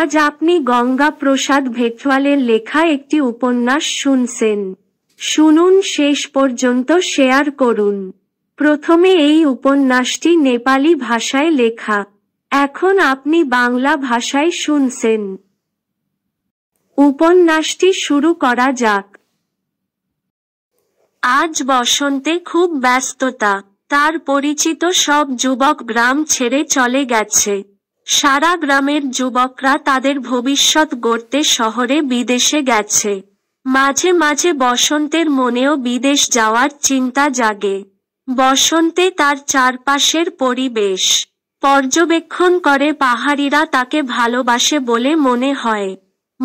আজ আপনি গঙ্গা প্রসাদ ভেটওয়ালের লেখা একটি উপন্যাস শুনছেন শুনুন শেষ পর্যন্ত শেয়ার করুন প্রথমে এই উপন্যাসটি নেপালি ভাষায় লেখা এখন আপনি বাংলা ভাষায় শুনছেন উপন্যাসটি শুরু করা যাক আজ বসন্তে খুব ব্যস্ততা তার পরিচিত সব যুবক গ্রাম ছেড়ে চলে গেছে সারা গ্রামের যুবকরা তাদের ভবিষ্যৎ গড়তে শহরে বিদেশে গেছে মাঝে মাঝে বসন্তের মনেও বিদেশ যাওয়ার চিন্তা জাগে বসন্তে তার চারপাশের পরিবেশ পর্যবেক্ষণ করে পাহাড়িরা তাকে ভালোবাসে বলে মনে হয়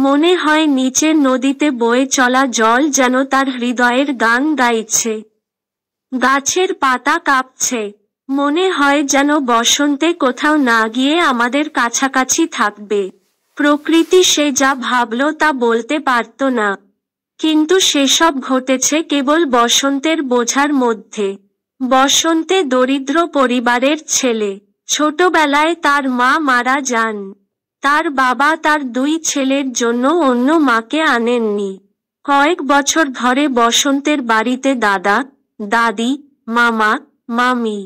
মনে হয় নিচের নদীতে বয়ে চলা জল যেন তার হৃদয়ের গান গাইছে গাছের পাতা কাঁপছে মনে হয় যেন বসন্তে কোথাও না গিয়ে আমাদের কাছাকাছি থাকবে প্রকৃতি সে যা ভাবল তা বলতে পারত না কিন্তু সেসব ঘটেছে কেবল বসন্তের বোঝার মধ্যে বসন্তে দরিদ্র পরিবারের ছেলে ছোটবেলায় তার মা মারা যান তার বাবা তার দুই ছেলের জন্য অন্য মাকে আনেননি কয়েক বছর ধরে বসন্তের বাড়িতে দাদা দাদি মামা মামি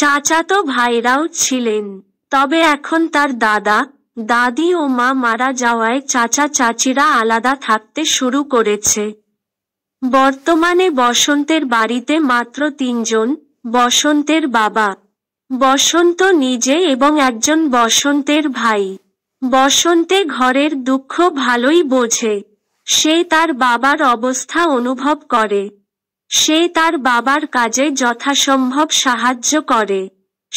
চাচাতো ভাইরাও ছিলেন তবে এখন তার দাদা দাদি ও মা মারা যাওয়ায় চাচা চাচিরা আলাদা থাকতে শুরু করেছে বর্তমানে বসন্তের বাড়িতে মাত্র তিনজন বসন্তের বাবা বসন্ত নিজে এবং একজন বসন্তের ভাই বসন্তে ঘরের দুঃখ ভালোই বোঝে সে তার বাবার অবস্থা অনুভব করে সে তার বাবার কাজে যথাসম্ভব সাহায্য করে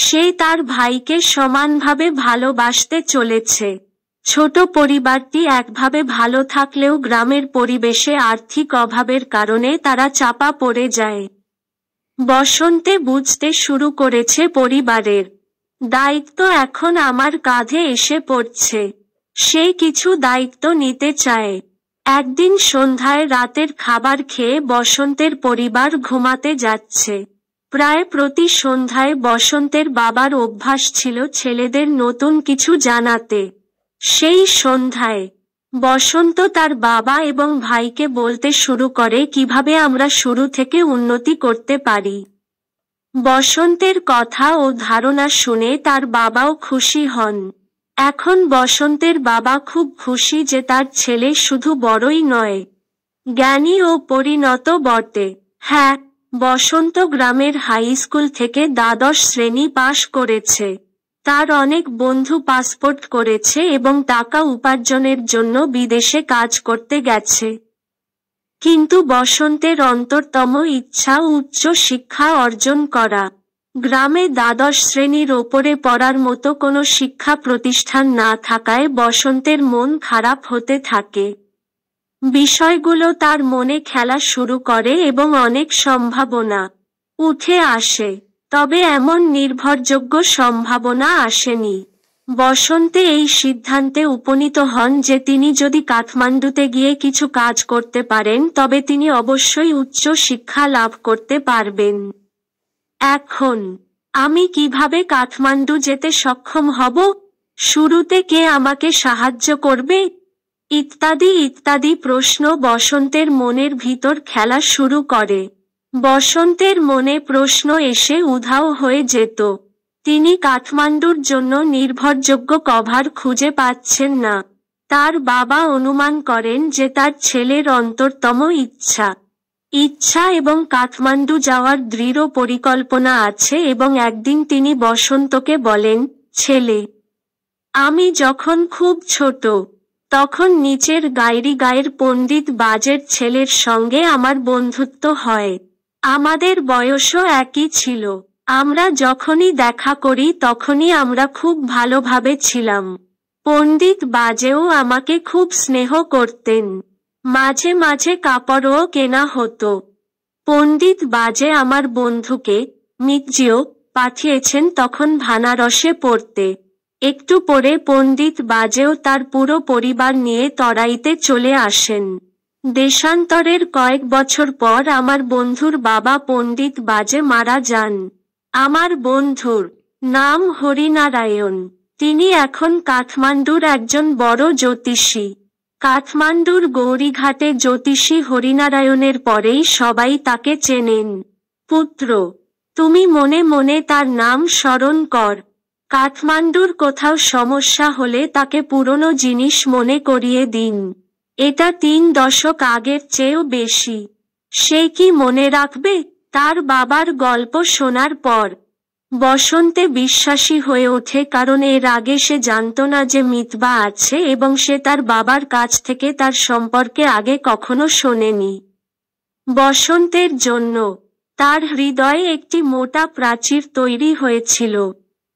সে তার ভাইকে সমানভাবে ভালোবাসতে চলেছে ছোট পরিবারটি একভাবে ভালো থাকলেও গ্রামের পরিবেশে আর্থিক অভাবের কারণে তারা চাপা পড়ে যায় বসন্তে বুঝতে শুরু করেছে পরিবারের দায়িত্ব এখন আমার কাঁধে এসে পড়ছে সে কিছু দায়িত্ব নিতে চায় একদিন সন্ধ্যায় রাতের খাবার খেয়ে বসন্তের পরিবার ঘুমাতে যাচ্ছে প্রায় প্রতি সন্ধ্যায় বসন্তের বাবার অভ্যাস ছিল ছেলেদের নতুন কিছু জানাতে সেই সন্ধ্যায় বসন্ত তার বাবা এবং ভাইকে বলতে শুরু করে কিভাবে আমরা শুরু থেকে উন্নতি করতে পারি বসন্তের কথা ও ধারণা শুনে তার বাবাও খুশি হন এখন বসন্তের বাবা খুব খুশি যে তার ছেলে শুধু বড়ই নয় জ্ঞানী ও পরিণত বটে হ্যাঁ বসন্ত গ্রামের হাই স্কুল থেকে দ্বাদশ শ্রেণী পাশ করেছে তার অনেক বন্ধু পাসপোর্ট করেছে এবং টাকা উপার্জনের জন্য বিদেশে কাজ করতে গেছে কিন্তু বসন্তের অন্তরতম ইচ্ছা উচ্চ শিক্ষা অর্জন করা গ্রামে দ্বাদশ শ্রেণীর ওপরে পড়ার মতো কোনো শিক্ষা প্রতিষ্ঠান না থাকায় বসন্তের মন খারাপ হতে থাকে বিষয়গুলো তার মনে খেলা শুরু করে এবং অনেক সম্ভাবনা উঠে আসে তবে এমন নির্ভরযোগ্য সম্ভাবনা আসেনি বসন্তে এই সিদ্ধান্তে উপনীত হন যে তিনি যদি কাঠমান্ডুতে গিয়ে কিছু কাজ করতে পারেন তবে তিনি অবশ্যই উচ্চ শিক্ষা লাভ করতে পারবেন এখন আমি কিভাবে কাঠমান্ডু যেতে সক্ষম হব শুরুতে কে আমাকে সাহায্য করবে ইত্যাদি ইত্যাদি প্রশ্ন বসন্তের মনের ভিতর খেলা শুরু করে বসন্তের মনে প্রশ্ন এসে উধাও হয়ে যেত তিনি কাঠমান্ডুর জন্য নির্ভরযোগ্য কভার খুঁজে পাচ্ছেন না তার বাবা অনুমান করেন যে তার ছেলের অন্তরতম ইচ্ছা ইচ্ছা এবং কাঠমান্ডু যাওয়ার দৃঢ় পরিকল্পনা আছে এবং একদিন তিনি বসন্তকে বলেন ছেলে আমি যখন খুব ছোট তখন নিচের গায়রি গায়ের পণ্ডিত বাজের ছেলের সঙ্গে আমার বন্ধুত্ব হয় আমাদের বয়সও একই ছিল আমরা যখনই দেখা করি তখনই আমরা খুব ভালোভাবে ছিলাম পণ্ডিত বাজেও আমাকে খুব স্নেহ করতেন মাঝে মাঝে কাপড়ও কেনা হতো পণ্ডিত বাজে আমার বন্ধুকে মিকজিও পাঠিয়েছেন তখন ভানারসে পড়তে একটু পরে পণ্ডিত বাজেও তার পুরো পরিবার নিয়ে তরাইতে চলে আসেন দেশান্তরের কয়েক বছর পর আমার বন্ধুর বাবা পণ্ডিত বাজে মারা যান আমার বন্ধুর নাম হরিনারায়ণ তিনি এখন কাঠমান্ডুর একজন বড় জ্যোতিষী কাঠমান্ডুর গৌরীঘাটে জ্যোতিষী হরিনারায়ণের পরেই সবাই তাকে চেনেন পুত্র তুমি মনে মনে তার নাম স্মরণ কর কাঠমান্ডুর কোথাও সমস্যা হলে তাকে পুরনো জিনিস মনে করিয়ে দিন এটা তিন দশক আগের চেয়েও বেশি সে কি মনে রাখবে তার বাবার গল্প শোনার পর বসন্তে বিশ্বাসী হয়ে ওঠে কারণ এর আগে সে জানত না যে মিতবা আছে এবং সে তার বাবার কাছ থেকে তার সম্পর্কে আগে কখনো শোনেনি বসন্তের জন্য তার হৃদয়ে একটি মোটা প্রাচীর তৈরি হয়েছিল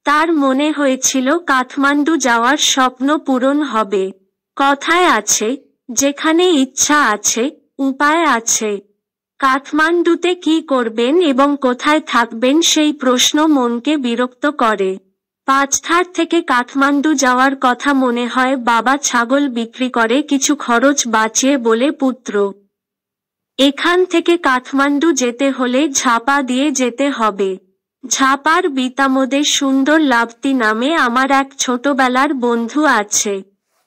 তার মনে হয়েছিল কাঠমান্ডু যাওয়ার স্বপ্ন পূরণ হবে কথায় আছে যেখানে ইচ্ছা আছে উপায় আছে কাঠমান্ডুতে কি করবেন এবং কোথায় থাকবেন সেই প্রশ্ন মনকে বিরক্ত করে পাঁচথার থেকে কাঠমান্ডু যাওয়ার কথা মনে হয় বাবা ছাগল বিক্রি করে কিছু খরচ বাঁচিয়ে বলে পুত্র এখান থেকে কাঠমান্ডু যেতে হলে ঝাপা দিয়ে যেতে হবে ঝাপার বিতামোদে সুন্দর লাভতি নামে আমার এক ছোটবেলার বন্ধু আছে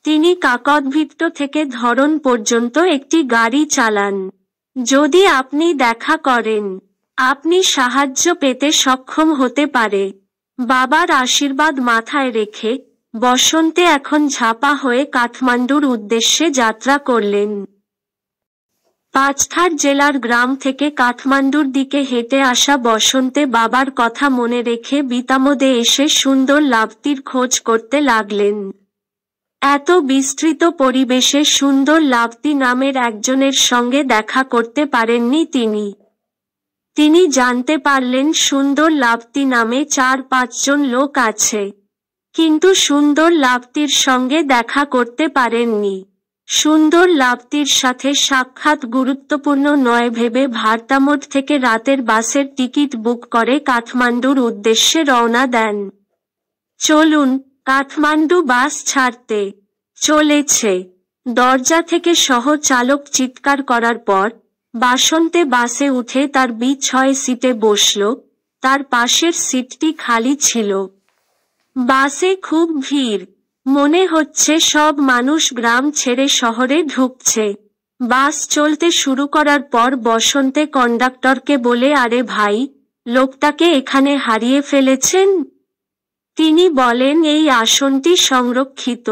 তিনি কাকদ্ভিত্ত থেকে ধরন পর্যন্ত একটি গাড়ি চালান যদি আপনি দেখা করেন আপনি সাহায্য পেতে সক্ষম হতে পারে বাবার আশীর্বাদ মাথায় রেখে বসন্তে এখন ঝাপা হয়ে কাঠমান্ডুর উদ্দেশ্যে যাত্রা করলেন পাঁচথার জেলার গ্রাম থেকে কাঠমান্ডুর দিকে হেঁটে আসা বসন্তে বাবার কথা মনে রেখে বিতামদে এসে সুন্দর লাভটির খোঁজ করতে লাগলেন এত বিস্তৃত পরিবেশে সুন্দর লাভতি নামের একজনের সঙ্গে দেখা করতে পারেননি তিনি তিনি জানতে পারলেন সুন্দর লাভতি নামে চার পাঁচজন লোক আছে কিন্তু সুন্দর লাভতির সঙ্গে দেখা করতে পারেননি সুন্দর লাভতির সাথে সাক্ষাৎ গুরুত্বপূর্ণ নয় ভেবে ভারতামোট থেকে রাতের বাসের টিকিট বুক করে কাঠমান্ডুর উদ্দেশ্যে রওনা দেন চলুন কাঠমান্ডু বাস ছাড়তে চলেছে দরজা থেকে সহ চালক চিৎকার করার পর বাসন্তে বাসে উঠে তার বি ছয় সিটে বসল তার পাশের সিটটি খালি ছিল বাসে খুব ভিড় মনে হচ্ছে সব মানুষ গ্রাম ছেড়ে শহরে ঢুকছে বাস চলতে শুরু করার পর বসন্তে কন্ডাক্টরকে বলে আরে ভাই লোকটাকে এখানে হারিয়ে ফেলেছেন তিনি বলেন এই আসনটি সংরক্ষিত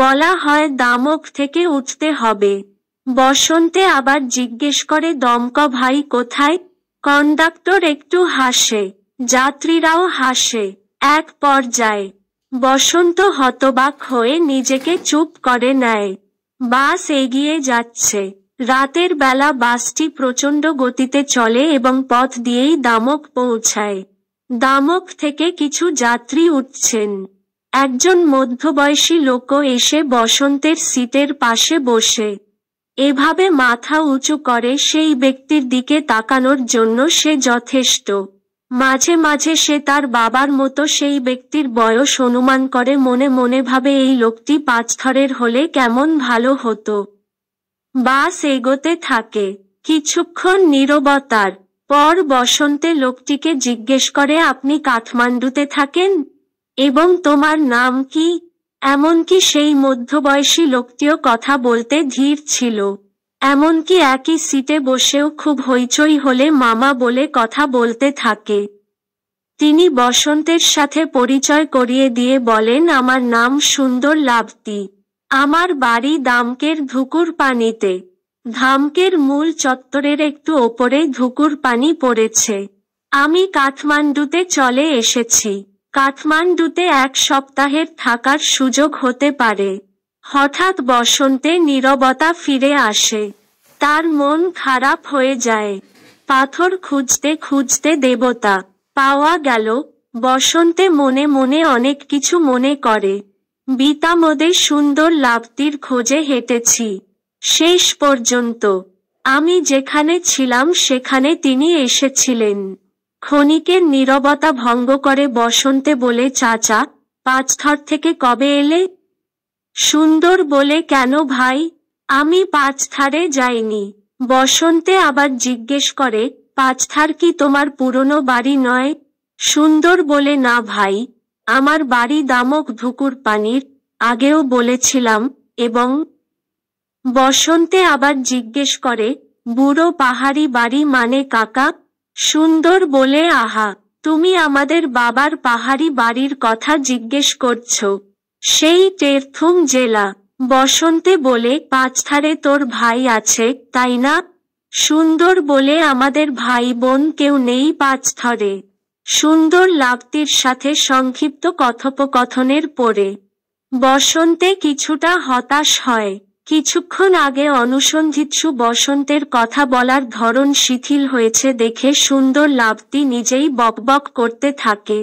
বলা হয় দামক থেকে উঠতে হবে বসন্তে আবার জিজ্ঞেস করে দমক ভাই কোথায় কন্ডাক্টর একটু হাসে যাত্রীরাও হাসে এক পর্যায়ে বসন্ত হতবাক হয়ে নিজেকে চুপ করে নেয় বাস এগিয়ে যাচ্ছে রাতের বেলা বাসটি প্রচণ্ড গতিতে চলে এবং পথ দিয়েই দামক পৌঁছায় দামক থেকে কিছু যাত্রী উঠছেন একজন মধ্যবয়সী লোকও এসে বসন্তের সিটের পাশে বসে এভাবে মাথা উঁচু করে সেই ব্যক্তির দিকে তাকানোর জন্য সে যথেষ্ট মাঝে মাঝে সে তার বাবার মতো সেই ব্যক্তির বয়স অনুমান করে মনে মনে ভাবে এই লোকটি পাঁচথরের হলে কেমন ভালো হতো বাস এগোতে থাকে কিছুক্ষণ নিরবতার পর বসন্তে লোকটিকে জিজ্ঞেস করে আপনি কাঠমান্ডুতে থাকেন এবং তোমার নাম কি এমনকি সেই মধ্যবয়সী লোকটিও কথা বলতে ধীর ছিল এমনকি একই সিটে বসেও খুব হইচই হলে মামা বলে কথা বলতে থাকে তিনি বসন্তের সাথে পরিচয় করিয়ে দিয়ে বলেন আমার নাম সুন্দর লাভতি আমার বাড়ি দামকের ধুকুর পানিতে ধামকের মূল চত্বরের একটু ওপরে ধুকুর পানি পড়েছে আমি কাঠমান্ডুতে চলে এসেছি কাঠমান্ডুতে এক সপ্তাহের থাকার সুযোগ হতে পারে হঠাৎ বসন্তে নীরবতা ফিরে আসে তার মন খারাপ হয়ে যায় পাথর খুঁজতে খুঁজতে দেবতা পাওয়া গেল বসন্তে মনে মনে অনেক কিছু মনে করে বিতামদে সুন্দর লাভটির খোঁজে হেঁটেছি শেষ পর্যন্ত আমি যেখানে ছিলাম সেখানে তিনি এসেছিলেন ক্ষণিকের নীরবতা ভঙ্গ করে বসন্তে বলে চাচা পাঁচথর থেকে কবে এলে সুন্দর বলে কেন ভাই আমি পাঁচথারে যাইনি বসন্তে আবার জিজ্ঞেস করে পাঁচথার কি তোমার পুরনো বাড়ি নয় সুন্দর বলে না ভাই আমার বাড়ি দামক ধুকুর পানির আগেও বলেছিলাম এবং বসন্তে আবার জিজ্ঞেস করে বুড়ো পাহাড়ি বাড়ি মানে কাকা সুন্দর বলে আহা তুমি আমাদের বাবার পাহাড়ি বাড়ির কথা জিজ্ঞেস করছ সেই টেরথুম জেলা বসন্তে বলে পাঁচথারে তোর ভাই আছে তাই না সুন্দর বলে আমাদের ভাই বোন কেউ নেই পাঁচথরে সুন্দর লাগতির সাথে সংক্ষিপ্ত কথোপকথনের পরে বসন্তে কিছুটা হতাশ হয় কিছুক্ষণ আগে অনুসন্ধিৎসু বসন্তের কথা বলার ধরন শিথিল হয়েছে দেখে সুন্দর লাভটি নিজেই বকবক করতে থাকে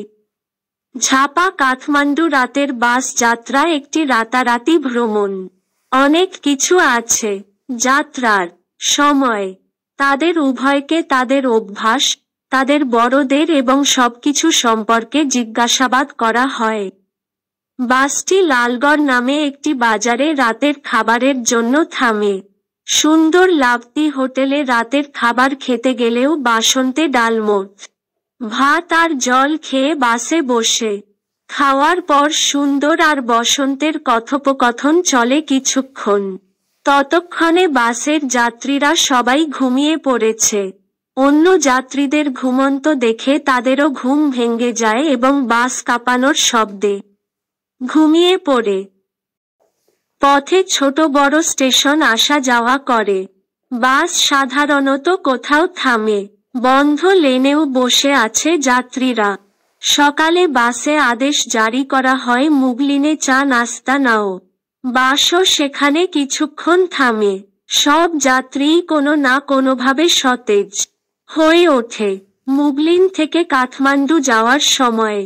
ঝাপা কাঠমান্ডু রাতের বাস যাত্রা একটি রাতারাতি ভ্রমণ অনেক কিছু আছে যাত্রার সময় তাদের উভয়কে তাদের অভ্যাস তাদের বড়দের এবং সবকিছু সম্পর্কে জিজ্ঞাসাবাদ করা হয় বাসটি লালগড় নামে একটি বাজারে রাতের খাবারের জন্য থামে সুন্দর লাভটি হোটেলে রাতের খাবার খেতে গেলেও বাসন্তে ডালমোট ভাত আর জল খেয়ে বাসে বসে খাওয়ার পর সুন্দর আর বসন্তের কথোপকথন চলে কিছুক্ষণ ততক্ষণে বাসের যাত্রীরা সবাই ঘুমিয়ে পড়েছে অন্য যাত্রীদের ঘুমন্ত দেখে তাদেরও ঘুম ভেঙে যায় এবং বাস কাঁপানোর শব্দে ঘুমিয়ে পড়ে পথে ছোট বড় স্টেশন আসা যাওয়া করে বাস সাধারণত কোথাও থামে বন্ধ লেনেও বসে আছে যাত্রীরা সকালে বাসে আদেশ জারি করা হয় মুগলিনে চা নাস্তা নাও বাসও সেখানে কিছুক্ষণ থামে সব যাত্রী কোনো না কোনোভাবে সতেজ হয়ে ওঠে মুগলিন থেকে কাঠমান্ডু যাওয়ার সময়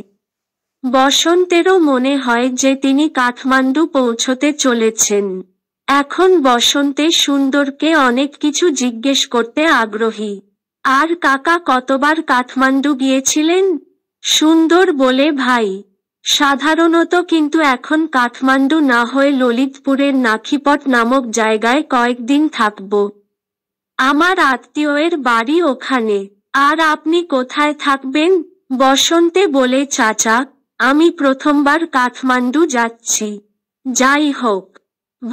বসন্তেরও মনে হয় যে তিনি কাঠমান্ডু পৌঁছতে চলেছেন এখন বসন্তে সুন্দরকে অনেক কিছু জিজ্ঞেস করতে আগ্রহী আর কাকা কতবার কাঠমান্ডু গিয়েছিলেন সুন্দর বলে ভাই সাধারণত কিন্তু এখন কাঠমান্ডু না হয়ে ললিতপুরের নাখিপট নামক জায়গায় কয়েকদিন থাকব আমার আত্মীয়ের বাড়ি ওখানে আর আপনি কোথায় থাকবেন বসন্তে বলে চাচা আমি প্রথমবার কাঠমান্ডু যাচ্ছি যাই হোক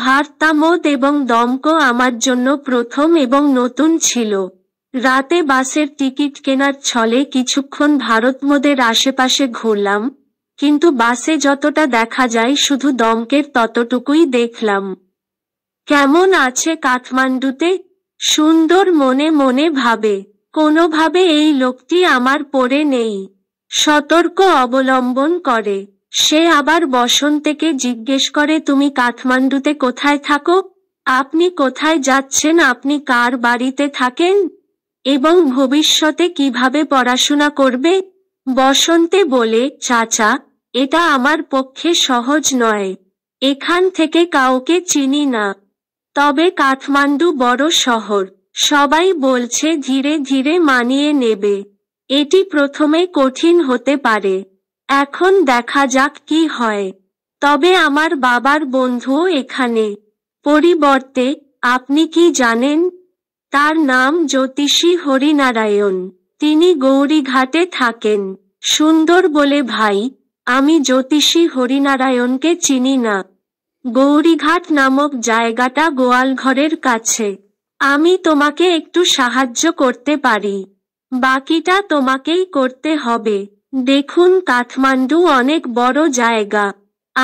ভারতামোদ এবং দমক আমার জন্য প্রথম এবং নতুন ছিল রাতে বাসের টিকিট কেনার ছলে কিছুক্ষণ ভারতমোদের আশেপাশে ঘুরলাম কিন্তু বাসে যতটা দেখা যায় শুধু দমকের ততটুকুই দেখলাম কেমন আছে কাঠমান্ডুতে সুন্দর মনে মনে ভাবে কোনোভাবে এই লোকটি আমার পরে নেই সতর্ক অবলম্বন করে সে আবার বসন্তকে জিজ্ঞেস করে তুমি কাঠমান্ডুতে কোথায় থাকো আপনি কোথায় যাচ্ছেন আপনি কার বাড়িতে থাকেন এবং ভবিষ্যতে কিভাবে পড়াশোনা করবে বসন্তে বলে চাচা এটা আমার পক্ষে সহজ নয় এখান থেকে কাউকে চিনি না তবে কাঠমান্ডু বড় শহর সবাই বলছে ধীরে ধীরে মানিয়ে নেবে এটি প্রথমে কঠিন হতে পারে এখন দেখা যাক কি হয় তবে আমার বাবার বন্ধুও এখানে পরিবর্তে আপনি কি জানেন তার নাম জ্যোতিষী হরিনারায়ণ তিনি গৌরীঘাটে থাকেন সুন্দর বলে ভাই আমি জ্যোতিষী হরিনারায়ণকে চিনি না গৌরীঘাট নামক জায়গাটা গোয়ালঘরের কাছে আমি তোমাকে একটু সাহায্য করতে পারি বাকিটা তোমাকেই করতে হবে দেখুন কাঠমান্ডু অনেক বড় জায়গা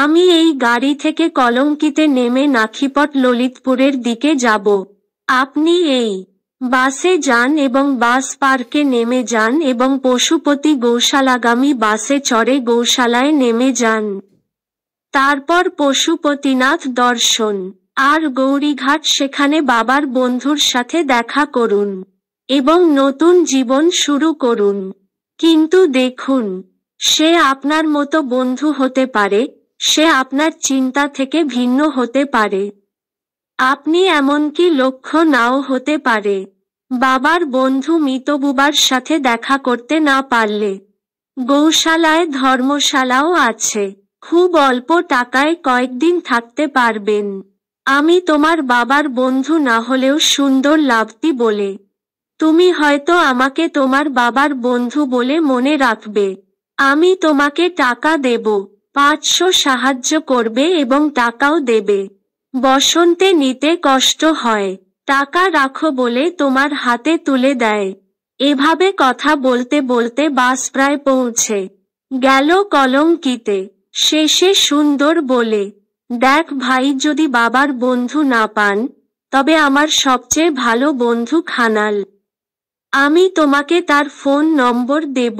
আমি এই গাড়ি থেকে কলঙ্কিতে নেমে নাখিপট ললিতপুরের দিকে যাব আপনি এই বাসে যান এবং বাস পার্কে নেমে যান এবং পশুপতি গৌশালাগামী বাসে চড়ে গৌশালায় নেমে যান তারপর পশুপতিনাথ দর্শন আর গৌরীঘাট সেখানে বাবার বন্ধুর সাথে দেখা করুন এবং নতুন জীবন শুরু করুন কিন্তু দেখুন সে আপনার মতো বন্ধু হতে পারে সে আপনার চিন্তা থেকে ভিন্ন হতে পারে আপনি এমনকি লক্ষ্য নাও হতে পারে বাবার বন্ধু মিতবুবার সাথে দেখা করতে না পারলে গৌশালায় ধর্মশালাও আছে খুব অল্প টাকায় কয়েকদিন থাকতে পারবেন আমি তোমার বাবার বন্ধু না হলেও সুন্দর লাভটি বলে তুমি হয়তো আমাকে তোমার বাবার বন্ধু বলে মনে রাখবে আমি তোমাকে টাকা দেব পাঁচশো সাহায্য করবে এবং টাকাও দেবে বসন্তে নিতে কষ্ট হয় টাকা রাখো বলে তোমার হাতে তুলে দেয় এভাবে কথা বলতে বলতে বাস প্রায় পৌঁছে গেল কলঙ্কিতে শেষে সুন্দর বলে দেখ ভাই যদি বাবার বন্ধু না পান তবে আমার সবচেয়ে ভালো বন্ধু খানাল আমি তোমাকে তার ফোন নম্বর দেব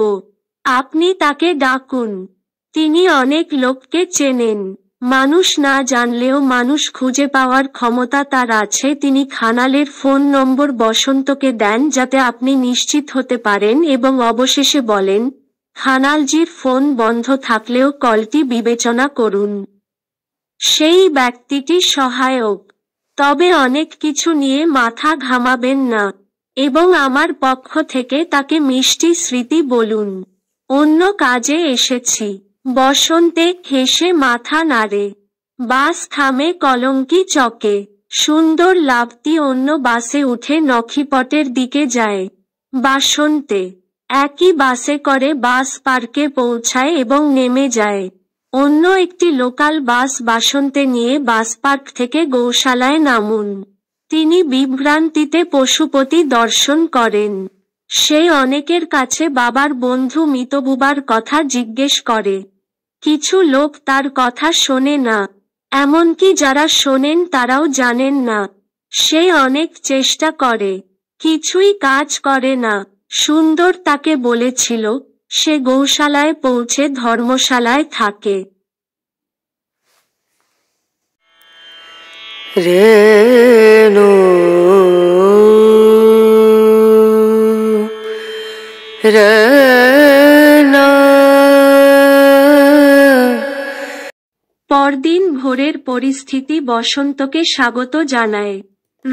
আপনি তাকে ডাকুন তিনি অনেক লোককে চেনেন মানুষ না জানলেও মানুষ খুঁজে পাওয়ার ক্ষমতা তার আছে তিনি খানালের ফোন নম্বর বসন্তকে দেন যাতে আপনি নিশ্চিত হতে পারেন এবং অবশেষে বলেন খানালজির ফোন বন্ধ থাকলেও কলটি বিবেচনা করুন সেই ব্যক্তিটি সহায়ক তবে অনেক কিছু নিয়ে মাথা ঘামাবেন না এবং আমার পক্ষ থেকে তাকে মিষ্টি স্মৃতি বলুন অন্য কাজে এসেছি বসন্তে হেসে মাথা নাড়ে বাস থামে কলঙ্কি চকে সুন্দর লাভটি অন্য বাসে উঠে নখিপটের দিকে যায় বাসন্তে একই বাসে করে বাস পার্কে পৌঁছায় এবং নেমে যায় অন্য একটি লোকাল বাস বাসন্তে নিয়ে বাস পার্ক থেকে গৌশালায় নামুন তিনি বিভ্রান্তিতে পশুপতি দর্শন করেন সে অনেকের কাছে বাবার বন্ধু মিতবুবার কথা জিজ্ঞেস করে কিছু লোক তার কথা শোনে না এমনকি যারা শোনেন তারাও জানেন না সে অনেক চেষ্টা করে কিছুই কাজ করে না সুন্দর তাকে বলেছিল সে গৌশালায় পৌঁছে ধর্মশালায় থাকে রেণু পরদিন ভোরের পরিস্থিতি বসন্তকে স্বাগত জানায়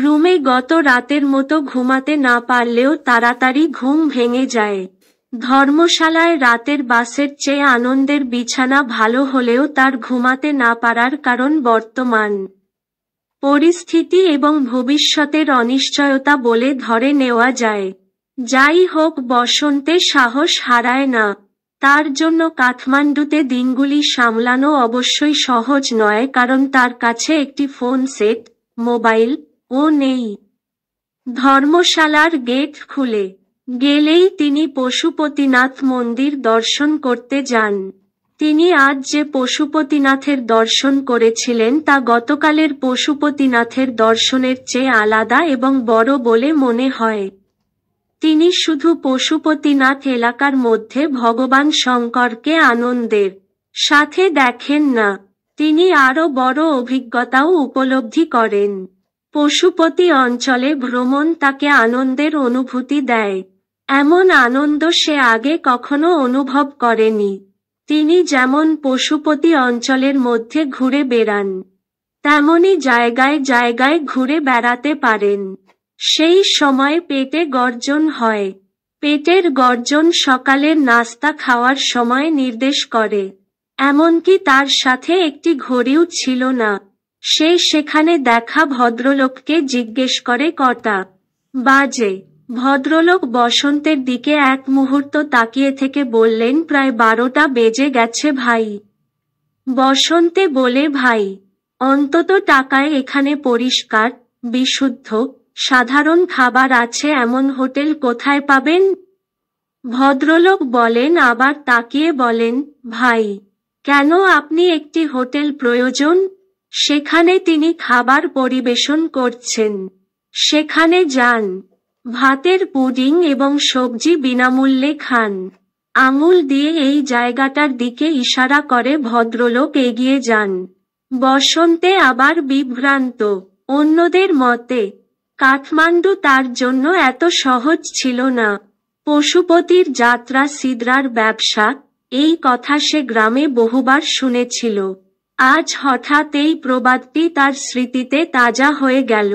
রুমে গত রাতের মতো ঘুমাতে না পারলেও তাড়াতাড়ি ঘুম ভেঙে যায় ধর্মশালায় রাতের বাসের চেয়ে আনন্দের বিছানা ভালো হলেও তার ঘুমাতে না পারার কারণ বর্তমান পরিস্থিতি এবং ভবিষ্যতের অনিশ্চয়তা বলে ধরে নেওয়া যায় যাই হোক বসন্তে সাহস হারায় না তার জন্য কাঠমান্ডুতে দিনগুলি সামলানো অবশ্যই সহজ নয় কারণ তার কাছে একটি ফোন সেট মোবাইল ও নেই ধর্মশালার গেট খুলে গেলেই তিনি পশুপতিনাথ মন্দির দর্শন করতে যান তিনি আজ যে পশুপতিনাথের দর্শন করেছিলেন তা গতকালের পশুপতিনাথের দর্শনের চেয়ে আলাদা এবং বড় বলে মনে হয় তিনি শুধু পশুপতিনাথ এলাকার মধ্যে ভগবান শঙ্করকে আনন্দের সাথে দেখেন না তিনি আরও বড় অভিজ্ঞতাও উপলব্ধি করেন পশুপতি অঞ্চলে ভ্রমণ তাকে আনন্দের অনুভূতি দেয় এমন আনন্দ সে আগে কখনো অনুভব করেনি তিনি যেমন পশুপতি অঞ্চলের মধ্যে ঘুরে বেড়ান তেমনি জায়গায় জায়গায় ঘুরে বেড়াতে পারেন সেই সময় পেটে গর্জন হয় পেটের গর্জন সকালের নাস্তা খাওয়ার সময় নির্দেশ করে এমনকি তার সাথে একটি ঘড়িও ছিল না সে সেখানে দেখা ভদ্রলোককে জিজ্ঞেস করে কটা বাজে ভদ্রলোক বসন্তের দিকে এক মুহূর্ত তাকিয়ে থেকে বললেন প্রায় বারোটা বেজে গেছে ভাই বসন্তে বলে ভাই অন্তত টাকায় এখানে পরিষ্কার বিশুদ্ধ সাধারণ খাবার আছে এমন হোটেল কোথায় পাবেন ভদ্রলোক বলেন আবার তাকিয়ে বলেন ভাই কেন আপনি একটি হোটেল প্রয়োজন সেখানে তিনি খাবার পরিবেশন করছেন সেখানে যান ভাতের পুডিং এবং সবজি বিনামূল্যে খান আঙুল দিয়ে এই জায়গাটার দিকে ইশারা করে ভদ্রলোক এগিয়ে যান বসন্তে আবার বিভ্রান্ত অন্যদের মতে কাঠমান্ডু তার জন্য এত সহজ ছিল না পশুপতির যাত্রা সিদ্রার ব্যবসা এই কথা সে গ্রামে বহুবার শুনেছিল আজ হঠাৎ এই প্রবাদটি তার স্মৃতিতে তাজা হয়ে গেল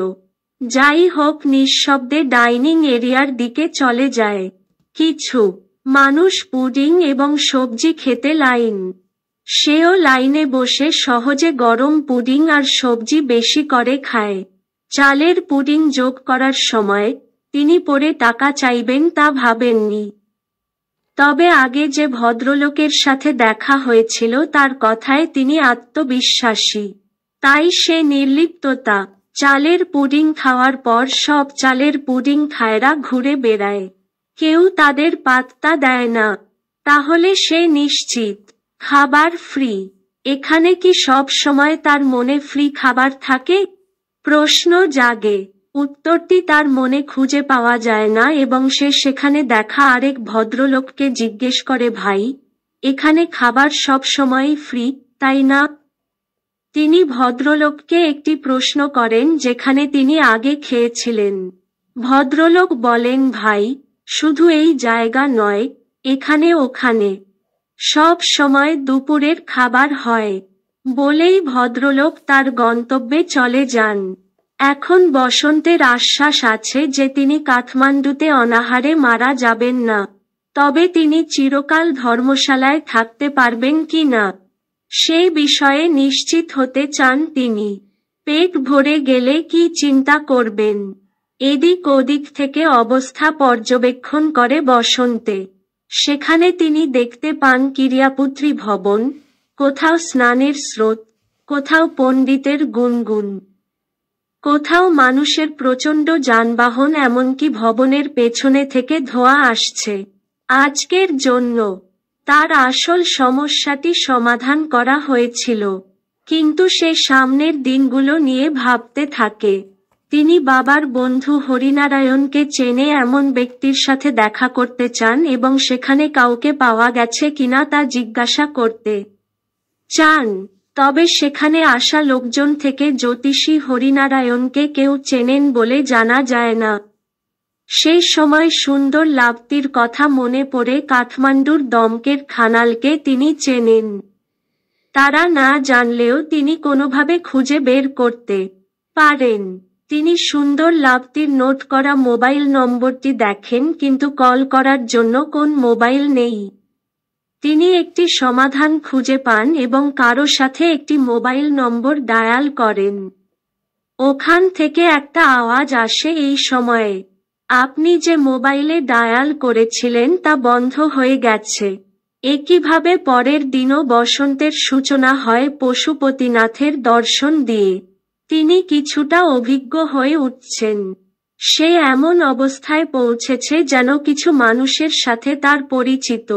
যাই হোক নিঃশব্দে ডাইনিং এরিয়ার দিকে চলে যায় কিছু মানুষ পুডিং এবং সবজি খেতে লাইন সেও লাইনে বসে সহজে গরম পুডিং আর সবজি বেশি করে খায় চালের পুডিং যোগ করার সময় তিনি পরে টাকা চাইবেন তা ভাবেননি তবে আগে যে ভদ্রলোকের সাথে দেখা হয়েছিল তার কথায় তিনি আত্মবিশ্বাসী তাই সে নির্লিপ্ততা চালের পুডিং খাওয়ার পর সব চালের পুডিং খায়রা ঘুরে বেড়ায় কেউ তাদের পাত্তা দেয় না তাহলে সে নিশ্চিত খাবার ফ্রি এখানে কি সব সময় তার মনে ফ্রি খাবার থাকে প্রশ্ন জাগে উত্তরটি তার মনে খুঁজে পাওয়া যায় না এবং সে সেখানে দেখা আরেক ভদ্রলোককে জিজ্ঞেস করে ভাই এখানে খাবার সব সময় ফ্রি তাই না তিনি ভদ্রলোককে একটি প্রশ্ন করেন যেখানে তিনি আগে খেয়েছিলেন ভদ্রলোক বলেন ভাই শুধু এই জায়গা নয় এখানে ওখানে সব সময় দুপুরের খাবার হয় বলেই ভদ্রলোক তার গন্তব্যে চলে যান এখন বসন্তের আশ্বাস আছে যে তিনি কাঠমান্ডুতে অনাহারে মারা যাবেন না তবে তিনি চিরকাল ধর্মশালায় থাকতে পারবেন কি না সেই বিষয়ে নিশ্চিত হতে চান তিনি পেট ভরে গেলে কি চিন্তা করবেন এদিক ওদিক থেকে অবস্থা পর্যবেক্ষণ করে বসন্তে সেখানে তিনি দেখতে পান ক্রিয়াপুত্রী ভবন কোথাও স্নানের স্রোত কোথাও পণ্ডিতের গুনগুন কোথাও মানুষের প্রচণ্ড যানবাহন এমনকি ভবনের পেছনে থেকে ধোঁয়া আসছে আজকের জন্য তার আসল সমস্যাটি সমাধান করা হয়েছিল কিন্তু সে সামনের দিনগুলো নিয়ে ভাবতে থাকে তিনি বাবার বন্ধু হরিনারায়ণকে চেনে এমন ব্যক্তির সাথে দেখা করতে চান এবং সেখানে কাউকে পাওয়া গেছে কিনা তা জিজ্ঞাসা করতে চান তবে সেখানে আসা লোকজন থেকে জ্যোতিষী হরিনারায়ণকে কেউ চেনেন বলে জানা যায় না সেই সময় সুন্দর লাভটির কথা মনে পড়ে কাঠমান্ডুর দমকের খানালকে তিনি চেনেন তারা না জানলেও তিনি কোনোভাবে খুঁজে বের করতে পারেন তিনি সুন্দর লাভটির নোট করা মোবাইল নম্বরটি দেখেন কিন্তু কল করার জন্য কোন মোবাইল নেই তিনি একটি সমাধান খুঁজে পান এবং কারো সাথে একটি মোবাইল নম্বর ডায়াল করেন ওখান থেকে একটা আওয়াজ আসে এই সময়ে আপনি যে মোবাইলে ডায়াল করেছিলেন তা বন্ধ হয়ে গেছে একইভাবে পরের দিনও বসন্তের সূচনা হয় পশুপতিনাথের দর্শন দিয়ে তিনি কিছুটা অভিজ্ঞ হয়ে উঠছেন সে এমন অবস্থায় পৌঁছেছে যেন কিছু মানুষের সাথে তার পরিচিত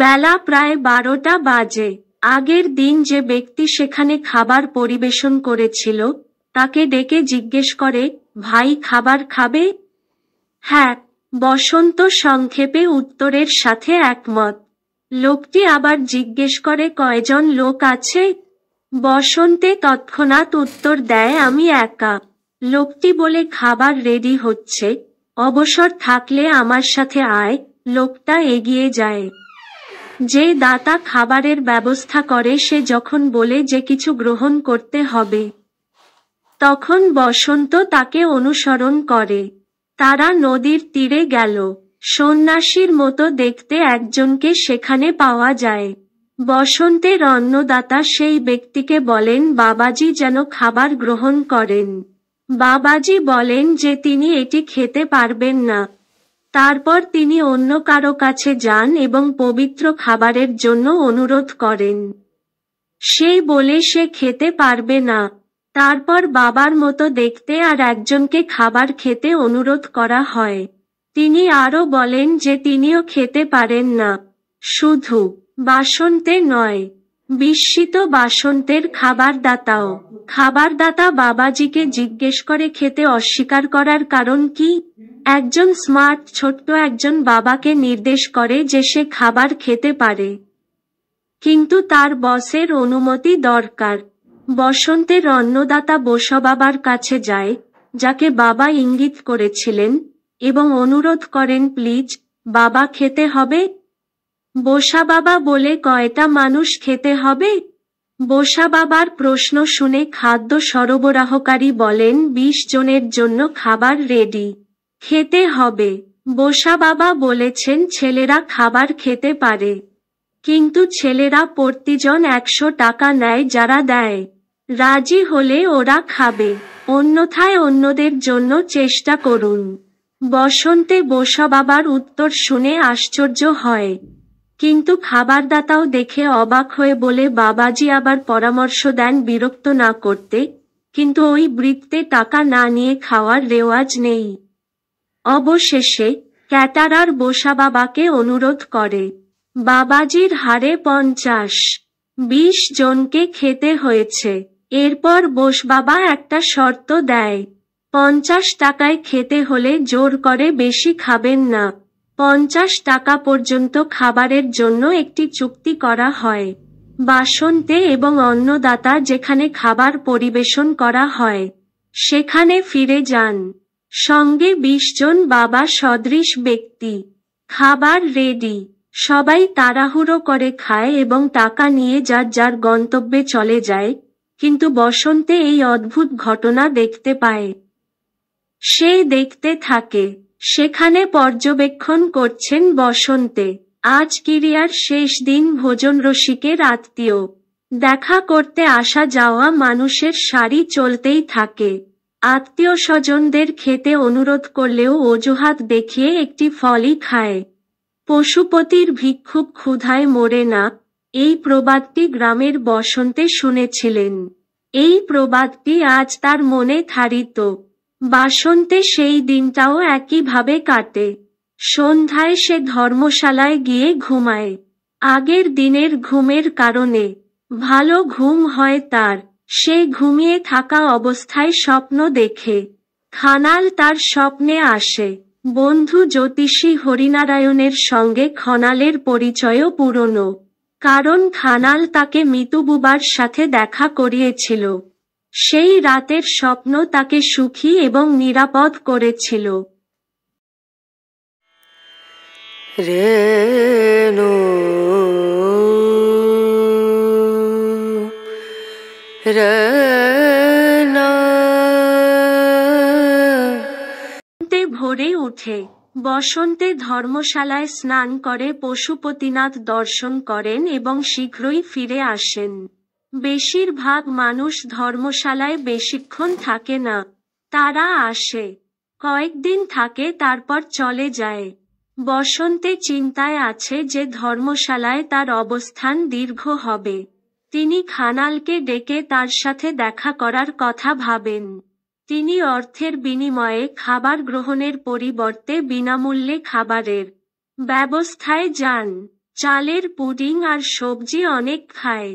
বেলা প্রায় বারোটা বাজে আগের দিন যে ব্যক্তি সেখানে খাবার পরিবেশন করেছিল তাকে ডেকে জিজ্ঞেস করে ভাই খাবার খাবে হ্যাঁ বসন্ত সংক্ষেপে উত্তরের সাথে একমত লোকটি আবার জিজ্ঞেস করে কয়জন লোক আছে বসন্তে তৎক্ষণাৎ উত্তর দেয় আমি একা লোকটি বলে খাবার রেডি হচ্ছে অবসর থাকলে আমার সাথে আয় লোকটা এগিয়ে যায় যে দাতা খাবারের ব্যবস্থা করে সে যখন বলে যে কিছু গ্রহণ করতে হবে তখন বসন্ত তাকে অনুসরণ করে তারা নদীর তীরে গেল সন্ন্যাসীর মতো দেখতে একজনকে সেখানে পাওয়া যায় বসন্তের অন্নদাতা সেই ব্যক্তিকে বলেন বাবাজি যেন খাবার গ্রহণ করেন বাবাজি বলেন যে তিনি এটি খেতে পারবেন না তারপর তিনি অন্য কারো কাছে যান এবং পবিত্র খাবারের জন্য অনুরোধ করেন সেই বলে সে খেতে পারবে না তারপর বাবার মতো দেখতে আর একজনকে খাবার খেতে অনুরোধ করা হয় তিনি আরও বলেন যে তিনিও খেতে পারেন না শুধু বাসন্তে নয় বিস্মিত বাসন্তের খাবারদাতাও খাবারদাতা বাবাজিকে জিজ্ঞেস করে খেতে অস্বীকার করার কারণ কি একজন স্মার্ট ছোট্ট একজন বাবাকে নির্দেশ করে যে সে খাবার খেতে পারে কিন্তু তার বসের অনুমতি দরকার বসন্তের অন্নদাতা বসবাবার কাছে যায় যাকে বাবা ইঙ্গিত করেছিলেন এবং অনুরোধ করেন প্লিজ বাবা খেতে হবে বোসা বাবা বলে কয়টা মানুষ খেতে হবে বোসা বাবার প্রশ্ন শুনে খাদ্য সরবরাহকারী বলেন বিশ জনের জন্য খাবার রেডি খেতে হবে বোসা বাবা বলেছেন ছেলেরা খাবার খেতে পারে কিন্তু ছেলেরা প্রতিজন একশো টাকা নেয় যারা দেয় রাজি হলে ওরা খাবে অন্যথায় অন্যদের জন্য চেষ্টা করুন বসন্তে বাবার উত্তর শুনে আশ্চর্য হয় কিন্তু খাবারদাতাও দেখে অবাক হয়ে বলে বাবাজি আবার পরামর্শ দেন বিরক্ত না করতে কিন্তু ওই বৃত্তে টাকা না নিয়ে খাওয়ার রেওয়াজ নেই অবশেষে ক্যাটারার বসাবাবাকে অনুরোধ করে বাবাজির হারে পঞ্চাশ বিশ জনকে খেতে হয়েছে এরপর বোস বাবা একটা শর্ত দেয় পঞ্চাশ টাকায় খেতে হলে জোর করে বেশি খাবেন না পঞ্চাশ টাকা পর্যন্ত খাবারের জন্য একটি চুক্তি করা হয় বাসন্তে এবং অন্নদাতা যেখানে খাবার পরিবেশন করা হয় সেখানে ফিরে যান সঙ্গে বিশ জন বাবা সদৃশ ব্যক্তি খাবার রেডি সবাই তাড়াহুড়ো করে খায় এবং টাকা নিয়ে যার যার গন্তব্যে চলে যায় কিন্তু বসন্তে এই অদ্ভুত ঘটনা দেখতে পায় সে দেখতে থাকে সেখানে পর্যবেক্ষণ করছেন বসন্তে আজ কিরিয়ার শেষ দিন ভোজন রসিকের আত্মীয় দেখা করতে আসা যাওয়া মানুষের সারি চলতেই থাকে আত্মীয় স্বজনদের খেতে অনুরোধ করলেও অজুহাত দেখিয়ে একটি ফলই খায় পশুপতির ভিক্ষুক ক্ষুধায় মরে না এই প্রবাদটি গ্রামের বসন্তে শুনেছিলেন এই প্রবাদটি আজ তার মনে ধারিত বাসন্তে সেই দিনটাও একইভাবে কাটে সন্ধ্যায় সে ধর্মশালায় গিয়ে ঘুমায় আগের দিনের ঘুমের কারণে ভালো ঘুম হয় তার সে ঘুমিয়ে থাকা অবস্থায় স্বপ্ন দেখে খানাল তার স্বপ্নে আসে বন্ধু জ্যোতিষী হরিনারায়ণের সঙ্গে খনালের পরিচয়ও পুরনো কারণ থানাল তাকে মৃতুবুবার সাথে দেখা করিয়েছিল সেই রাতের স্বপ্ন তাকে সুখী এবং নিরাপদ করেছিল ভরে উঠে বসন্তে ধর্মশালায় স্নান করে পশুপতিনাথ দর্শন করেন এবং শীঘ্রই ফিরে আসেন বেশিরভাগ মানুষ ধর্মশালায় বেশিক্ষণ থাকে না তারা আসে কয়েকদিন থাকে তারপর চলে যায় বসন্তে চিন্তায় আছে যে ধর্মশালায় তার অবস্থান দীর্ঘ হবে তিনি খানালকে ডেকে তার সাথে দেখা করার কথা ভাবেন তিনি অর্থের বিনিময়ে খাবার গ্রহণের পরিবর্তে বিনামূল্যে খাবারের ব্যবস্থায় যান চালের পুডিং আর সবজি অনেক খায়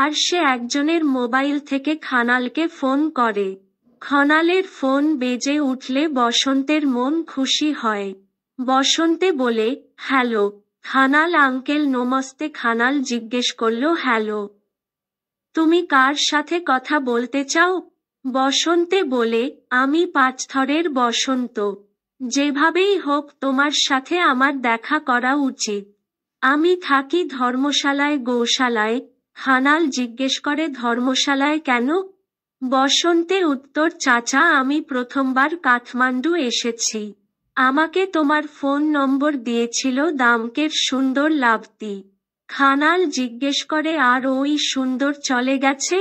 আর সে একজনের মোবাইল থেকে খানালকে ফোন করে খনালের ফোন বেজে উঠলে বসন্তের মন খুশি হয় বসন্তে বলে হ্যালো খানাল আঙ্কেল নমস্তে খানাল জিজ্ঞেস করল হ্যালো তুমি কার সাথে কথা বলতে চাও বসন্তে বলে আমি পাঁচথরের বসন্ত যেভাবেই হোক তোমার সাথে আমার দেখা করা উচিত আমি থাকি ধর্মশালায় গৌশালায় খানাল জিজ্ঞেস করে ধর্মশালায় কেন বসন্তে উত্তর চাচা আমি প্রথমবার কাঠমান্ডু এসেছি আমাকে তোমার ফোন নম্বর দিয়েছিল দামকের সুন্দর লাভতি খানাল জিজ্ঞেস করে আর ওই সুন্দর চলে গেছে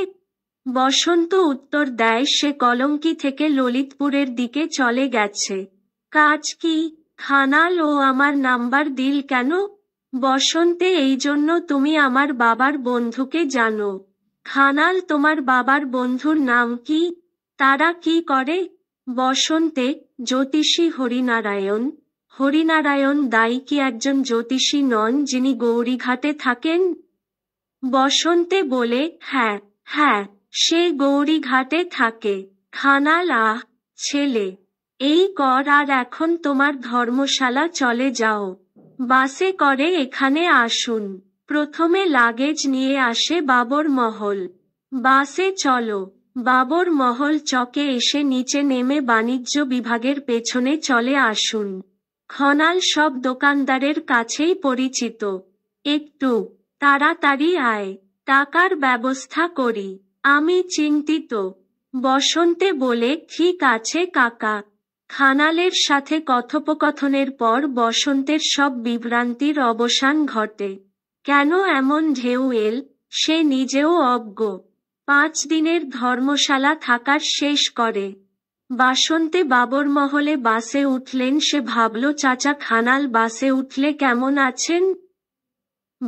বসন্ত উত্তর দেয় সে কলঙ্কি থেকে ললিতপুরের দিকে চলে গেছে কাজ কি খানাল ও আমার নাম্বার দিল কেন বসন্তে এই জন্য তুমি আমার বাবার বন্ধুকে জানো খানাল তোমার বাবার বন্ধুর নাম কি তারা কি করে বসন্তে জ্যোতিষী হরিনারায়ণ হরিনারায়ণ দায়ী কি একজন জ্যোতিষী নন যিনি গৌরীঘাটে থাকেন বসন্তে বলে হ্যাঁ হ্যাঁ সে গৌরীঘাটে থাকে খানাল আহ ছেলে এই কর আর এখন তোমার ধর্মশালা চলে যাও বাসে করে এখানে আসুন প্রথমে লাগেজ নিয়ে আসে বাবর মহল বাসে চলো বাবর মহল চকে এসে নিচে নেমে বাণিজ্য বিভাগের পেছনে চলে আসুন খনাল সব দোকানদারের কাছেই পরিচিত একটু তাড়াতাড়ি আয় টাকার ব্যবস্থা করি আমি চিন্তিত বসন্তে বলে ঠিক আছে কাকা খানালের সাথে কথোপকথনের পর বসন্তের সব বিভ্রান্তির অবসান ঘটে কেন এমন ঢেউ এল সে নিজেও অজ্ঞ পাঁচ দিনের ধর্মশালা থাকার শেষ করে বাসন্তে বাবর মহলে বাসে উঠলেন সে ভাবল চাচা খানাল বাসে উঠলে কেমন আছেন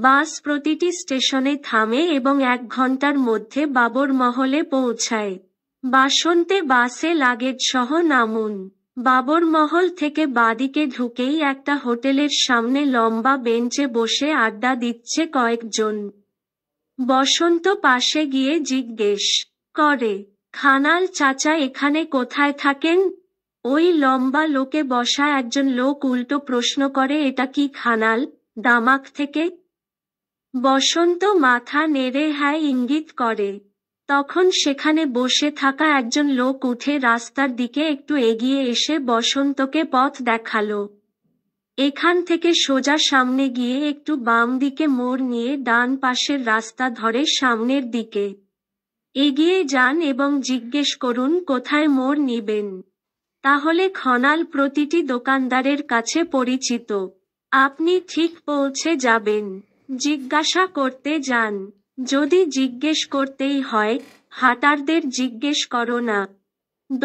বাস প্রতিটি স্টেশনে থামে এবং এক ঘন্টার মধ্যে বাবর মহলে পৌঁছায় বাসন্তে বাসে লাগেজ সহ নামুন বাবর মহল থেকে বাদিকে ঢুকেই একটা হোটেলের সামনে লম্বা বেঞ্চে বসে আড্ডা দিচ্ছে কয়েকজন বসন্ত পাশে গিয়ে জিজ্ঞেস করে খানাল চাচা এখানে কোথায় থাকেন ওই লম্বা লোকে বসা একজন লোক উল্টো প্রশ্ন করে এটা কি খানাল দামাক থেকে বসন্ত মাথা নেড়ে হ্যাঁ ইঙ্গিত করে তখন সেখানে বসে থাকা একজন লোক উঠে রাস্তার দিকে একটু এগিয়ে এসে বসন্তকে পথ দেখালো এখান থেকে সোজা সামনে গিয়ে একটু বাম দিকে মোড় নিয়ে ডান পাশের রাস্তা ধরে সামনের দিকে এগিয়ে যান এবং জিজ্ঞেস করুন কোথায় মোড় নিবেন তাহলে খনাল প্রতিটি দোকানদারের কাছে পরিচিত আপনি ঠিক পৌঁছে যাবেন জিজ্ঞাসা করতে যান যদি জিজ্ঞেস করতেই হয় হাটারদের জিজ্ঞেস করো না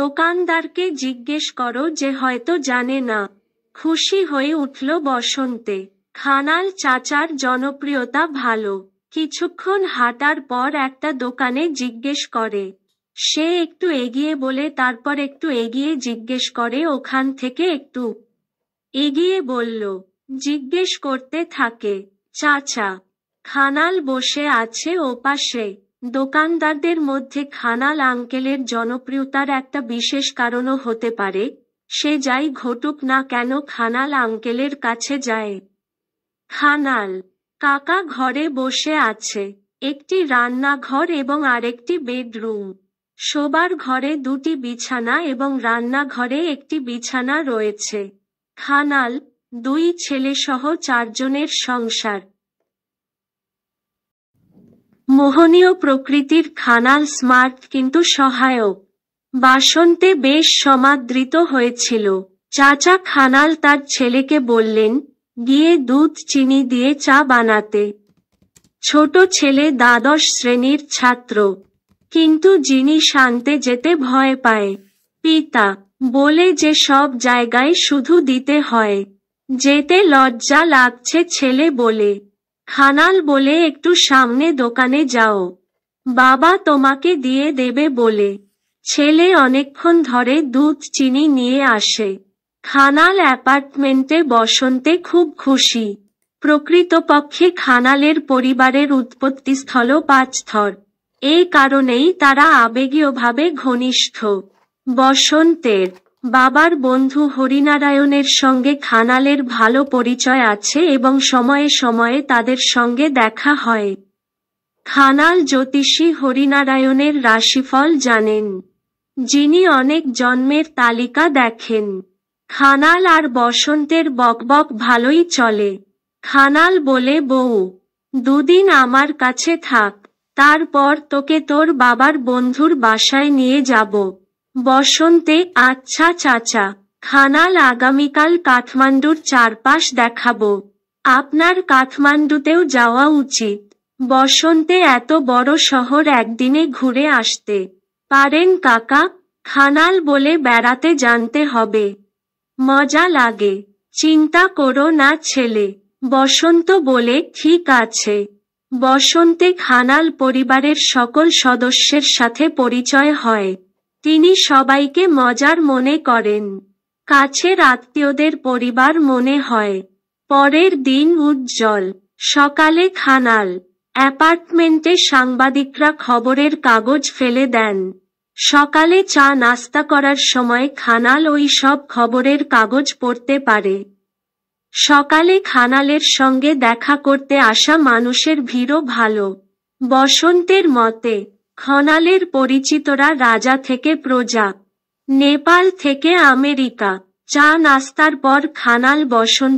দোকানদারকে জিজ্ঞেস করো যে হয়তো জানে না খুশি হয়ে উঠল বসন্তে খানাল চাচার জনপ্রিয়তা ভালো কিছুক্ষণ হাঁটার পর একটা দোকানে জিজ্ঞেস করে সে একটু এগিয়ে বলে তারপর একটু এগিয়ে জিজ্ঞেস করে ওখান থেকে একটু এগিয়ে বলল জিজ্ঞেস করতে থাকে চাচা খানাল বসে আছে ওপাশে দোকানদারদের মধ্যে খানাল আঙ্কেলের জনপ্রিয়তার একটা বিশেষ কারণও হতে পারে সে যাই ঘটুক না কেন খানাল আঙ্কেলের কাছে যায় খানাল কাকা ঘরে বসে আছে একটি রান্নাঘর এবং আরেকটি বেডরুম শোবার ঘরে দুটি বিছানা এবং রান্নাঘরে একটি বিছানা রয়েছে খানাল দুই ছেলেসহ চারজনের সংসার মোহনীয় প্রকৃতির খানাল স্মার্ট কিন্তু সহায়ক বাসন্তে বেশ সমাদৃত হয়েছিল চাচা খানাল তার ছেলেকে বললেন গিয়ে দুধ চিনি দিয়ে চা বানাতে ছোট ছেলে দ্বাদশ শ্রেণীর ছাত্র কিন্তু যিনি শান্তে যেতে ভয় পায় পিতা বলে যে সব জায়গায় শুধু দিতে হয় যেতে লজ্জা লাগছে ছেলে বলে হানাল বলে একটু সামনে দোকানে যাও বাবা তোমাকে দিয়ে দেবে বলে ছেলে অনেকক্ষণ ধরে দুধ চিনি নিয়ে আসে খানাল অ্যাপার্টমেন্টে বসন্তে খুব খুশি প্রকৃতপক্ষে খানালের পরিবারের উৎপত্তিস্থল পাঁচথর এই কারণেই তারা আবেগীয়ভাবে ঘনিষ্ঠ বসন্তের বাবার বন্ধু হরিনারায়ণের সঙ্গে খানালের ভালো পরিচয় আছে এবং সময়ে সময়ে তাদের সঙ্গে দেখা হয় খানাল জ্যোতিষী হরিনারায়ণের রাশিফল জানেন যিনি অনেক জন্মের তালিকা দেখেন খানাল আর বসন্তের বকবক ভালোই চলে খানাল বলে বউ দুদিন আমার কাছে থাক তারপর তোকে তোর বাবার বন্ধুর বাসায় নিয়ে যাব বসন্তে আচ্ছা চাচা খানাল আগামীকাল কাঠমান্ডুর চারপাশ দেখাবো আপনার কাঠমান্ডুতেও যাওয়া উচিত বসন্তে এত বড় শহর একদিনে ঘুরে আসতে পারেন কাকা খানাল বলে বেড়াতে জানতে হবে মজা লাগে চিন্তা করো না ছেলে বসন্ত বলে ঠিক আছে বসন্তে খানাল পরিবারের সকল সদস্যের সাথে পরিচয় হয় তিনি সবাইকে মজার মনে করেন কাছের আত্মীয়দের পরিবার মনে হয় পরের দিন উজ্জ্বল সকালে খানাল অ্যাপার্টমেন্টে সাংবাদিকরা খবরের কাগজ ফেলে দেন সকালে চা নাস্তা করার সময় খানাল ওই সব খবরের কাগজ পড়তে পারে সকালে খানালের সঙ্গে দেখা করতে আসা মানুষের ভিড়ও ভালো বসন্তের মতে খনালের পরিচিতরা রাজা থেকে প্রজা নেপাল থেকে আমেরিকা চা নাস্তার পর খানাল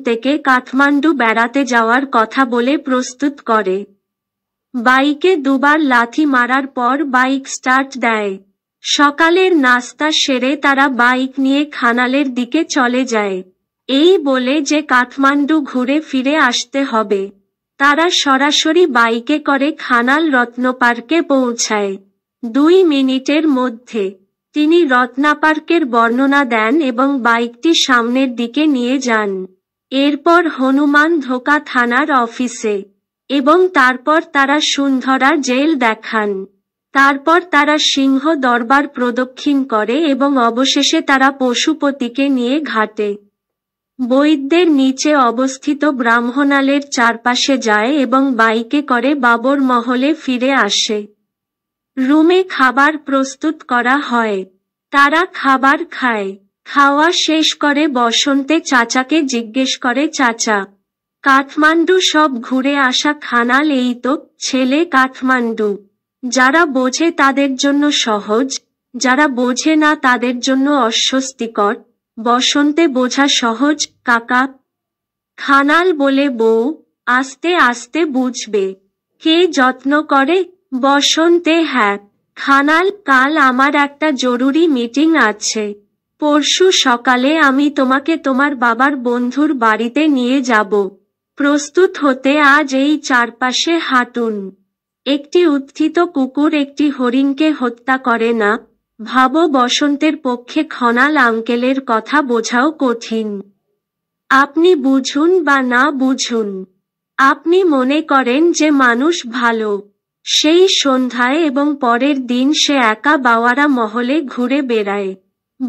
থেকে কাঠমান্ডু বেড়াতে যাওয়ার কথা বলে প্রস্তুত করে বাইকে দুবার লাথি মারার পর বাইক স্টার্ট দেয় সকালের নাস্তা সেরে তারা বাইক নিয়ে খানালের দিকে চলে যায় এই বলে যে কাঠমান্ডু ঘুরে ফিরে আসতে হবে তারা সরাসরি বাইকে করে খানাল রত্ন পার্কে পৌঁছায় দুই মিনিটের মধ্যে তিনি রত্না পার্কের বর্ণনা দেন এবং বাইকটি সামনের দিকে নিয়ে যান এরপর হনুমান ধোকা থানার অফিসে এবং তারপর তারা সুন্ধরা জেল দেখান তারপর তারা সিংহ দরবার প্রদক্ষিণ করে এবং অবশেষে তারা পশুপতিকে নিয়ে ঘাটে বৈদ্যের নিচে অবস্থিত ব্রাহ্মণালের চারপাশে যায় এবং বাইকে করে বাবর মহলে ফিরে আসে রুমে খাবার প্রস্তুত করা হয় তারা খাবার খায় খাওয়া শেষ করে বসন্তে চাচাকে জিজ্ঞেস করে চাচা কাঠমান্ডু সব ঘুরে আসা খানাল এই তো ছেলে কাঠমান্ডু যারা বোঝে তাদের জন্য সহজ যারা বোঝে না তাদের জন্য অস্বস্তিকর বসন্তে বোঝা সহজ কাকা খানাল বলে বউ আস্তে আস্তে বুঝবে কে যত্ন করে বসন্তে হ্যাঁ খানাল কাল আমার একটা জরুরি মিটিং আছে পরশু সকালে আমি তোমাকে তোমার বাবার বন্ধুর বাড়িতে নিয়ে যাব প্রস্তুত হতে আজ এই চারপাশে হাঁটুন একটি উত্থিত কুকুর একটি হরিণকে হত্যা করে না ভাব বসন্তের পক্ষে খনাল আঙ্কেলের কথা বোঝাও কঠিন আপনি বুঝুন বা না বুঝুন আপনি মনে করেন যে মানুষ ভালো সেই সন্ধ্যায় এবং পরের দিন সে একা বাওয়ারা মহলে ঘুরে বেড়ায়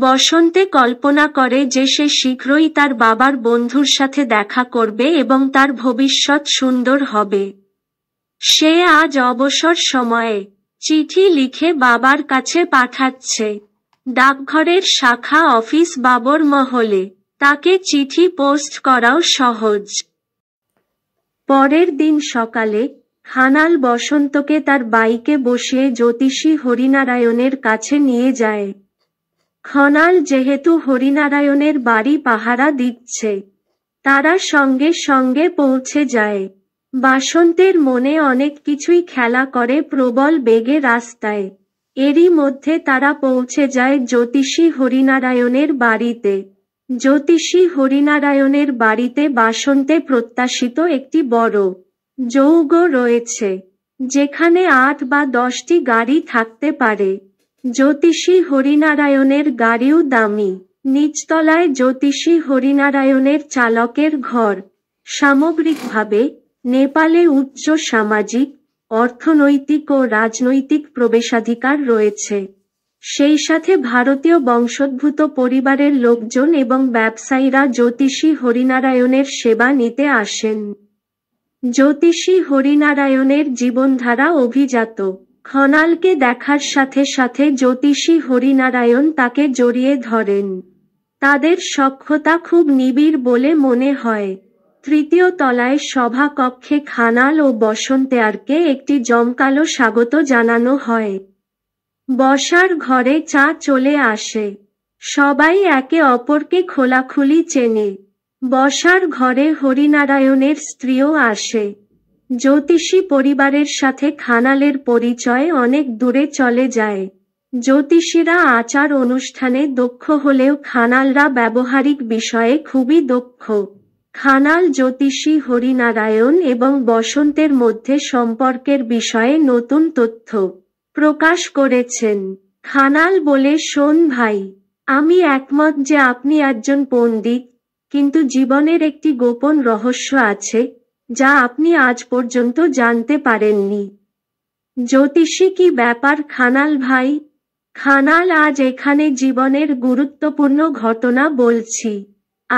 বসন্তে কল্পনা করে যে সে শীঘ্রই তার বাবার বন্ধুর সাথে দেখা করবে এবং তার ভবিষ্যৎ সুন্দর হবে সে আজ অবসর সময়ে চিঠি লিখে বাবার কাছে পাঠাচ্ছে ডাকঘরের শাখা অফিস বাবর মহলে তাকে চিঠি পোস্ট করাও সহজ পরের দিন সকালে খানাল বসন্তকে তার বাইকে বসিয়ে জ্যোতিষী হরিনারায়ণের কাছে নিয়ে যায় খনাল যেহেতু হরিনারায়ণের বাড়ি পাহারা দিচ্ছে তারা সঙ্গে সঙ্গে পৌঁছে যায় বাসন্তের মনে অনেক কিছুই খেলা করে প্রবল বেগে রাস্তায় এরই মধ্যে তারা পৌঁছে যায় জ্যোতিষী হরিনারায়ণের বাড়িতে জ্যোতিষী হরিনারায়ণের বাড়িতে বাসন্তে প্রত্যাশিত একটি বড় যৌগ রয়েছে যেখানে আট বা দশটি গাড়ি থাকতে পারে জ্যোতিষী হরিনারায়ণের গাড়িও দামি নিচতলায় জ্যোতিষী হরিনারায়ণের চালকের ঘর সামগ্রিকভাবে নেপালে উচ্চ সামাজিক অর্থনৈতিক ও রাজনৈতিক প্রবেশাধিকার রয়েছে সেই সাথে ভারতীয় বংশোদ্ভূত পরিবারের লোকজন এবং ব্যবসায়ীরা জ্যোতিষী হরিনারায়ণের সেবা নিতে আসেন জ্যোতিষী হরিনারায়ণের জীবনধারা অভিজাত খনালকে দেখার সাথে সাথে জ্যোতিষী হরিনারায়ণ তাকে জড়িয়ে ধরেন তাদের সক্ষতা খুব নিবিড় বলে মনে হয় তৃতীয় তলায় সভাকক্ষে খানাল ও বসন্তেয়ারকে একটি জমকালো স্বাগত জানানো হয় বসার ঘরে চা চলে আসে সবাই একে অপরকে খোলাখুলি চেনে বসার ঘরে হরিনারায়ণের স্ত্রীও আসে জ্যোতিষী পরিবারের সাথে খানালের পরিচয় অনেক দূরে চলে যায় জ্যোতিষীরা আচার অনুষ্ঠানে দক্ষ হলেও খানালরা ব্যবহারিক বিষয়ে খুবই দক্ষ খানাল জ্যোতিষী হরিনারায়ণ এবং বসন্তের মধ্যে সম্পর্কের বিষয়ে নতুন তথ্য প্রকাশ করেছেন খানাল বলে শোন ভাই আমি একমত যে আপনি একজন পণ্ডিত কিন্তু জীবনের একটি গোপন রহস্য আছে যা আপনি আজ পর্যন্ত জানতে পারেননি জ্যোতিষী কি ব্যাপার খানাল ভাই খানাল আজ এখানে জীবনের গুরুত্বপূর্ণ ঘটনা বলছি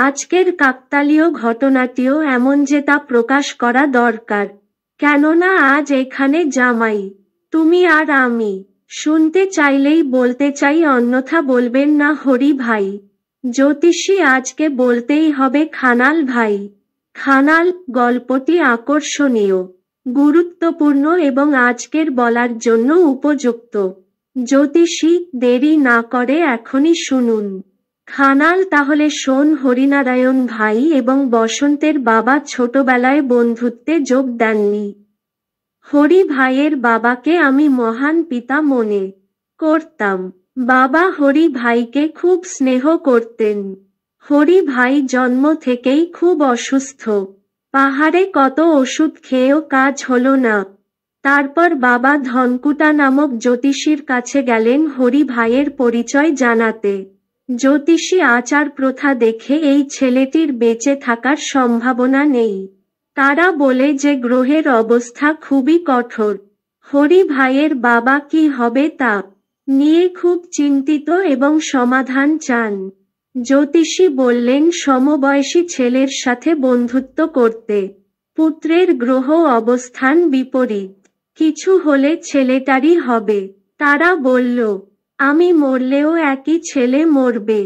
আজকের কাকতালীয় ঘটনাটিও এমন যে তা প্রকাশ করা দরকার কেননা আজ এখানে জামাই তুমি আর আমি শুনতে চাইলেই বলতে চাই অন্যথা বলবেন না হরি ভাই জ্যোতিষী আজকে বলতেই হবে খানাল ভাই খানাল গল্পটি আকর্ষণীয় গুরুত্বপূর্ণ এবং আজকের বলার জন্য উপযুক্ত জ্যোতিষী দেরি না করে এখনই শুনুন খানাল তাহলে শোন হরিনারায়ণ ভাই এবং বসন্তের বাবা ছোটবেলায় বন্ধুত্বে যোগ দেননি হরি ভাইয়ের বাবাকে আমি মহান পিতা মনে করতাম বাবা হরি ভাইকে খুব স্নেহ করতেন হরি ভাই জন্ম থেকেই খুব অসুস্থ পাহাড়ে কত ওষুধ খেয়েও কাজ হলো না তারপর বাবা ধনকুটা নামক জ্যোতিষীর কাছে গেলেন হরি ভাইয়ের পরিচয় জানাতে জ্যোতিষী আচার প্রথা দেখে এই ছেলেটির বেঁচে থাকার সম্ভাবনা নেই তারা বলে যে গ্রহের অবস্থা খুবই কঠোর হরি ভাইয়ের বাবা কি হবে তা নিয়ে খুব চিন্তিত এবং সমাধান চান জ্যোতিষী বললেন সমবয়সী ছেলের সাথে বন্ধুত্ব করতে পুত্রের গ্রহ অবস্থান বিপরীত কিছু হলে ছেলেটারই হবে তারা বলল আমি মরলেও একই ছেলে মরবে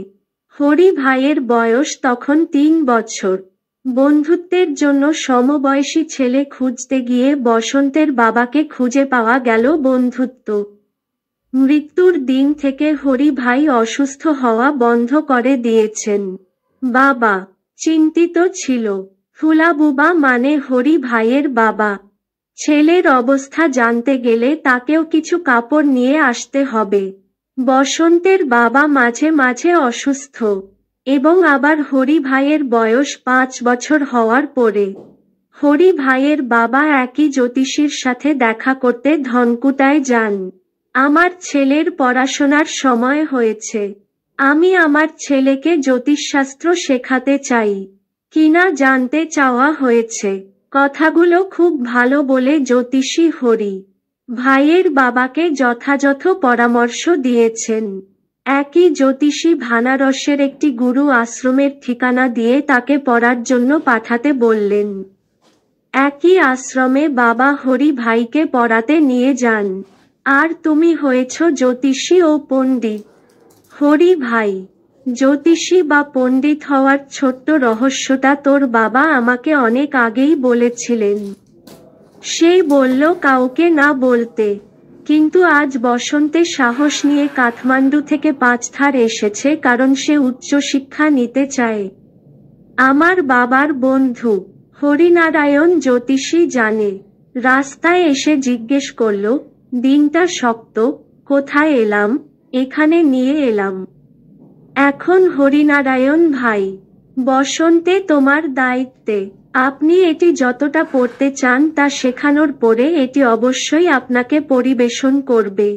হরি ভাইয়ের বয়স তখন তিন বছর বন্ধুত্বের জন্য সমবয়সী ছেলে খুঁজতে গিয়ে বসন্তের বাবাকে খুঁজে পাওয়া গেল বন্ধুত্ব মৃত্যুর দিন থেকে হরি ভাই অসুস্থ হওয়া বন্ধ করে দিয়েছেন বাবা চিন্তিত ছিল ফুলাবুবা মানে হরি ভাইয়ের বাবা ছেলের অবস্থা জানতে গেলে তাকেও কিছু কাপড় নিয়ে আসতে হবে বসন্তের বাবা মাঝে মাঝে অসুস্থ এবং আবার হরি ভাইয়ের বয়স পাঁচ বছর হওয়ার পরে হরি ভাইয়ের বাবা একই জ্যোতিষীর সাথে দেখা করতে ধনকুতায় যান আমার ছেলের পড়াশোনার সময় হয়েছে আমি আমার ছেলেকে জ্যোতিষশাস্ত্র শেখাতে চাই কিনা জানতে চাওয়া হয়েছে কথাগুলো খুব ভালো বলে জ্যোতিষী হরি ভাইয়ের বাবাকে যথাযথ পরামর্শ দিয়েছেন একই জ্যোতিষী ভানারসের একটি গুরু আশ্রমের ঠিকানা দিয়ে তাকে পড়ার জন্য পাঠাতে বললেন একই আশ্রমে বাবা হরি ভাইকে পড়াতে নিয়ে যান আর তুমি হয়েছ জ্যোতিষী ও পণ্ডিত হরি ভাই জ্যোতিষী বা পণ্ডিত হওয়ার ছোট্ট রহস্যটা তোর বাবা আমাকে অনেক আগেই বলেছিলেন সেই বলল কাউকে না বলতে কিন্তু আজ বসন্তে সাহস নিয়ে কাঠমান্ডু থেকে পাঁচ এসেছে কারণ সে উচ্চশিক্ষা নিতে চায় আমার বাবার বন্ধু হরিনারায়ণ জ্যোতিষী জানে রাস্তায় এসে জিজ্ঞেস করল দিনটা শক্ত কোথায় এলাম এখানে নিয়ে এলাম এখন হরিনারায়ণ ভাই বসন্তে তোমার দায়িত্বে আপনি এটি যতটা পড়তে চান তা শেখানোর পরে এটি অবশ্যই আপনাকে পরিবেশন করবে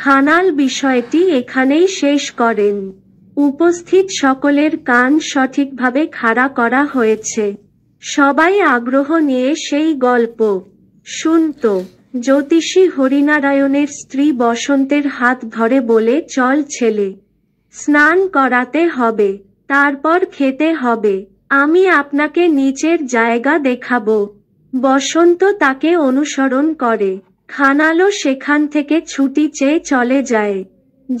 খানাল বিষয়টি এখানেই শেষ করেন উপস্থিত সকলের কান সঠিকভাবে খাড়া করা হয়েছে সবাই আগ্রহ নিয়ে সেই গল্প শুনত জ্যোতিষী হরিনারায়ণের স্ত্রী বসন্তের হাত ধরে বলে চল ছেলে স্নান করাতে হবে তারপর খেতে হবে আমি আপনাকে নিচের জায়গা দেখাব বসন্ত তাকে অনুসরণ করে খানালো সেখান থেকে ছুটি চেয়ে চলে যায়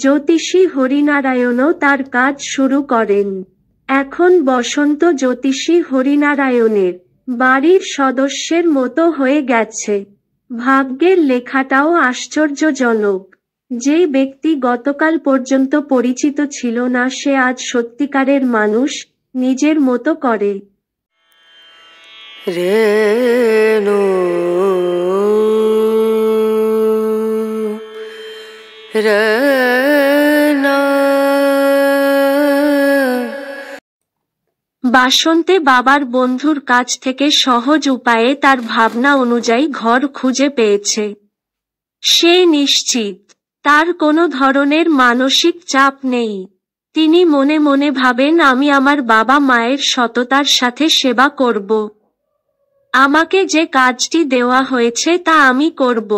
জ্যোতিষী হরিনারায়ণও তার কাজ শুরু করেন এখন বসন্ত জ্যোতিষী হরিনারায়ণের বাড়ির সদস্যের মতো হয়ে গেছে ভাগ্যের লেখাটাও আশ্চর্যজনক যে ব্যক্তি গতকাল পর্যন্ত পরিচিত ছিল না সে আজ সত্যিকারের মানুষ নিজের মতো করে রেণু বাসন্তে বাবার বন্ধুর কাছ থেকে সহজ উপায়ে তার ভাবনা অনুযায়ী ঘর খুঁজে পেয়েছে সে নিশ্চিত তার কোনো ধরনের মানসিক চাপ নেই তিনি মনে মনে ভাবেন আমি আমার বাবা মায়ের সততার সাথে সেবা করব আমাকে যে কাজটি দেওয়া হয়েছে তা আমি করব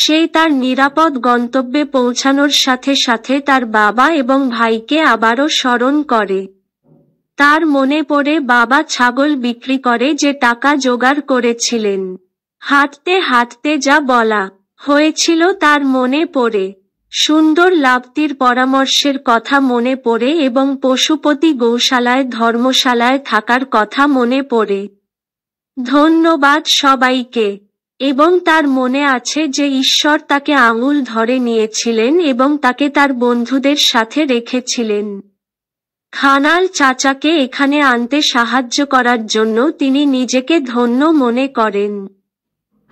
সে তার নিরাপদ গন্তব্যে পৌঁছানোর সাথে সাথে তার বাবা এবং ভাইকে আবারও স্মরণ করে তার মনে পড়ে বাবা ছাগল বিক্রি করে যে টাকা জোগাড় করেছিলেন হাঁটতে হাঁটতে যা বলা হয়েছিল তার মনে পড়ে সুন্দর লাভটির পরামর্শের কথা মনে পড়ে এবং পশুপতি গৌশালায় ধর্মশালায় থাকার কথা মনে পড়ে ধন্যবাদ সবাইকে এবং তার মনে আছে যে ঈশ্বর তাকে আঙুল ধরে নিয়েছিলেন এবং তাকে তার বন্ধুদের সাথে রেখেছিলেন খানাল চাচাকে এখানে আনতে সাহায্য করার জন্য তিনি নিজেকে ধন্য মনে করেন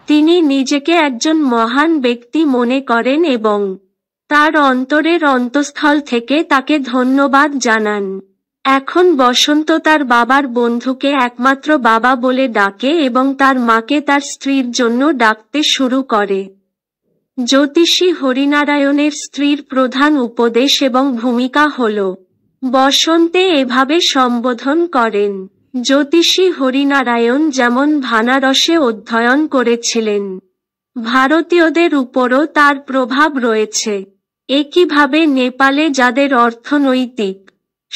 তিনি নিজেকে একজন মহান ব্যক্তি মনে করেন এবং তার অন্তরের অন্তঃস্থল থেকে তাকে ধন্যবাদ জানান এখন বসন্ত তার বাবার বন্ধুকে একমাত্র বাবা বলে ডাকে এবং তার মাকে তার স্ত্রীর জন্য ডাকতে শুরু করে জ্যোতিষী হরিনারায়ণের স্ত্রীর প্রধান উপদেশ এবং ভূমিকা হল বসন্তে এভাবে সম্বোধন করেন জ্যোতিষী হরিনারায়ণ যেমন ভানারসে অধ্যয়ন করেছিলেন ভারতীয়দের উপরও তার প্রভাব রয়েছে একইভাবে নেপালে যাদের অর্থনৈতিক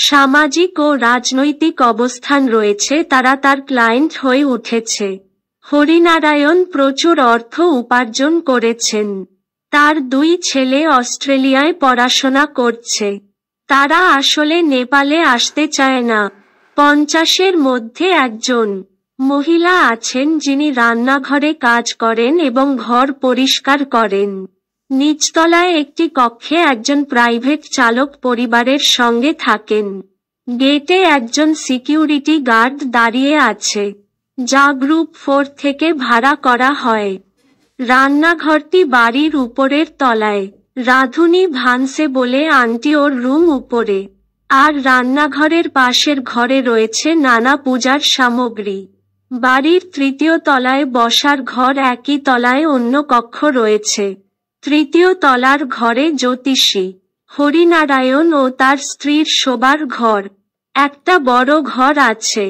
সামাজিক ও রাজনৈতিক অবস্থান রয়েছে তারা তার ক্লায়েন্ট হয়ে উঠেছে হরিনারায়ণ প্রচুর অর্থ উপার্জন করেছেন তার দুই ছেলে অস্ট্রেলিয়ায় পড়াশোনা করছে তারা আসলে নেপালে আসতে চায় না পঞ্চাশের মধ্যে একজন মহিলা আছেন যিনি রান্নাঘরে কাজ করেন এবং ঘর পরিষ্কার করেন নিচতলায় একটি কক্ষে একজন প্রাইভেট চালক পরিবারের সঙ্গে থাকেন গেটে একজন সিকিউরিটি গার্ড দাঁড়িয়ে আছে যা গ্রুপ ফোর থেকে ভাড়া করা হয় রান্নাঘরটি বাড়ির উপরের তলায় রাধুনি ভানসে বলে আন্টি ওর রুম উপরে আর রান্নাঘরের পাশের ঘরে রয়েছে নানা পূজার সামগ্রী বাড়ির তৃতীয় তলায় বসার ঘর একই তলায় অন্য কক্ষ রয়েছে তৃতীয় তলার ঘরে জ্যোতিষী হরিনারায়ণ ও তার স্ত্রীর শোবার ঘর একটা বড় ঘর আছে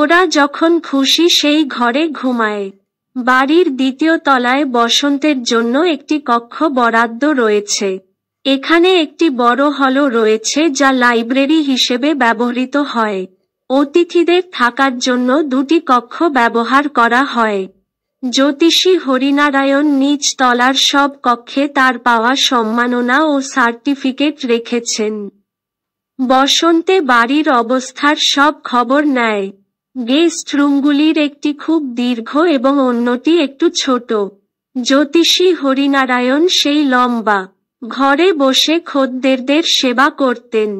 ওরা যখন খুশি সেই ঘরে ঘুমায় বাড়ির দ্বিতীয় তলায় বসন্তের জন্য একটি কক্ষ বরাদ্দ রয়েছে এখানে একটি বড় হলও রয়েছে যা লাইব্রেরি হিসেবে ব্যবহৃত হয় অতিথিদের থাকার জন্য দুটি কক্ষ ব্যবহার করা হয় জ্যোতিষী হরিনারায়ণ নিজ তলার সব কক্ষে তার পাওয়া সম্মাননা ও সার্টিফিকেট রেখেছেন বসন্তে বাড়ির অবস্থার সব খবর নেয় গেস্ট রুমগুলির একটি খুব দীর্ঘ এবং অন্যটি একটু ছোট জ্যোতিষী হরিনারায়ণ সেই লম্বা ঘরে বসে খদ্দেরদের সেবা করতেন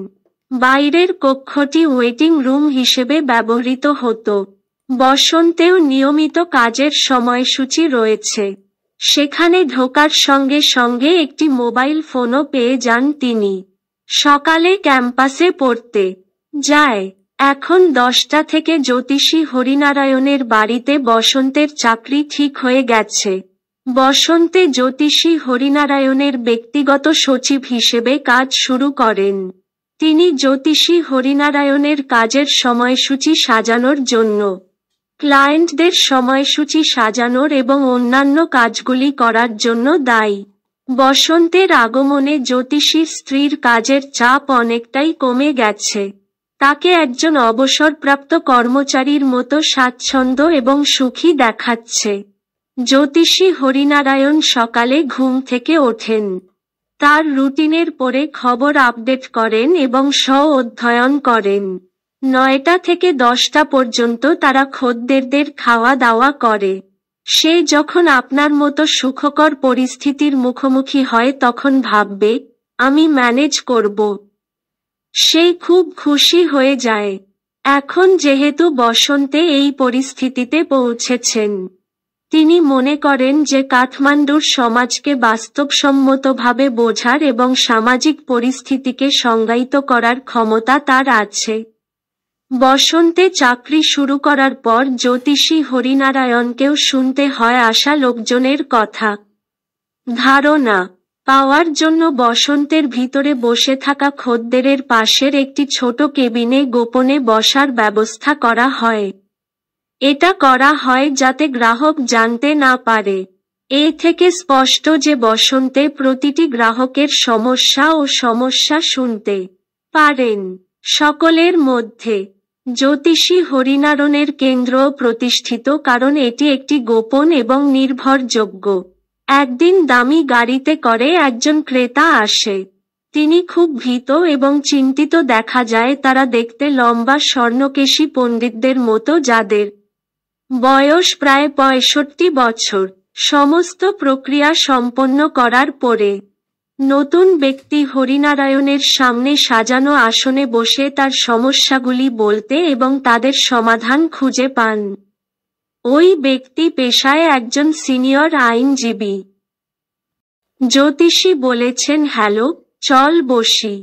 বাইরের কক্ষটি ওয়েটিং রুম হিসেবে ব্যবহৃত হতো বসন্তেও নিয়মিত কাজের সময়সূচি রয়েছে সেখানে ঢোকার সঙ্গে সঙ্গে একটি মোবাইল ফোনও পেয়ে যান তিনি সকালে ক্যাম্পাসে পড়তে যায় এখন দশটা থেকে জ্যোতিষী হরিনারায়ণের বাড়িতে বসন্তের চাকরি ঠিক হয়ে গেছে বসন্তে জ্যোতিষী হরিনারায়ণের ব্যক্তিগত সচিব হিসেবে কাজ শুরু করেন তিনি জ্যোতিষী হরিনারায়ণের কাজের সময়সূচি সাজানোর জন্য ক্লায়েন্টদের সময়সূচি সাজানোর এবং অন্যান্য কাজগুলি করার জন্য দায়ী বসন্তের আগমনে জ্যোতিষীর স্ত্রীর কাজের চাপ অনেকটাই কমে গেছে তাকে একজন অবসরপ্রাপ্ত কর্মচারীর মতো স্বাচ্ছন্দ্য এবং সুখী দেখাচ্ছে জ্যোতিষী হরিনারায়ণ সকালে ঘুম থেকে ওঠেন তার রুটিনের পরে খবর আপডেট করেন এবং স্ব অধ্যয়ন করেন নয়টা থেকে দশটা পর্যন্ত তারা খদ্দেরদের খাওয়া দাওয়া করে সে যখন আপনার মতো সুখকর পরিস্থিতির মুখোমুখি হয় তখন ভাববে আমি ম্যানেজ করব সে খুব খুশি হয়ে যায় এখন যেহেতু বসন্তে এই পরিস্থিতিতে পৌঁছেছেন তিনি মনে করেন যে কাঠমান্ডুর সমাজকে বাস্তবসম্মতভাবে বোঝার এবং সামাজিক পরিস্থিতিকে সংজ্ঞায়িত করার ক্ষমতা তার আছে বসন্তে চাকরি শুরু করার পর জ্যোতিষী হরিনারায়ণকেও শুনতে হয় আসা লোকজনের কথা ধারণা পাওয়ার জন্য বসন্তের ভিতরে বসে থাকা খদ্দেরের পাশের একটি ছোট কেবিনে গোপনে বসার ব্যবস্থা করা হয় এটা করা হয় যাতে গ্রাহক জানতে না পারে এ থেকে স্পষ্ট যে বসন্তে প্রতিটি গ্রাহকের সমস্যা ও সমস্যা শুনতে পারেন সকলের মধ্যে জ্যোতিষী হরিনারণের কেন্দ্র প্রতিষ্ঠিত কারণ এটি একটি গোপন এবং নির্ভরযোগ্য একদিন দামি গাড়িতে করে একজন ক্রেতা আসে তিনি খুব ভীত এবং চিন্তিত দেখা যায় তারা দেখতে লম্বা স্বর্ণকেশী পণ্ডিতদের মতো যাদের বয়স প্রায় পঁয়ষট্টি বছর সমস্ত প্রক্রিয়া সম্পন্ন করার পরে নতুন ব্যক্তি হরিনারায়ণের সামনে সাজানো আসনে বসে তার সমস্যাগুলি বলতে এবং তাদের সমাধান খুঁজে পান ওই ব্যক্তি পেশায় একজন সিনিয়র আইনজীবী জ্যোতিষী বলেছেন হ্যালো চল বসি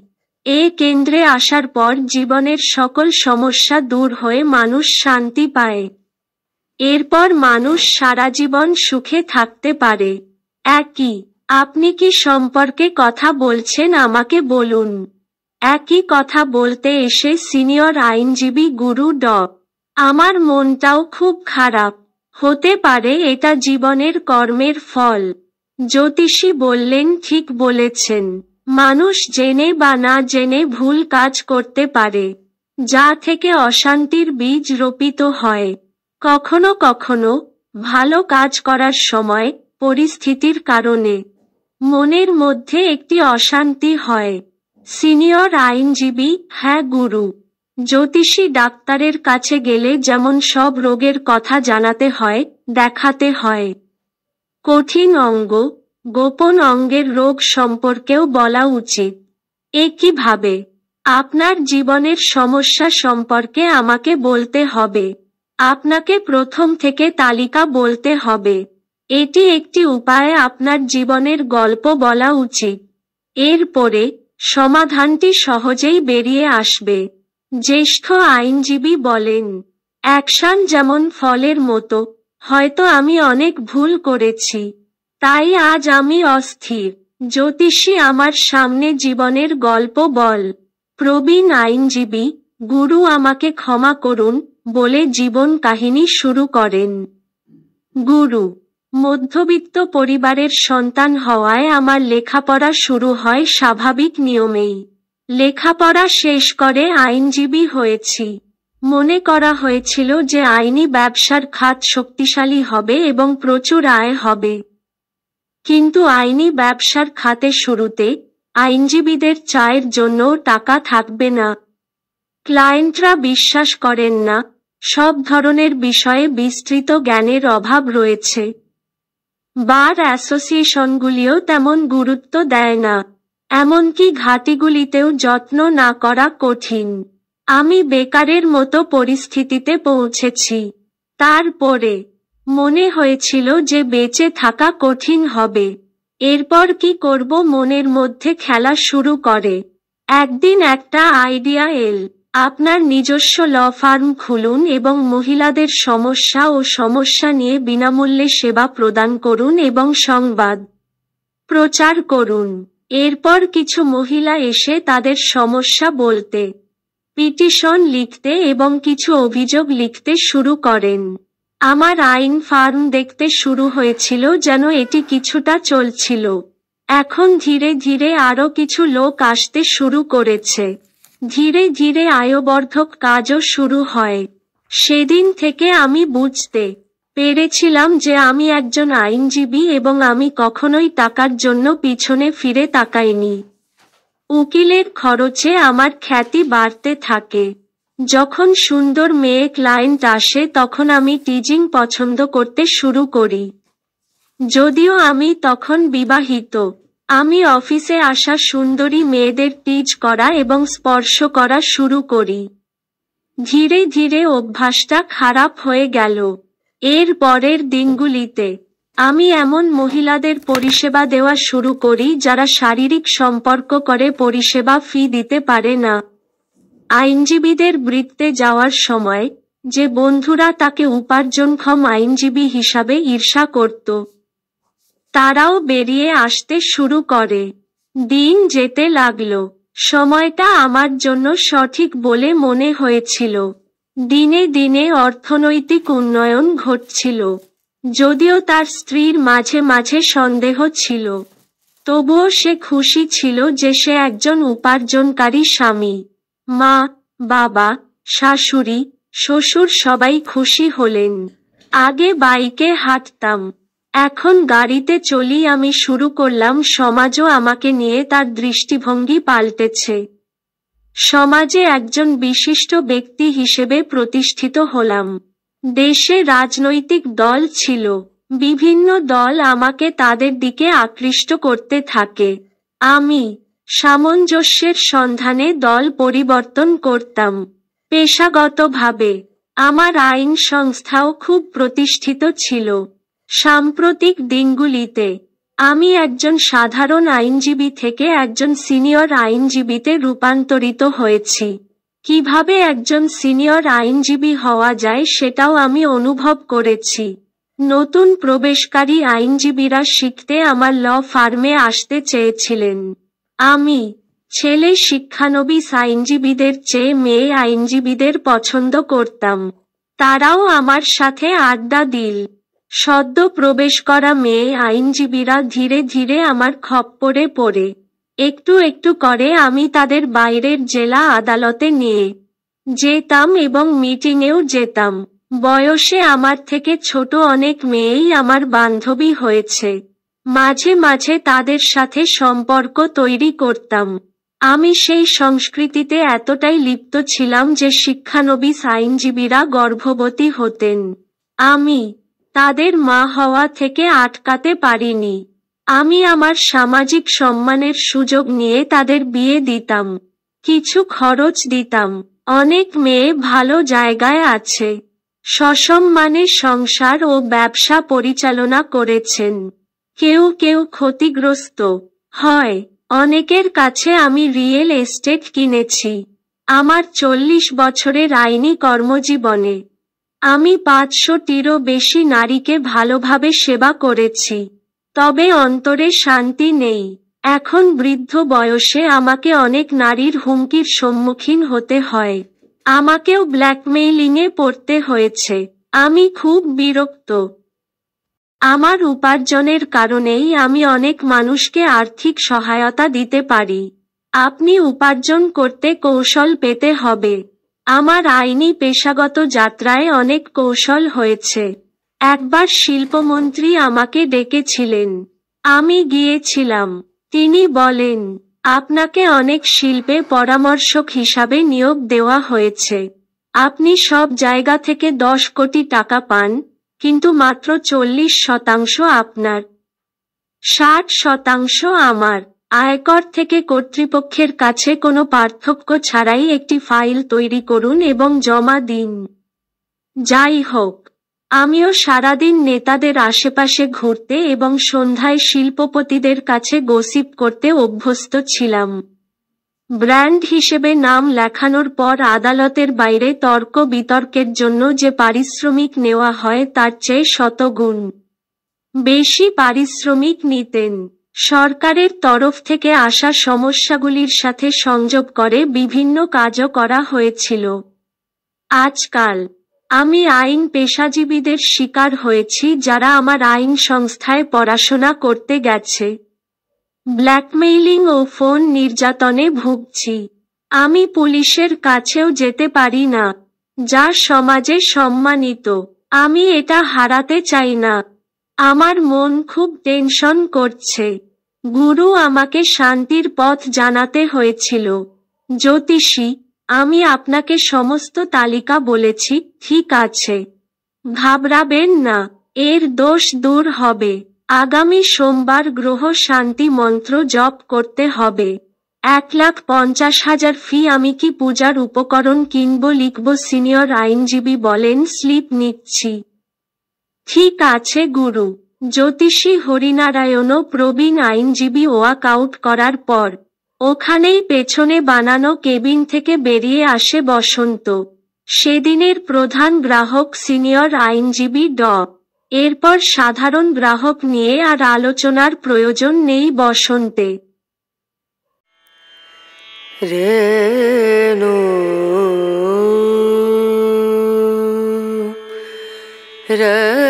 এ কেন্দ্রে আসার পর জীবনের সকল সমস্যা দূর হয়ে মানুষ শান্তি পায় এরপর মানুষ সারা জীবন সুখে থাকতে পারে একই আপনি কি সম্পর্কে কথা বলছেন আমাকে বলুন একই কথা বলতে এসে সিনিয়র আইনজীবী গুরু ড আমার মনটাও খুব খারাপ হতে পারে এটা জীবনের কর্মের ফল জ্যোতিষী বললেন ঠিক বলেছেন মানুষ জেনে বা না জেনে ভুল কাজ করতে পারে যা থেকে অশান্তির বীজ রোপিত হয় কখনো কখনো ভালো কাজ করার সময় পরিস্থিতির কারণে মনের মধ্যে একটি অশান্তি হয় সিনিয়র আইনজীবী হ্যাঁ গুরু জ্যোতিষী ডাক্তারের কাছে গেলে যেমন সব রোগের কথা জানাতে হয় দেখাতে হয় কঠিন অঙ্গ গোপন অঙ্গের রোগ সম্পর্কেও বলা উচিত একইভাবে আপনার জীবনের সমস্যা সম্পর্কে আমাকে বলতে হবে আপনাকে প্রথম থেকে তালিকা বলতে হবে এটি একটি উপায়ে আপনার জীবনের গল্প বলা উচিত এরপরে সমাধানটি সহজেই বেরিয়ে আসবে জ্যেষ্ঠ আইনজীবী বলেন অ্যাকশন যেমন ফলের মতো হয়তো আমি অনেক ভুল করেছি তাই আজ আমি অস্থির জ্যোতিষী আমার সামনে জীবনের গল্প বল প্রবীণ আইনজীবী গুরু আমাকে ক্ষমা করুন বলে জীবন কাহিনী শুরু করেন গুরু মধ্যবিত্ত পরিবারের সন্তান হওয়ায় আমার লেখাপড়া শুরু হয় স্বাভাবিক নিয়মেই লেখাপড়া শেষ করে আইনজীবী হয়েছি মনে করা হয়েছিল যে আইনি ব্যবসার খাত শক্তিশালী হবে এবং প্রচুর আয় হবে কিন্তু আইনি ব্যবসার খাতে শুরুতে আইনজীবীদের চায়ের জন্য টাকা থাকবে না ক্লায়েন্টরা বিশ্বাস করেন না সব ধরনের বিষয়ে বিস্তৃত জ্ঞানের অভাব রয়েছে বার অ্যাসোসিয়েশনগুলিও তেমন গুরুত্ব দেয় না এমনকি ঘাটিগুলিতেও যত্ন না করা কঠিন আমি বেকারের মতো পরিস্থিতিতে পৌঁছেছি তারপরে মনে হয়েছিল যে বেঁচে থাকা কঠিন হবে এরপর কি করব মনের মধ্যে খেলা শুরু করে একদিন একটা আইডিয়া এল আপনার নিজস্ব ল ফার্ম খুলুন এবং মহিলাদের সমস্যা ও সমস্যা নিয়ে বিনামূল্যে সেবা প্রদান করুন এবং সংবাদ প্রচার করুন এরপর কিছু মহিলা এসে তাদের সমস্যা বলতে পিটিশন লিখতে এবং কিছু অভিযোগ লিখতে শুরু করেন আমার আইন ফার্ম দেখতে শুরু হয়েছিল যেন এটি কিছুটা চলছিল এখন ধীরে ধীরে আরও কিছু লোক আসতে শুরু করেছে ধীরে ধীরে আয়বর্ধক কাজও শুরু হয় সেদিন থেকে আমি বুঝতে পেরেছিলাম যে আমি একজন আইনজীবী এবং আমি কখনোই টাকার জন্য পিছনে ফিরে তাকাইনি উকিলের খরচে আমার খ্যাতি বাড়তে থাকে যখন সুন্দর মেয়ে ক্লায়েন্ট আসে তখন আমি টিজিং পছন্দ করতে শুরু করি যদিও আমি তখন বিবাহিত আমি অফিসে আসা সুন্দরী মেয়েদের টিজ করা এবং স্পর্শ করা শুরু করি ধীরে ধীরে অভ্যাসটা খারাপ হয়ে গেল এর পরের দিনগুলিতে আমি এমন মহিলাদের পরিষেবা দেওয়া শুরু করি যারা শারীরিক সম্পর্ক করে পরিষেবা ফি দিতে পারে না আইনজীবীদের বৃত্তে যাওয়ার সময় যে বন্ধুরা তাকে উপার্জনক্ষম আইনজীবী হিসাবে ঈর্ষা করত তারাও বেরিয়ে আসতে শুরু করে দিন যেতে লাগল সময়টা আমার জন্য সঠিক বলে মনে হয়েছিল দিনে দিনে অর্থনৈতিক উন্নয়ন ঘটছিল যদিও তার স্ত্রীর মাঝে মাঝে সন্দেহ ছিল তবুও সে খুশি ছিল যে সে একজন উপার্জনকারী স্বামী মা বাবা শাশুড়ি শ্বশুর সবাই খুশি হলেন আগে বাইকে হাঁটতাম এখন গাড়িতে চলি আমি শুরু করলাম সমাজও আমাকে নিয়ে তার দৃষ্টিভঙ্গি পাল্টেছে সমাজে একজন বিশিষ্ট ব্যক্তি হিসেবে প্রতিষ্ঠিত হলাম দেশে রাজনৈতিক দল ছিল বিভিন্ন দল আমাকে তাদের দিকে আকৃষ্ট করতে থাকে আমি সামঞ্জস্যের সন্ধানে দল পরিবর্তন করতাম পেশাগতভাবে আমার আইন সংস্থাও খুব প্রতিষ্ঠিত ছিল সাম্প্রতিক দিনগুলিতে আমি একজন সাধারণ আইনজীবী থেকে একজন সিনিয়র আইনজীবীতে রূপান্তরিত হয়েছি কিভাবে একজন সিনিয়র আইনজীবী হওয়া যায় সেটাও আমি অনুভব করেছি নতুন প্রবেশকারী আইনজীবীরা শিখতে আমার ল ফার্মে আসতে চেয়েছিলেন আমি ছেলে শিক্ষানবিস আইনজীবীদের চেয়ে মেয়ে আইনজীবীদের পছন্দ করতাম তারাও আমার সাথে আড্ডা দিল সদ্য প্রবেশ করা মেয়ে আইনজীবীরা ধীরে ধীরে আমার খপ্পরে পড়ে একটু একটু করে আমি তাদের বাইরের জেলা আদালতে নিয়ে যেতাম এবং মিটিংয়েও যেতাম বয়সে আমার থেকে ছোট অনেক মেয়েই আমার বান্ধবী হয়েছে মাঝে মাঝে তাদের সাথে সম্পর্ক তৈরি করতাম আমি সেই সংস্কৃতিতে এতটাই লিপ্ত ছিলাম যে শিক্ষানবিস আইনজীবীরা গর্ভবতী হতেন আমি তাদের মা হওয়া থেকে আটকাতে পারিনি আমি আমার সামাজিক সম্মানের সুযোগ নিয়ে তাদের বিয়ে দিতাম কিছু খরচ দিতাম অনেক মেয়ে ভালো জায়গায় আছে সসম্মানে সংসার ও ব্যবসা পরিচালনা করেছেন কেউ কেউ ক্ষতিগ্রস্ত হয় অনেকের কাছে আমি রিয়েল এস্টেট কিনেছি আমার চল্লিশ বছরের আইনি কর্মজীবনে আমি পাঁচশোটিরও বেশি নারীকে ভালোভাবে সেবা করেছি তবে অন্তরে শান্তি নেই এখন বৃদ্ধ বয়সে আমাকে অনেক নারীর হুমকির সম্মুখীন হতে হয় আমাকেও ব্ল্যাকমেইলিংয়ে পড়তে হয়েছে আমি খুব বিরক্ত আমার উপার্জনের কারণেই আমি অনেক মানুষকে আর্থিক সহায়তা দিতে পারি আপনি উপার্জন করতে কৌশল পেতে হবে আমার আইনি পেশাগত যাত্রায় অনেক কৌশল হয়েছে একবার শিল্পমন্ত্রী আমাকে ডেকেছিলেন আমি গিয়েছিলাম তিনি বলেন আপনাকে অনেক শিল্পে পরামর্শক হিসাবে নিয়োগ দেওয়া হয়েছে আপনি সব জায়গা থেকে দশ কোটি টাকা পান কিন্তু মাত্র চল্লিশ শতাংশ আপনার ষাট শতাংশ আমার আয়কর থেকে কর্তৃপক্ষের কাছে কোনো পার্থক্য ছাড়াই একটি ফাইল তৈরি করুন এবং জমা দিন যাই হোক আমিও সারাদিন নেতাদের আশেপাশে ঘুরতে এবং সন্ধ্যায় শিল্পপতিদের কাছে গসিপ করতে অভ্যস্ত ছিলাম ব্র্যান্ড হিসেবে নাম লেখানোর পর আদালতের বাইরে তর্ক বিতর্কের জন্য যে পারিশ্রমিক নেওয়া হয় তার চেয়ে শতগুণ বেশি পারিশ্রমিক নিতেন সরকারের তরফ থেকে আসা সমস্যাগুলির সাথে সংযোগ করে বিভিন্ন কাজও করা হয়েছিল আজকাল আমি আইন পেশাজীবীদের শিকার হয়েছি যারা আমার আইন সংস্থায় পড়াশোনা করতে গেছে ব্ল্যাকমেইলিং ও ফোন নির্যাতনে ভুগছি আমি পুলিশের কাছেও যেতে পারি না যা সমাজে সম্মানিত আমি এটা হারাতে চাই না আমার মন খুব টেনশন করছে গুরু আমাকে শান্তির পথ জানাতে হয়েছিল জ্যোতিষী আমি আপনাকে সমস্ত তালিকা বলেছি ঠিক আছে ঘাবড়াবেন না এর দোষ দূর হবে আগামী সোমবার গ্রহ শান্তি মন্ত্র জপ করতে হবে এক লাখ পঞ্চাশ হাজার ফি আমি কি পূজার উপকরণ কিনব লিখব সিনিয়র আইনজীবী বলেন স্লিপ নিচ্ছি ঠিক আছে গুরু জ্যোতিষী হরিনারায়ণও প্রবীণ আইনজীবী ওয়াক আউট করার পর ওখানেই পেছনে বানানো কেবিন থেকে বেরিয়ে আসে বসন্ত সেদিনের প্রধান গ্রাহক সিনিয়র আইনজীবী ড এরপর সাধারণ গ্রাহক নিয়ে আর আলোচনার প্রয়োজন নেই বসন্তে রেণু রে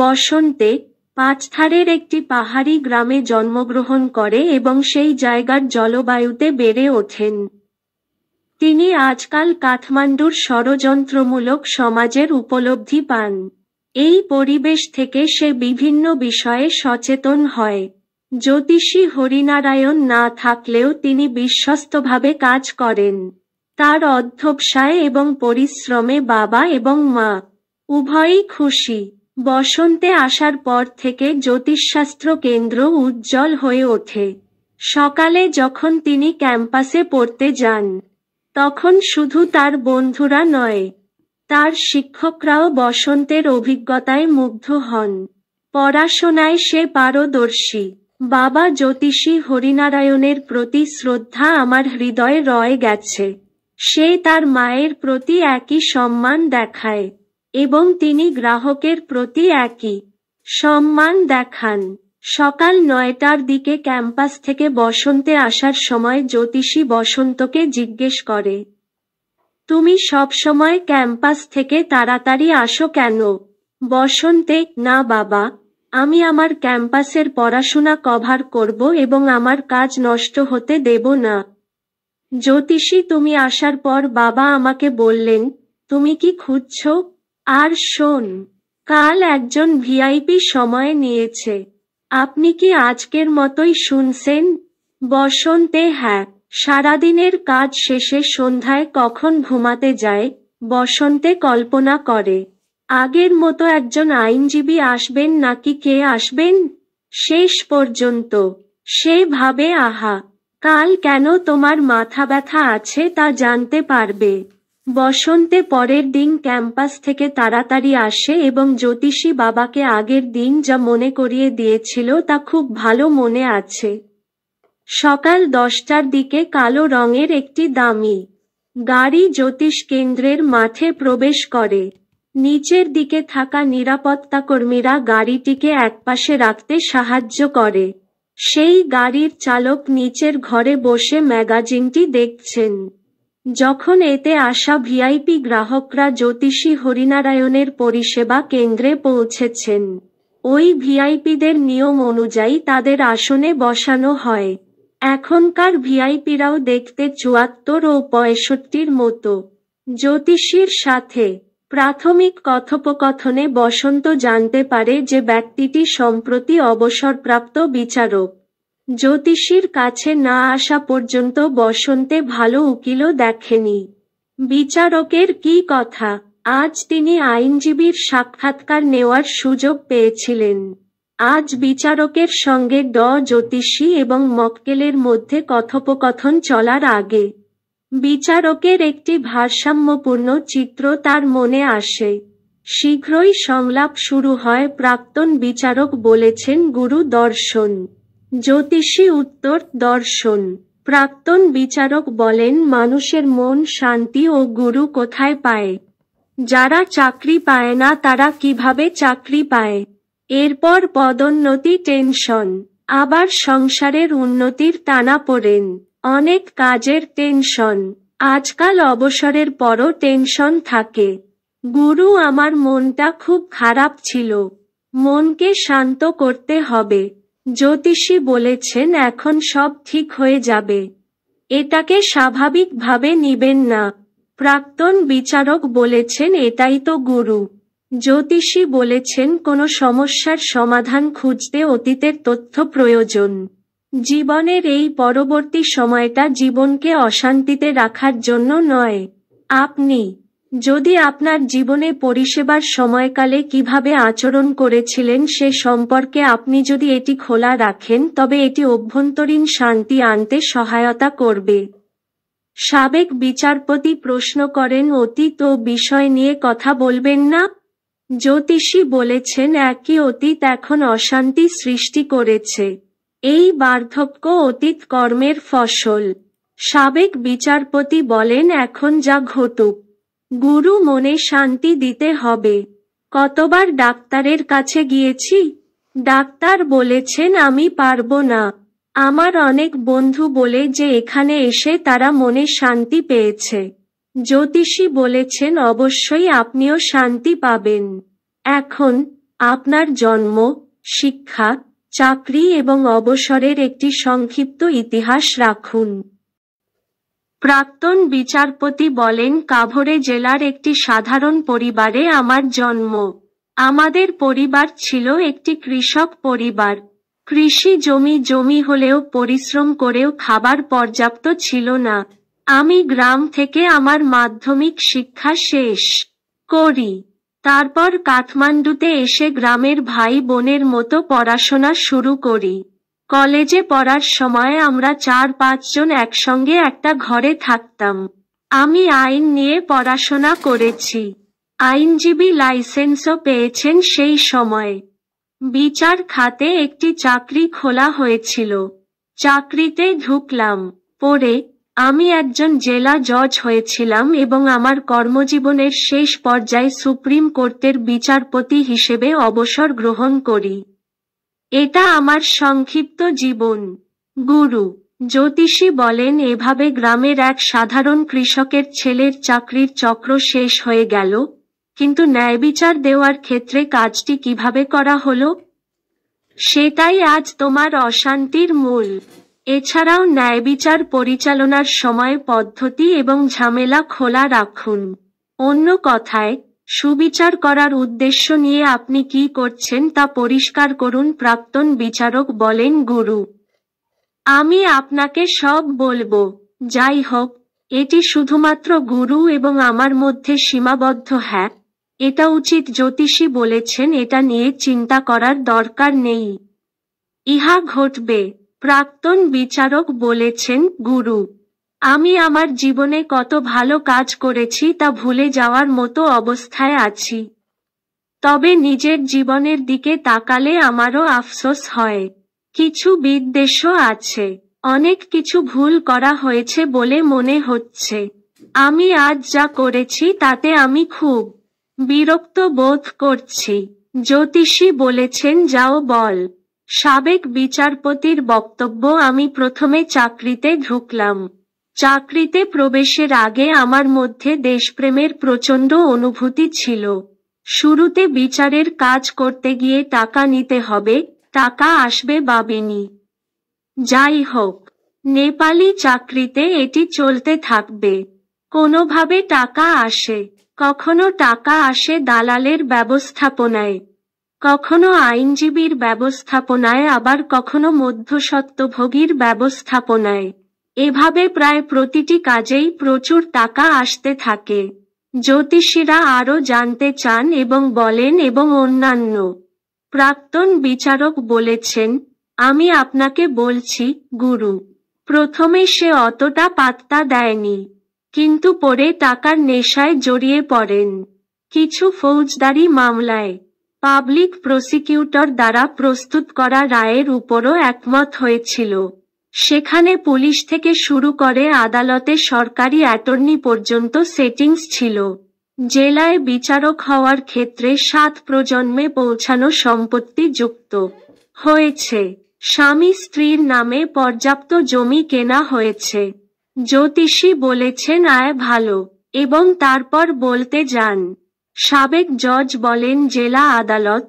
বসন্তে পাঁচথারের একটি পাহাড়ি গ্রামে জন্মগ্রহণ করে এবং সেই জায়গার জলবায়ুতে বেড়ে ওঠেন তিনি আজকাল কাঠমান্ডুর ষড়যন্ত্রমূলক সমাজের উপলব্ধি পান এই পরিবেশ থেকে সে বিভিন্ন বিষয়ে সচেতন হয় জ্যোতিষী হরিনারায়ণ না থাকলেও তিনি বিশ্বস্তভাবে কাজ করেন তার অধ্যবসায় এবং পরিশ্রমে বাবা এবং মা উভয়ই খুশি বসন্তে আসার পর থেকে জ্যোতিষশাস্ত্র কেন্দ্র উজ্জ্বল হয়ে ওঠে সকালে যখন তিনি ক্যাম্পাসে পড়তে যান তখন শুধু তার বন্ধুরা নয় তার শিক্ষকরাও বসন্তের অভিজ্ঞতায় মুগ্ধ হন পড়াশোনায় সে পারদর্শী বাবা জ্যোতিষী হরিনারায়ণের প্রতি শ্রদ্ধা আমার হৃদয়ে রয়ে গেছে সে তার মায়ের প্রতি একই সম্মান দেখায় এবং তিনি গ্রাহকের প্রতি একই সম্মান দেখান সকাল নয়টার দিকে ক্যাম্পাস থেকে বসন্তে আসার সময় জ্যোতিষী বসন্তকে জিজ্ঞেস করে তুমি সবসময় ক্যাম্পাস থেকে তাড়াতাড়ি আসো কেন বসন্তে না বাবা আমি আমার ক্যাম্পাসের পড়াশোনা কভার করব এবং আমার কাজ নষ্ট হতে দেব না জ্যোতিষী তুমি আসার পর বাবা আমাকে বললেন তুমি কি খুঁজছ আর শোন কাল একজন ভিআইপি সময় নিয়েছে আপনি কি আজকের মতোই শুনছেন বসন্তে হ্যাঁ সারাদিনের কাজ শেষে সন্ধ্যায় কখন ঘুমাতে যায় বসন্তে কল্পনা করে আগের মতো একজন আইনজীবী আসবেন নাকি কে আসবেন শেষ পর্যন্ত সে ভাবে আহা কাল কেন তোমার মাথা ব্যথা আছে তা জানতে পারবে বসন্তে পরের দিন ক্যাম্পাস থেকে তাড়াতাড়ি আসে এবং জ্যোতিষী বাবাকে আগের দিন যা মনে করিয়ে দিয়েছিল তা খুব ভালো মনে আছে সকাল দশটার দিকে কালো রঙের একটি দামি গাড়ি জ্যোতিষ কেন্দ্রের মাঠে প্রবেশ করে নিচের দিকে থাকা নিরাপত্তাকর্মীরা গাড়িটিকে একপাশে রাখতে সাহায্য করে সেই গাড়ির চালক নিচের ঘরে বসে ম্যাগাজিনটি দেখছেন যখন এতে আসা ভিআইপি গ্রাহকরা জ্যোতিষী হরিনারায়ণের পরিষেবা কেন্দ্রে পৌঁছেছেন ওই ভিআইপিদের নিয়ম অনুযায়ী তাদের আসনে বসানো হয় এখনকার ভিআইপিরাও দেখতে চুয়াত্তর ও পঁয়ষট্টির মতো জ্যোতিষীর সাথে প্রাথমিক কথোপকথনে বসন্ত জানতে পারে যে ব্যক্তিটি সম্প্রতি অবসরপ্রাপ্ত বিচারক জ্যোতিষীর কাছে না আসা পর্যন্ত বসন্তে ভালো উকিলও দেখেনি বিচারকের কি কথা আজ তিনি আইনজীবীর সাক্ষাৎকার নেওয়ার সুযোগ পেয়েছিলেন আজ বিচারকের সঙ্গে ড জ্যোতিষী এবং মক্কেলের মধ্যে কথোপকথন চলার আগে বিচারকের একটি ভারসাম্যপূর্ণ চিত্র তার মনে আসে শীঘ্রই সংলাপ শুরু হয় প্রাক্তন বিচারক বলেছেন গুরু দর্শন জ্যোতিষী উত্তর দর্শন প্রাক্তন বিচারক বলেন মানুষের মন শান্তি ও গুরু কোথায় পায় যারা চাকরি পায় না তারা কিভাবে চাকরি পায় এরপর পদোন্নতি টেনশন আবার সংসারের উন্নতির টানা পড়েন অনেক কাজের টেনশন আজকাল অবসরের পরও টেনশন থাকে গুরু আমার মনটা খুব খারাপ ছিল মনকে শান্ত করতে হবে জ্যোতিষী বলেছেন এখন সব ঠিক হয়ে যাবে এটাকে স্বাভাবিকভাবে নিবেন না প্রাক্তন বিচারক বলেছেন এটাই তো গুরু জ্যোতিষী বলেছেন কোনো সমস্যার সমাধান খুঁজতে অতীতের তথ্য প্রয়োজন জীবনের এই পরবর্তী সময়টা জীবনকে অশান্তিতে রাখার জন্য নয় আপনি যদি আপনার জীবনে পরিষেবার সময়কালে কিভাবে আচরণ করেছিলেন সে সম্পর্কে আপনি যদি এটি খোলা রাখেন তবে এটি অভ্যন্তরীণ শান্তি আনতে সহায়তা করবে সাবেক বিচারপতি প্রশ্ন করেন অতীত ও বিষয় নিয়ে কথা বলবেন না জ্যোতিষী বলেছেন একই অতীত এখন অশান্তি সৃষ্টি করেছে এই বার্ধক্য অতীত কর্মের ফসল সাবেক বিচারপতি বলেন এখন যা ঘটুক গুরু মনে শান্তি দিতে হবে কতবার ডাক্তারের কাছে গিয়েছি ডাক্তার বলেছেন আমি পারব না আমার অনেক বন্ধু বলে যে এখানে এসে তারা মনে শান্তি পেয়েছে জ্যোতিষী বলেছেন অবশ্যই আপনিও শান্তি পাবেন এখন আপনার জন্ম শিক্ষা চাকরি এবং অবসরের একটি সংক্ষিপ্ত ইতিহাস রাখুন প্রাক্তন বিচারপতি বলেন কাভরে জেলার একটি সাধারণ পরিবারে আমার জন্ম আমাদের পরিবার ছিল একটি কৃষক পরিবার কৃষি জমি জমি হলেও পরিশ্রম করেও খাবার পর্যাপ্ত ছিল না আমি গ্রাম থেকে আমার মাধ্যমিক শিক্ষা শেষ করি তারপর কাঠমান্ডুতে এসে গ্রামের ভাই বোনের মতো পড়াশোনা শুরু করি কলেজে পড়ার সময় আমরা চার পাঁচজন একসঙ্গে একটা ঘরে থাকতাম আমি আইন নিয়ে পড়াশোনা করেছি আইনজীবী লাইসেন্সও পেয়েছেন সেই সময় বিচার খাতে একটি চাকরি খোলা হয়েছিল চাকরিতে ঢুকলাম পরে আমি একজন জেলা জজ হয়েছিলাম এবং আমার কর্মজীবনের শেষ পর্যায়ে সুপ্রিম কোর্টের বিচারপতি হিসেবে অবসর গ্রহণ করি এটা আমার সংক্ষিপ্ত জীবন গুরু জ্যোতিষী বলেন এভাবে গ্রামের এক সাধারণ কৃষকের ছেলের চাকরির চক্র শেষ হয়ে গেল কিন্তু ন্যায় বিচার দেওয়ার ক্ষেত্রে কাজটি কিভাবে করা হলো সেটাই আজ তোমার অশান্তির মূল এছাড়াও ন্যায় বিচার পরিচালনার সময় পদ্ধতি এবং ঝামেলা খোলা রাখুন অন্য কথায় সুবিচার করার উদ্দেশ্য নিয়ে আপনি কি করছেন তা পরিষ্কার করুন প্রাক্তন বিচারক বলেন গুরু আমি আপনাকে সব বলবো যাই হোক এটি শুধুমাত্র গুরু এবং আমার মধ্যে সীমাবদ্ধ হ্যাঁ এটা উচিত জ্যোতিষী বলেছেন এটা নিয়ে চিন্তা করার দরকার নেই ইহা ঘটবে প্রাক্তন বিচারক বলেছেন গুরু আমি আমার জীবনে কত ভালো কাজ করেছি তা ভুলে যাওয়ার মতো অবস্থায় আছি তবে নিজের জীবনের দিকে তাকালে আমারও আফসোস হয় কিছু বিদ্বেষও আছে অনেক কিছু ভুল করা হয়েছে বলে মনে হচ্ছে আমি আজ যা করেছি তাতে আমি খুব বিরক্ত বোধ করছি জ্যোতিষী বলেছেন যাও বল সাবেক বিচারপতির বক্তব্য আমি প্রথমে চাকরিতে ঢুকলাম চাকরিতে প্রবেশের আগে আমার মধ্যে দেশপ্রেমের প্রচণ্ড অনুভূতি ছিল শুরুতে বিচারের কাজ করতে গিয়ে টাকা নিতে হবে টাকা আসবে বাবেনি যাই হোক নেপালি চাকরিতে এটি চলতে থাকবে কোনোভাবে টাকা আসে কখনো টাকা আসে দালালের ব্যবস্থাপনায় কখনো আইনজীবীর ব্যবস্থাপনায় আবার কখনো মধ্যসত্ত্বভোগীর ব্যবস্থাপনায় এভাবে প্রায় প্রতিটি কাজেই প্রচুর টাকা আসতে থাকে জ্যোতিষীরা আরও জানতে চান এবং বলেন এবং অন্যান্য প্রাক্তন বিচারক বলেছেন আমি আপনাকে বলছি গুরু প্রথমে সে অতটা পাত্তা দেয়নি কিন্তু পরে টাকার নেশায় জড়িয়ে পড়েন কিছু ফৌজদারি মামলায় পাবলিক প্রসিকিউটর দ্বারা প্রস্তুত করা রায়ের উপরও একমত হয়েছিল সেখানে পুলিশ থেকে শুরু করে আদালতে সরকারি অ্যাটর্নি পর্যন্ত সেটিংস ছিল জেলায় বিচারক হওয়ার ক্ষেত্রে সাত প্রজন্মে পৌঁছানো সম্পত্তি যুক্ত হয়েছে স্বামী স্ত্রীর নামে পর্যাপ্ত জমি কেনা হয়েছে জ্যোতিষী বলেছেন আয় ভালো এবং তারপর বলতে যান সাবেক জজ বলেন জেলা আদালত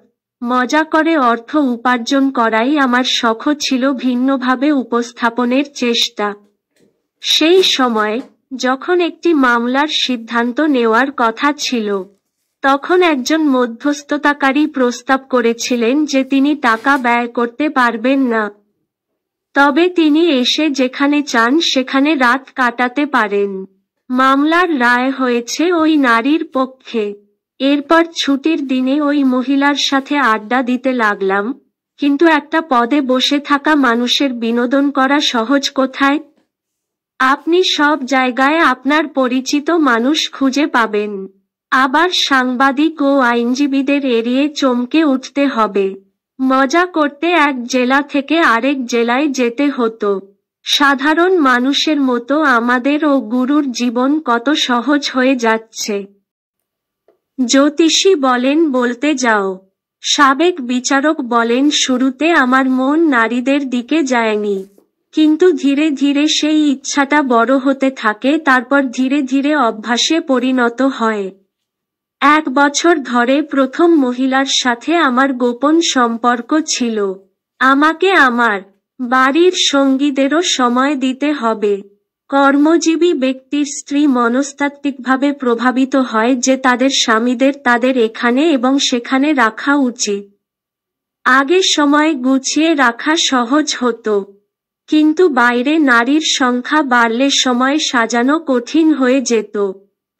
মজা করে অর্থ উপার্জন করাই আমার শখ ছিল ভিন্নভাবে উপস্থাপনের চেষ্টা সেই সময় যখন একটি মামলার সিদ্ধান্ত নেওয়ার কথা ছিল তখন একজন মধ্যস্থতাকারী প্রস্তাব করেছিলেন যে তিনি টাকা ব্যয় করতে পারবেন না তবে তিনি এসে যেখানে চান সেখানে রাত কাটাতে পারেন মামলার রায় হয়েছে ওই নারীর পক্ষে এরপর ছুটির দিনে ওই মহিলার সাথে আড্ডা দিতে লাগলাম কিন্তু একটা পদে বসে থাকা মানুষের বিনোদন করা সহজ কোথায় আপনি সব জায়গায় আপনার পরিচিত মানুষ খুঁজে পাবেন আবার সাংবাদিক ও আইনজীবীদের এড়িয়ে চমকে উঠতে হবে মজা করতে এক জেলা থেকে আরেক জেলায় যেতে হতো সাধারণ মানুষের মতো আমাদের ও গুরুর জীবন কত সহজ হয়ে যাচ্ছে জ্যোতিষী বলেন বলতে যাও সাবেক বিচারক বলেন শুরুতে আমার মন নারীদের দিকে যায়নি কিন্তু ধীরে ধীরে সেই ইচ্ছাটা বড় হতে থাকে তারপর ধীরে ধীরে অভ্যাসে পরিণত হয় এক বছর ধরে প্রথম মহিলার সাথে আমার গোপন সম্পর্ক ছিল আমাকে আমার বাড়ির সঙ্গীদেরও সময় দিতে হবে কর্মজীবী ব্যক্তির স্ত্রী মনস্তাত্ত্বিকভাবে প্রভাবিত হয় যে তাদের স্বামীদের তাদের এখানে এবং সেখানে রাখা উচিত আগে সময় গুছিয়ে রাখা সহজ হতো কিন্তু বাইরে নারীর সংখ্যা বাড়লে সময় সাজানো কঠিন হয়ে যেত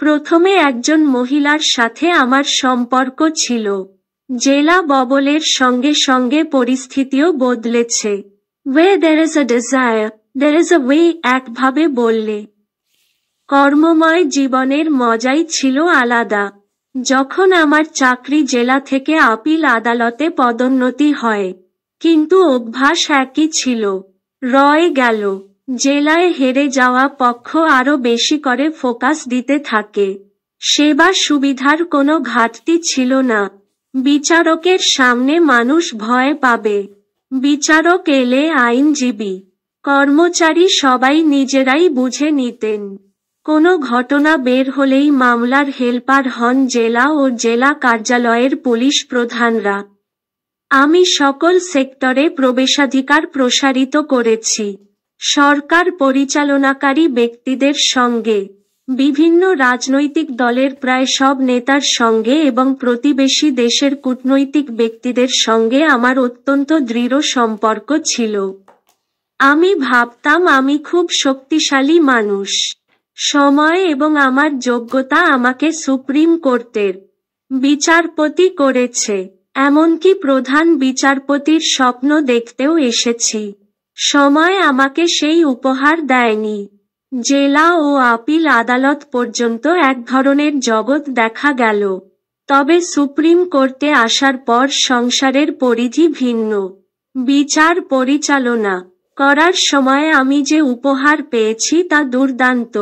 প্রথমে একজন মহিলার সাথে আমার সম্পর্ক ছিল জেলা ববলের সঙ্গে সঙ্গে পরিস্থিতিও বদলেছে way there is a desire there is a way একভাবে বললে কর্মময় জীবনের মজাই ছিল আলাদা যখন আমার চাকরি জেলা থেকে আপিল আদালতে পদোন্নতি হয় কিন্তু অভ্যাস একই ছিল রয়ে গেল জেলায় হেরে যাওয়া পক্ষ আরও বেশি করে ফোকাস দিতে থাকে সেবা সুবিধার কোনো ঘাটতি ছিল না বিচারকের সামনে মানুষ ভয় পাবে বিচারক এলে আইনজীবী কর্মচারী সবাই নিজেরাই বুঝে নিতেন কোনো ঘটনা বের হলেই মামলার হেলপার হন জেলা ও জেলা কার্যালয়ের পুলিশ প্রধানরা আমি সকল সেক্টরে প্রবেশাধিকার প্রসারিত করেছি সরকার পরিচালনাকারী ব্যক্তিদের সঙ্গে বিভিন্ন রাজনৈতিক দলের প্রায় সব নেতার সঙ্গে এবং প্রতিবেশী দেশের কূটনৈতিক ব্যক্তিদের সঙ্গে আমার অত্যন্ত দৃঢ় সম্পর্ক ছিল আমি ভাবতাম আমি খুব শক্তিশালী মানুষ সময় এবং আমার যোগ্যতা আমাকে সুপ্রিম কোর্টের বিচারপতি করেছে এমনকি প্রধান বিচারপতির স্বপ্ন দেখতেও এসেছি সময় আমাকে সেই উপহার দেয়নি জেলা ও আপিল আদালত পর্যন্ত এক ধরনের জগৎ দেখা গেল তবে সুপ্রিম কোর্টে আসার পর সংসারের পরিধি ভিন্ন বিচার পরিচালনা করার সময় আমি যে উপহার পেয়েছি তা দুর্দান্ত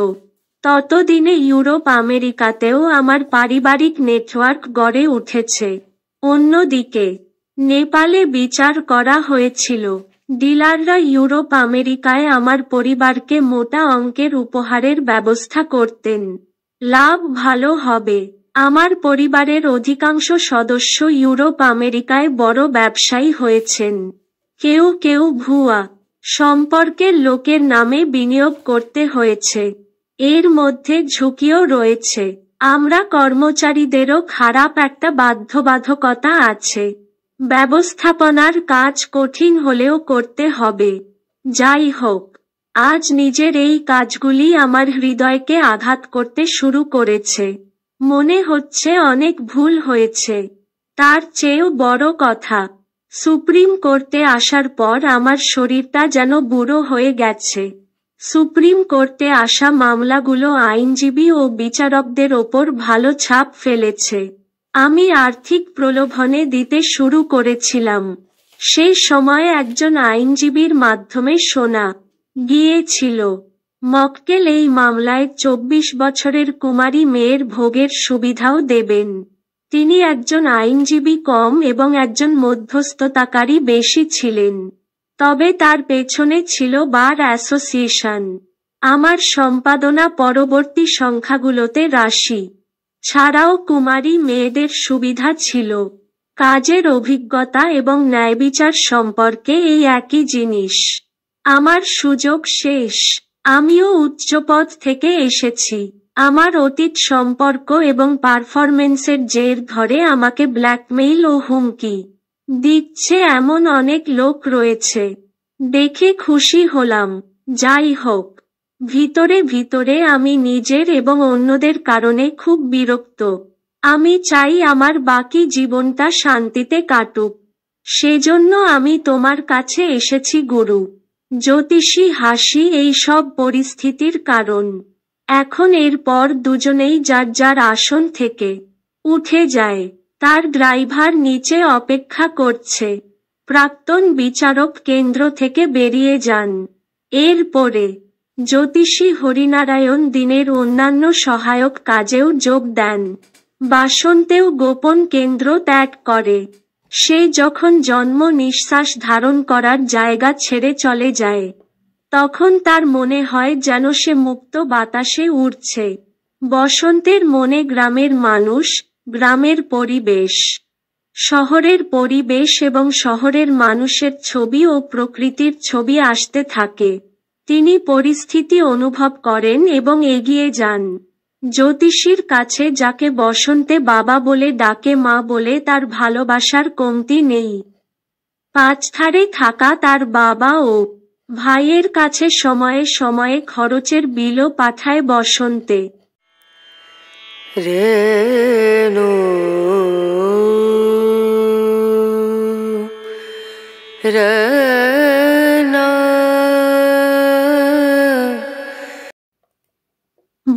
ততদিনে ইউরোপ আমেরিকাতেও আমার পারিবারিক নেটওয়ার্ক গড়ে উঠেছে অন্যদিকে নেপালে বিচার করা হয়েছিল ডিলাররা ইউরোপ আমেরিকায় আমার পরিবারকে মোটা অঙ্কের উপহারের ব্যবস্থা করতেন লাভ ভালো হবে আমার পরিবারের অধিকাংশ সদস্য ইউরোপ আমেরিকায় বড় ব্যবসায়ী হয়েছেন কেউ কেউ ভুয়া সম্পর্কের লোকের নামে বিনিয়োগ করতে হয়েছে এর মধ্যে ঝুঁকিও রয়েছে আমরা কর্মচারীদেরও খারাপ একটা বাধ্যবাধকতা আছে ব্যবস্থাপনার কাজ কঠিন হলেও করতে হবে যাই হোক আজ নিজের এই কাজগুলি আমার হৃদয়কে আঘাত করতে শুরু করেছে মনে হচ্ছে অনেক ভুল হয়েছে তার চেয়েও বড় কথা সুপ্রিম কোর্টে আসার পর আমার শরীরটা যেন বুড়ো হয়ে গেছে সুপ্রিম কোর্টে আসা মামলাগুলো আইনজীবী ও বিচারকদের ওপর ভালো ছাপ ফেলেছে আমি আর্থিক প্রলোভনে দিতে শুরু করেছিলাম সেই সময়ে একজন আইনজীবীর মাধ্যমে শোনা গিয়েছিল মক্কেল এই মামলায় চব্বিশ বছরের কুমারী মেয়ের ভোগের সুবিধাও দেবেন তিনি একজন আইনজীবী কম এবং একজন মধ্যস্থতাকারী বেশি ছিলেন তবে তার পেছনে ছিল বার অ্যাসোসিয়েশন আমার সম্পাদনা পরবর্তী সংখ্যাগুলোতে রাশি ছাড়াও কুমারী মেয়েদের সুবিধা ছিল কাজের অভিজ্ঞতা এবং ন্যায়বিচার সম্পর্কে এই একই জিনিস আমার সুযোগ শেষ আমিও উচ্চপদ থেকে এসেছি আমার অতীত সম্পর্ক এবং পারফরমেন্সের জের ধরে আমাকে ব্ল্যাকমেইল ও হুমকি দিচ্ছে এমন অনেক লোক রয়েছে দেখে খুশি হলাম যাই হোক ভিতরে ভিতরে আমি নিজের এবং অন্যদের কারণে খুব বিরক্ত আমি চাই আমার বাকি জীবনটা শান্তিতে কাটুক সেজন্য আমি তোমার কাছে এসেছি গুরু জ্যোতিষী হাসি এই সব পরিস্থিতির কারণ এখন এরপর দুজনেই যার যার আসন থেকে উঠে যায় তার ড্রাইভার নিচে অপেক্ষা করছে প্রাক্তন বিচারক কেন্দ্র থেকে বেরিয়ে যান এরপরে জ্যোতিষী হরিনারায়ণ দিনের অন্যান্য সহায়ক কাজেও যোগ দেন বাসন্তেও গোপন কেন্দ্র ত্যাগ করে সে যখন জন্ম নিঃশ্বাস ধারণ করার জায়গা ছেড়ে চলে যায় তখন তার মনে হয় যেন সে মুক্ত বাতাসে উড়ছে বসন্তের মনে গ্রামের মানুষ গ্রামের পরিবেশ শহরের পরিবেশ এবং শহরের মানুষের ছবি ও প্রকৃতির ছবি আসতে থাকে তিনি পরিস্থিতি অনুভব করেন এবং এগিয়ে যান জ্যোতিষীর কাছে যাকে বসন্তে বাবা বলে ডাকে মা বলে তার ভালোবাসার কমতি নেই পাঁচথারে থাকা তার বাবা ও ভাইয়ের কাছে সময়ে সময়ে খরচের বিলও পাঠায় বসন্তে রেণু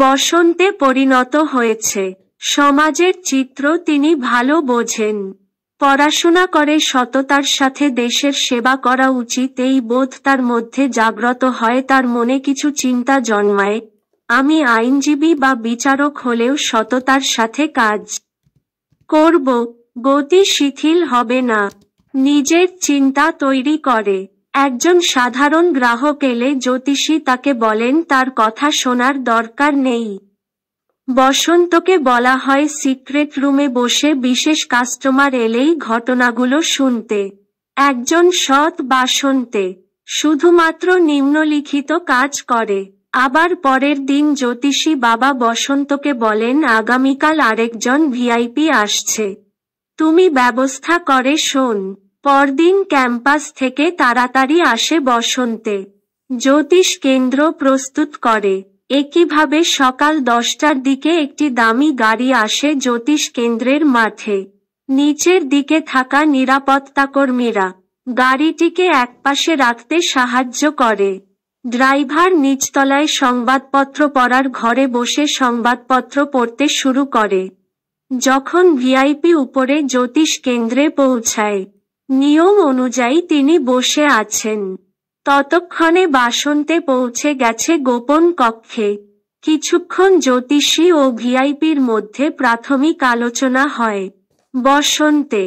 বসন্তে পরিণত হয়েছে সমাজের চিত্র তিনি ভালো বোঝেন পড়াশোনা করে সততার সাথে দেশের সেবা করা উচিত এই বোধ তার মধ্যে জাগ্রত হয় তার মনে কিছু চিন্তা জন্মায় আমি আইনজীবী বা বিচারক হলেও সততার সাথে কাজ করব গতি শিথিল হবে না নিজের চিন্তা তৈরি করে একজন সাধারণ গ্রাহক এলে জ্যোতিষী তাকে বলেন তার কথা শোনার দরকার নেই বসন্তকে বলা হয় সিক্রেট রুমে বসে বিশেষ কাস্টমার এলেই ঘটনাগুলো শুনতে একজন সৎ বাসন্তে শুধুমাত্র নিম্নলিখিত কাজ করে আবার পরের দিন জ্যোতিষী বাবা বসন্তকে বলেন আগামীকাল আরেকজন ভিআইপি আসছে তুমি ব্যবস্থা করে শোন পরদিন ক্যাম্পাস থেকে তাড়াতাড়ি আসে বসন্তে জ্যোতিষ কেন্দ্র প্রস্তুত করে একইভাবে সকাল দশটার দিকে একটি দামি গাড়ি আসে জ্যোতিষ কেন্দ্রের মাঠে নিচের দিকে থাকা নিরাপত্তাকর্মীরা গাড়িটিকে একপাশে রাখতে সাহায্য করে ড্রাইভার নিচতলায় সংবাদপত্র পড়ার ঘরে বসে সংবাদপত্র পড়তে শুরু করে যখন ভিআইপি উপরে জ্যোতিষ কেন্দ্রে পৌঁছায় নিয়ম অনুযায়ী তিনি বসে আছেন ততক্ষণে বাসন্তে পৌঁছে গেছে গোপন কক্ষে কিছুক্ষণ জ্যোতিষী ও ভিআইপির মধ্যে প্রাথমিক আলোচনা হয় বসন্তে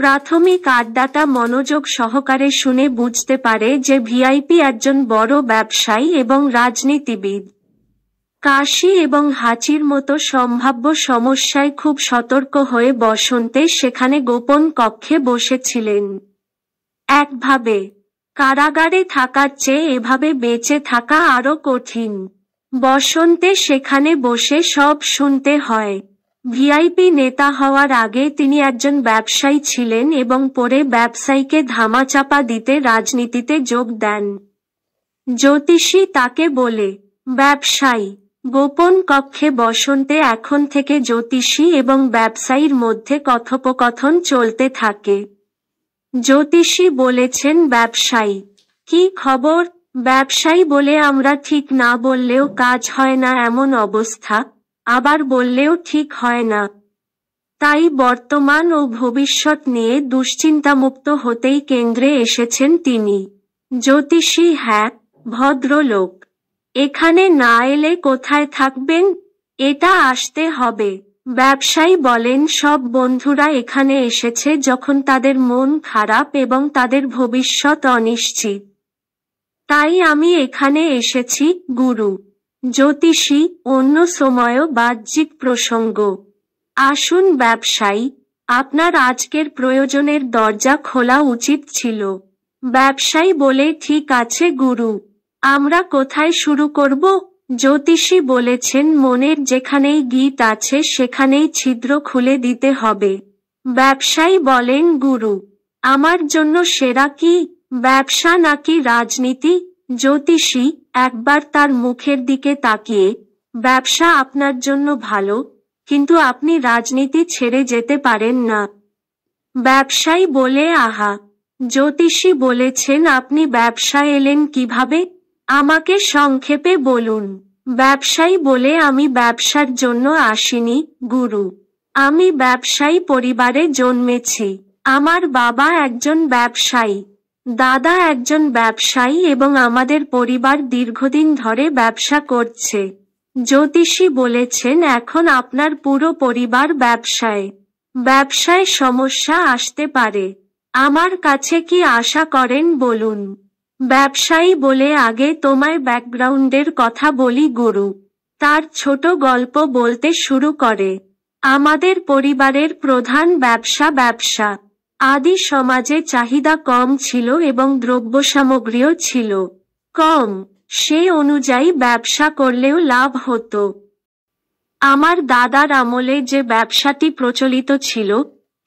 প্রাথমিক আড্ডাটা মনোযোগ সহকারে শুনে বুঝতে পারে যে ভিআইপি একজন বড় ব্যবসায়ী এবং রাজনীতিবিদ কাশি এবং হাঁচির মতো সম্ভাব্য সমস্যায় খুব সতর্ক হয়ে বসন্তে সেখানে গোপন কক্ষে বসেছিলেন একভাবে কারাগারে থাকার চেয়ে এভাবে বেঁচে থাকা আরো কঠিন বসন্তে সেখানে বসে সব শুনতে হয় ভিআইপি নেতা হওয়ার আগে তিনি একজন ব্যবসায়ী ছিলেন এবং পরে ব্যবসায়ীকে ধামাচাপা দিতে রাজনীতিতে যোগ দেন জ্যোতিষী তাকে বলে ব্যবসায়ী গোপন কক্ষে বসন্তে এখন থেকে জ্যোতিষী এবং ব্যবসায়ীর মধ্যে কথোপকথন চলতে থাকে জ্যোতিষী বলেছেন ব্যবসায়ী কি খবর ব্যবসায়ী বলে আমরা ঠিক না বললেও কাজ হয় না এমন অবস্থা আবার বললেও ঠিক হয় না তাই বর্তমান ও ভবিষ্যৎ নিয়ে দুশ্চিন্তামুক্ত হতেই কেন্দ্রে এসেছেন তিনি জ্যোতিষী হ্যাঁ ভদ্রলোক এখানে না এলে কোথায় থাকবেন এটা আসতে হবে ব্যবসায়ী বলেন সব বন্ধুরা এখানে এসেছে যখন তাদের মন খারাপ এবং তাদের ভবিষ্যৎ অনিশ্চিত তাই আমি এখানে এসেছি গুরু জ্যোতিষী অন্য সময়ও বাহ্যিক প্রসঙ্গ আসুন ব্যবসায়ী আপনার আজকের প্রয়োজনের দরজা খোলা উচিত ছিল ব্যবসায়ী বলে ঠিক আছে গুরু আমরা কোথায় শুরু করব জ্যোতিষী বলেছেন মনের যেখানেই গীত আছে সেখানেই ছিদ্র খুলে দিতে হবে ব্যবসায়ী বলেন গুরু আমার জন্য সেরা কি ব্যবসা নাকি রাজনীতি জ্যোতিষী একবার তার মুখের দিকে তাকিয়ে ব্যবসা আপনার জন্য ভালো কিন্তু আপনি রাজনীতি ছেড়ে যেতে পারেন না ব্যবসায়ী বলে আহা জ্যোতিষী বলেছেন আপনি ব্যবসা এলেন কিভাবে আমাকে সংক্ষেপে বলুন ব্যবসায়ী বলে আমি ব্যবসার জন্য আসিনি গুরু আমি ব্যবসায়ী পরিবারে জন্মেছি আমার বাবা একজন ব্যবসায়ী দাদা একজন ব্যবসায়ী এবং আমাদের পরিবার দীর্ঘদিন ধরে ব্যবসা করছে জ্যোতিষী বলেছেন এখন আপনার পুরো পরিবার ব্যবসায় ব্যবসায় সমস্যা আসতে পারে আমার কাছে কি আশা করেন বলুন ব্যবসায়ী বলে আগে তোমায় ব্যাকগ্রাউন্ডের কথা বলি গুরু তার ছোট গল্প বলতে শুরু করে আমাদের পরিবারের প্রধান ব্যবসা ব্যবসা আদি সমাজে চাহিদা কম ছিল এবং দ্রব্য সামগ্রীও ছিল কম সে অনুযায়ী ব্যবসা করলেও লাভ হতো আমার দাদার আমলে যে ব্যবসাটি প্রচলিত ছিল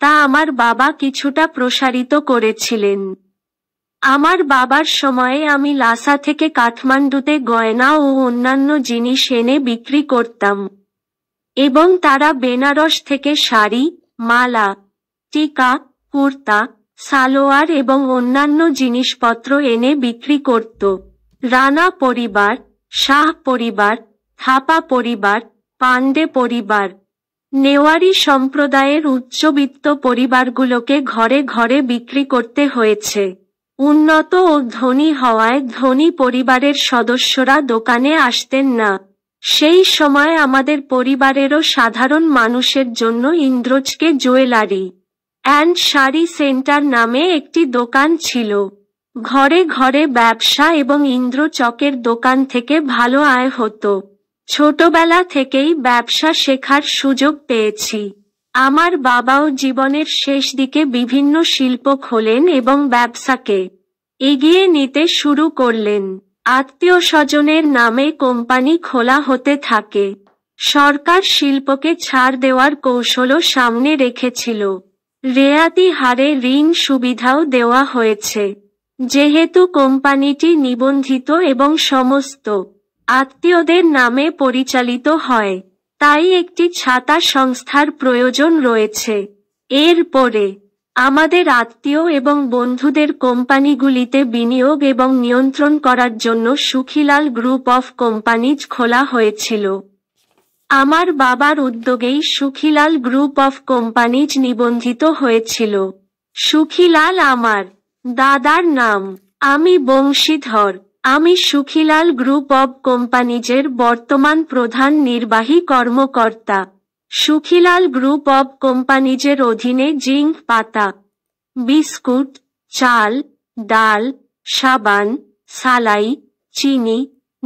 তা আমার বাবা কিছুটা প্রসারিত করেছিলেন আমার বাবার সময়ে আমি লাসা থেকে কাঠমান্ডুতে গয়না ও অন্যান্য জিনিস এনে বিক্রি করতাম এবং তারা বেনারস থেকে শাড়ি মালা টিকা কুর্তা সালোয়ার এবং অন্যান্য জিনিসপত্র এনে বিক্রি করত রানা পরিবার শাহ পরিবার থাপা পরিবার পাণ্ডে পরিবার নেওয়ারি সম্প্রদায়ের উচ্চবিত্ত পরিবারগুলোকে ঘরে ঘরে বিক্রি করতে হয়েছে উন্নত ও ধনী হওয়ায় ধনী পরিবারের সদস্যরা দোকানে আসতেন না সেই সময় আমাদের পরিবারেরও সাধারণ মানুষের জন্য ইন্দ্রজকে জুয়েলারি অ্যান্ড শাড়ি সেন্টার নামে একটি দোকান ছিল ঘরে ঘরে ব্যবসা এবং ইন্দ্রচকের দোকান থেকে ভালো আয় হতো ছোটবেলা থেকেই ব্যবসা শেখার সুযোগ পেয়েছি আমার বাবাও জীবনের শেষ দিকে বিভিন্ন শিল্প খোলেন এবং ব্যবসাকে এগিয়ে নিতে শুরু করলেন আত্মীয় স্বজনের নামে কোম্পানি খোলা হতে থাকে সরকার শিল্পকে ছাড় দেওয়ার কৌশলও সামনে রেখেছিল রেয়াতি হারে ঋণ সুবিধাও দেওয়া হয়েছে যেহেতু কোম্পানিটি নিবন্ধিত এবং সমস্ত আত্মীয়দের নামে পরিচালিত হয় তাই একটি ছাতা সংস্থার প্রয়োজন রয়েছে এরপরে আমাদের আত্মীয় এবং বন্ধুদের কোম্পানিগুলিতে বিনিয়োগ এবং নিয়ন্ত্রণ করার জন্য সুখিলাল গ্রুপ অফ কোম্পানিজ খোলা হয়েছিল আমার বাবার উদ্যোগেই সুখিলাল গ্রুপ অফ কোম্পানিজ নিবন্ধিত হয়েছিল সুখিলাল আমার দাদার নাম আমি বংশীধর আমি সুখিলাল গ্রুপ অব কোম্পানিজের বর্তমান প্রধান নির্বাহী কর্মকর্তা সুখিলাল গ্রুপ অব কোম্পানিজের অধীনে জিঙ্ক পাতা বিস্কুট চাল ডাল সাবান সালাই চিনি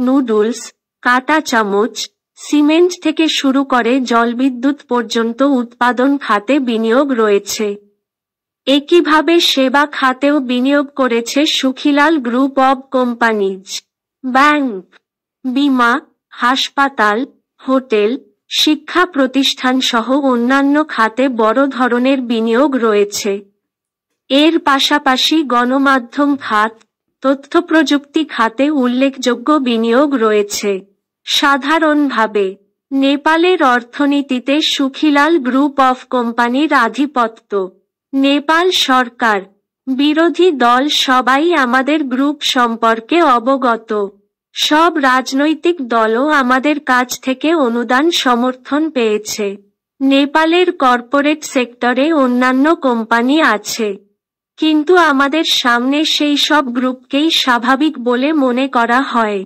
নুডলস কাটা চামচ সিমেন্ট থেকে শুরু করে জলবিদ্যুৎ পর্যন্ত উৎপাদন খাতে বিনিয়োগ রয়েছে একইভাবে সেবা খাতেও বিনিয়োগ করেছে Sukhilal group of companies bank বিমা হাসপাতাল হোটেল শিক্ষা প্রতিষ্ঠান সহ অন্যান্য খাতে বড় ধরনের বিনিয়োগ রয়েছে এর পাশাপাশি গণমাধ্যম খাত তথ্যপ্রযুক্তি খাতে উল্লেখযোগ্য বিনিয়োগ রয়েছে সাধারণভাবে নেপালের অর্থনীতিতে সুখিলাল গ্রুপ অফ কোম্পানির আধিপত্য নেপাল সরকার বিরোধী দল সবাই আমাদের গ্রুপ সম্পর্কে অবগত সব রাজনৈতিক দলও আমাদের কাছ থেকে অনুদান সমর্থন পেয়েছে নেপালের কর্পোরেট সেক্টরে অন্যান্য কোম্পানি আছে কিন্তু আমাদের সামনে সেই সব গ্রুপকেই স্বাভাবিক বলে মনে করা হয়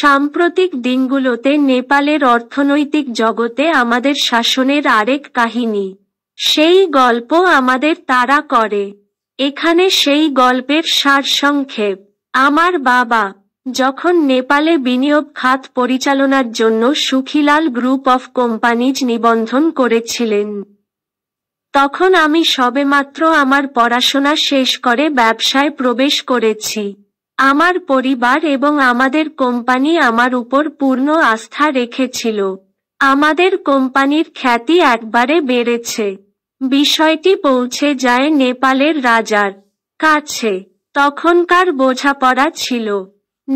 সাম্প্রতিক দিনগুলোতে নেপালের অর্থনৈতিক জগতে আমাদের শাসনের আরেক কাহিনী সেই গল্প আমাদের তারা করে এখানে সেই গল্পের সারসংক্ষেপ আমার বাবা যখন নেপালে বিনিয়োগ খাত পরিচালনার জন্য সুখিলাল গ্রুপ অফ কোম্পানিজ নিবন্ধন করেছিলেন তখন আমি সবেমাত্র আমার পড়াশোনা শেষ করে ব্যবসায় প্রবেশ করেছি আমার পরিবার এবং আমাদের কোম্পানি আমার উপর পূর্ণ আস্থা রেখেছিল আমাদের কোম্পানির খ্যাতি একবারে বেড়েছে বিষয়টি পৌঁছে যায় নেপালের রাজার কাছে তখনকার বোঝাপড়া ছিল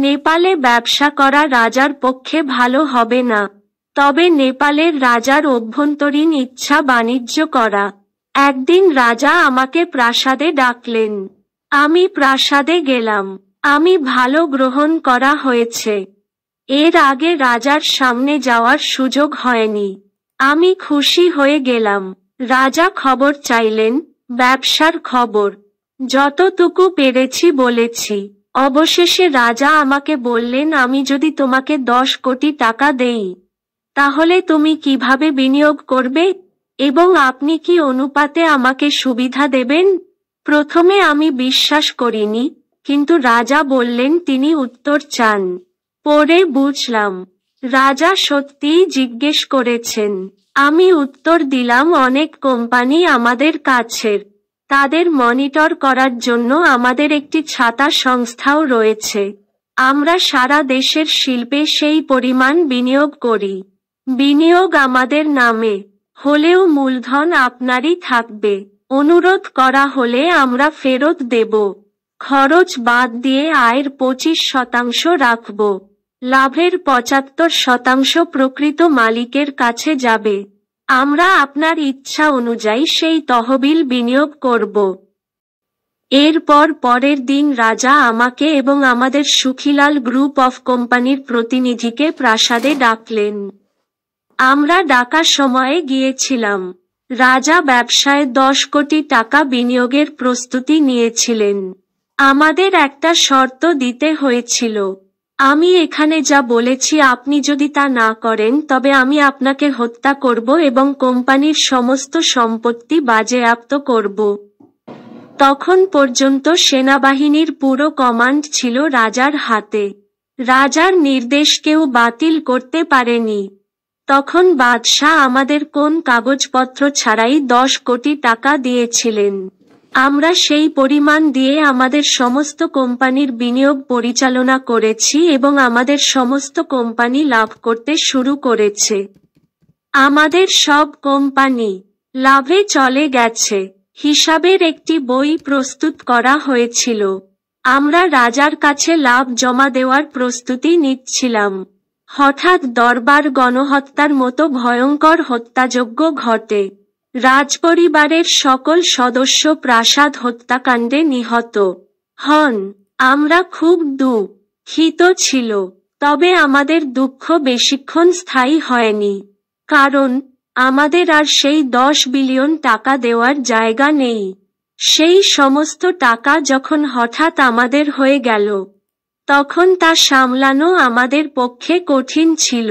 নেপালে ব্যবসা করা রাজার পক্ষে ভালো হবে না তবে নেপালের রাজার অভ্যন্তরীণ ইচ্ছা বাণিজ্য করা একদিন রাজা আমাকে প্রাসাদে ডাকলেন আমি প্রাসাদে গেলাম আমি ভালো গ্রহণ করা হয়েছে এর আগে রাজার সামনে যাওয়ার সুযোগ হয়নি আমি খুশি হয়ে গেলাম রাজা খবর চাইলেন ব্যবসার খবর যতটুকু পেরেছি বলেছি অবশেষে রাজা আমাকে বললেন আমি যদি তোমাকে দশ কোটি টাকা দেই তাহলে তুমি কিভাবে বিনিয়োগ করবে এবং আপনি কি অনুপাতে আমাকে সুবিধা দেবেন প্রথমে আমি বিশ্বাস করিনি কিন্তু রাজা বললেন তিনি উত্তর চান পরে বুঝলাম রাজা সত্যিই জিজ্ঞেস করেছেন আমি উত্তর দিলাম অনেক কোম্পানি আমাদের কাছের তাদের মনিটর করার জন্য আমাদের একটি ছাতা সংস্থাও রয়েছে আমরা সারা দেশের শিল্পে সেই পরিমাণ বিনিয়োগ করি বিনিয়োগ আমাদের নামে হলেও মূলধন আপনারই থাকবে অনুরোধ করা হলে আমরা ফেরত দেব খরচ বাদ দিয়ে আয়ের পঁচিশ শতাংশ রাখব লাভের পঁচাত্তর শতাংশ প্রকৃত মালিকের কাছে যাবে আমরা আপনার ইচ্ছা অনুযায়ী সেই তহবিল বিনিয়োগ করব এরপর পরের দিন রাজা আমাকে এবং আমাদের সুখিলাল গ্রুপ অফ কোম্পানির প্রতিনিধিকে প্রাসাদে ডাকলেন আমরা ডাকার সময়ে গিয়েছিলাম রাজা ব্যবসায় দশ কোটি টাকা বিনিয়োগের প্রস্তুতি নিয়েছিলেন আমাদের একটা শর্ত দিতে হয়েছিল আমি এখানে যা বলেছি আপনি যদি তা না করেন তবে আমি আপনাকে হত্যা করব এবং কোম্পানির সমস্ত সম্পত্তি বাজেয়াপ্ত করব তখন পর্যন্ত সেনাবাহিনীর পুরো কমান্ড ছিল রাজার হাতে রাজার নির্দেশ কেউ বাতিল করতে পারেনি তখন বাদশাহ আমাদের কোন কাগজপত্র ছাড়াই দশ কোটি টাকা দিয়েছিলেন আমরা সেই পরিমাণ দিয়ে আমাদের সমস্ত কোম্পানির বিনিয়োগ পরিচালনা করেছি এবং আমাদের সমস্ত কোম্পানি লাভ করতে শুরু করেছে আমাদের সব কোম্পানি লাভে চলে গেছে হিসাবের একটি বই প্রস্তুত করা হয়েছিল আমরা রাজার কাছে লাভ জমা দেওয়ার প্রস্তুতি নিচ্ছিলাম হঠাৎ দরবার গণহত্যার মতো ভয়ঙ্কর হত্যাযজ্ঞ ঘটে রাজপরিবারের সকল সদস্য প্রাসাদ হত্যাকাণ্ডে নিহত হন আমরা খুব দুঃখিত ছিল তবে আমাদের দুঃখ বেশিক্ষণ স্থায়ী হয়নি কারণ আমাদের আর সেই দশ বিলিয়ন টাকা দেওয়ার জায়গা নেই সেই সমস্ত টাকা যখন হঠাৎ আমাদের হয়ে গেল তখন তা সামলানো আমাদের পক্ষে কঠিন ছিল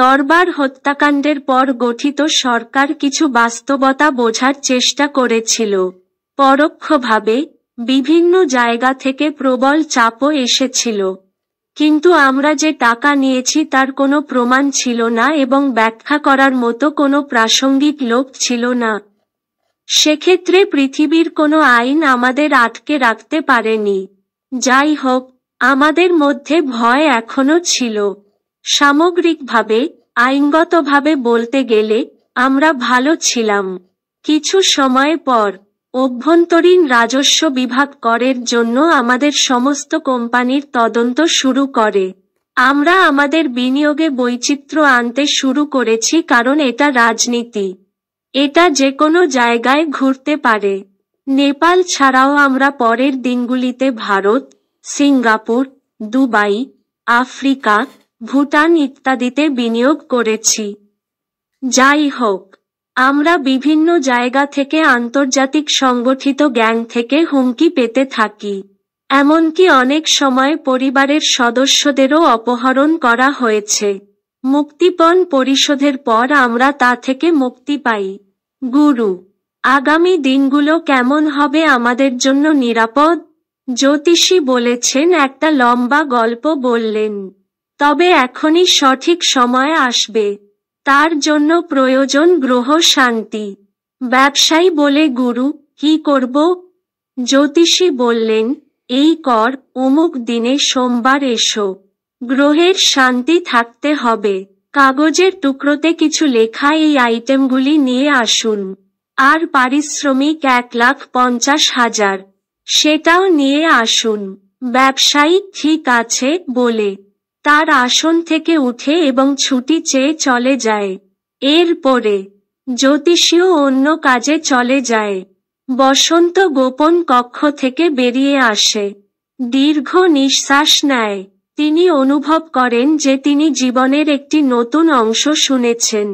দরবার হত্যাকাণ্ডের পর গঠিত সরকার কিছু বাস্তবতা বোঝার চেষ্টা করেছিল পরোক্ষভাবে বিভিন্ন জায়গা থেকে প্রবল চাপও এসেছিল কিন্তু আমরা যে টাকা নিয়েছি তার কোনো প্রমাণ ছিল না এবং ব্যাখ্যা করার মতো কোনো প্রাসঙ্গিক লোক ছিল না সেক্ষেত্রে পৃথিবীর কোনো আইন আমাদের আটকে রাখতে পারেনি যাই হোক আমাদের মধ্যে ভয় এখনও ছিল সামগ্রিকভাবে আইনগতভাবে বলতে গেলে আমরা ভালো ছিলাম কিছু সময় পর অভ্যন্তরীণ রাজস্ব বিভাগ করের জন্য আমাদের সমস্ত কোম্পানির তদন্ত শুরু করে আমরা আমাদের বিনিয়োগে বৈচিত্র্য আনতে শুরু করেছি কারণ এটা রাজনীতি এটা যে কোনো জায়গায় ঘুরতে পারে নেপাল ছাড়াও আমরা পরের দিনগুলিতে Bharat Singapore Dubai Africa Bhutan ইত্যাদিতে বিনিয়োগ করেছি যাই হোক আমরা বিভিন্ন জায়গা থেকে আন্তর্জাতিক সংগঠিত গ্যাং থেকে হুমকি পেতে থাকি এমনকি অনেক সময় পরিবারের সদস্যদেরও অপহরণ করা হয়েছে মুক্তিপণ পরিশোধের পর আমরা তা থেকে মুক্তি পাই গুরু আগামী দিনগুলো কেমন হবে আমাদের জন্য নিরাপদ জ্যোতিষী বলেছেন একটা লম্বা গল্প বললেন তবে এখনই সঠিক সময় আসবে তার জন্য প্রয়োজন গ্রহ শান্তি ব্যবসায়ী বলে গুরু কি করব জ্যোতিষী বললেন এই কর অমুক দিনে সোমবার এসো গ্রহের শান্তি থাকতে হবে কাগজের টুকরোতে কিছু লেখা এই আইটেমগুলি নিয়ে আসুন আর পারিশ্রমিক এক লাখ পঞ্চাশ হাজার সেটাও নিয়ে আসুন ব্যবসায়ী ঠিক আছে বলে তার আসন থেকে উঠে এবং ছুটি চেয়ে চলে যায় এর পরে জ্যোতিষীও অন্য কাজে চলে যায় বসন্ত গোপন কক্ষ থেকে বেরিয়ে আসে দীর্ঘ নিঃশ্বাস নেয় তিনি অনুভব করেন যে তিনি জীবনের একটি নতুন অংশ শুনেছেন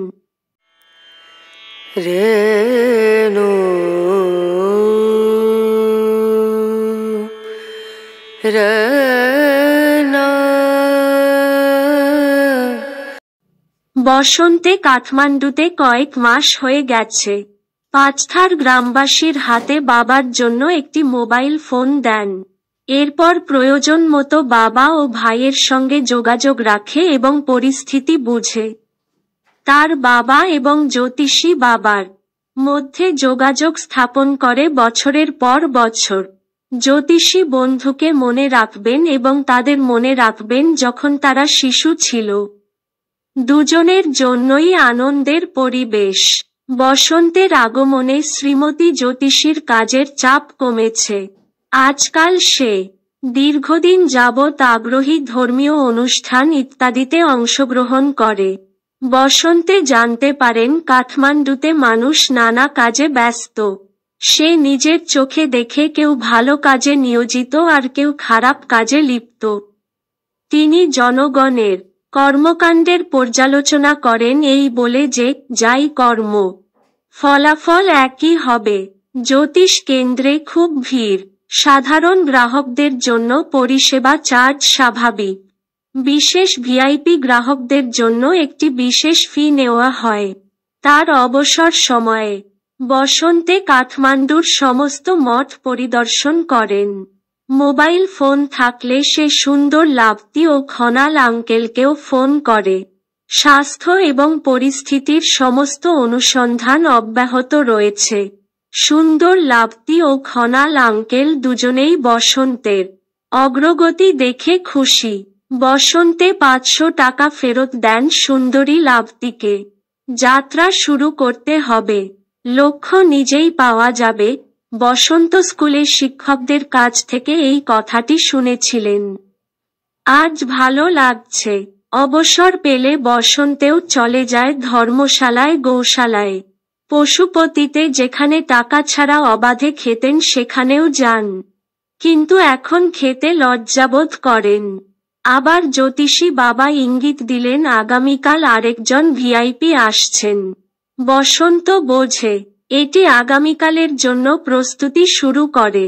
রেণু রে বসন্তে কাঠমান্ডুতে কয়েক মাস হয়ে গেছে পাঁচথার গ্রামবাসীর হাতে বাবার জন্য একটি মোবাইল ফোন দেন এরপর প্রয়োজন মতো বাবা ও ভাইয়ের সঙ্গে যোগাযোগ রাখে এবং পরিস্থিতি বুঝে তার বাবা এবং জ্যোতিষী বাবার মধ্যে যোগাযোগ স্থাপন করে বছরের পর বছর জ্যোতিষী বন্ধুকে মনে রাখবেন এবং তাদের মনে রাখবেন যখন তারা শিশু ছিল দুজনের জন্যই আনন্দের পরিবেশ বসন্তের আগমনে শ্রীমতী জ্যোতিষীর কাজের চাপ কমেছে আজকাল সে দীর্ঘদিন যাবৎ আগ্রহী ধর্মীয় অনুষ্ঠান ইত্যাদিতে অংশগ্রহণ করে বসন্তে জানতে পারেন কাঠমান্ডুতে মানুষ নানা কাজে ব্যস্ত সে নিজের চোখে দেখে কেউ ভালো কাজে নিয়োজিত আর কেউ খারাপ কাজে লিপ্ত তিনি জনগণের কর্মকাণ্ডের পর্যালোচনা করেন এই বলে যে যাই কর্ম ফলাফল একই হবে জ্যোতিষ কেন্দ্রে খুব ভিড় সাধারণ গ্রাহকদের জন্য পরিষেবা চার্জ স্বাভাবিক বিশেষ ভিআইপি গ্রাহকদের জন্য একটি বিশেষ ফি নেওয়া হয় তার অবসর সময়ে বসন্তে কাঠমান্ডুর সমস্ত মঠ পরিদর্শন করেন মোবাইল ফোন থাকলে সে সুন্দর লাভতি ও খনাল আঙ্কেলকেও ফোন করে স্বাস্থ্য এবং পরিস্থিতির সমস্ত অনুসন্ধান অব্যাহত রয়েছে সুন্দর লাভতি ও খনাল আঙ্কেল দুজনেই বসন্তের অগ্রগতি দেখে খুশি বসন্তে পাঁচশো টাকা ফেরত দেন সুন্দরী লাভতিকে যাত্রা শুরু করতে হবে লক্ষ্য নিজেই পাওয়া যাবে বসন্ত স্কুলের শিক্ষকদের কাছ থেকে এই কথাটি শুনেছিলেন আজ ভালো লাগছে অবসর পেলে বসন্তেও চলে যায় ধর্মশালায় গৌশালায় পশুপতিতে যেখানে টাকা ছাড়া অবাধে খেতেন সেখানেও যান কিন্তু এখন খেতে লজ্জাবোধ করেন আবার জ্যোতিষী বাবা ইঙ্গিত দিলেন আগামীকাল আরেকজন ভিআইপি আসছেন বসন্ত বোঝে এটি আগামীকালের জন্য প্রস্তুতি শুরু করে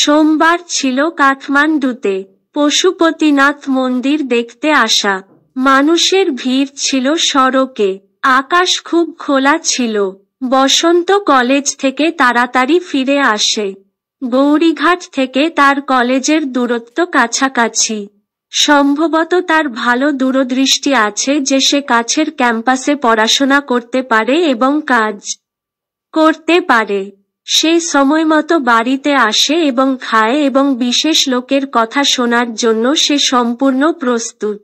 সোমবার ছিল কাঠমান্ডুতে পশুপতিনাথ মন্দির দেখতে আসা মানুষের ভিড় ছিল সড়কে আকাশ খুব খোলা ছিল বসন্ত কলেজ থেকে তাড়াতাড়ি ফিরে আসে গৌরীঘাট থেকে তার কলেজের দূরত্ব কাছাকাছি সম্ভবত তার ভালো দূরদৃষ্টি আছে যে সে কাছের ক্যাম্পাসে পড়াশোনা করতে পারে এবং কাজ করতে পারে সে মতো বাড়িতে আসে এবং খায় এবং বিশেষ লোকের কথা শোনার জন্য সে সম্পূর্ণ প্রস্তুত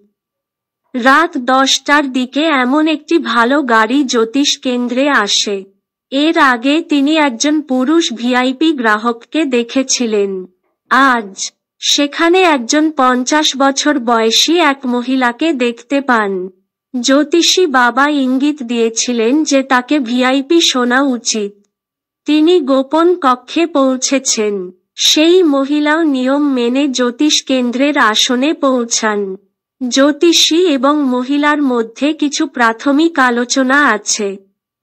রাত দশটার দিকে এমন একটি ভালো গাড়ি জ্যোতিষ কেন্দ্রে আসে এর আগে তিনি একজন পুরুষ ভিআইপি গ্রাহককে দেখেছিলেন আজ সেখানে একজন পঞ্চাশ বছর বয়সী এক মহিলাকে দেখতে পান জ্যোতিষী বাবা ইঙ্গিত দিয়েছিলেন যে তাকে ভিআইপি শোনা উচিত তিনি গোপন কক্ষে পৌঁছেছেন সেই মহিলাও নিয়ম মেনে জ্যোতিষ কেন্দ্রের আসনে পৌঁছান জ্যোতিষী এবং মহিলার মধ্যে কিছু প্রাথমিক আলোচনা আছে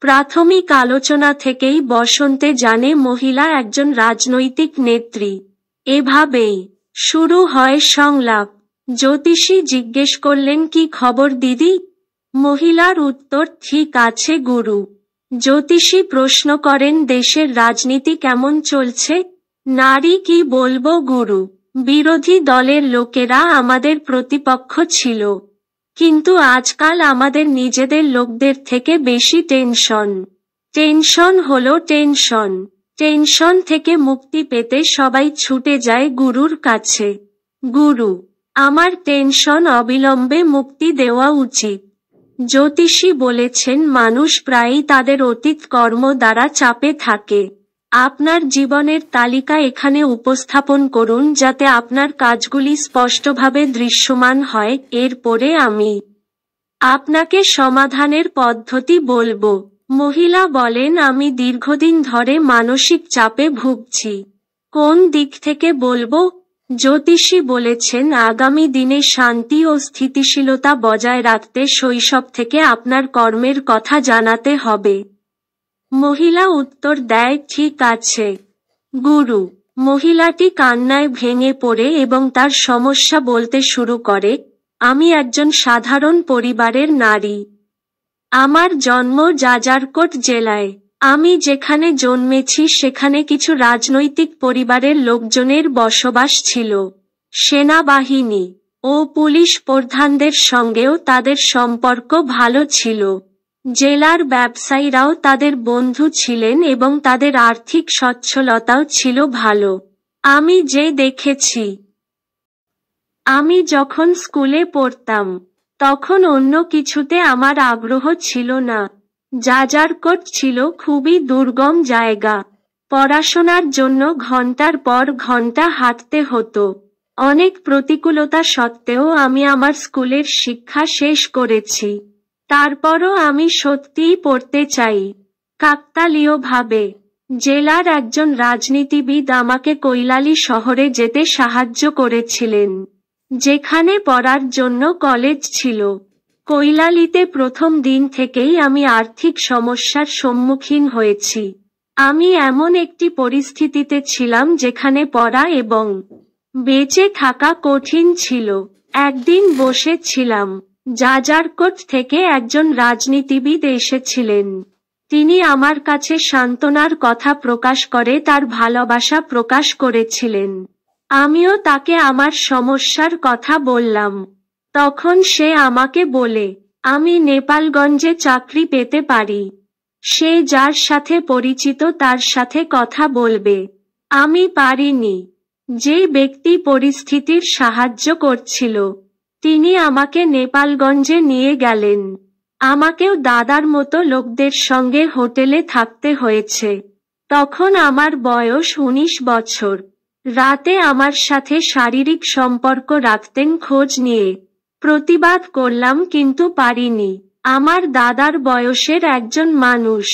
প্রাথমিক আলোচনা থেকেই বসন্তে জানে মহিলা একজন রাজনৈতিক নেত্রী এভাবেই শুরু হয় সংলাপ জ্যোতিষী জিজ্ঞেস করলেন কি খবর দিদি মহিলার উত্তর ঠিক আছে গুরু জ্যোতিষী প্রশ্ন করেন দেশের রাজনীতি কেমন চলছে নারী কি বলবো গুরু বিরোধী দলের লোকেরা আমাদের প্রতিপক্ষ ছিল কিন্তু আজকাল আমাদের নিজেদের লোকদের থেকে বেশি টেনশন টেনশন হলো টেনশন টেনশন থেকে মুক্তি পেতে সবাই ছুটে যায় গুরুর কাছে গুরু আমার টেনশন অবিলম্বে মুক্তি দেওয়া উচিত জ্যোতিষী বলেছেন মানুষ প্রায়ই তাদের অতীত কর্ম দ্বারা চাপে থাকে আপনার জীবনের তালিকা এখানে উপস্থাপন করুন যাতে আপনার কাজগুলি স্পষ্টভাবে দৃশ্যমান হয় এরপরে আমি আপনাকে সমাধানের পদ্ধতি বলবো মহিলা বলেন আমি দীর্ঘদিন ধরে মানসিক চাপে ভুগছি কোন দিক থেকে বলবো জ্যোতিষী বলেছেন আগামী দিনে শান্তি ও স্থিতিশীলতা বজায় রাখতে শৈশব থেকে আপনার কর্মের কথা জানাতে হবে মহিলা উত্তর দেয় ঠিক আছে গুরু মহিলাটি কান্নায় ভেঙে পড়ে এবং তার সমস্যা বলতে শুরু করে আমি একজন সাধারণ পরিবারের নারী আমার জন্ম যাজারকোট জেলায় আমি যেখানে জন্মেছি সেখানে কিছু রাজনৈতিক পরিবারের লোকজনের বসবাস ছিল সেনাবাহিনী ও পুলিশ প্রধানদের সঙ্গেও তাদের সম্পর্ক ভালো ছিল জেলার ব্যবসায়ীরাও তাদের বন্ধু ছিলেন এবং তাদের আর্থিক সচ্ছলতাও ছিল ভালো আমি যে দেখেছি আমি যখন স্কুলে পড়তাম তখন অন্য কিছুতে আমার আগ্রহ ছিল না যাজারকোট ছিল খুবই দুর্গম জায়গা পড়াশোনার জন্য ঘন্টার পর ঘন্টা হাঁটতে হতো অনেক প্রতিকূলতা সত্ত্বেও আমি আমার স্কুলের শিক্ষা শেষ করেছি তারপরও আমি সত্যিই পড়তে চাই কাকতালীয়ভাবে জেলার একজন রাজনীতিবিদ আমাকে কৈলালি শহরে যেতে সাহায্য করেছিলেন যেখানে পড়ার জন্য কলেজ ছিল কৈলালিতে প্রথম দিন থেকেই আমি আর্থিক সমস্যার সম্মুখীন হয়েছি আমি এমন একটি পরিস্থিতিতে ছিলাম যেখানে পড়া এবং বেঁচে থাকা কঠিন ছিল একদিন বসেছিলাম জাজারকোট থেকে একজন রাজনীতিবিদ এসেছিলেন তিনি আমার কাছে সান্ত্বনার কথা প্রকাশ করে তার ভালোবাসা প্রকাশ করেছিলেন আমিও তাকে আমার সমস্যার কথা বললাম তখন সে আমাকে বলে আমি নেপালগঞ্জে চাকরি পেতে পারি সে যার সাথে পরিচিত তার সাথে কথা বলবে আমি পারিনি যে ব্যক্তি পরিস্থিতির সাহায্য করছিল তিনি আমাকে নেপালগঞ্জে নিয়ে গেলেন আমাকেও দাদার মতো লোকদের সঙ্গে হোটেলে থাকতে হয়েছে তখন আমার বয়স উনিশ বছর রাতে আমার সাথে শারীরিক সম্পর্ক রাখতেন খোঁজ নিয়ে প্রতিবাদ করলাম কিন্তু পারিনি আমার দাদার বয়সের একজন মানুষ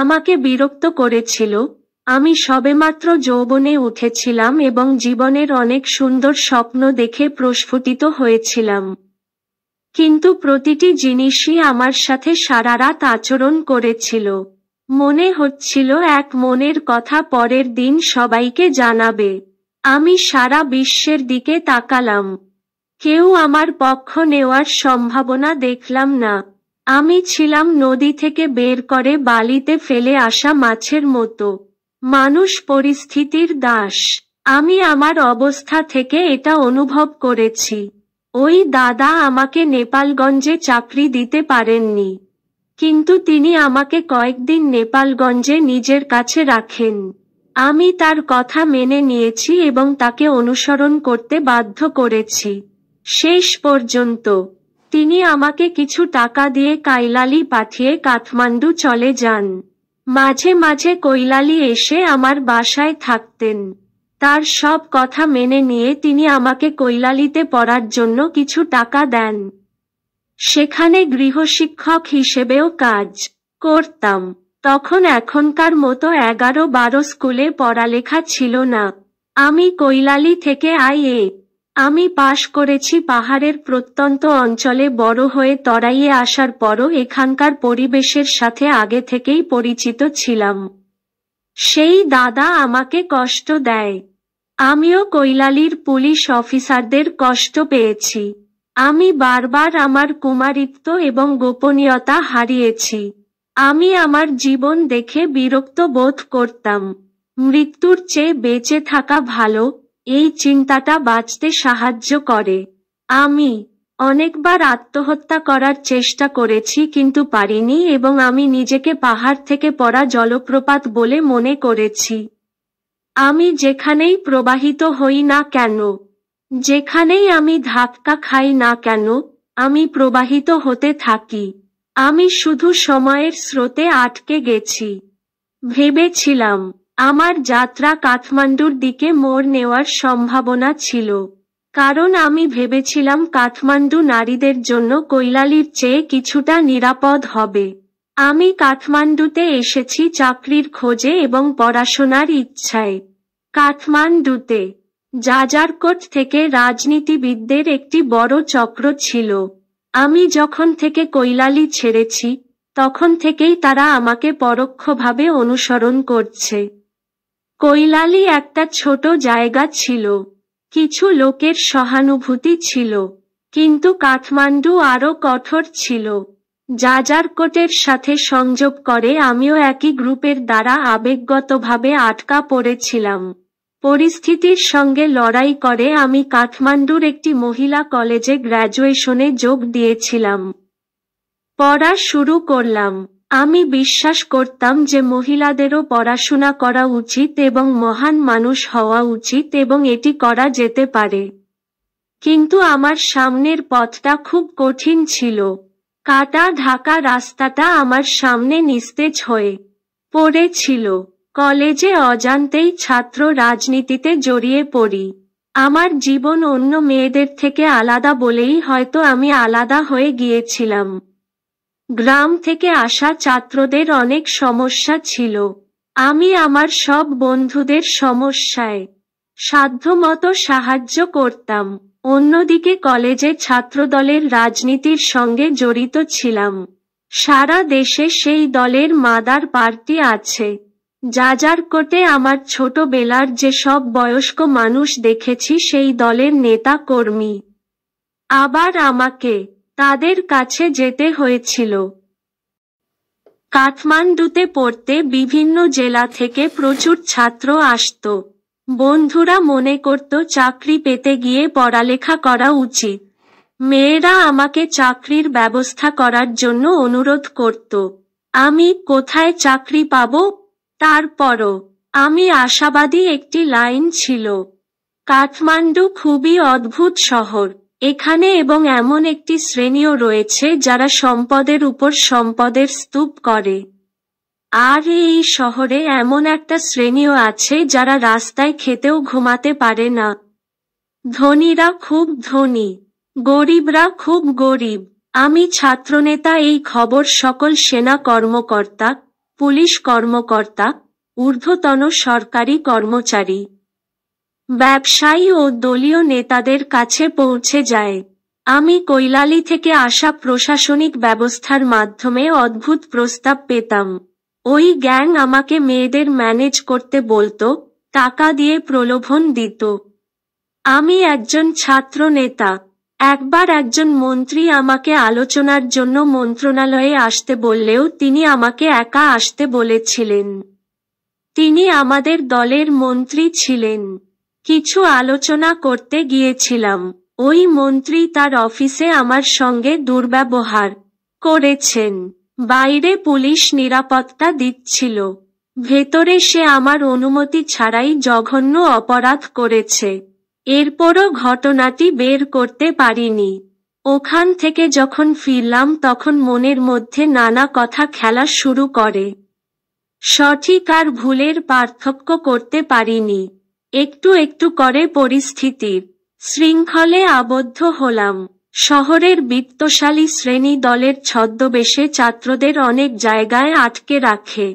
আমাকে বিরক্ত করেছিল আমি সবেমাত্র যৌবনে উঠেছিলাম এবং জীবনের অনেক সুন্দর স্বপ্ন দেখে প্রস্ফুটিত হয়েছিলাম কিন্তু প্রতিটি জিনিসই আমার সাথে সারারাত আচরণ করেছিল মনে হচ্ছিল এক মনের কথা পরের দিন সবাইকে জানাবে আমি সারা বিশ্বের দিকে তাকালাম কেউ আমার পক্ষ নেওয়ার সম্ভাবনা দেখলাম না আমি ছিলাম নদী থেকে বের করে বালিতে ফেলে আসা মাছের মতো মানুষ পরিস্থিতির দাস আমি আমার অবস্থা থেকে এটা অনুভব করেছি ওই দাদা আমাকে নেপালগঞ্জে চাকরি দিতে পারেননি কিন্তু তিনি আমাকে কয়েকদিন নেপালগঞ্জে নিজের কাছে রাখেন আমি তার কথা মেনে নিয়েছি এবং তাকে অনুসরণ করতে বাধ্য করেছি শেষ পর্যন্ত তিনি আমাকে কিছু টাকা দিয়ে কাইলালি পাঠিয়ে কাঠমান্ডু চলে যান মাঝে মাঝে কৈলালি এসে আমার বাসায় থাকতেন তার সব কথা মেনে নিয়ে তিনি আমাকে কৈলালিতে পড়ার জন্য কিছু টাকা দেন সেখানে গৃহশিক্ষক হিসেবেও কাজ করতাম তখন এখনকার মতো এগারো বারো স্কুলে পড়ালেখা ছিল না আমি কৈলালি থেকে আইএ আমি পাশ করেছি পাহাড়ের প্রত্যন্ত অঞ্চলে বড় হয়ে তরাইয়ে আসার পরও এখানকার পরিবেশের সাথে আগে থেকেই পরিচিত ছিলাম সেই দাদা আমাকে কষ্ট দেয় আমিও কৈলালির পুলিশ অফিসারদের কষ্ট পেয়েছি আমি বারবার আমার কুমারিত্ব এবং গোপনীয়তা হারিয়েছি আমি আমার জীবন দেখে বিরক্ত বোধ করতাম মৃত্যুর চেয়ে বেঁচে থাকা ভালো এই চিন্তাটা বাঁচতে সাহায্য করে আমি অনেকবার আত্মহত্যা করার চেষ্টা করেছি কিন্তু পারিনি এবং আমি নিজেকে পাহাড় থেকে পড়া জলপ্রপাত বলে মনে করেছি আমি যেখানেই প্রবাহিত হই না কেন যেখানেই আমি ধাক্কা খাই না কেন আমি প্রবাহিত হতে থাকি আমি শুধু সময়ের স্রোতে আটকে গেছি ভেবেছিলাম আমার যাত্রা কাঠমান্ডুর দিকে মোড় নেওয়ার সম্ভাবনা ছিল কারণ আমি ভেবেছিলাম কাঠমান্ডু নারীদের জন্য কৈলালির চেয়ে কিছুটা নিরাপদ হবে আমি কাঠমান্ডুতে এসেছি চাকরির খোঁজে এবং পড়াশোনার ইচ্ছায় কাঠমান্ডুতে জাজারকোট থেকে রাজনীতিবিদদের একটি বড় চক্র ছিল আমি যখন থেকে কৈলালি ছেড়েছি তখন থেকেই তারা আমাকে পরোক্ষভাবে অনুসরণ করছে কৈলালি একটা ছোট জায়গা ছিল কিছু লোকের সহানুভূতি ছিল কিন্তু কাঠমান্ডু আরও কঠোর ছিল জাজারকোটের সাথে সংযোগ করে আমিও একই গ্রুপের দ্বারা আবেগগতভাবে আটকা পড়েছিলাম পরিস্থিতির সঙ্গে লড়াই করে আমি কাঠমান্ডুর একটি মহিলা কলেজে গ্র্যাজুয়েশনে যোগ দিয়েছিলাম পড়া শুরু করলাম আমি বিশ্বাস করতাম যে মহিলাদেরও পড়াশোনা করা উচিত এবং মহান মানুষ হওয়া উচিত এবং এটি করা যেতে পারে কিন্তু আমার সামনের পথটা খুব কঠিন ছিল কাটা ঢাকা রাস্তাটা আমার সামনে নিস্তেজ হয়ে পড়েছিল কলেজে অজান্তেই ছাত্র রাজনীতিতে জড়িয়ে পড়ি আমার জীবন অন্য মেয়েদের থেকে আলাদা বলেই হয়তো আমি আলাদা হয়ে গিয়েছিলাম গ্রাম থেকে আসা ছাত্রদের অনেক সমস্যা ছিল আমি আমার সব বন্ধুদের সমস্যায় সাধ্যমতো সাহায্য করতাম অন্যদিকে কলেজে ছাত্রদলের রাজনীতির সঙ্গে জড়িত ছিলাম সারা দেশে সেই দলের মাদার পার্টি আছে যা যার কোটে আমার ছোটবেলার যে সব বয়স্ক মানুষ দেখেছি সেই দলের নেতা কর্মী আবার আমাকে তাদের কাছে যেতে হয়েছিল কাঠমান্ডুতে পড়তে বিভিন্ন জেলা থেকে প্রচুর ছাত্র আসত বন্ধুরা মনে করত চাকরি পেতে গিয়ে পড়ালেখা করা উচিত মেয়েরা আমাকে চাকরির ব্যবস্থা করার জন্য অনুরোধ করত আমি কোথায় চাকরি পাব তারপরও আমি আশাবাদী একটি লাইন ছিল কাঠমান্ডু খুবই অদ্ভুত শহর এখানে এবং এমন একটি শ্রেণীও রয়েছে যারা সম্পদের উপর সম্পদের স্তূপ করে আর এই শহরে এমন একটা শ্রেণীও আছে যারা রাস্তায় খেতেও ঘুমাতে পারে না ধনীরা খুব ধনী গরিবরা খুব গরিব আমি ছাত্রনেতা এই খবর সকল সেনা কর্মকর্তা পুলিশ কর্মকর্তা ঊর্ধ্বতন সরকারি কর্মচারী ব্যবসায়ী ও দলীয় নেতাদের কাছে পৌঁছে যায় আমি কৈলালি থেকে আসা প্রশাসনিক ব্যবস্থার মাধ্যমে অদ্ভুত প্রস্তাব পেতাম ওই গ্যাং আমাকে মেয়েদের ম্যানেজ করতে বলতো টাকা দিয়ে প্রলোভন দিত আমি একজন ছাত্র নেতা একবার একজন মন্ত্রী আমাকে আলোচনার জন্য মন্ত্রণালয়ে আসতে বললেও তিনি আমাকে একা আসতে বলেছিলেন তিনি আমাদের দলের মন্ত্রী ছিলেন কিছু আলোচনা করতে গিয়েছিলাম ওই মন্ত্রী তার অফিসে আমার সঙ্গে দুর্ব্যবহার করেছেন বাইরে পুলিশ নিরাপত্তা দিচ্ছিল ভেতরে সে আমার অনুমতি ছাড়াই জঘন্য অপরাধ করেছে এরপরও ঘটনাটি বের করতে পারিনি ওখান থেকে যখন ফিরলাম তখন মনের মধ্যে নানা কথা খেলা শুরু করে সঠিক আর ভুলের পার্থক্য করতে পারিনি একটু একটু করে পরিস্থিতির শৃঙ্খলে আবদ্ধ হলাম শহরের বিত্তশালী শ্রেণী দলের ছদ্মবেশে ছাত্রদের অনেক জায়গায় আটকে রাখে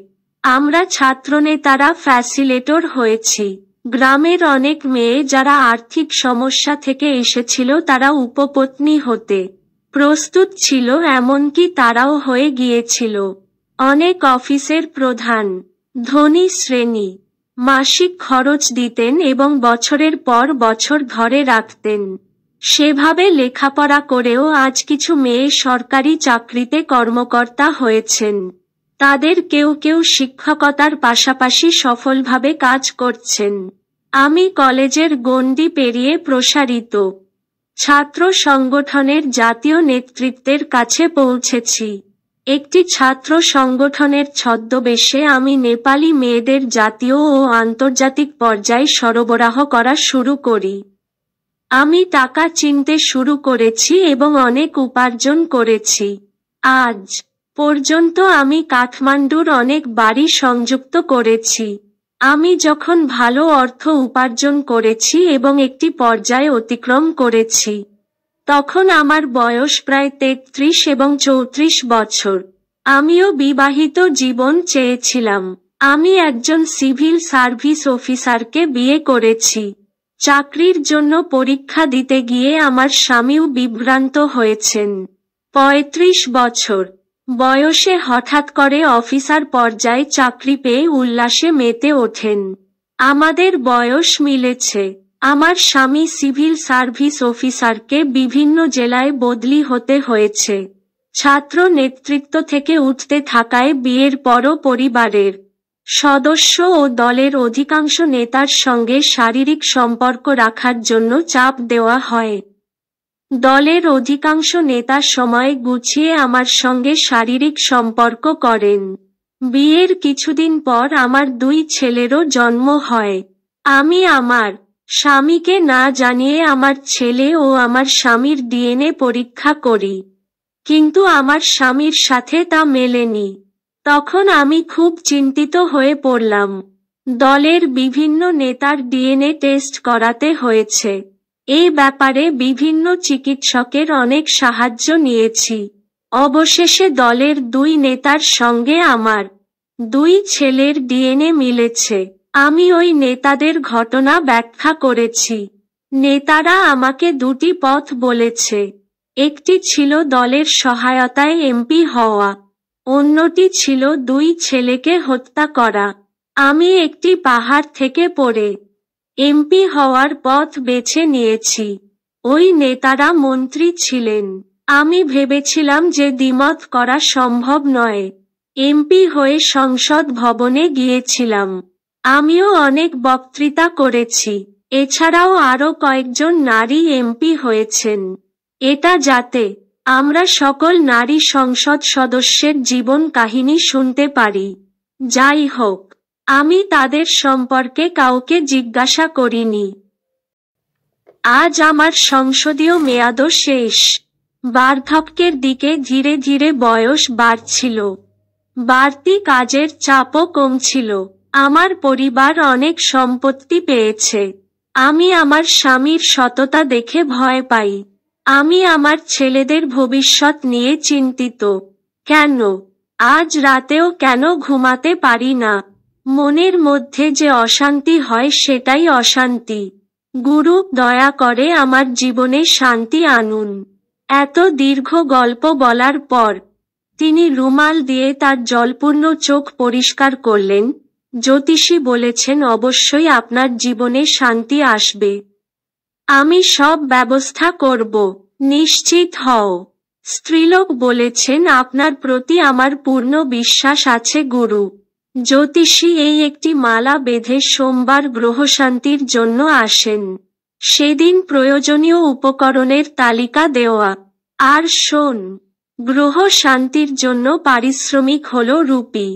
আমরা ছাত্রনেতারা ফ্যাসিলেটর হয়েছি গ্রামের অনেক মেয়ে যারা আর্থিক সমস্যা থেকে এসেছিল তারা উপপত্নী হতে প্রস্তুত ছিল এমনকি তারাও হয়ে গিয়েছিল অনেক অফিসের প্রধান ধনী শ্রেণী মাসিক খরচ দিতেন এবং বছরের পর বছর ধরে রাখতেন সেভাবে লেখাপড়া করেও আজ কিছু মেয়ে সরকারি চাকরিতে কর্মকর্তা হয়েছেন তাদের কেউ কেউ শিক্ষকতার পাশাপাশি সফলভাবে কাজ করছেন আমি কলেজের গণ্ডি পেরিয়ে প্রসারিত ছাত্র সংগঠনের জাতীয় নেতৃত্বের কাছে পৌঁছেছি একটি ছাত্র সংগঠনের ছদ্মবেশে আমি নেপালি মেয়েদের জাতীয় ও আন্তর্জাতিক পর্যায়ে সরবরাহ করা শুরু করি আমি টাকা চিনতে শুরু করেছি এবং অনেক উপার্জন করেছি আজ পর্যন্ত আমি কাঠমান্ডুর অনেক বাড়ি সংযুক্ত করেছি আমি যখন ভালো অর্থ উপার্জন করেছি এবং একটি পর্যায়ে অতিক্রম করেছি তখন আমার বয়স প্রায় তেত্রিশ এবং চৌত্রিশ বছর আমিও বিবাহিত জীবন চেয়েছিলাম আমি একজন সিভিল সার্ভিস অফিসারকে বিয়ে করেছি চাকরির জন্য পরীক্ষা দিতে গিয়ে আমার স্বামীও বিভ্রান্ত হয়েছেন পঁয়ত্রিশ বছর বয়সে হঠাৎ করে অফিসার পর্যায়ে চাকরি পেয়ে উল্লাসে মেতে ওঠেন আমাদের বয়স মিলেছে আমার স্বামী সিভিল সার্ভিস অফিসারকে বিভিন্ন জেলায় বদলি হতে হয়েছে ছাত্র নেতৃত্ব থেকে উঠতে থাকায় বিয়ের পরও পরিবারের সদস্য ও দলের অধিকাংশ নেতার সঙ্গে শারীরিক সম্পর্ক রাখার জন্য চাপ দেওয়া হয় দলের অধিকাংশ নেতা সময় গুছিয়ে আমার সঙ্গে শারীরিক সম্পর্ক করেন বিয়ের কিছুদিন পর আমার দুই ছেলেরও জন্ম হয় আমি আমার স্বামীকে না জানিয়ে আমার ছেলে ও আমার স্বামীর ডিএনএ পরীক্ষা করি কিন্তু আমার স্বামীর সাথে তা মেলেনি তখন আমি খুব চিন্তিত হয়ে পড়লাম দলের বিভিন্ন নেতার ডিএনএ টেস্ট করাতে হয়েছে এই ব্যাপারে বিভিন্ন চিকিৎসকের অনেক সাহায্য নিয়েছি অবশেষে দলের দুই নেতার সঙ্গে আমার দুই ছেলের ডিএনএ মিলেছে আমি ওই নেতাদের ঘটনা ব্যাখ্যা করেছি নেতারা আমাকে দুটি পথ বলেছে একটি ছিল দলের সহায়তায় এমপি হওয়া অন্যটি ছিল দুই ছেলেকে হত্যা করা আমি একটি পাহাড় থেকে পড়ে এমপি হওয়ার পথ বেছে নিয়েছি ওই নেতারা মন্ত্রী ছিলেন আমি ভেবেছিলাম যে দ্বিমত করা সম্ভব নয় এমপি হয়ে সংসদ ভবনে গিয়েছিলাম আমিও অনেক বক্তৃতা করেছি এছাড়াও আরও কয়েকজন নারী এমপি হয়েছেন এটা যাতে আমরা সকল নারী সংসদ সদস্যের জীবন কাহিনী শুনতে পারি যাই হোক আমি তাদের সম্পর্কে কাউকে জিজ্ঞাসা করিনি আজ আমার সংসদীয় মেয়াদও শেষ বার্ধক্যের দিকে ধীরে ধীরে বয়স বাড়ছিল বাড়তি কাজের চাপও কমছিল আমার পরিবার অনেক সম্পত্তি পেয়েছে আমি আমার স্বামীর সততা দেখে ভয় পাই আমি আমার ছেলেদের ভবিষ্যৎ নিয়ে চিন্তিত কেন আজ রাতেও কেন ঘুমাতে পারি না মনের মধ্যে যে অশান্তি হয় সেটাই অশান্তি গুরু দয়া করে আমার জীবনে শান্তি আনুন এত দীর্ঘ গল্প বলার পর তিনি রুমাল দিয়ে তার জলপূর্ণ চোখ পরিষ্কার করলেন জ্যোতিষী বলেছেন অবশ্যই আপনার জীবনে শান্তি আসবে আমি সব ব্যবস্থা করব নিশ্চিত হও স্ত্রীলোক বলেছেন আপনার প্রতি আমার পূর্ণ বিশ্বাস আছে গুরু জ্যোতিষী এই একটি মালা বেঁধে সোমবার গ্রহশান্তির জন্য আসেন সেদিন প্রয়োজনীয় উপকরণের তালিকা দেওয়া আর শোন গ্রহ শান্তির জন্য পারিশ্রমিক হল রূপী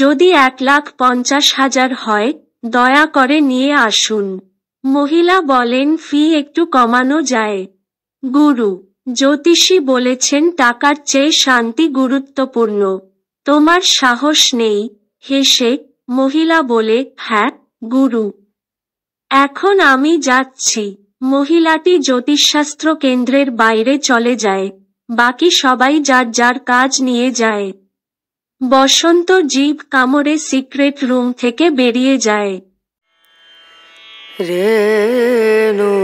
যদি এক লাখ পঞ্চাশ হাজার হয় দয়া করে নিয়ে আসুন মহিলা বলেন ফি একটু কমানো যায় গুরু জ্যোতিষী বলেছেন টাকার চেয়ে শান্তি গুরুত্বপূর্ণ তোমার সাহস নেই হেসে মহিলা বলে হ্যাঁ গুরু এখন আমি যাচ্ছি মহিলাটি জ্যোতিষশাস্ত্র কেন্দ্রের বাইরে চলে যায় বাকি সবাই যার যার কাজ নিয়ে যায় বসন্ত জীব কামড়ে সিক্রেট রুম থেকে বেরিয়ে যায় রেণু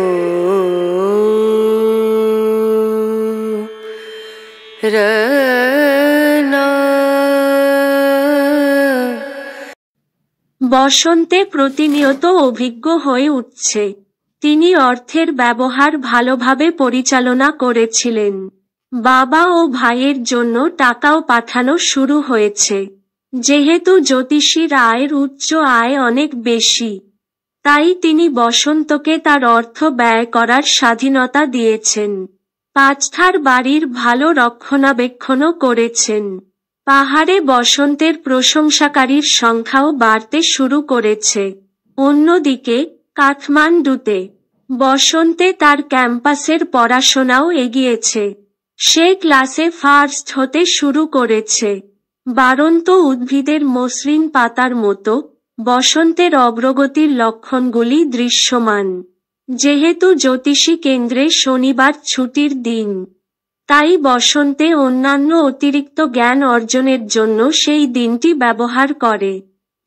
বসন্তে প্রতিনিয়ত অভিজ্ঞ হয়ে উঠছে তিনি অর্থের ব্যবহার ভালোভাবে পরিচালনা করেছিলেন বাবা ও ভাইয়ের জন্য টাকাও পাঠানো শুরু হয়েছে যেহেতু জ্যোতিষীর আয়ের উচ্চ আয় অনেক বেশি তাই তিনি বসন্তকে তার অর্থ ব্যয় করার স্বাধীনতা দিয়েছেন পাঁচঠার বাড়ির ভালো রক্ষণাবেক্ষণও করেছেন পাহাড়ে বসন্তের প্রশংসাকারীর সংখ্যাও বাড়তে শুরু করেছে অন্যদিকে কাঠমান্ডুতে বসন্তে তার ক্যাম্পাসের পড়াশোনাও এগিয়েছে সে ক্লাসে ফার্স্ট হতে শুরু করেছে বারন্ত উদ্ভিদের মসৃণ পাতার মতো বসন্তের অগ্রগতির লক্ষণগুলি দৃশ্যমান যেহেতু জ্যোতিষী কেন্দ্রে শনিবার ছুটির দিন তাই বসন্তে অন্যান্য অতিরিক্ত জ্ঞান অর্জনের জন্য সেই দিনটি ব্যবহার করে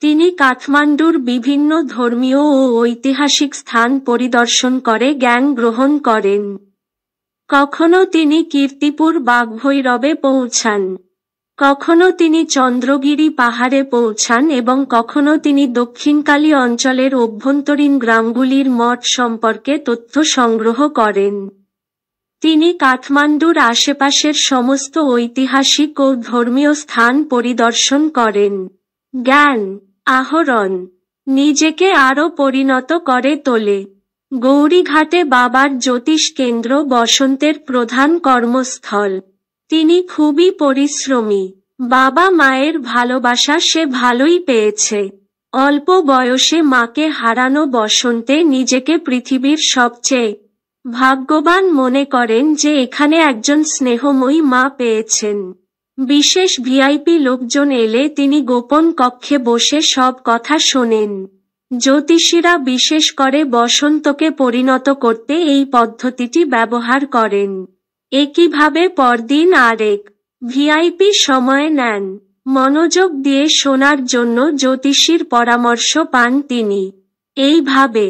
তিনি কাঠমান্ডুর বিভিন্ন ধর্মীয় ও ঐতিহাসিক স্থান পরিদর্শন করে জ্ঞান গ্রহণ করেন কখনো তিনি কীর্তিপুর বাঘভৈরবে পৌঁছান কখনো তিনি চন্দ্রগিরি পাহাড়ে পৌঁছান এবং কখনো তিনি দক্ষিণকালী অঞ্চলের অভ্যন্তরীণ গ্রামগুলির মঠ সম্পর্কে তথ্য সংগ্রহ করেন তিনি কাঠমান্ডুর আশেপাশের সমস্ত ঐতিহাসিক ও ধর্মীয় স্থান পরিদর্শন করেন জ্ঞান আহরণ নিজেকে আরও পরিণত করে তোলে গৌরীঘাটে বাবার জ্যোতিষ কেন্দ্র বসন্তের প্রধান কর্মস্থল তিনি খুবই পরিশ্রমী বাবা মায়ের ভালোবাসা সে ভালোই পেয়েছে অল্প বয়সে মাকে হারানো বসন্তে নিজেকে পৃথিবীর সবচেয়ে ভাগ্যবান মনে করেন যে এখানে একজন স্নেহময়ী মা পেয়েছেন বিশেষ ভিআইপি লোকজন এলে তিনি গোপন কক্ষে বসে সব কথা শোনেন জ্যোতিষীরা বিশেষ করে বসন্তকে পরিণত করতে এই পদ্ধতিটি ব্যবহার করেন একইভাবে পরদিন আরেক ভিআইপি সময় নেন মনোযোগ দিয়ে শোনার জন্য জ্যোতিষীর পরামর্শ পান তিনি এইভাবে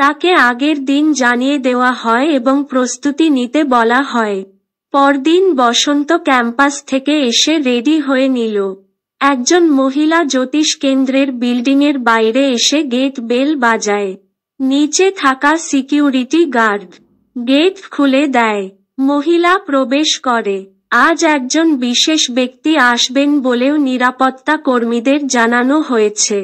তাকে আগের দিন জানিয়ে দেওয়া হয় এবং প্রস্তুতি নিতে বলা হয় পরদিন বসন্ত ক্যাম্পাস থেকে এসে রেডি হয়ে নিল একজন মহিলা জ্যোতিষ কেন্দ্রের বিল্ডিংয়ের বাইরে এসে গেট বেল বাজায় নিচে থাকা সিকিউরিটি গার্ড গেট খুলে দেয় মহিলা প্রবেশ করে আজ একজন বিশেষ ব্যক্তি আসবেন বলেও নিরাপত্তা কর্মীদের জানানো হয়েছে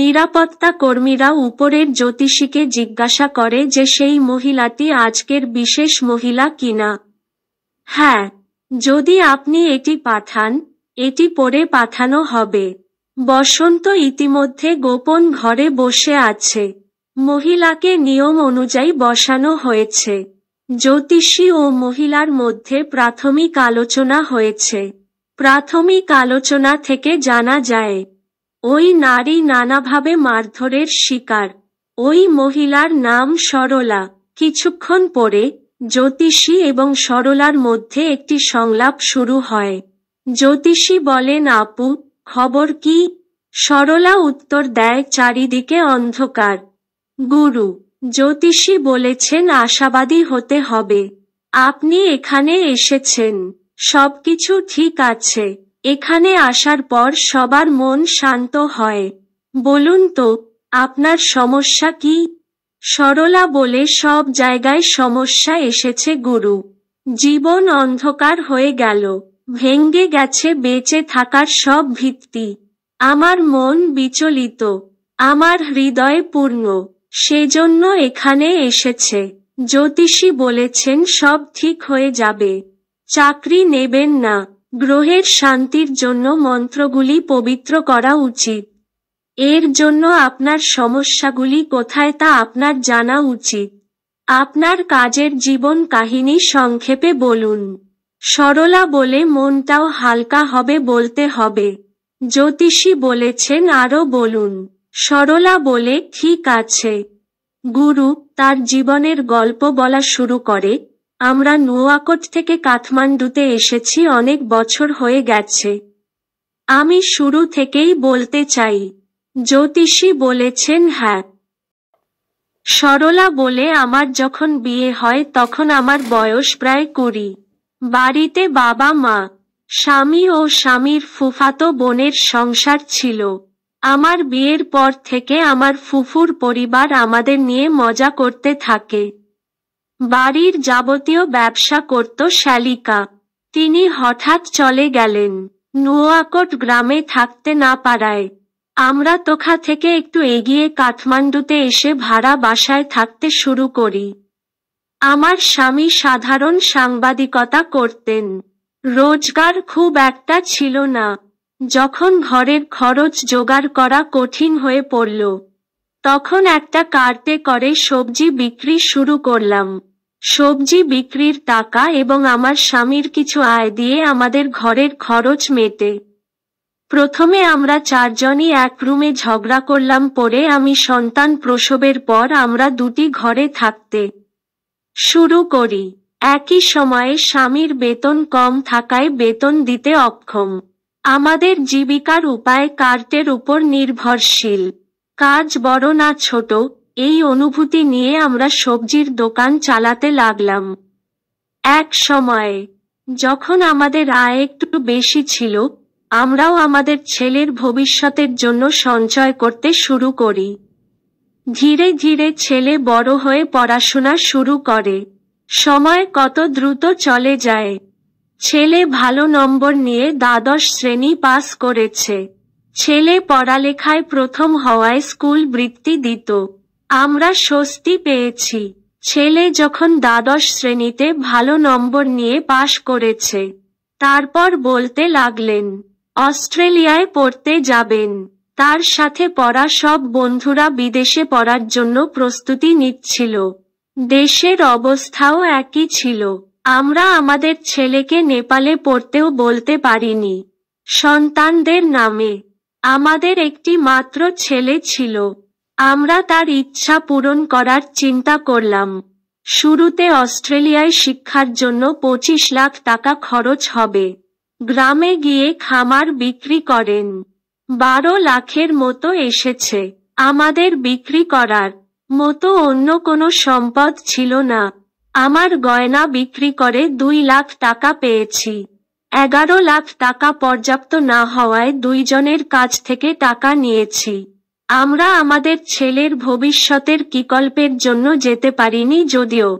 নিরাপত্তা কর্মীরা উপরের জ্যোতিষীকে জিজ্ঞাসা করে যে সেই মহিলাটি আজকের বিশেষ মহিলা কিনা হ্যাঁ যদি আপনি এটি পাঠান এটি পরে পাঠানো হবে বসন্ত ইতিমধ্যে গোপন ঘরে বসে আছে মহিলাকে নিয়ম অনুযায়ী বসানো হয়েছে জ্যোতিষী ও মহিলার মধ্যে প্রাথমিক আলোচনা হয়েছে প্রাথমিক আলোচনা থেকে জানা যায় ওই নারী নানাভাবে মারধরের শিকার ওই মহিলার নাম সরলা কিছুক্ষণ পরে জ্যোতিষী এবং সরলার মধ্যে একটি সংলাপ শুরু হয় জ্যোতিষী বলেন আপু খবর কি সরলা উত্তর দেয় চারিদিকে অন্ধকার গুরু জ্যোতিষী বলেছেন আশাবাদী হতে হবে আপনি এখানে এসেছেন সবকিছু ঠিক আছে এখানে আসার পর সবার মন শান্ত হয় বলুন তো আপনার সমস্যা কি সরলা বলে সব জায়গায় সমস্যা এসেছে গুরু জীবন অন্ধকার হয়ে গেল ভেঙ্গে গেছে বেঁচে থাকার সব ভিত্তি আমার মন বিচলিত আমার হৃদয় পূর্ণ সেজন্য এখানে এসেছে জ্যোতিষী বলেছেন সব ঠিক হয়ে যাবে চাকরি নেবেন না গ্রহের শান্তির জন্য মন্ত্রগুলি পবিত্র করা উচিত এর জন্য আপনার সমস্যাগুলি কোথায় তা আপনার জানা উচিত আপনার কাজের জীবন কাহিনী সংক্ষেপে বলুন সরলা বলে মনটাও হালকা হবে বলতে হবে জ্যোতিষী বলেছেন আরও বলুন সরলা বলে ঠিক আছে গুরু তার জীবনের গল্প বলা শুরু করে আমরা নোয়াকোট থেকে কাঠমান্ডুতে এসেছি অনেক বছর হয়ে গেছে আমি শুরু থেকেই বলতে চাই জ্যোতিষী বলেছেন হ্যাঁ সরলা বলে আমার যখন বিয়ে হয় তখন আমার বয়স প্রায় কুড়ি বাড়িতে বাবা মা স্বামী ও স্বামীর ফুফাতো বোনের সংসার ছিল আমার বিয়ের পর থেকে আমার ফুফুর পরিবার আমাদের নিয়ে মজা করতে থাকে বাড়ির যাবতীয় ব্যবসা করত শ্যালিকা তিনি হঠাৎ চলে গেলেন নুয়াকোট গ্রামে থাকতে না পারায় আমরা তোখা থেকে একটু এগিয়ে কাঠমান্ডুতে এসে ভাড়া বাসায় থাকতে শুরু করি আমার স্বামী সাধারণ সাংবাদিকতা করতেন রোজগার খুব একটা ছিল না যখন ঘরের খরচ জোগাড় করা কঠিন হয়ে পড়ল তখন একটা কার্তে করে সবজি বিক্রি শুরু করলাম সবজি বিক্রির টাকা এবং আমার স্বামীর কিছু আয় দিয়ে আমাদের ঘরের খরচ মেটে প্রথমে আমরা চারজনই এক রুমে ঝগড়া করলাম পরে আমি সন্তান প্রসবের পর আমরা দুটি ঘরে থাকতে শুরু করি একই সময়ে স্বামীর বেতন কম থাকায় বেতন দিতে অক্ষম আমাদের জীবিকার উপায় কার্টের উপর নির্ভরশীল কাজ বড় না ছোট এই অনুভূতি নিয়ে আমরা সবজির দোকান চালাতে লাগলাম এক সময়ে যখন আমাদের আয় একটু বেশি ছিল আমরাও আমাদের ছেলের ভবিষ্যতের জন্য সঞ্চয় করতে শুরু করি ধীরে ধীরে ছেলে বড় হয়ে পড়াশোনা শুরু করে সময় কত দ্রুত চলে যায় ছেলে ভালো নম্বর নিয়ে দ্বাদশ শ্রেণী পাস করেছে ছেলে পড়ালেখায় প্রথম হওয়ায় স্কুল বৃত্তি দিত আমরা স্বস্তি পেয়েছি ছেলে যখন দ্বাদশ শ্রেণীতে ভালো নম্বর নিয়ে পাশ করেছে তারপর বলতে লাগলেন অস্ট্রেলিয়ায় পড়তে যাবেন তার সাথে পড়া সব বন্ধুরা বিদেশে পড়ার জন্য প্রস্তুতি নিচ্ছিল দেশের অবস্থাও একই ছিল আমরা আমাদের ছেলেকে নেপালে পড়তেও বলতে পারিনি সন্তানদের নামে আমাদের একটি মাত্র ছেলে ছিল আমরা তার ইচ্ছা পূরণ করার চিন্তা করলাম শুরুতে অস্ট্রেলিয়ায় শিক্ষার জন্য পঁচিশ লাখ টাকা খরচ হবে গ্রামে গিয়ে খামার বিক্রি করেন বারো লাখের মতো এসেছে আমাদের বিক্রি করার মতো অন্য কোনো সম্পদ ছিল না আমার গয়না বিক্রি করে দুই লাখ টাকা পেয়েছি এগারো লাখ টাকা পর্যাপ্ত না হওয়ায় দুইজনের কাছ থেকে টাকা নিয়েছি আমরা আমাদের ছেলের ভবিষ্যতের কিকল্পের জন্য যেতে পারিনি যদিও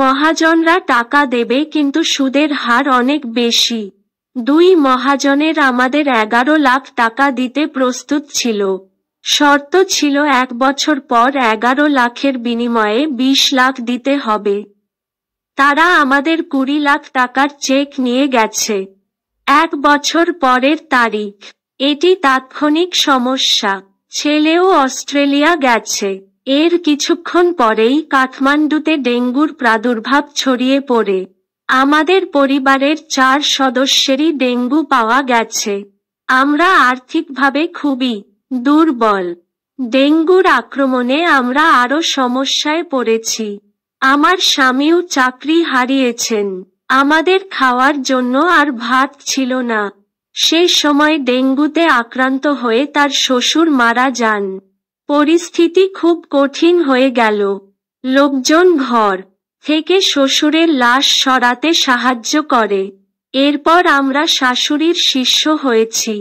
মহাজনরা টাকা দেবে কিন্তু সুদের হার অনেক বেশি দুই মহাজনের আমাদের এগারো লাখ টাকা দিতে প্রস্তুত ছিল শর্ত ছিল এক বছর পর এগারো লাখের বিনিময়ে ২০ লাখ দিতে হবে তারা আমাদের কুড়ি লাখ টাকার চেক নিয়ে গেছে এক বছর পরের তারিখ এটি তাৎক্ষণিক সমস্যা ছেলেও অস্ট্রেলিয়া গেছে এর কিছুক্ষণ পরেই কাঠমান্ডুতে ডেঙ্গুর প্রাদুর্ভাব ছড়িয়ে পড়ে আমাদের পরিবারের চার সদস্যেরই ডেঙ্গু পাওয়া গেছে আমরা আর্থিকভাবে খুবই দুর্বল ডেঙ্গুর আক্রমণে আমরা আরও সমস্যায় পড়েছি আমার স্বামীও চাকরি হারিয়েছেন আমাদের খাওয়ার জন্য আর ভাত ছিল না সেই সময় ডেঙ্গুতে আক্রান্ত হয়ে তার শ্বশুর মারা যান পরিস্থিতি খুব কঠিন হয়ে গেল লোকজন ঘর থেকে শ্বশুরের লাশ সরাতে সাহায্য করে এরপর আমরা শাশুড়ির শিষ্য হয়েছি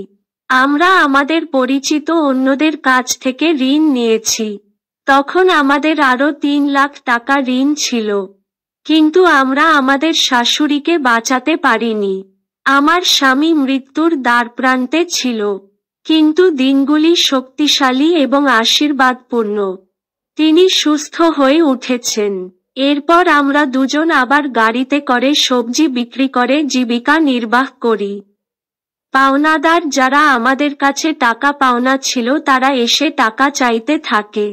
আমরা আমাদের পরিচিত অন্যদের কাছ থেকে ঋণ নিয়েছি তখন আমাদের আরও তিন লাখ টাকা ঋণ ছিল কিন্তু আমরা আমাদের শাশুড়িকে বাঁচাতে পারিনি আমার স্বামী মৃত্যুর দ্বারপ্রান্তে ছিল কিন্তু দিনগুলি শক্তিশালী এবং আশীর্বাদপূর্ণ তিনি সুস্থ হয়ে উঠেছেন এরপর আমরা দুজন আবার গাড়িতে করে সবজি বিক্রি করে জীবিকা নির্বাহ করি পাওনাদার যারা আমাদের কাছে টাকা পাওনা ছিল তারা এসে টাকা চাইতে থাকে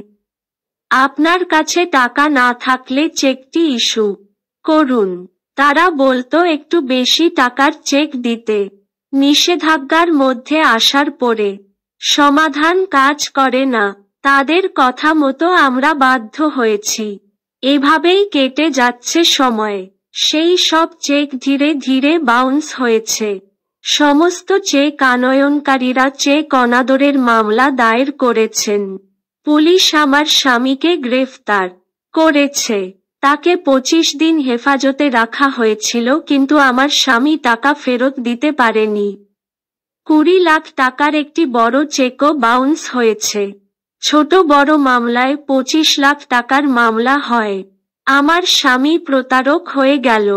আপনার কাছে টাকা না থাকলে চেকটি ইস্যু করুন তারা বলতো একটু বেশি টাকার চেক দিতে নিষেধাজ্ঞার মধ্যে আসার পরে সমাধান কাজ করে না তাদের কথা মতো আমরা বাধ্য হয়েছি এভাবেই কেটে যাচ্ছে সময় সেই সব চেক ধীরে ধীরে বাউন্স হয়েছে সমস্ত চেক আনয়নকারীরা চেক অনাদরের মামলা দায়ের করেছেন পুলিশ আমার স্বামীকে গ্রেফতার করেছে তাকে পঁচিশ দিন হেফাজতে রাখা হয়েছিল কিন্তু আমার স্বামী টাকা ফেরত দিতে পারেনি কুড়ি লাখ টাকার একটি বড় চেকও বাউন্স হয়েছে ছোট বড় মামলায় পঁচিশ লাখ টাকার মামলা হয় আমার স্বামী প্রতারক হয়ে গেল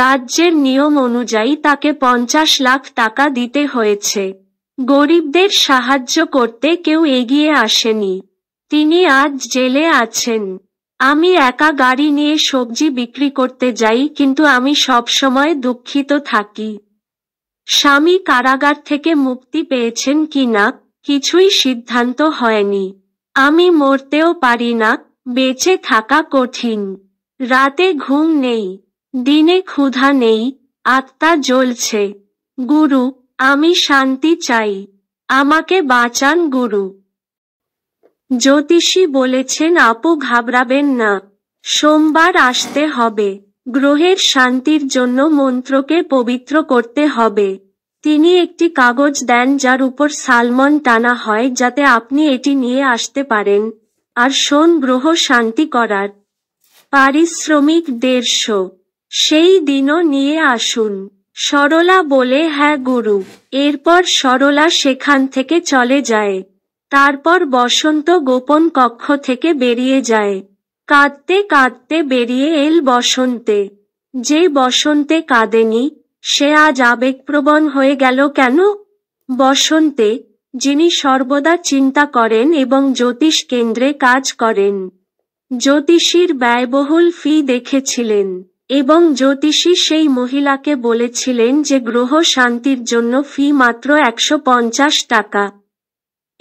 রাজ্যের নিয়ম অনুযায়ী তাকে পঞ্চাশ লাখ টাকা দিতে হয়েছে গরিবদের সাহায্য করতে কেউ এগিয়ে আসেনি তিনি আজ জেলে আছেন আমি একা গাড়ি নিয়ে সবজি বিক্রি করতে যাই কিন্তু আমি সবসময় দুঃখিত থাকি স্বামী কারাগার থেকে মুক্তি পেয়েছেন কি না কিছুই সিদ্ধান্ত হয়নি আমি মরতেও পারি না বেঁচে থাকা কঠিন রাতে ঘুম নেই দিনে ক্ষুধা নেই আত্মা জ্বলছে গুরু আমি শান্তি চাই আমাকে বাঁচান গুরু জ্যোতিষী বলেছেন আপু ঘাবড়াবেন না সোমবার আসতে হবে গ্রহের শান্তির জন্য মন্ত্রকে পবিত্র করতে হবে তিনি একটি কাগজ দেন যার উপর সালমন টানা হয় যাতে আপনি এটি নিয়ে আসতে পারেন আর শোন গ্রহ শান্তি করার পারিশ্রমিক দেড়শো সেই দিনও নিয়ে আসুন সরলা বলে হ্যাঁ গুরু এরপর সরলা সেখান থেকে চলে যায় তারপর বসন্ত গোপন কক্ষ থেকে বেরিয়ে যায় কাঁদতে কাঁদতে বেরিয়ে এল বসন্তে যে বসন্তে কাঁদেনি সে আজ আবেগপ্রবণ হয়ে গেল কেন বসন্তে যিনি সর্বদা চিন্তা করেন এবং জ্যোতিষ কেন্দ্রে কাজ করেন জ্যোতিষীর ব্যয়বহুল ফি দেখেছিলেন এবং জ্যোতিষী সেই মহিলাকে বলেছিলেন যে গ্রহ শান্তির জন্য ফি মাত্র একশো পঞ্চাশ টাকা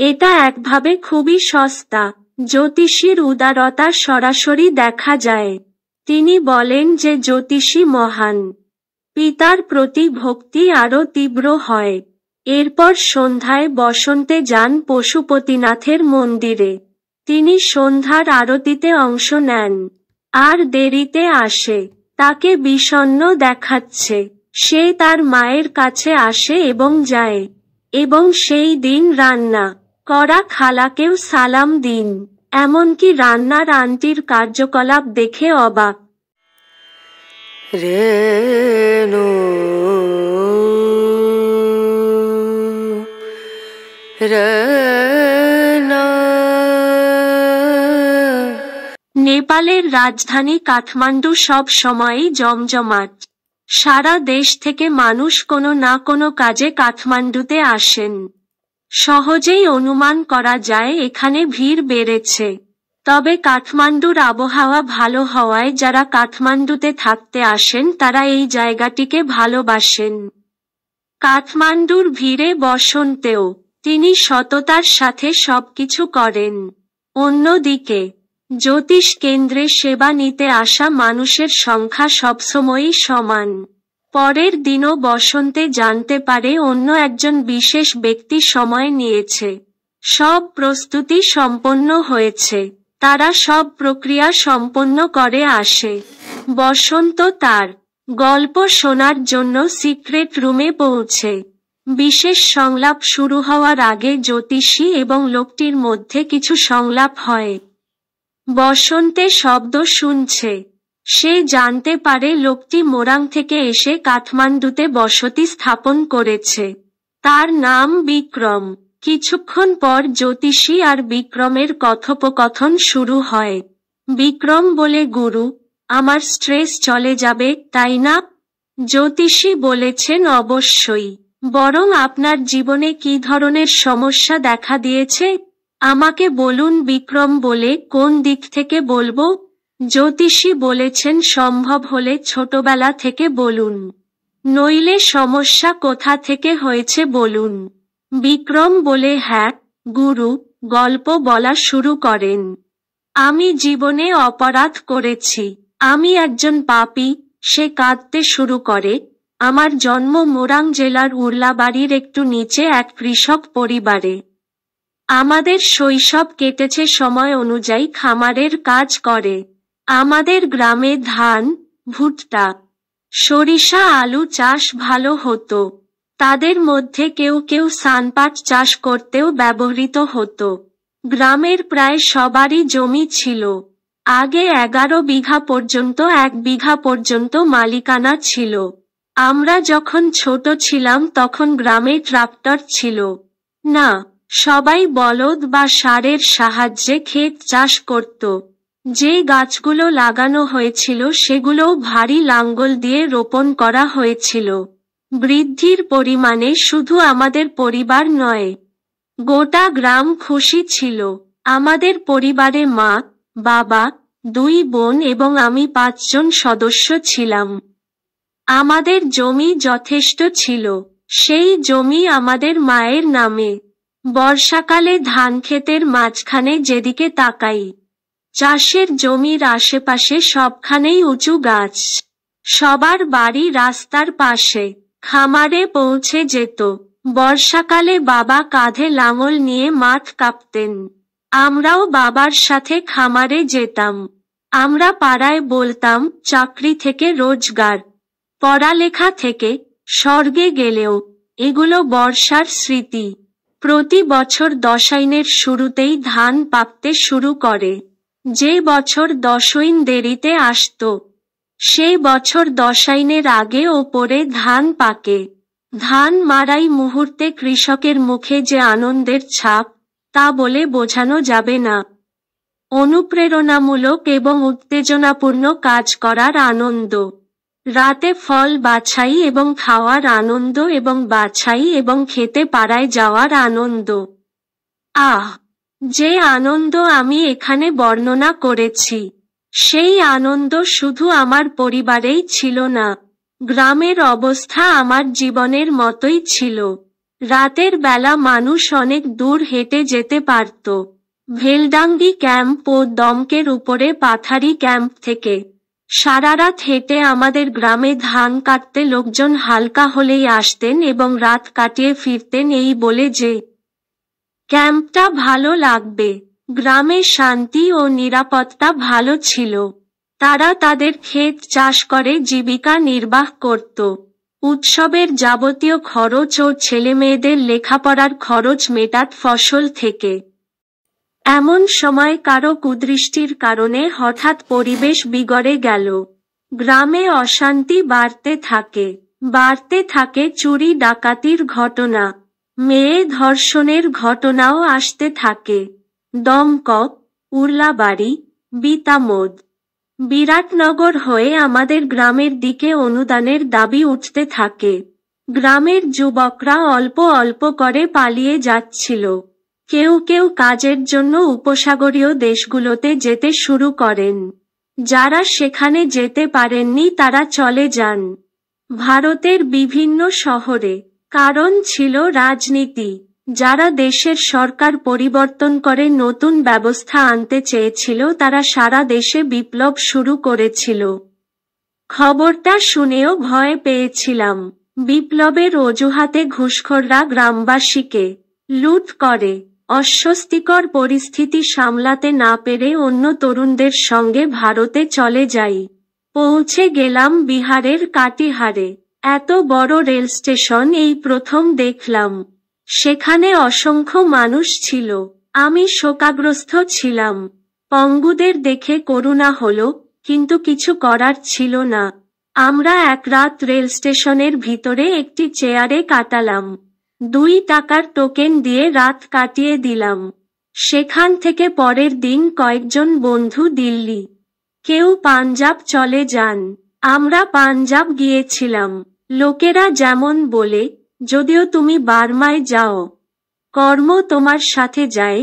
এটা একভাবে খুবই সস্তা জ্যোতিষীর উদারতা সরাসরি দেখা যায় তিনি বলেন যে জ্যোতিষী মহান পিতার প্রতি ভক্তি আরও তীব্র হয় এরপর সন্ধ্যায় বসন্তে যান পশুপতিনাথের মন্দিরে তিনি সন্ধ্যার আরতিতে অংশ নেন আর দেরিতে আসে তাকে বিষণ্ন দেখাচ্ছে সে তার মায়ের কাছে আসে এবং যায় এবং সেই দিন রান্না করা খালাকেও সালাম দিন এমনকি রান্নার আন্টির কার্যকলাপ দেখে অবাক রেণু নেপালের রাজধানী কাঠমান্ডু সব সময়ই জমজমাট সারা দেশ থেকে মানুষ কোনো না কোনো কাজে কাঠমান্ডুতে আসেন সহজেই অনুমান করা যায় এখানে ভিড় বেড়েছে তবে কাঠমান্ডুর আবহাওয়া ভালো হওয়ায় যারা কাঠমান্ডুতে থাকতে আসেন তারা এই জায়গাটিকে ভালোবাসেন কাঠমান্ডুর ভিড়ে বসন্তেও তিনি সততার সাথে সবকিছু করেন অন্যদিকে জ্যোতিষ কেন্দ্রে সেবা নিতে আসা মানুষের সংখ্যা সবসময়ই সমান পরের দিনও বসন্তে জানতে পারে অন্য একজন বিশেষ ব্যক্তি সময় নিয়েছে সব প্রস্তুতি সম্পন্ন হয়েছে তারা সব প্রক্রিয়া সম্পন্ন করে আসে বসন্ত তার গল্প শোনার জন্য সিক্রেট রুমে পৌঁছে বিশেষ সংলাপ শুরু হওয়ার আগে জ্যোতিষী এবং লোকটির মধ্যে কিছু সংলাপ হয় বসন্তে শব্দ শুনছে সে জানতে পারে লোকটি মোরাং থেকে এসে কাঠমান্ডুতে বসতি স্থাপন করেছে তার নাম বিক্রম কিছুক্ষণ পর জ্যোতিষী আর বিক্রমের কথোপকথন শুরু হয় বিক্রম বলে গুরু আমার স্ট্রেস চলে যাবে তাই না জ্যোতিষী বলেছেন অবশ্যই বরং আপনার জীবনে কি ধরনের সমস্যা দেখা দিয়েছে আমাকে বলুন বিক্রম বলে কোন দিক থেকে বলবো জ্যোতিষী বলেছেন সম্ভব হলে ছোটবেলা থেকে বলুন নইলে সমস্যা কোথা থেকে হয়েছে বলুন বিক্রম বলে হ্যাঁ গুরু গল্প বলা শুরু করেন আমি জীবনে অপরাধ করেছি আমি একজন পাপি সে কাঁদতে শুরু করে আমার জন্ম মোরাং জেলার উর্লাবাড়ির একটু নিচে এক কৃষক পরিবারে আমাদের শৈশব কেটেছে সময় অনুযায়ী খামারের কাজ করে আমাদের গ্রামে ধান ভুট্টা সরিষা আলু চাষ ভালো হতো তাদের মধ্যে কেউ কেউ সানপাট চাষ করতেও ব্যবহৃত হতো গ্রামের প্রায় সবারই জমি ছিল আগে এগারো বিঘা পর্যন্ত এক বিঘা পর্যন্ত মালিকানা ছিল আমরা যখন ছোট ছিলাম তখন গ্রামে ট্রাক্টর ছিল না সবাই বলদ বা সারের সাহায্যে ক্ষেত চাষ করত যে গাছগুলো লাগানো হয়েছিল সেগুলোও ভারী লাঙ্গল দিয়ে রোপণ করা হয়েছিল বৃদ্ধির পরিমাণে শুধু আমাদের পরিবার নয় গোটা গ্রাম খুশি ছিল আমাদের পরিবারে মা বাবা দুই বোন এবং আমি পাঁচজন সদস্য ছিলাম আমাদের জমি যথেষ্ট ছিল সেই জমি আমাদের মায়ের নামে বর্ষাকালে ধান ক্ষেতের মাঝখানে যেদিকে তাকাই চাষের জমির আশেপাশে সবখানেই উঁচু গাছ সবার বাড়ি রাস্তার পাশে খামারে পৌঁছে যেত বর্ষাকালে বাবা কাঁধে লাঙল নিয়ে মাঠ কাঁপতেন আমরাও বাবার সাথে খামারে যেতাম আমরা পাড়ায় বলতাম চাকরি থেকে রোজগার পড়ালেখা থেকে স্বর্গে গেলেও এগুলো বর্ষার স্মৃতি প্রতি বছর দশাইনের শুরুতেই ধান পাপতে শুরু করে যে বছর দশইন দেরিতে আসতো সেই বছর দশাইনের আগে ও পরে ধান পাকে ধান মারাই মুহূর্তে কৃষকের মুখে যে আনন্দের ছাপ তা বলে বোঝানো যাবে না অনুপ্রেরণামূলক এবং উত্তেজনাপূর্ণ কাজ করার আনন্দ রাতে ফল বাছাই এবং খাওয়ার আনন্দ এবং বাছাই এবং খেতে পাড়ায় যাওয়ার আনন্দ আহ যে আনন্দ আমি এখানে বর্ণনা করেছি সেই আনন্দ শুধু আমার পরিবারেই ছিল না গ্রামের অবস্থা আমার জীবনের মতোই ছিল রাতের বেলা মানুষ অনেক দূর হেঁটে যেতে পারত ভেলডাঙ্গি ক্যাম্প ও দমকের উপরে পাথারি ক্যাম্প থেকে সারারাত হেঁটে আমাদের গ্রামে ধান কাটতে লোকজন হালকা হলেই আসতেন এবং রাত কাটিয়ে ফিরতেন এই বলে যে ক্যাম্পটা ভালো লাগবে গ্রামে শান্তি ও নিরাপত্তা ভালো ছিল তারা তাদের ক্ষেত চাষ করে জীবিকা নির্বাহ করত উৎসবের যাবতীয় খরচ ও ছেলেমেয়েদের লেখাপড়ার খরচ মেটাত ফসল থেকে এমন সময় কারো কুদৃষ্টির কারণে হঠাৎ পরিবেশ বিগড়ে গেল গ্রামে অশান্তি বাড়তে থাকে বাড়তে থাকে চুরি ডাকাতির ঘটনা মেয়ে ধর্ষণের ঘটনাও আসতে থাকে দমকপ উর্লাবাড়ি বিতামোদ বিরাটনগর হয়ে আমাদের গ্রামের দিকে অনুদানের দাবি উঠতে থাকে গ্রামের যুবকরা অল্প অল্প করে পালিয়ে যাচ্ছিল কেউ কেউ কাজের জন্য উপসাগরীয় দেশগুলোতে যেতে শুরু করেন যারা সেখানে যেতে পারেননি তারা চলে যান ভারতের বিভিন্ন শহরে কারণ ছিল রাজনীতি যারা দেশের সরকার পরিবর্তন করে নতুন ব্যবস্থা আনতে চেয়েছিল তারা সারা দেশে বিপ্লব শুরু করেছিল খবরটা শুনেও ভয় পেয়েছিলাম বিপ্লবের অজুহাতে ঘুষখররা গ্রামবাসীকে লুট করে অস্বস্তিকর পরিস্থিতি সামলাতে না পেরে অন্য তরুণদের সঙ্গে ভারতে চলে যাই পৌঁছে গেলাম বিহারের কাটিহারে এত বড় রেল স্টেশন এই প্রথম দেখলাম সেখানে অসংখ্য মানুষ ছিল আমি শোকাগ্রস্ত ছিলাম পঙ্গুদের দেখে করুণা হল কিন্তু কিছু করার ছিল না আমরা এক রাত রেল স্টেশনের ভিতরে একটি চেয়ারে কাটালাম দুই টাকার টোকেন দিয়ে রাত কাটিয়ে দিলাম সেখান থেকে পরের দিন কয়েকজন বন্ধু দিল্লি কেউ পাঞ্জাব চলে যান আমরা পাঞ্জাব গিয়েছিলাম লোকেরা যেমন বলে যদিও তুমি বার্মায় যাও কর্ম তোমার সাথে যায়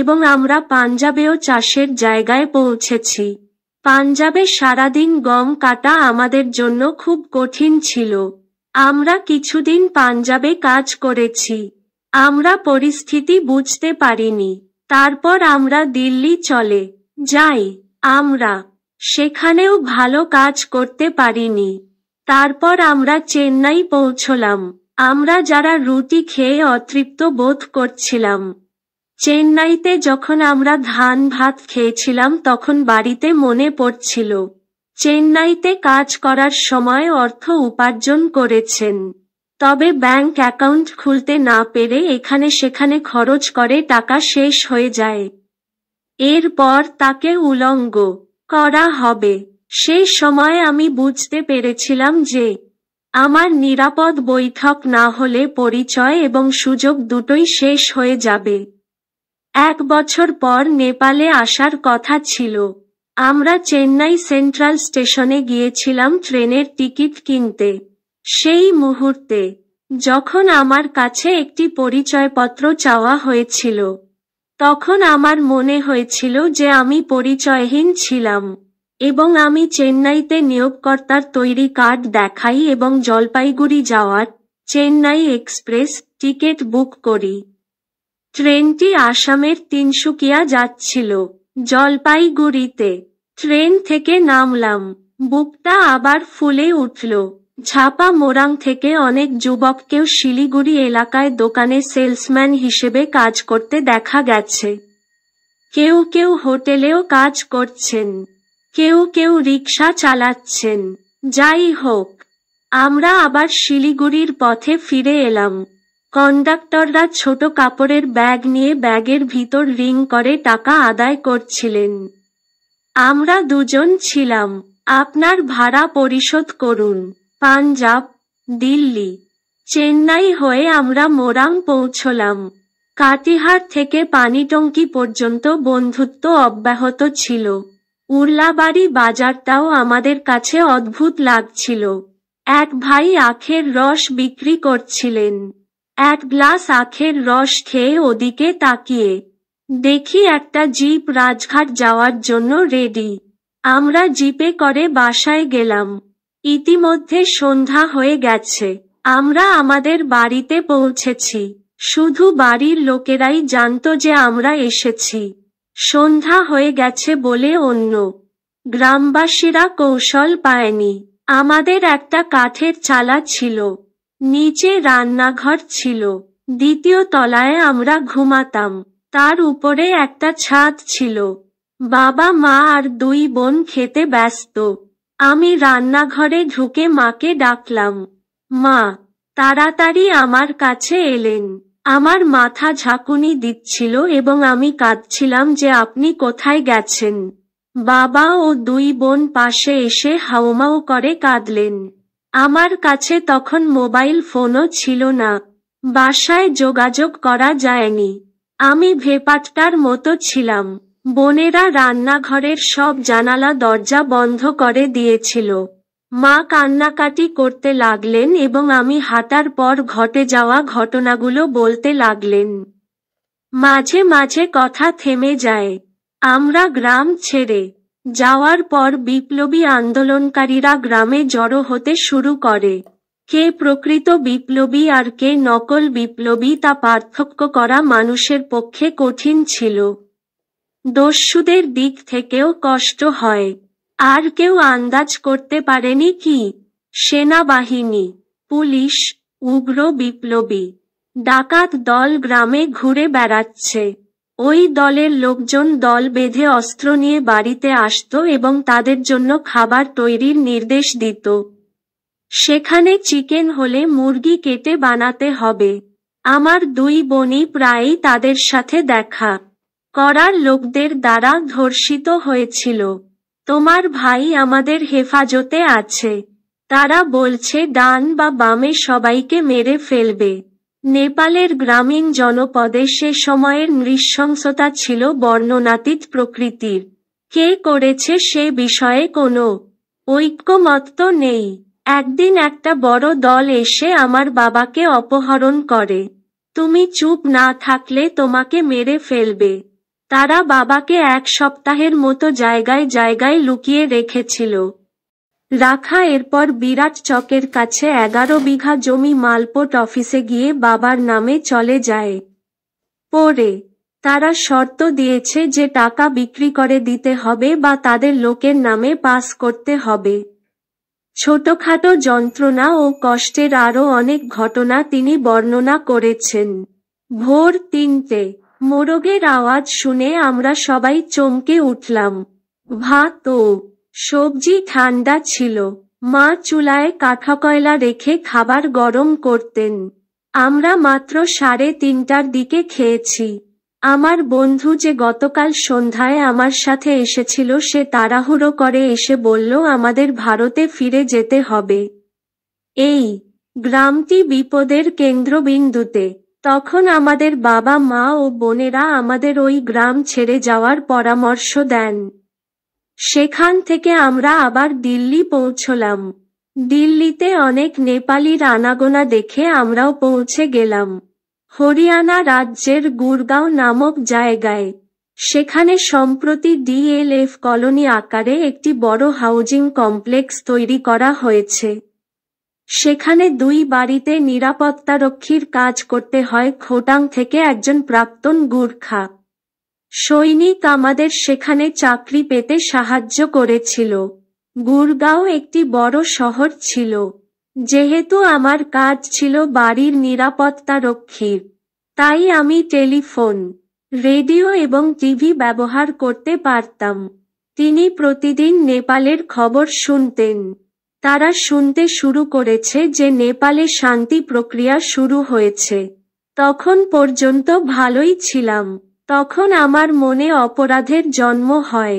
এবং আমরা পাঞ্জাবেও চাষের জায়গায় পৌঁছেছি পাঞ্জাবে সারাদিন গম কাটা আমাদের জন্য খুব কঠিন ছিল আমরা কিছুদিন পাঞ্জাবে কাজ করেছি আমরা পরিস্থিতি বুঝতে পারিনি তারপর আমরা দিল্লি চলে যাই আমরা সেখানেও ভালো কাজ করতে পারিনি তারপর আমরা চেন্নাই পৌঁছলাম আমরা যারা রুটি খেয়ে অতৃপ্ত বোধ করছিলাম চেন্নাইতে যখন আমরা ধান ভাত খেয়েছিলাম তখন বাড়িতে মনে পড়ছিল চেন্নাইতে কাজ করার সময় অর্থ উপার্জন করেছেন তবে ব্যাংক অ্যাকাউন্ট খুলতে না পেরে এখানে সেখানে খরচ করে টাকা শেষ হয়ে যায় এরপর তাকে উলঙ্গ করা হবে সেই সময় আমি বুঝতে পেরেছিলাম যে আমার নিরাপদ বৈঠক না হলে পরিচয় এবং সুযোগ দুটোই শেষ হয়ে যাবে এক বছর পর নেপালে আসার কথা ছিল আমরা চেন্নাই সেন্ট্রাল স্টেশনে গিয়েছিলাম ট্রেনের টিকিট কিনতে সেই মুহূর্তে যখন আমার কাছে একটি পরিচয়পত্র চাওয়া হয়েছিল তখন আমার মনে হয়েছিল যে আমি পরিচয়হীন ছিলাম এবং আমি চেন্নাইতে নিয়োগকর্তার তৈরি কার্ড দেখাই এবং জলপাইগুড়ি যাওয়ার চেন্নাই এক্সপ্রেস টিকিট বুক করি ট্রেনটি আসামের তিনসুকিয়া যাচ্ছিল জলপাইগুড়িতে ট্রেন থেকে নামলাম বুকটা আবার ফুলে উঠল ঝাপা মোরাং থেকে অনেক যুবককেও শিলিগুড়ি এলাকায় দোকানে সেলসম্যান হিসেবে কাজ করতে দেখা গেছে কেউ কেউ হোটেলেও কাজ করছেন কেউ কেউ রিক্সা চালাচ্ছেন যাই হোক আমরা আবার শিলিগুড়ির পথে ফিরে এলাম কন্ডাক্টররা ছোট কাপড়ের ব্যাগ নিয়ে ব্যাগের ভিতর রিং করে টাকা আদায় করছিলেন আমরা দুজন ছিলাম আপনার ভাড়া পরিশোধ করুন পাঞ্জাব দিল্লি চেন্নাই হয়ে আমরা মোরাং পৌঁছলাম কাটিহার থেকে পানিটঙ্কি পর্যন্ত বন্ধুত্ব অব্যাহত ছিল উর্লাবাড়ি বাজারটাও আমাদের কাছে অদ্ভুত লাগছিল এক ভাই আখের রস বিক্রি করছিলেন এক গ্লাস আখের রস খেয়ে ওদিকে তাকিয়ে দেখি একটা জিপ রাজঘাট যাওয়ার জন্য রেডি আমরা জিপে করে বাসায় গেলাম ইতিমধ্যে সন্ধ্যা হয়ে গেছে আমরা আমাদের বাড়িতে পৌঁছেছি শুধু বাড়ির লোকেরাই জানত যে আমরা এসেছি সন্ধ্যা হয়ে গেছে বলে অন্য গ্রামবাসীরা কৌশল পায়নি আমাদের একটা কাঠের চালা ছিল নিচে রান্নাঘর ছিল দ্বিতীয় তলায় আমরা ঘুমাতাম তার উপরে একটা ছাদ ছিল বাবা মা আর দুই বোন খেতে ব্যস্ত আমি রান্নাঘরে ঢুকে মাকে ডাকলাম মা তাড়াতাড়ি আমার কাছে এলেন আমার মাথা ঝাঁকুনি দিচ্ছিল এবং আমি কাঁদছিলাম যে আপনি কোথায় গেছেন বাবা ও দুই বোন পাশে এসে হাওমাও করে কাঁদলেন আমার কাছে তখন মোবাইল ফোনও ছিল না বাসায় যোগাযোগ করা যায়নি আমি ভেপাটটার মতো ছিলাম বোনেরা রান্নাঘরের সব জানালা দরজা বন্ধ করে দিয়েছিল মা কান্নাকাটি করতে লাগলেন এবং আমি হাঁটার পর ঘটে যাওয়া ঘটনাগুলো বলতে লাগলেন মাঝে মাঝে কথা থেমে যায় আমরা গ্রাম ছেড়ে যাওয়ার পর বিপ্লবী আন্দোলনকারীরা গ্রামে জড়ো হতে শুরু করে কে প্রকৃত বিপ্লবী আর কে নকল বিপ্লবী তা পার্থক্য করা মানুষের পক্ষে কঠিন ছিল দস্যুদের দিক থেকেও কষ্ট হয় আর কেউ আন্দাজ করতে পারেনি কি সেনাবাহিনী পুলিশ উগ্র বিপ্লবী ডাকাত দল গ্রামে ঘুরে বেড়াচ্ছে ওই দলের লোকজন দল বেঁধে অস্ত্র নিয়ে বাড়িতে আসত এবং তাদের জন্য খাবার তৈরির নির্দেশ দিত সেখানে চিকেন হলে মুরগি কেটে বানাতে হবে আমার দুই বোনই প্রায়ই তাদের সাথে দেখা করার লোকদের দ্বারা ধর্ষিত হয়েছিল তোমার ভাই আমাদের হেফাজতে আছে তারা বলছে ডান বা বামে সবাইকে মেরে ফেলবে নেপালের গ্রামীণ জনপদে সে সময়ের নৃশংসতা ছিল বর্ণনাতীত প্রকৃতির কে করেছে সে বিষয়ে কোনো তো নেই একদিন একটা বড় দল এসে আমার বাবাকে অপহরণ করে তুমি চুপ না থাকলে তোমাকে মেরে ফেলবে তারা বাবাকে এক সপ্তাহের মতো জায়গায় জায়গায় লুকিয়ে রেখেছিল রাখা এরপর বিরাট চকের কাছে এগারো বিঘা জমি মালপোট অফিসে গিয়ে বাবার নামে চলে যায় পরে তারা শর্ত দিয়েছে যে টাকা বিক্রি করে দিতে হবে বা তাদের লোকের নামে পাস করতে হবে ছোটখাটো যন্ত্রণা ও কষ্টের আরও অনেক ঘটনা তিনি বর্ণনা করেছেন ভোর তিনটে মোরগের আওয়াজ শুনে আমরা সবাই চমকে উঠলাম ভাত ও সবজি ঠান্ডা ছিল মা চুলায় কাঠা কয়লা রেখে খাবার গরম করতেন আমরা মাত্র সাড়ে তিনটার দিকে খেয়েছি আমার বন্ধু যে গতকাল সন্ধ্যায় আমার সাথে এসেছিল সে তাড়াহুড়ো করে এসে বলল আমাদের ভারতে ফিরে যেতে হবে এই গ্রামটি বিপদের কেন্দ্রবিন্দুতে তখন আমাদের বাবা মা ও বোনেরা আমাদের ওই গ্রাম ছেড়ে যাওয়ার পরামর্শ দেন সেখান থেকে আমরা আবার দিল্লি পৌঁছলাম দিল্লিতে অনেক নেপালির আনাগোনা দেখে আমরাও পৌঁছে গেলাম হরিয়ানা রাজ্যের গুরগাঁও নামক জায়গায় সেখানে সম্প্রতি ডিএলএফ কলোনি আকারে একটি বড় হাউজিং কমপ্লেক্স তৈরি করা হয়েছে সেখানে দুই বাড়িতে নিরাপত্তারক্ষীর কাজ করতে হয় খোটাং থেকে একজন প্রাক্তন গুর্খা সৈনিক আমাদের সেখানে চাকরি পেতে সাহায্য করেছিল গুরগাঁও একটি বড় শহর ছিল যেহেতু আমার কাজ ছিল বাড়ির নিরাপত্তারক্ষীর তাই আমি টেলিফোন রেডিও এবং টিভি ব্যবহার করতে পারতাম তিনি প্রতিদিন নেপালের খবর শুনতেন তারা শুনতে শুরু করেছে যে নেপালে শান্তি প্রক্রিয়া শুরু হয়েছে তখন পর্যন্ত ভালোই ছিলাম তখন আমার মনে অপরাধের জন্ম হয়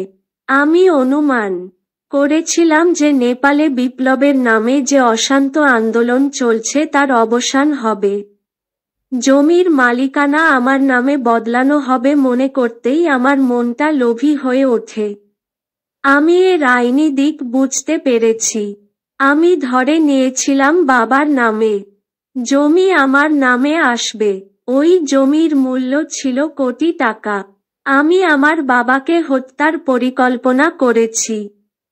আমি অনুমান করেছিলাম যে নেপালে বিপ্লবের নামে যে অশান্ত আন্দোলন চলছে তার অবসান হবে জমির মালিকানা আমার নামে বদলানো হবে মনে করতেই আমার মনটা লোভী হয়ে ওঠে আমি এর আইনি দিক বুঝতে পেরেছি আমি ধরে নিয়েছিলাম বাবার নামে জমি আমার নামে আসবে ওই জমির মূল্য ছিল কোটি টাকা আমি আমার বাবাকে হত্যার পরিকল্পনা করেছি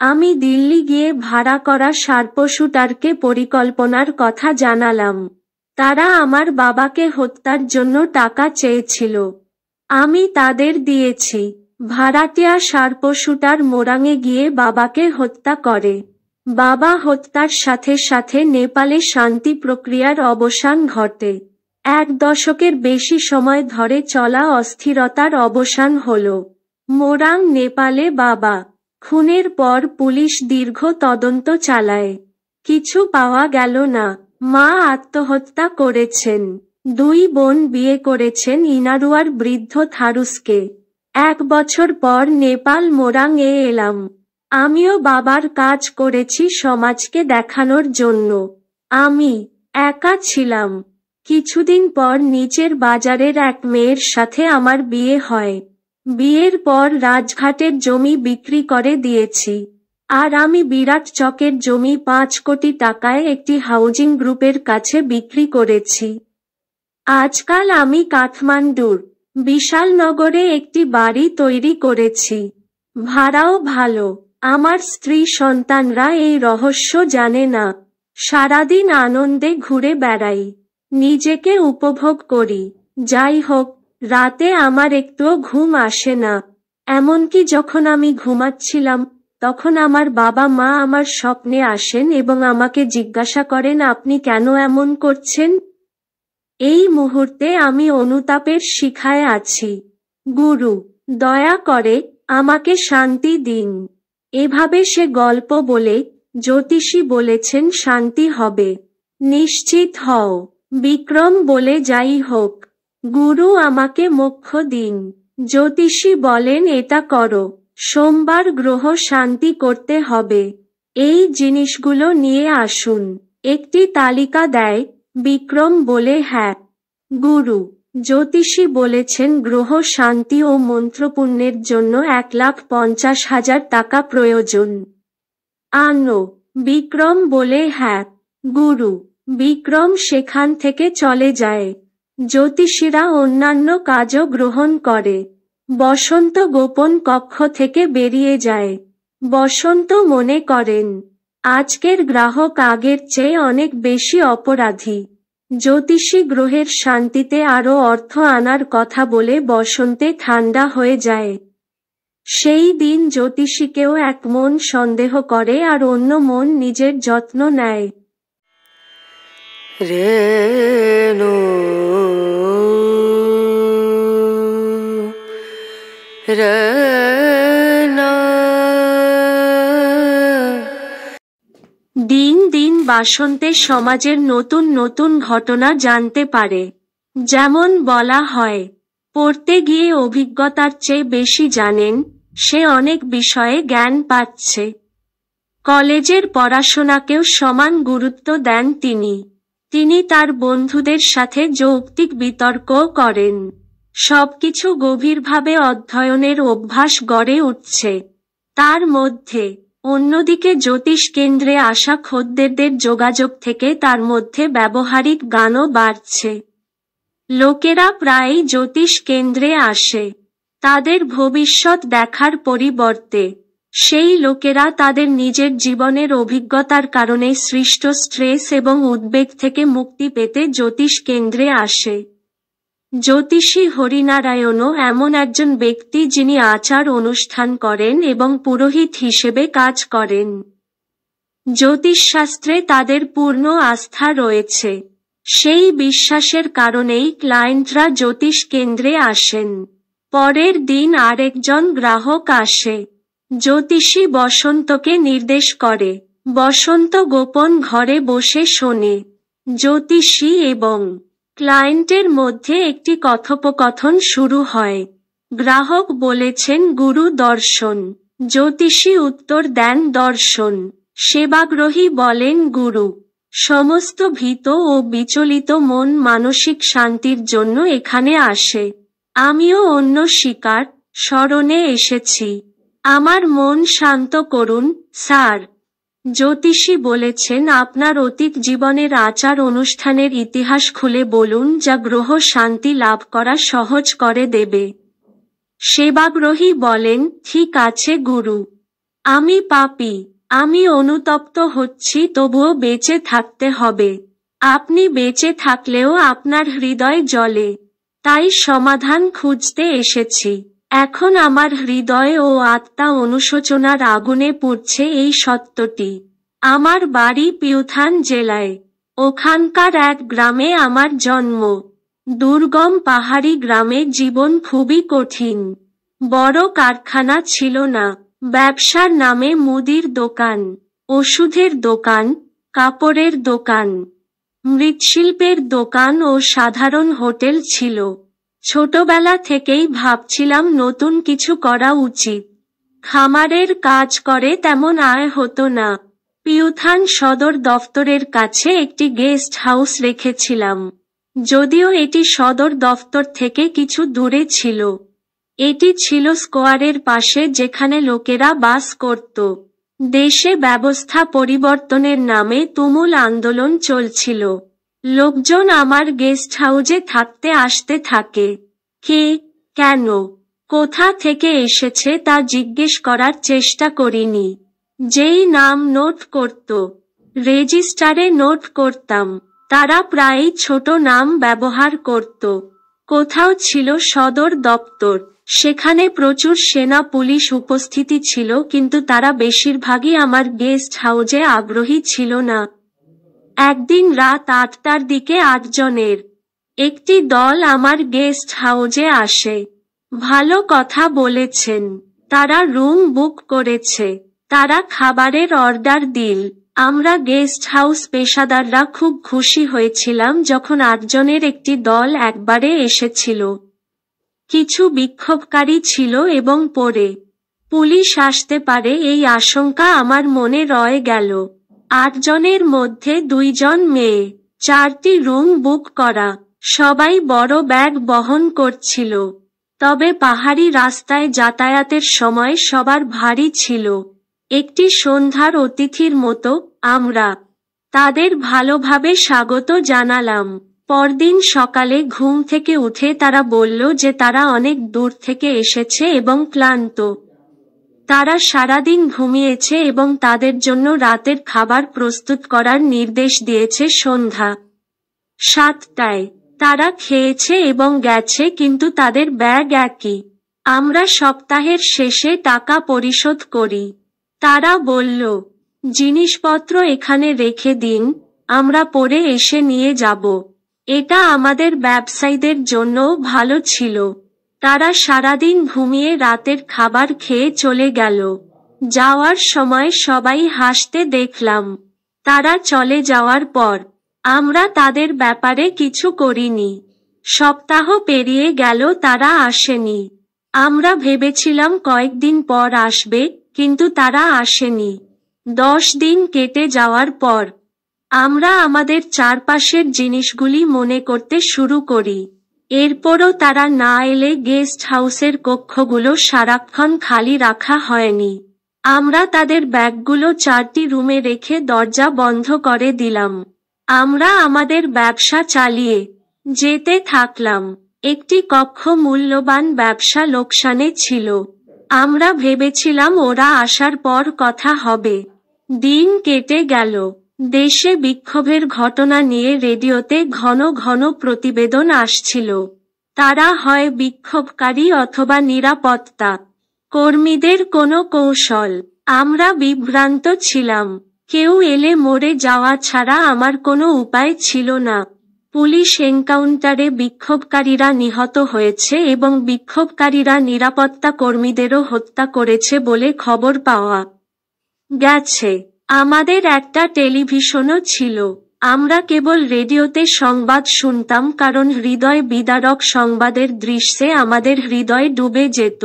আমি দিল্লি গিয়ে ভাড়া করা সারপশুটারকে পরিকল্পনার কথা জানালাম তারা আমার বাবাকে হত্যার জন্য টাকা চেয়েছিল আমি তাদের দিয়েছি ভাড়াটিয়া সারপশুটার মোরাঙে গিয়ে বাবাকে হত্যা করে বাবা হত্যার সাথে সাথে নেপালে শান্তি প্রক্রিয়ার অবসান ঘটে এক দশকের বেশি সময় ধরে চলা অস্থিরতার অবসান হল মোরাং নেপালে বাবা খুনের পর পুলিশ দীর্ঘ তদন্ত চালায় কিছু পাওয়া গেল না মা আত্মহত্যা করেছেন দুই বোন বিয়ে করেছেন ইনারুয়ার বৃদ্ধ থারুসকে এক বছর পর নেপাল মোরাং এ এলাম আমিও বাবার কাজ করেছি সমাজকে দেখানোর জন্য আমি একা ছিলাম কিছুদিন পর নিচের বাজারের এক মেয়ের সাথে আমার বিয়ে হয় বিয়ের পর রাজঘাটের জমি বিক্রি করে দিয়েছি আর আমি বিরাট চকের জমি পাঁচ কোটি টাকায় একটি হাউজিং গ্রুপের কাছে বিক্রি করেছি আজকাল আমি কাঠমান্ডুর বিশালনগরে একটি বাড়ি তৈরি করেছি ভাড়াও ভালো আমার স্ত্রী সন্তানরা এই রহস্য জানে না সারাদিন আনন্দে ঘুরে বেড়াই নিজেকে উপভোগ করি যাই হোক রাতে আমার একটুও ঘুম আসে না এমনকি যখন আমি ঘুমাচ্ছিলাম তখন আমার বাবা মা আমার স্বপ্নে আসেন এবং আমাকে জিজ্ঞাসা করেন আপনি কেন এমন করছেন এই মুহূর্তে আমি অনুতাপের শিখায় আছি গুরু দয়া করে আমাকে শান্তি দিন এভাবে সে গল্প বলে জ্যোতিষী বলেছেন শান্তি হবে নিশ্চিত হও বিক্রম বলে যাই হোক গুরু আমাকে মোক্ষ দিন জ্যোতিষী বলেন এটা করো সোমবার গ্রহ শান্তি করতে হবে এই জিনিসগুলো নিয়ে আসুন একটি তালিকা দেয় বিক্রম বলে হ্যাঁ গুরু জ্যোতিষী বলেছেন গ্রহ শান্তি ও মন্ত্রপুণ্যের জন্য এক লাখ পঞ্চাশ হাজার টাকা প্রয়োজন আনো বিক্রম বলে হ্যাঁ গুরু বিক্রম সেখান থেকে চলে যায় জ্যোতিষীরা অন্যান্য কাজও গ্রহণ করে বসন্ত গোপন কক্ষ থেকে বেরিয়ে যায় বসন্ত মনে করেন আজকের গ্রাহক আগের চেয়ে অনেক বেশি অপরাধী জ্যোতিষী গ্রহের শান্তিতে আরও অর্থ আনার কথা বলে বসন্তে ঠান্ডা হয়ে যায় সেই দিন জ্যোতিষীকেও এক মন সন্দেহ করে আর অন্য মন নিজের যত্ন নেয় রে রে দিন দিন বাসন্তে সমাজের নতুন নতুন ঘটনা জানতে পারে যেমন বলা হয় পড়তে গিয়ে অভিজ্ঞতার চেয়ে বেশি জানেন সে অনেক বিষয়ে জ্ঞান পাচ্ছে কলেজের পড়াশোনাকেও সমান গুরুত্ব দেন তিনি তিনি তার বন্ধুদের সাথে যৌক্তিক বিতর্ক করেন সবকিছু গভীরভাবে অধ্যয়নের অভ্যাস গড়ে উঠছে তার মধ্যে অন্যদিকে জ্যোতিষ কেন্দ্রে আসা খদ্দেরদের যোগাযোগ থেকে তার মধ্যে ব্যবহারিক গানও বাড়ছে লোকেরা প্রায়ই জ্যোতিষ কেন্দ্রে আসে তাদের ভবিষ্যৎ দেখার পরিবর্তে সেই লোকেরা তাদের নিজের জীবনের অভিজ্ঞতার কারণে সৃষ্ট স্ট্রেস এবং উদ্বেগ থেকে মুক্তি পেতে জ্যোতিষ কেন্দ্রে আসে জ্যোতিষী হরিনারায়ণও এমন একজন ব্যক্তি যিনি আচার অনুষ্ঠান করেন এবং পুরোহিত হিসেবে কাজ করেন জ্যোতিষশাস্ত্রে তাদের পূর্ণ আস্থা রয়েছে সেই বিশ্বাসের কারণেই ক্লায়েন্টরা জ্যোতিষ কেন্দ্রে আসেন পরের দিন আরেকজন গ্রাহক আসে জ্যোতিষী বসন্তকে নির্দেশ করে বসন্ত গোপন ঘরে বসে শোনে জ্যোতিষী এবং ক্লায়েন্টের মধ্যে একটি কথোপকথন শুরু হয় গ্রাহক বলেছেন গুরু দর্শন জ্যোতিষী উত্তর দেন দর্শন সেবাগ্রহী বলেন গুরু সমস্ত ভীত ও বিচলিত মন মানসিক শান্তির জন্য এখানে আসে আমিও অন্য শিকার স্মরণে এসেছি আমার মন শান্ত করুন স্যার জ্যোতিষী বলেছেন আপনার অতীত জীবনের আচার অনুষ্ঠানের ইতিহাস খুলে বলুন যা গ্রহ শান্তি লাভ করা সহজ করে দেবে সেবাগ্রহী বলেন ঠিক আছে গুরু আমি পাপি আমি অনুতপ্ত হচ্ছি তবুও বেঁচে থাকতে হবে আপনি বেঁচে থাকলেও আপনার হৃদয় জলে তাই সমাধান খুঁজতে এসেছি এখন আমার হৃদয় ও আত্মা অনুশোচনার আগুনে পুড়ছে এই সত্যটি আমার বাড়ি পিউথান জেলায় ওখানকার এক গ্রামে আমার জন্ম দুর্গম পাহাড়ি গ্রামে জীবন খুবই কঠিন বড় কারখানা ছিল না ব্যবসার নামে মুদির দোকান ওষুধের দোকান কাপড়ের দোকান মৃৎশিল্পের দোকান ও সাধারণ হোটেল ছিল ছোটবেলা থেকেই ভাবছিলাম নতুন কিছু করা উচিত খামারের কাজ করে তেমন আয় হতো না পিউথান সদর দফতরের কাছে একটি গেস্ট হাউস রেখেছিলাম যদিও এটি সদর দফতর থেকে কিছু দূরে ছিল এটি ছিল স্কোয়ারের পাশে যেখানে লোকেরা বাস করত দেশে ব্যবস্থা পরিবর্তনের নামে তুমুল আন্দোলন চলছিল লোকজন আমার গেস্ট হাউজে থাকতে আসতে থাকে কে কেন কোথা থেকে এসেছে তা জিজ্ঞেস করার চেষ্টা করিনি যেই নাম নোট করত রেজিস্টারে নোট করতাম তারা প্রায়ই ছোট নাম ব্যবহার করত কোথাও ছিল সদর দপ্তর সেখানে প্রচুর সেনা পুলিশ উপস্থিতি ছিল কিন্তু তারা বেশিরভাগই আমার গেস্ট হাউজে আগ্রহী ছিল না একদিন রাত আটটার দিকে আটজনের একটি দল আমার গেস্ট হাউজে আসে ভালো কথা বলেছেন তারা রুম বুক করেছে তারা খাবারের অর্ডার দিল আমরা গেস্ট হাউস পেশাদাররা খুব খুশি হয়েছিলাম যখন আটজনের একটি দল একবারে এসেছিল কিছু বিক্ষোভকারী ছিল এবং পরে পুলিশ আসতে পারে এই আশঙ্কা আমার মনে রয়ে গেল আটজনের মধ্যে দুইজন মেয়ে চারটি রুম বুক করা সবাই বড় ব্যাগ বহন করছিল তবে পাহাড়ি রাস্তায় যাতায়াতের সময় সবার ভারী ছিল একটি সন্ধ্যার অতিথির মতো আমরা তাদের ভালোভাবে স্বাগত জানালাম পরদিন সকালে ঘুম থেকে উঠে তারা বলল যে তারা অনেক দূর থেকে এসেছে এবং ক্লান্ত তারা সারাদিন ঘুমিয়েছে এবং তাদের জন্য রাতের খাবার প্রস্তুত করার নির্দেশ দিয়েছে সন্ধ্যা সাতটায় তারা খেয়েছে এবং গেছে কিন্তু তাদের ব্যাগ একই আমরা সপ্তাহের শেষে টাকা পরিশোধ করি তারা বলল জিনিসপত্র এখানে রেখে দিন আমরা পরে এসে নিয়ে যাব এটা আমাদের ব্যবসায়ীদের জন্যও ভালো ছিল তারা সারাদিন ঘুমিয়ে রাতের খাবার খেয়ে চলে গেল যাওয়ার সময় সবাই হাসতে দেখলাম তারা চলে যাওয়ার পর আমরা তাদের ব্যাপারে কিছু করিনি সপ্তাহ পেরিয়ে গেল তারা আসেনি আমরা ভেবেছিলাম কয়েকদিন পর আসবে কিন্তু তারা আসেনি দশ দিন কেটে যাওয়ার পর আমরা আমাদের চারপাশের জিনিসগুলি মনে করতে শুরু করি এরপরও তারা না এলে গেস্ট হাউসের কক্ষগুলো সারাক্ষণ খালি রাখা হয়নি আমরা তাদের ব্যাগগুলো চারটি রুমে রেখে দরজা বন্ধ করে দিলাম আমরা আমাদের ব্যবসা চালিয়ে যেতে থাকলাম একটি কক্ষ মূল্যবান ব্যবসা লোকসানে ছিল আমরা ভেবেছিলাম ওরা আসার পর কথা হবে দিন কেটে গেল দেশে বিক্ষোভের ঘটনা নিয়ে রেডিওতে ঘন ঘন প্রতিবেদন আসছিল তারা হয় বিক্ষোভকারী অথবা নিরাপত্তা কর্মীদের কোনো কৌশল আমরা বিভ্রান্ত ছিলাম কেউ এলে মরে যাওয়া ছাড়া আমার কোনো উপায় ছিল না পুলিশ এনকাউন্টারে বিক্ষোভকারীরা নিহত হয়েছে এবং বিক্ষোভকারীরা নিরাপত্তা কর্মীদেরও হত্যা করেছে বলে খবর পাওয়া গেছে আমাদের একটা টেলিভিশনও ছিল আমরা কেবল রেডিওতে সংবাদ শুনতাম কারণ হৃদয় বিদারক সংবাদের দৃশ্যে আমাদের হৃদয় ডুবে যেত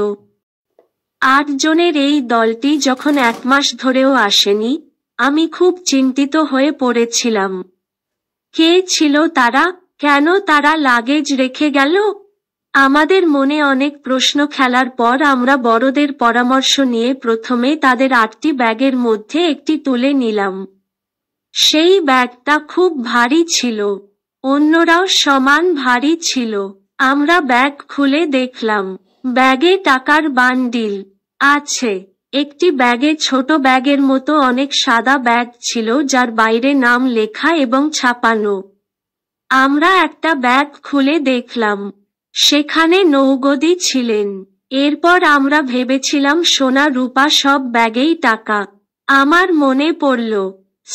আট জনের এই দলটি যখন এক মাস ধরেও আসেনি আমি খুব চিন্তিত হয়ে পড়েছিলাম কে ছিল তারা কেন তারা লাগেজ রেখে গেল আমাদের মনে অনেক প্রশ্ন খেলার পর আমরা বড়দের পরামর্শ নিয়ে প্রথমে তাদের আটটি ব্যাগের মধ্যে একটি তুলে নিলাম সেই ব্যাগটা খুব ভারী ছিল অন্যরাও সমান ভারী ছিল আমরা ব্যাগ খুলে দেখলাম ব্যাগে টাকার বান্ডিল আছে একটি ব্যাগে ছোট ব্যাগের মতো অনেক সাদা ব্যাগ ছিল যার বাইরে নাম লেখা এবং ছাপানো আমরা একটা ব্যাগ খুলে দেখলাম সেখানে নৌগদি ছিলেন এরপর আমরা ভেবেছিলাম সোনা রূপা সব ব্যাগেই টাকা আমার মনে পড়ল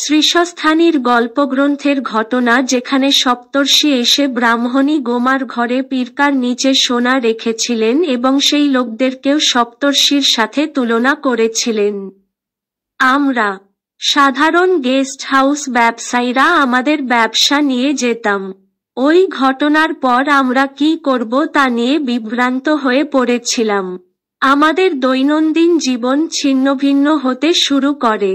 শ্রীশস্থানীর গল্পগ্রন্থের ঘটনা যেখানে সপ্তর্ষি এসে ব্রাহ্মণী গোমার ঘরে পীরকার নিচে সোনা রেখেছিলেন এবং সেই লোকদেরকেও সপ্তর্ষির সাথে তুলনা করেছিলেন আমরা সাধারণ গেস্ট হাউস ব্যবসায়ীরা আমাদের ব্যবসা নিয়ে যেতাম ওই ঘটনার পর আমরা কি করব তা নিয়ে বিভ্রান্ত হয়ে পড়েছিলাম আমাদের দৈনন্দিন জীবন ছিন্নভিন্ন হতে শুরু করে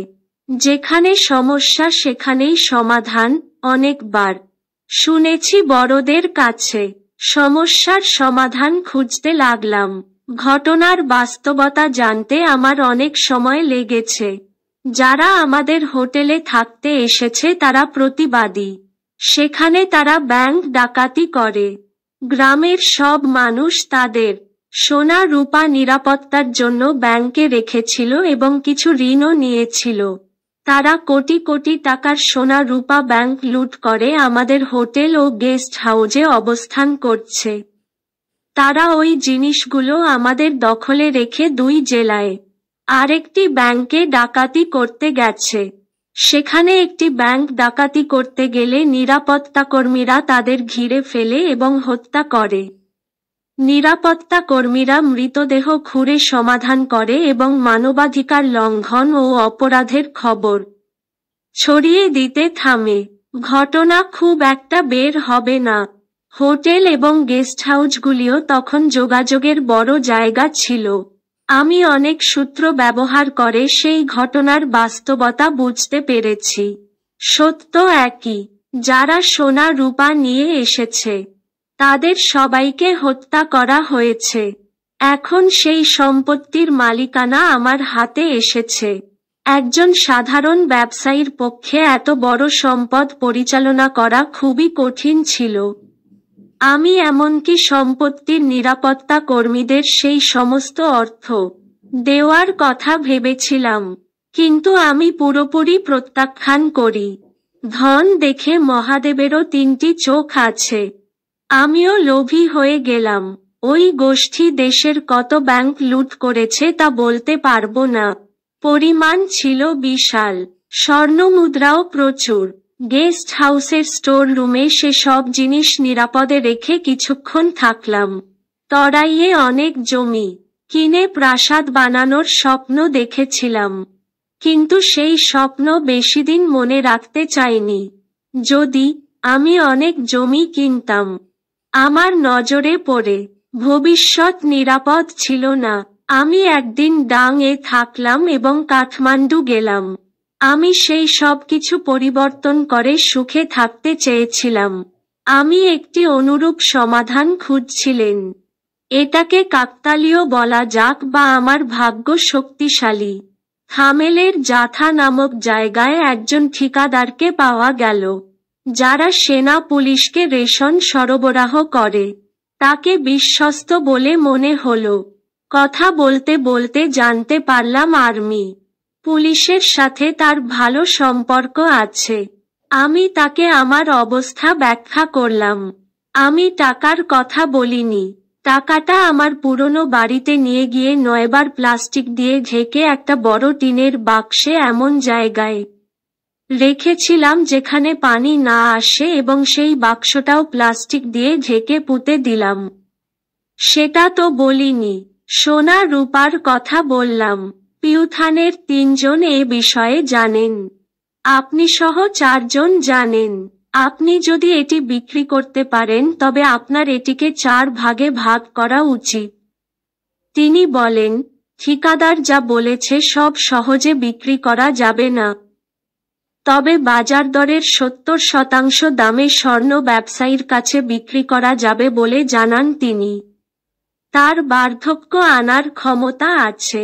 যেখানে সমস্যা সেখানেই সমাধান অনেকবার শুনেছি বড়দের কাছে সমস্যার সমাধান খুঁজতে লাগলাম ঘটনার বাস্তবতা জানতে আমার অনেক সময় লেগেছে যারা আমাদের হোটেলে থাকতে এসেছে তারা প্রতিবাদী সেখানে তারা ব্যাংক ডাকাতি করে গ্রামের সব মানুষ তাদের সোনা রূপা নিরাপত্তার জন্য ব্যাংকে রেখেছিল এবং কিছু ঋণও নিয়েছিল তারা কোটি কোটি টাকার সোনা রূপা ব্যাংক লুট করে আমাদের হোটেল ও গেস্ট হাউজে অবস্থান করছে তারা ওই জিনিসগুলো আমাদের দখলে রেখে দুই জেলায় আরেকটি ব্যাংকে ডাকাতি করতে গেছে সেখানে একটি ব্যাংক ডাকাতি করতে গেলে নিরাপত্তা কর্মীরা তাদের ঘিরে ফেলে এবং হত্যা করে নিরাপত্তা কর্মীরা মৃতদেহ ঘুরে সমাধান করে এবং মানবাধিকার লঙ্ঘন ও অপরাধের খবর ছড়িয়ে দিতে থামে ঘটনা খুব একটা বের হবে না হোটেল এবং গেস্ট হাউসগুলিও তখন যোগাযোগের বড় জায়গা ছিল আমি অনেক সূত্র ব্যবহার করে সেই ঘটনার বাস্তবতা বুঝতে পেরেছি সত্য একই যারা সোনা রূপা নিয়ে এসেছে তাদের সবাইকে হত্যা করা হয়েছে এখন সেই সম্পত্তির মালিকানা আমার হাতে এসেছে একজন সাধারণ ব্যবসায়ীর পক্ষে এত বড় সম্পদ পরিচালনা করা খুবই কঠিন ছিল আমি এমনকি সম্পত্তির নিরাপত্তা কর্মীদের সেই সমস্ত অর্থ দেওয়ার কথা ভেবেছিলাম কিন্তু আমি পুরোপুরি প্রত্যাখ্যান করি ধন দেখে মহাদেবেরও তিনটি চোখ আছে আমিও লোভী হয়ে গেলাম ওই গোষ্ঠী দেশের কত ব্যাংক লুট করেছে তা বলতে পারবো না পরিমাণ ছিল বিশাল স্বর্ণমুদ্রাও প্রচুর গেস্ট হাউসের স্টোর রুমে সে সব জিনিস নিরাপদে রেখে কিছুক্ষণ থাকলাম তরাইয়ে অনেক জমি কিনে প্রাসাদ বানানোর স্বপ্ন দেখেছিলাম কিন্তু সেই স্বপ্ন বেশিদিন মনে রাখতে চাইনি যদি আমি অনেক জমি কিনতাম আমার নজরে পড়ে ভবিষ্যৎ নিরাপদ ছিল না আমি একদিন ডাং এ থাকলাম এবং কাঠমান্ডু গেলাম আমি সেই সব কিছু পরিবর্তন করে সুখে থাকতে চেয়েছিলাম আমি একটি অনুরূপ সমাধান খুঁজছিলেন এটাকে কাকতালীয় বলা যাক বা আমার ভাগ্য শক্তিশালী থামেলের জাথা নামক জায়গায় একজন ঠিকাদারকে পাওয়া গেল যারা সেনা পুলিশকে রেশন সরবরাহ করে তাকে বিশ্বস্ত বলে মনে হল কথা বলতে বলতে জানতে পারলাম আর্মি পুলিশের সাথে তার ভালো সম্পর্ক আছে আমি তাকে আমার অবস্থা ব্যাখ্যা করলাম আমি টাকার কথা বলিনি টাকাটা আমার পুরনো বাড়িতে নিয়ে গিয়ে নয়বার প্লাস্টিক দিয়ে ঢেকে একটা বড় টিনের বাক্সে এমন জায়গায় রেখেছিলাম যেখানে পানি না আসে এবং সেই বাক্সটাও প্লাস্টিক দিয়ে ঢেকে পুঁতে দিলাম সেটা তো বলিনি সোনা রূপার কথা বললাম পিউথানের তিনজন এ বিষয়ে জানেন আপনি সহ চারজন জানেন আপনি যদি এটি বিক্রি করতে পারেন তবে আপনার এটিকে চার ভাগে ভাগ করা উচিত তিনি বলেন ঠিকাদার যা বলেছে সব সহজে বিক্রি করা যাবে না তবে বাজার দরের সত্তর শতাংশ দামে স্বর্ণ ব্যবসায়ীর কাছে বিক্রি করা যাবে বলে জানান তিনি তার বার্ধক্য আনার ক্ষমতা আছে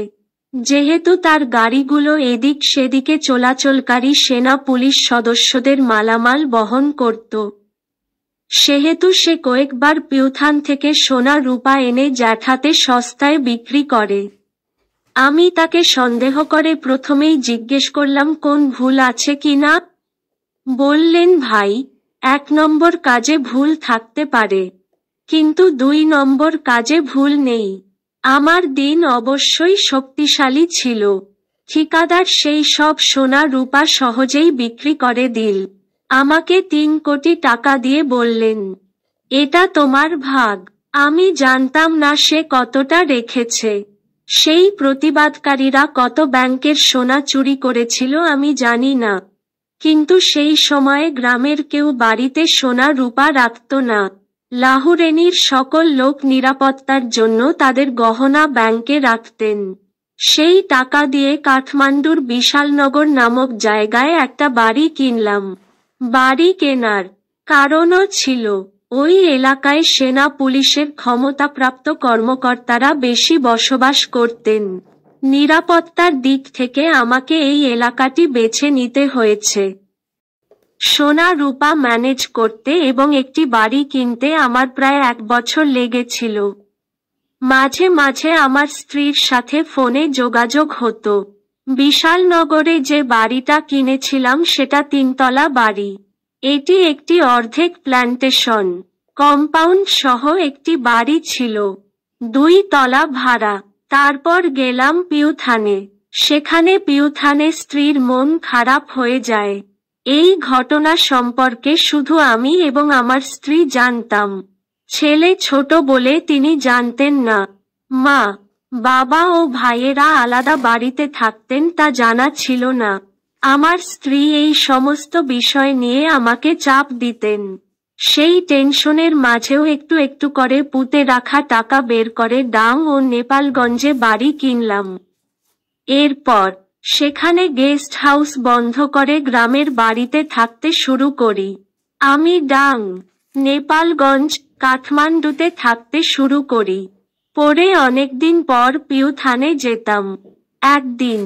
যেহেতু তার গাড়িগুলো এদিক সেদিকে চলাচলকারী সেনা পুলিশ সদস্যদের মালামাল বহন করত সেহেতু সে কয়েকবার পিউথান থেকে সোনা রূপা এনে জ্যাঠাতে সস্তায় বিক্রি করে আমি তাকে সন্দেহ করে প্রথমেই জিজ্ঞেস করলাম কোন ভুল আছে কি না বললেন ভাই এক নম্বর কাজে ভুল থাকতে পারে কিন্তু দুই নম্বর কাজে ভুল নেই আমার দিন অবশ্যই শক্তিশালী ছিল ঠিকাদার সেই সব সোনা রূপা সহজেই বিক্রি করে দিল আমাকে তিন কোটি টাকা দিয়ে বললেন এটা তোমার ভাগ আমি জানতাম না সে কতটা রেখেছে সেই প্রতিবাদকারীরা কত ব্যাংকের সোনা চুরি করেছিল আমি জানি না কিন্তু সেই সময়ে গ্রামের কেউ বাড়িতে সোনা রূপা রাখত না লাহুরেনির সকল লোক নিরাপত্তার জন্য তাদের গহনা ব্যাংকে রাখতেন সেই টাকা দিয়ে কাঠমান্ডুর বিশালনগর নামক জায়গায় একটা বাড়ি কিনলাম বাড়ি কেনার কারণও ছিল ওই এলাকায় সেনা পুলিশের ক্ষমতাপ্রাপ্ত কর্মকর্তারা বেশি বসবাস করতেন নিরাপত্তার দিক থেকে আমাকে এই এলাকাটি বেছে নিতে হয়েছে সোনা রূপা ম্যানেজ করতে এবং একটি বাড়ি কিনতে আমার প্রায় এক বছর লেগেছিল মাঝে মাঝে আমার স্ত্রীর সাথে ফোনে যোগাযোগ হতো বিশালনগরে যে বাড়িটা কিনেছিলাম সেটা তিনতলা বাড়ি এটি একটি অর্ধেক প্ল্যান্টেশন কম্পাউন্ড সহ একটি বাড়ি ছিল দুই তলা ভাড়া তারপর গেলাম পিউথানে সেখানে পিউথানে স্ত্রীর মন খারাপ হয়ে যায় এই ঘটনা সম্পর্কে শুধু আমি এবং আমার স্ত্রী জানতাম ছেলে ছোট বলে তিনি জানতেন না মা বাবা ও ভাইয়েরা আলাদা বাড়িতে থাকতেন তা জানা ছিল না আমার স্ত্রী এই সমস্ত বিষয় নিয়ে আমাকে চাপ দিতেন সেই টেনশনের মাঝেও একটু একটু করে পুঁতে রাখা টাকা বের করে ডাং ও নেপালগঞ্জে বাড়ি কিনলাম এরপর সেখানে গেস্ট হাউস বন্ধ করে গ্রামের বাড়িতে থাকতে শুরু করি আমি ডাং নেপালগঞ্জ কাঠমান্ডুতে থাকতে শুরু করি পরে অনেকদিন পর পিউথানে যেতাম একদিন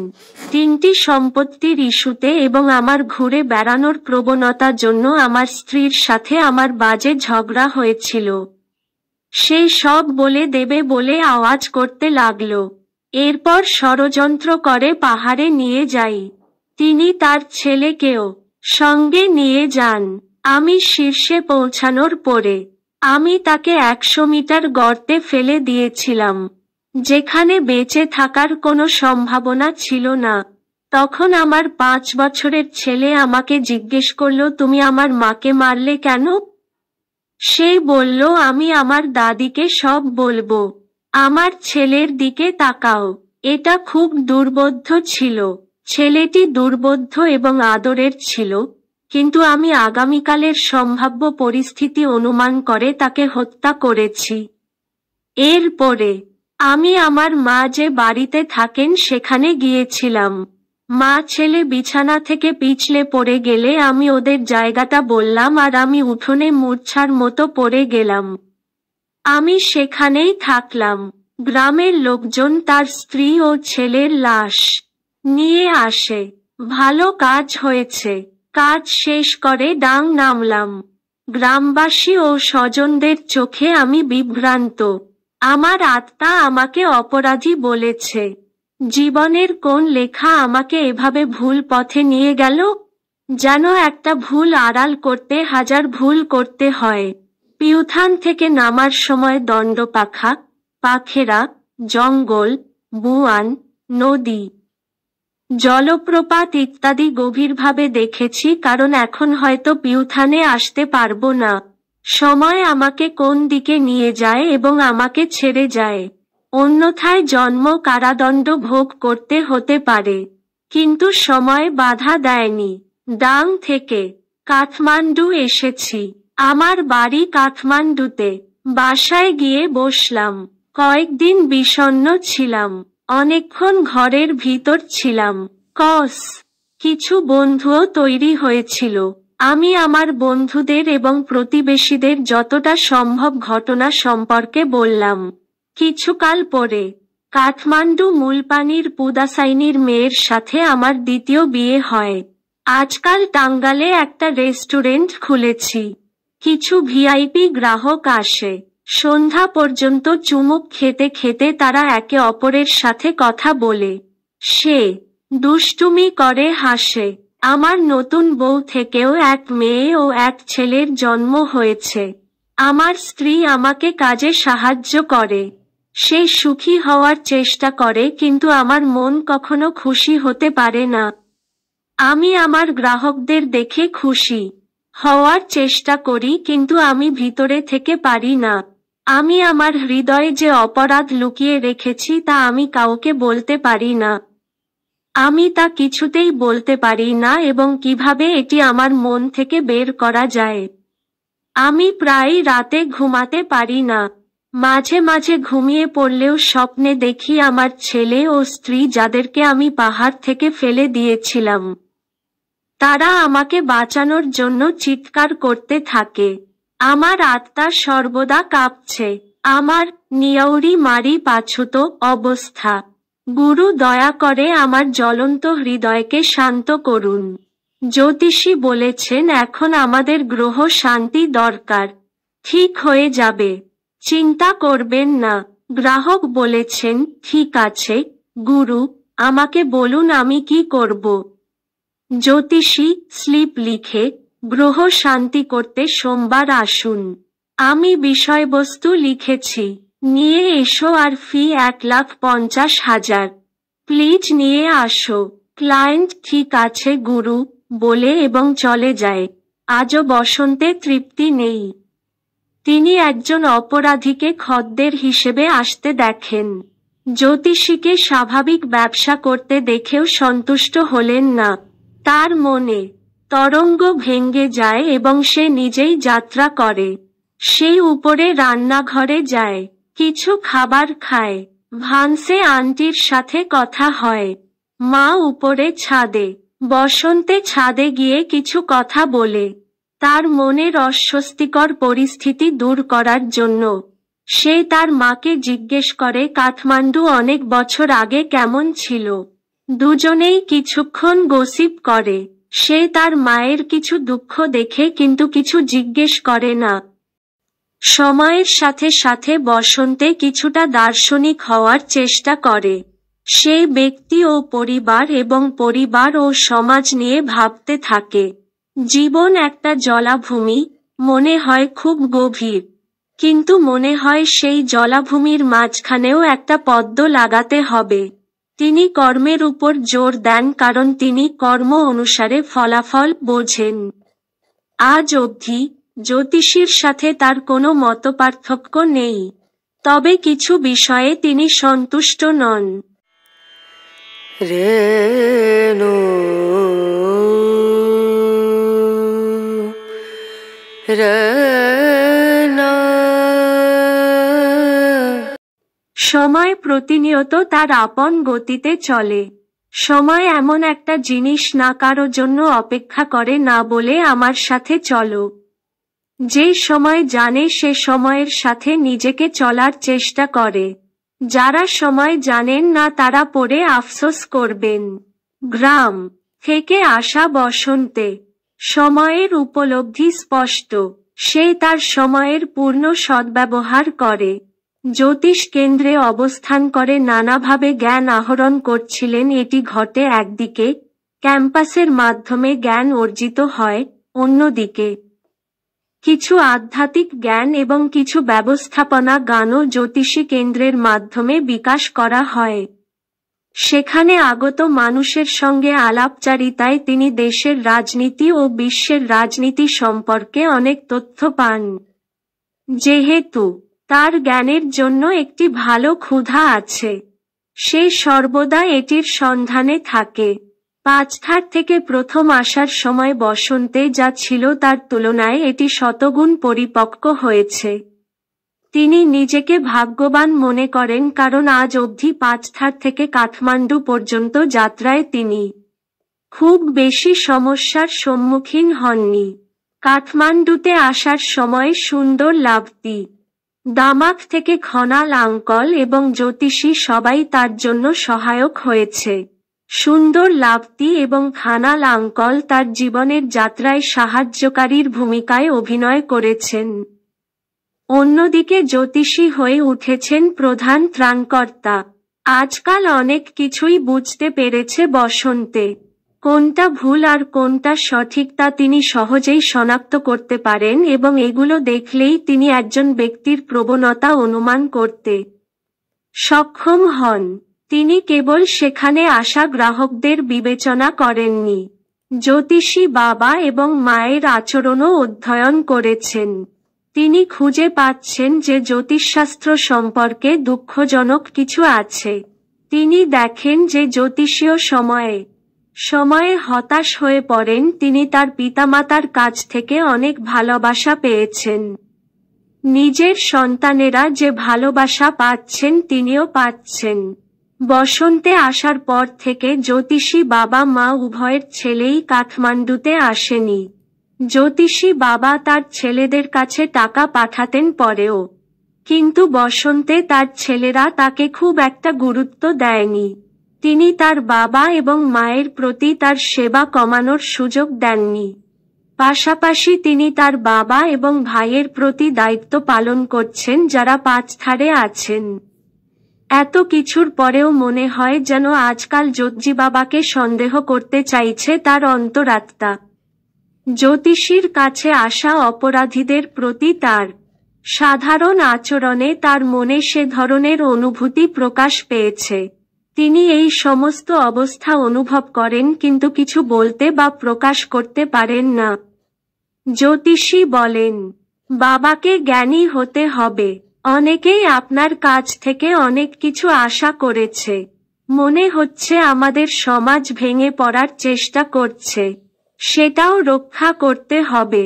তিনটি সম্পত্তির ইস্যুতে এবং আমার ঘুরে বেড়ানোর প্রবণতার জন্য আমার স্ত্রীর সাথে আমার বাজে ঝগড়া হয়েছিল সে সব বলে দেবে বলে আওয়াজ করতে লাগলো এরপর ষড়যন্ত্র করে পাহাড়ে নিয়ে যাই তিনি তার ছেলেকেও সঙ্গে নিয়ে যান আমি শীর্ষে পৌঁছানোর পরে আমি তাকে একশো মিটার গর্তে ফেলে দিয়েছিলাম যেখানে বেঁচে থাকার কোনো সম্ভাবনা ছিল না তখন আমার পাঁচ বছরের ছেলে আমাকে জিজ্ঞেস করল তুমি আমার মাকে মারলে কেন সেই বলল আমি আমার দাদিকে সব বলবো আমার ছেলের দিকে তাকাও এটা খুব দুর্বোধ্য ছিল ছেলেটি দুর্বোধ্য এবং আদরের ছিল কিন্তু আমি আগামীকালের সম্ভাব্য পরিস্থিতি অনুমান করে তাকে হত্যা করেছি এরপরে আমি আমার মা যে বাড়িতে থাকেন সেখানে গিয়েছিলাম মা ছেলে বিছানা থেকে পিছলে পড়ে গেলে আমি ওদের জায়গাটা বললাম আর আমি উঠোনে মূর্ছার মতো পড়ে গেলাম আমি সেখানেই থাকলাম গ্রামের লোকজন তার স্ত্রী ও ছেলের লাশ নিয়ে আসে ভালো কাজ হয়েছে কাজ শেষ করে ডাং নামলাম গ্রামবাসী ও স্বজনদের চোখে আমি বিভ্রান্ত আমার আত্মা আমাকে অপরাধী বলেছে জীবনের কোন লেখা আমাকে এভাবে ভুল পথে নিয়ে গেল যেন একটা ভুল আড়াল করতে হাজার ভুল করতে হয় পিউথান থেকে নামার সময় দণ্ডপাখা পাখেরা জঙ্গল বুয়ান নদী জলপ্রপাত ইত্যাদি গভীরভাবে দেখেছি কারণ এখন হয়তো পিউথানে আসতে পারবো না সময় আমাকে কোন দিকে নিয়ে যায় এবং আমাকে ছেড়ে যায় অন্যথায় জন্ম কারাদণ্ড ভোগ করতে হতে পারে কিন্তু সময় বাধা দেয়নি ডাং থেকে কাঠমান্ডু এসেছি আমার বাড়ি কাঠমান্ডুতে বাসায় গিয়ে বসলাম কয়েকদিন বিষণ্ন ছিলাম অনেকক্ষণ ঘরের ভিতর ছিলাম কস কিছু বন্ধুও তৈরি হয়েছিল আমি আমার বন্ধুদের এবং প্রতিবেশীদের যতটা সম্ভব ঘটনা সম্পর্কে বললাম কিছুকাল পরে কাঠমান্ডু মূলপানির পুদাসাইনির মেয়ের সাথে আমার দ্বিতীয় বিয়ে হয় আজকাল টাঙ্গালে একটা রেস্টুরেন্ট খুলেছি কিছু ভিআইপি গ্রাহক আসে সন্ধ্যা পর্যন্ত চুমুক খেতে খেতে তারা একে অপরের সাথে কথা বলে সে দুষ্টুমি করে হাসে আমার নতুন বউ থেকেও এক মেয়ে ও এক ছেলের জন্ম হয়েছে আমার স্ত্রী আমাকে কাজে সাহায্য করে সে সুখী হওয়ার চেষ্টা করে কিন্তু আমার মন কখনো খুশি হতে পারে না আমি আমার গ্রাহকদের দেখে খুশি হওয়ার চেষ্টা করি কিন্তু আমি ভিতরে থেকে পারি না আমি আমার হৃদয়ে যে অপরাধ লুকিয়ে রেখেছি তা আমি কাউকে বলতে পারি না আমি তা কিছুতেই বলতে পারি না এবং কিভাবে এটি আমার মন থেকে বের করা যায় আমি প্রায় রাতে ঘুমাতে পারি না মাঝে মাঝে ঘুমিয়ে পড়লেও স্বপ্নে দেখি আমার ছেলে ও স্ত্রী যাদেরকে আমি পাহাড় থেকে ফেলে দিয়েছিলাম তারা আমাকে বাঁচানোর জন্য চিৎকার করতে থাকে আমার আত্মা সর্বদা কাঁপছে আমার নিয়ৌরি মারি পাছুত অবস্থা গুরু দয়া করে আমার জ্বলন্ত হৃদয়কে শান্ত করুন জ্যোতিষী বলেছেন এখন আমাদের গ্রহ শান্তি দরকার ঠিক হয়ে যাবে চিন্তা করবেন না গ্রাহক বলেছেন ঠিক আছে গুরু আমাকে বলুন আমি কি করব জ্যোতিষী স্লিপ লিখে গ্রহ শান্তি করতে সোমবার আসুন আমি বিষয়বস্তু লিখেছি নিয়ে এসো আর ফি এক লাখ পঞ্চাশ হাজার প্লিজ নিয়ে আসো ক্লায়েন্ট ঠিক আছে গুরু বলে এবং চলে যায় আজও বসন্তে তৃপ্তি নেই তিনি একজন অপরাধীকে খদ্দের হিসেবে আসতে দেখেন জ্যোতিষীকে স্বাভাবিক ব্যবসা করতে দেখেও সন্তুষ্ট হলেন না তার মনে তরঙ্গ ভেঙ্গে যায় এবং সে নিজেই যাত্রা করে সে উপরে রান্নাঘরে যায় কিছু খাবার খায় ভানসে আন্টির সাথে কথা হয় মা উপরে ছাদে বসন্তে ছাদে গিয়ে কিছু কথা বলে তার মনের অস্বস্তিকর পরিস্থিতি দূর করার জন্য সে তার মাকে জিজ্ঞেস করে কাঠমান্ডু অনেক বছর আগে কেমন ছিল দুজনেই কিছুক্ষণ গসিপ করে সে তার মায়ের কিছু দুঃখ দেখে কিন্তু কিছু জিজ্ঞেস করে না সময়ের সাথে সাথে বসন্তে কিছুটা দার্শনিক হওয়ার চেষ্টা করে সে ব্যক্তি ও পরিবার এবং পরিবার ও সমাজ নিয়ে ভাবতে থাকে জীবন একটা জলাভূমি মনে হয় খুব গভীর কিন্তু মনে হয় সেই জলাভূমির মাঝখানেও একটা পদ্ম লাগাতে হবে তিনি কর্মের উপর জোর দেন কারণ তিনি কর্ম অনুসারে ফলাফল বোঝেন আজ অবধি জ্যোতিষীর সাথে তার কোনো মতপার্থক্য নেই তবে কিছু বিষয়ে তিনি সন্তুষ্ট নন রেণু রে সময় প্রতিনিয়ত তার আপন গতিতে চলে সময় এমন একটা জিনিস না কারো জন্য অপেক্ষা করে না বলে আমার সাথে চলো যে সময় জানে সে সময়ের সাথে নিজেকে চলার চেষ্টা করে যারা সময় জানেন না তারা পরে আফসোস করবেন গ্রাম থেকে আসা বসন্তে সময়ের উপলব্ধি স্পষ্ট সে তার সময়ের পূর্ণ সদ্ব্যবহার করে জ্যোতিষ কেন্দ্রে অবস্থান করে নানাভাবে জ্ঞান আহরণ করছিলেন এটি ঘটে একদিকে ক্যাম্পাসের মাধ্যমে জ্ঞান অর্জিত হয় অন্যদিকে কিছু আধ্যাত্মিক জ্ঞান এবং কিছু ব্যবস্থাপনা গানও জ্যোতিষী কেন্দ্রের মাধ্যমে বিকাশ করা হয় সেখানে আগত মানুষের সঙ্গে আলাপচারিতায় তিনি দেশের রাজনীতি ও বিশ্বের রাজনীতি সম্পর্কে অনেক তথ্য পান যেহেতু তার জ্ঞানের জন্য একটি ভালো ক্ষুধা আছে সে সর্বদা এটির সন্ধানে থাকে পাঁচথার থেকে প্রথম আসার সময় বসন্তে যা ছিল তার তুলনায় এটি শতগুণ পরিপক্ক হয়েছে তিনি নিজেকে ভাগ্যবান মনে করেন কারণ আজ অবধি পাঁচথার থেকে কাঠমান্ডু পর্যন্ত যাত্রায় তিনি খুব বেশি সমস্যার সম্মুখীন হননি কাঠমান্ডুতে আসার সময় সুন্দর লাভতি দামাক থেকে খনাল আঙ্কল এবং জ্যোতিষী সবাই তার জন্য সহায়ক হয়েছে সুন্দর লাভতি এবং খানাল আঙ্কল তার জীবনের যাত্রায় সাহায্যকারীর ভূমিকায় অভিনয় করেছেন অন্যদিকে জ্যোতিষী হয়ে উঠেছেন প্রধান ত্রাণকর্তা আজকাল অনেক কিছুই বুঝতে পেরেছে বসন্তে কোনটা ভুল আর কোনটা সঠিক তা তিনি সহজেই শনাক্ত করতে পারেন এবং এগুলো দেখলেই তিনি একজন ব্যক্তির প্রবণতা অনুমান করতে সক্ষম হন তিনি কেবল সেখানে আসা গ্রাহকদের বিবেচনা করেননি জ্যোতিষী বাবা এবং মায়ের আচরণও অধ্যয়ন করেছেন তিনি খুঁজে পাচ্ছেন যে জ্যোতিষশাস্ত্র সম্পর্কে দুঃখজনক কিছু আছে তিনি দেখেন যে জ্যোতিষীয় সময়ে সময়ে হতাশ হয়ে পড়েন তিনি তার পিতামাতার কাছ থেকে অনেক ভালোবাসা পেয়েছেন নিজের সন্তানেরা যে ভালোবাসা পাচ্ছেন তিনিও পাচ্ছেন বসন্তে আসার পর থেকে জ্যোতিষী বাবা মা উভয়ের ছেলেই কাঠমান্ডুতে আসেনি জ্যোতিষী বাবা তার ছেলেদের কাছে টাকা পাঠাতেন পরেও কিন্তু বসন্তে তার ছেলেরা তাকে খুব একটা গুরুত্ব দেয়নি তিনি তার বাবা এবং মায়ের প্রতি তার সেবা কমানোর সুযোগ দেননি পাশাপাশি তিনি তার বাবা এবং ভাইয়ের প্রতি দায়িত্ব পালন করছেন যারা পাঁচ থারে আছেন এত কিছুর পরেও মনে হয় যেন আজকাল জ্যোতজি বাবাকে সন্দেহ করতে চাইছে তার অন্তরাত্মা জ্যোতিষীর কাছে আসা অপরাধীদের প্রতি তার সাধারণ আচরণে তার মনে সে ধরনের অনুভূতি প্রকাশ পেয়েছে তিনি এই সমস্ত অবস্থা অনুভব করেন কিন্তু কিছু বলতে বা প্রকাশ করতে পারেন না জ্যোতিষী বলেন বাবাকে জ্ঞানী হতে হবে অনেকেই আপনার কাছ থেকে অনেক কিছু আশা করেছে মনে হচ্ছে আমাদের সমাজ ভেঙে পড়ার চেষ্টা করছে সেটাও রক্ষা করতে হবে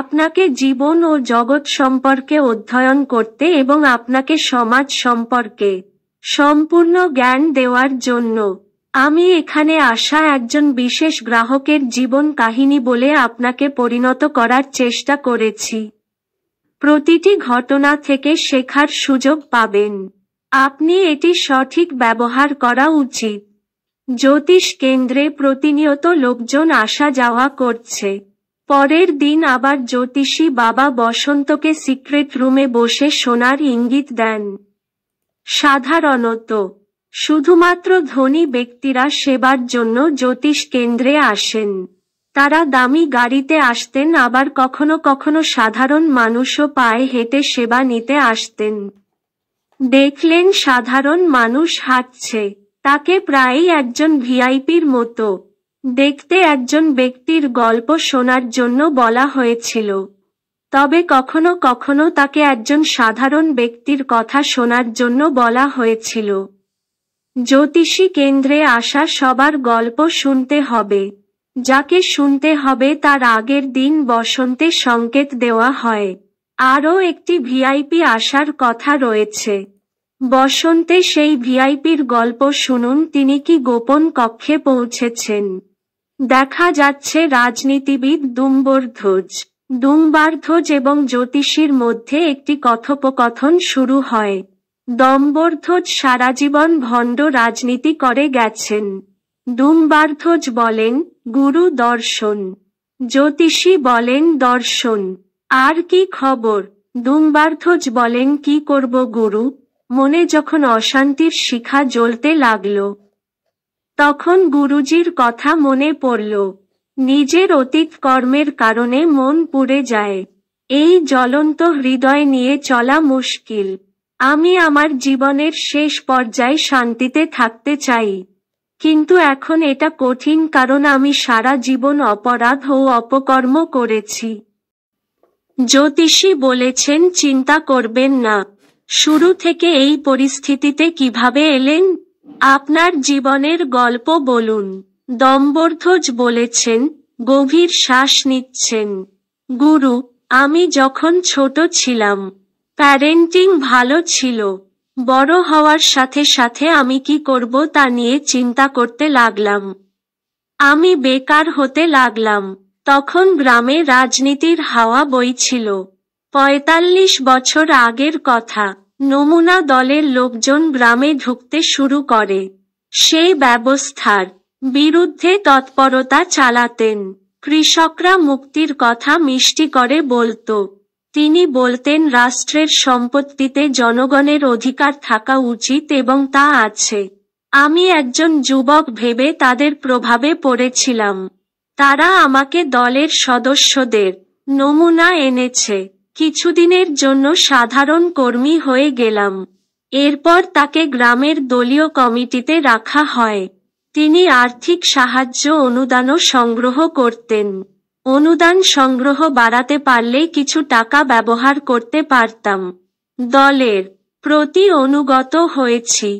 আপনাকে জীবন ও জগৎ সম্পর্কে অধ্যয়ন করতে এবং আপনাকে সমাজ সম্পর্কে সম্পূর্ণ জ্ঞান দেওয়ার জন্য আমি এখানে আসা একজন বিশেষ গ্রাহকের জীবন কাহিনী বলে আপনাকে পরিণত করার চেষ্টা করেছি প্রতিটি ঘটনা থেকে শেখার সুযোগ পাবেন আপনি এটি সঠিক ব্যবহার করা উচিত জ্যোতিষ কেন্দ্রে প্রতিনিয়ত লোকজন আসা যাওয়া করছে পরের দিন আবার জ্যোতিষী বাবা বসন্তকে সিক্রেট রুমে বসে সোনার ইঙ্গিত দেন সাধারণত শুধুমাত্র ধনী ব্যক্তিরা সেবার জন্য জ্যোতিষ কেন্দ্রে আসেন তারা দামি গাড়িতে আসতেন আবার কখনো কখনো সাধারণ মানুষও পায়ে হেঁটে সেবা নিতে আসতেন দেখলেন সাধারণ মানুষ হাঁটছে তাকে প্রায়ই একজন ভিআইপির মতো দেখতে একজন ব্যক্তির গল্প শোনার জন্য বলা হয়েছিল তবে কখনো কখনো তাকে একজন সাধারণ ব্যক্তির কথা শোনার জন্য বলা হয়েছিল জ্যোতিষী কেন্দ্রে আসা সবার গল্প শুনতে হবে যাকে শুনতে হবে তার আগের দিন বসন্তে সংকেত দেওয়া হয় আরও একটি ভিআইপি আসার কথা রয়েছে বসন্তে সেই ভিআইপির গল্প শুনুন তিনি কি গোপন কক্ষে পৌঁছেছেন দেখা যাচ্ছে রাজনীতিবিদ দুম্বর ধ্বজ দুংবার্ধ্বজ এবং জ্যোতিষীর মধ্যে একটি কথোপকথন শুরু হয় সারা সারাজীবন ভণ্ড রাজনীতি করে গেছেন দুম্বার্ধ্বজ বলেন গুরু দর্শন জ্যোতিষী বলেন দর্শন আর কি খবর দুম্বার্ধ্বজ বলেন কি করব গুরু মনে যখন অশান্তির শিখা জ্বলতে লাগল তখন গুরুজির কথা মনে পড়ল নিজের অতীত কর্মের কারণে মন পুড়ে যায় এই জ্বলন্ত হৃদয় নিয়ে চলা মুশকিল আমি আমার জীবনের শেষ পর্যায়ে শান্তিতে থাকতে চাই কিন্তু এখন এটা কঠিন কারণ আমি সারা জীবন অপরাধ ও অপকর্ম করেছি জ্যোতিষী বলেছেন চিন্তা করবেন না শুরু থেকে এই পরিস্থিতিতে কিভাবে এলেন আপনার জীবনের গল্প বলুন দম্বর্ধজ বলেছেন গভীর শ্বাস নিচ্ছেন গুরু আমি যখন ছোট ছিলাম প্যারেন্টিং ভালো ছিল বড় হওয়ার সাথে সাথে আমি কি করব তা নিয়ে চিন্তা করতে লাগলাম আমি বেকার হতে লাগলাম তখন গ্রামে রাজনীতির হাওয়া বইছিল পঁয়তাল্লিশ বছর আগের কথা নমুনা দলের লোকজন গ্রামে ঢুকতে শুরু করে সেই ব্যবস্থার বিরুদ্ধে তৎপরতা চালাতেন কৃষকরা মুক্তির কথা মিষ্টি করে বলত তিনি বলতেন রাষ্ট্রের সম্পত্তিতে জনগণের অধিকার থাকা উচিত এবং তা আছে আমি একজন যুবক ভেবে তাদের প্রভাবে পড়েছিলাম তারা আমাকে দলের সদস্যদের নমুনা এনেছে কিছুদিনের জন্য সাধারণ কর্মী হয়ে গেলাম এরপর তাকে গ্রামের দলীয় কমিটিতে রাখা হয় তিনি আর্থিক সাহায্য অনুদানও সংগ্রহ করতেন অনুদান সংগ্রহ বাড়াতে পারলে কিছু টাকা ব্যবহার করতে পারতাম দলের প্রতি অনুগত হয়েছি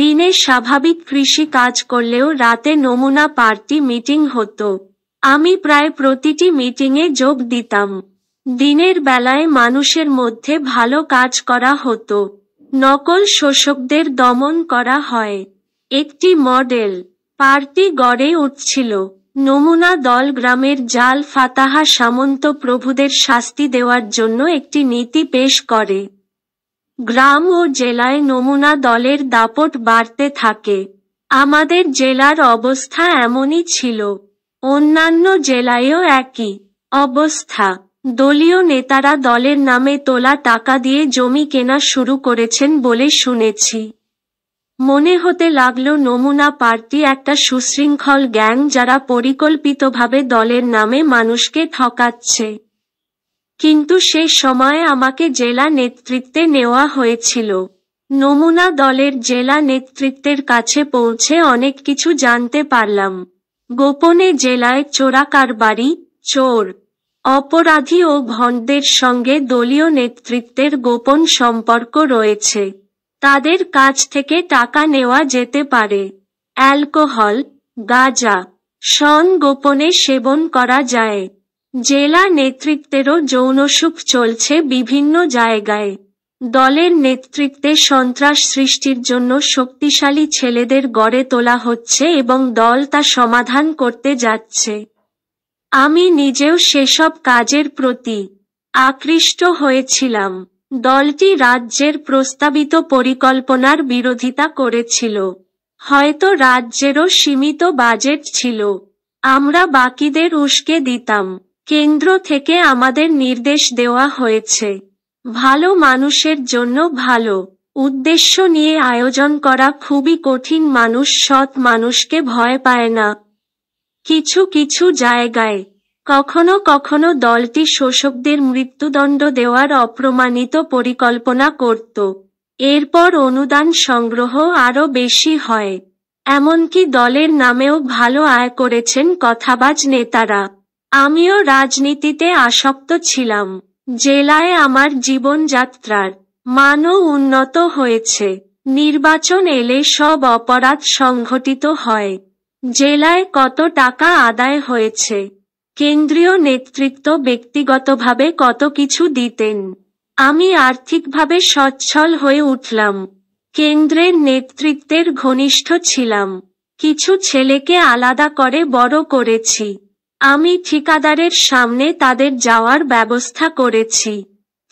দিনে স্বাভাবিক কৃষি কাজ করলেও রাতে নমুনা পার্টি মিটিং হতো আমি প্রায় প্রতিটি মিটিংয়ে যোগ দিতাম দিনের বেলায় মানুষের মধ্যে ভালো কাজ করা হতো নকল শোষকদের দমন করা হয় একটি মডেল পার্টি গড়ে উঠছিল নমুনা দল গ্রামের জাল ফাতাহা সামন্ত প্রভুদের শাস্তি দেওয়ার জন্য একটি নীতি পেশ করে গ্রাম ও জেলায় নমুনা দলের দাপট বাড়তে থাকে আমাদের জেলার অবস্থা এমনই ছিল অন্যান্য জেলায়ও একই অবস্থা দলীয় নেতারা দলের নামে তোলা টাকা দিয়ে জমি কেনা শুরু করেছেন বলে শুনেছি মনে হতে লাগল নমুনা পার্টি একটা সুশৃঙ্খল গ্যাং যারা পরিকল্পিতভাবে দলের নামে মানুষকে ঠকাচ্ছে কিন্তু সে সময়ে আমাকে জেলা নেতৃত্বে নেওয়া হয়েছিল নমুনা দলের জেলা নেতৃত্বের কাছে পৌঁছে অনেক কিছু জানতে পারলাম গোপনে জেলায় চোরাকারবারি চোর অপরাধী ও ভণ্ডের সঙ্গে দলীয় নেতৃত্বের গোপন সম্পর্ক রয়েছে তাদের কাছ থেকে টাকা নেওয়া যেতে পারে অ্যালকোহল গাঁজা সন গোপনে সেবন করা যায় জেলা নেতৃত্বেরও যৌনসুখ চলছে বিভিন্ন জায়গায় দলের নেতৃত্বে সন্ত্রাস সৃষ্টির জন্য শক্তিশালী ছেলেদের গড়ে তোলা হচ্ছে এবং দল তা সমাধান করতে যাচ্ছে আমি নিজেও সেসব কাজের প্রতি আকৃষ্ট হয়েছিলাম দলটি রাজ্যের প্রস্তাবিত পরিকল্পনার বিরোধিতা করেছিল হয়তো রাজ্যেরও সীমিত বাজেট ছিল আমরা বাকিদের উস্কে দিতাম কেন্দ্র থেকে আমাদের নির্দেশ দেওয়া হয়েছে ভালো মানুষের জন্য ভালো উদ্দেশ্য নিয়ে আয়োজন করা খুবই কঠিন মানুষ সৎ মানুষকে ভয় পায় না কিছু কিছু জায়গায় কখনো কখনো দলটি শোষকদের মৃত্যুদণ্ড দেওয়ার অপ্রমাণিত পরিকল্পনা করত এরপর অনুদান সংগ্রহ আরও বেশি হয় এমনকি দলের নামেও ভালো আয় করেছেন কথাবাজ নেতারা আমিও রাজনীতিতে আসক্ত ছিলাম জেলায় আমার জীবনযাত্রার মানও উন্নত হয়েছে নির্বাচন এলে সব অপরাধ সংঘটিত হয় জেলায় কত টাকা আদায় হয়েছে কেন্দ্রীয় নেতৃত্ব ব্যক্তিগতভাবে কত কিছু দিতেন আমি আর্থিকভাবে সচ্ছল হয়ে উঠলাম কেন্দ্রের নেতৃত্বের ঘনিষ্ঠ ছিলাম কিছু ছেলেকে আলাদা করে বড় করেছি আমি ঠিকাদারের সামনে তাদের যাওয়ার ব্যবস্থা করেছি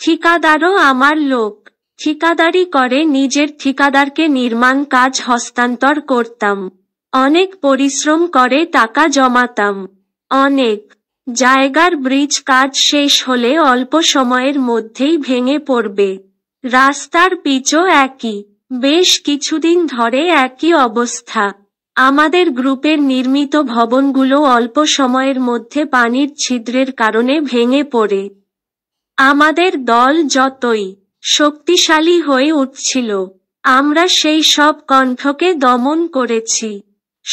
ঠিকাদারও আমার লোক ঠিকাদারি করে নিজের ঠিকাদারকে নির্মাণ কাজ হস্তান্তর করতাম অনেক পরিশ্রম করে টাকা জমাতাম অনেক জায়গার ব্রিজ কাজ শেষ হলে অল্প সময়ের মধ্যেই ভেঙে পড়বে রাস্তার পিচও একই বেশ কিছুদিন ধরে একই অবস্থা আমাদের গ্রুপের নির্মিত ভবনগুলো অল্প সময়ের মধ্যে পানির ছিদ্রের কারণে ভেঙে পড়ে আমাদের দল যতই শক্তিশালী হয়ে উঠছিল আমরা সেই সব কণ্ঠকে দমন করেছি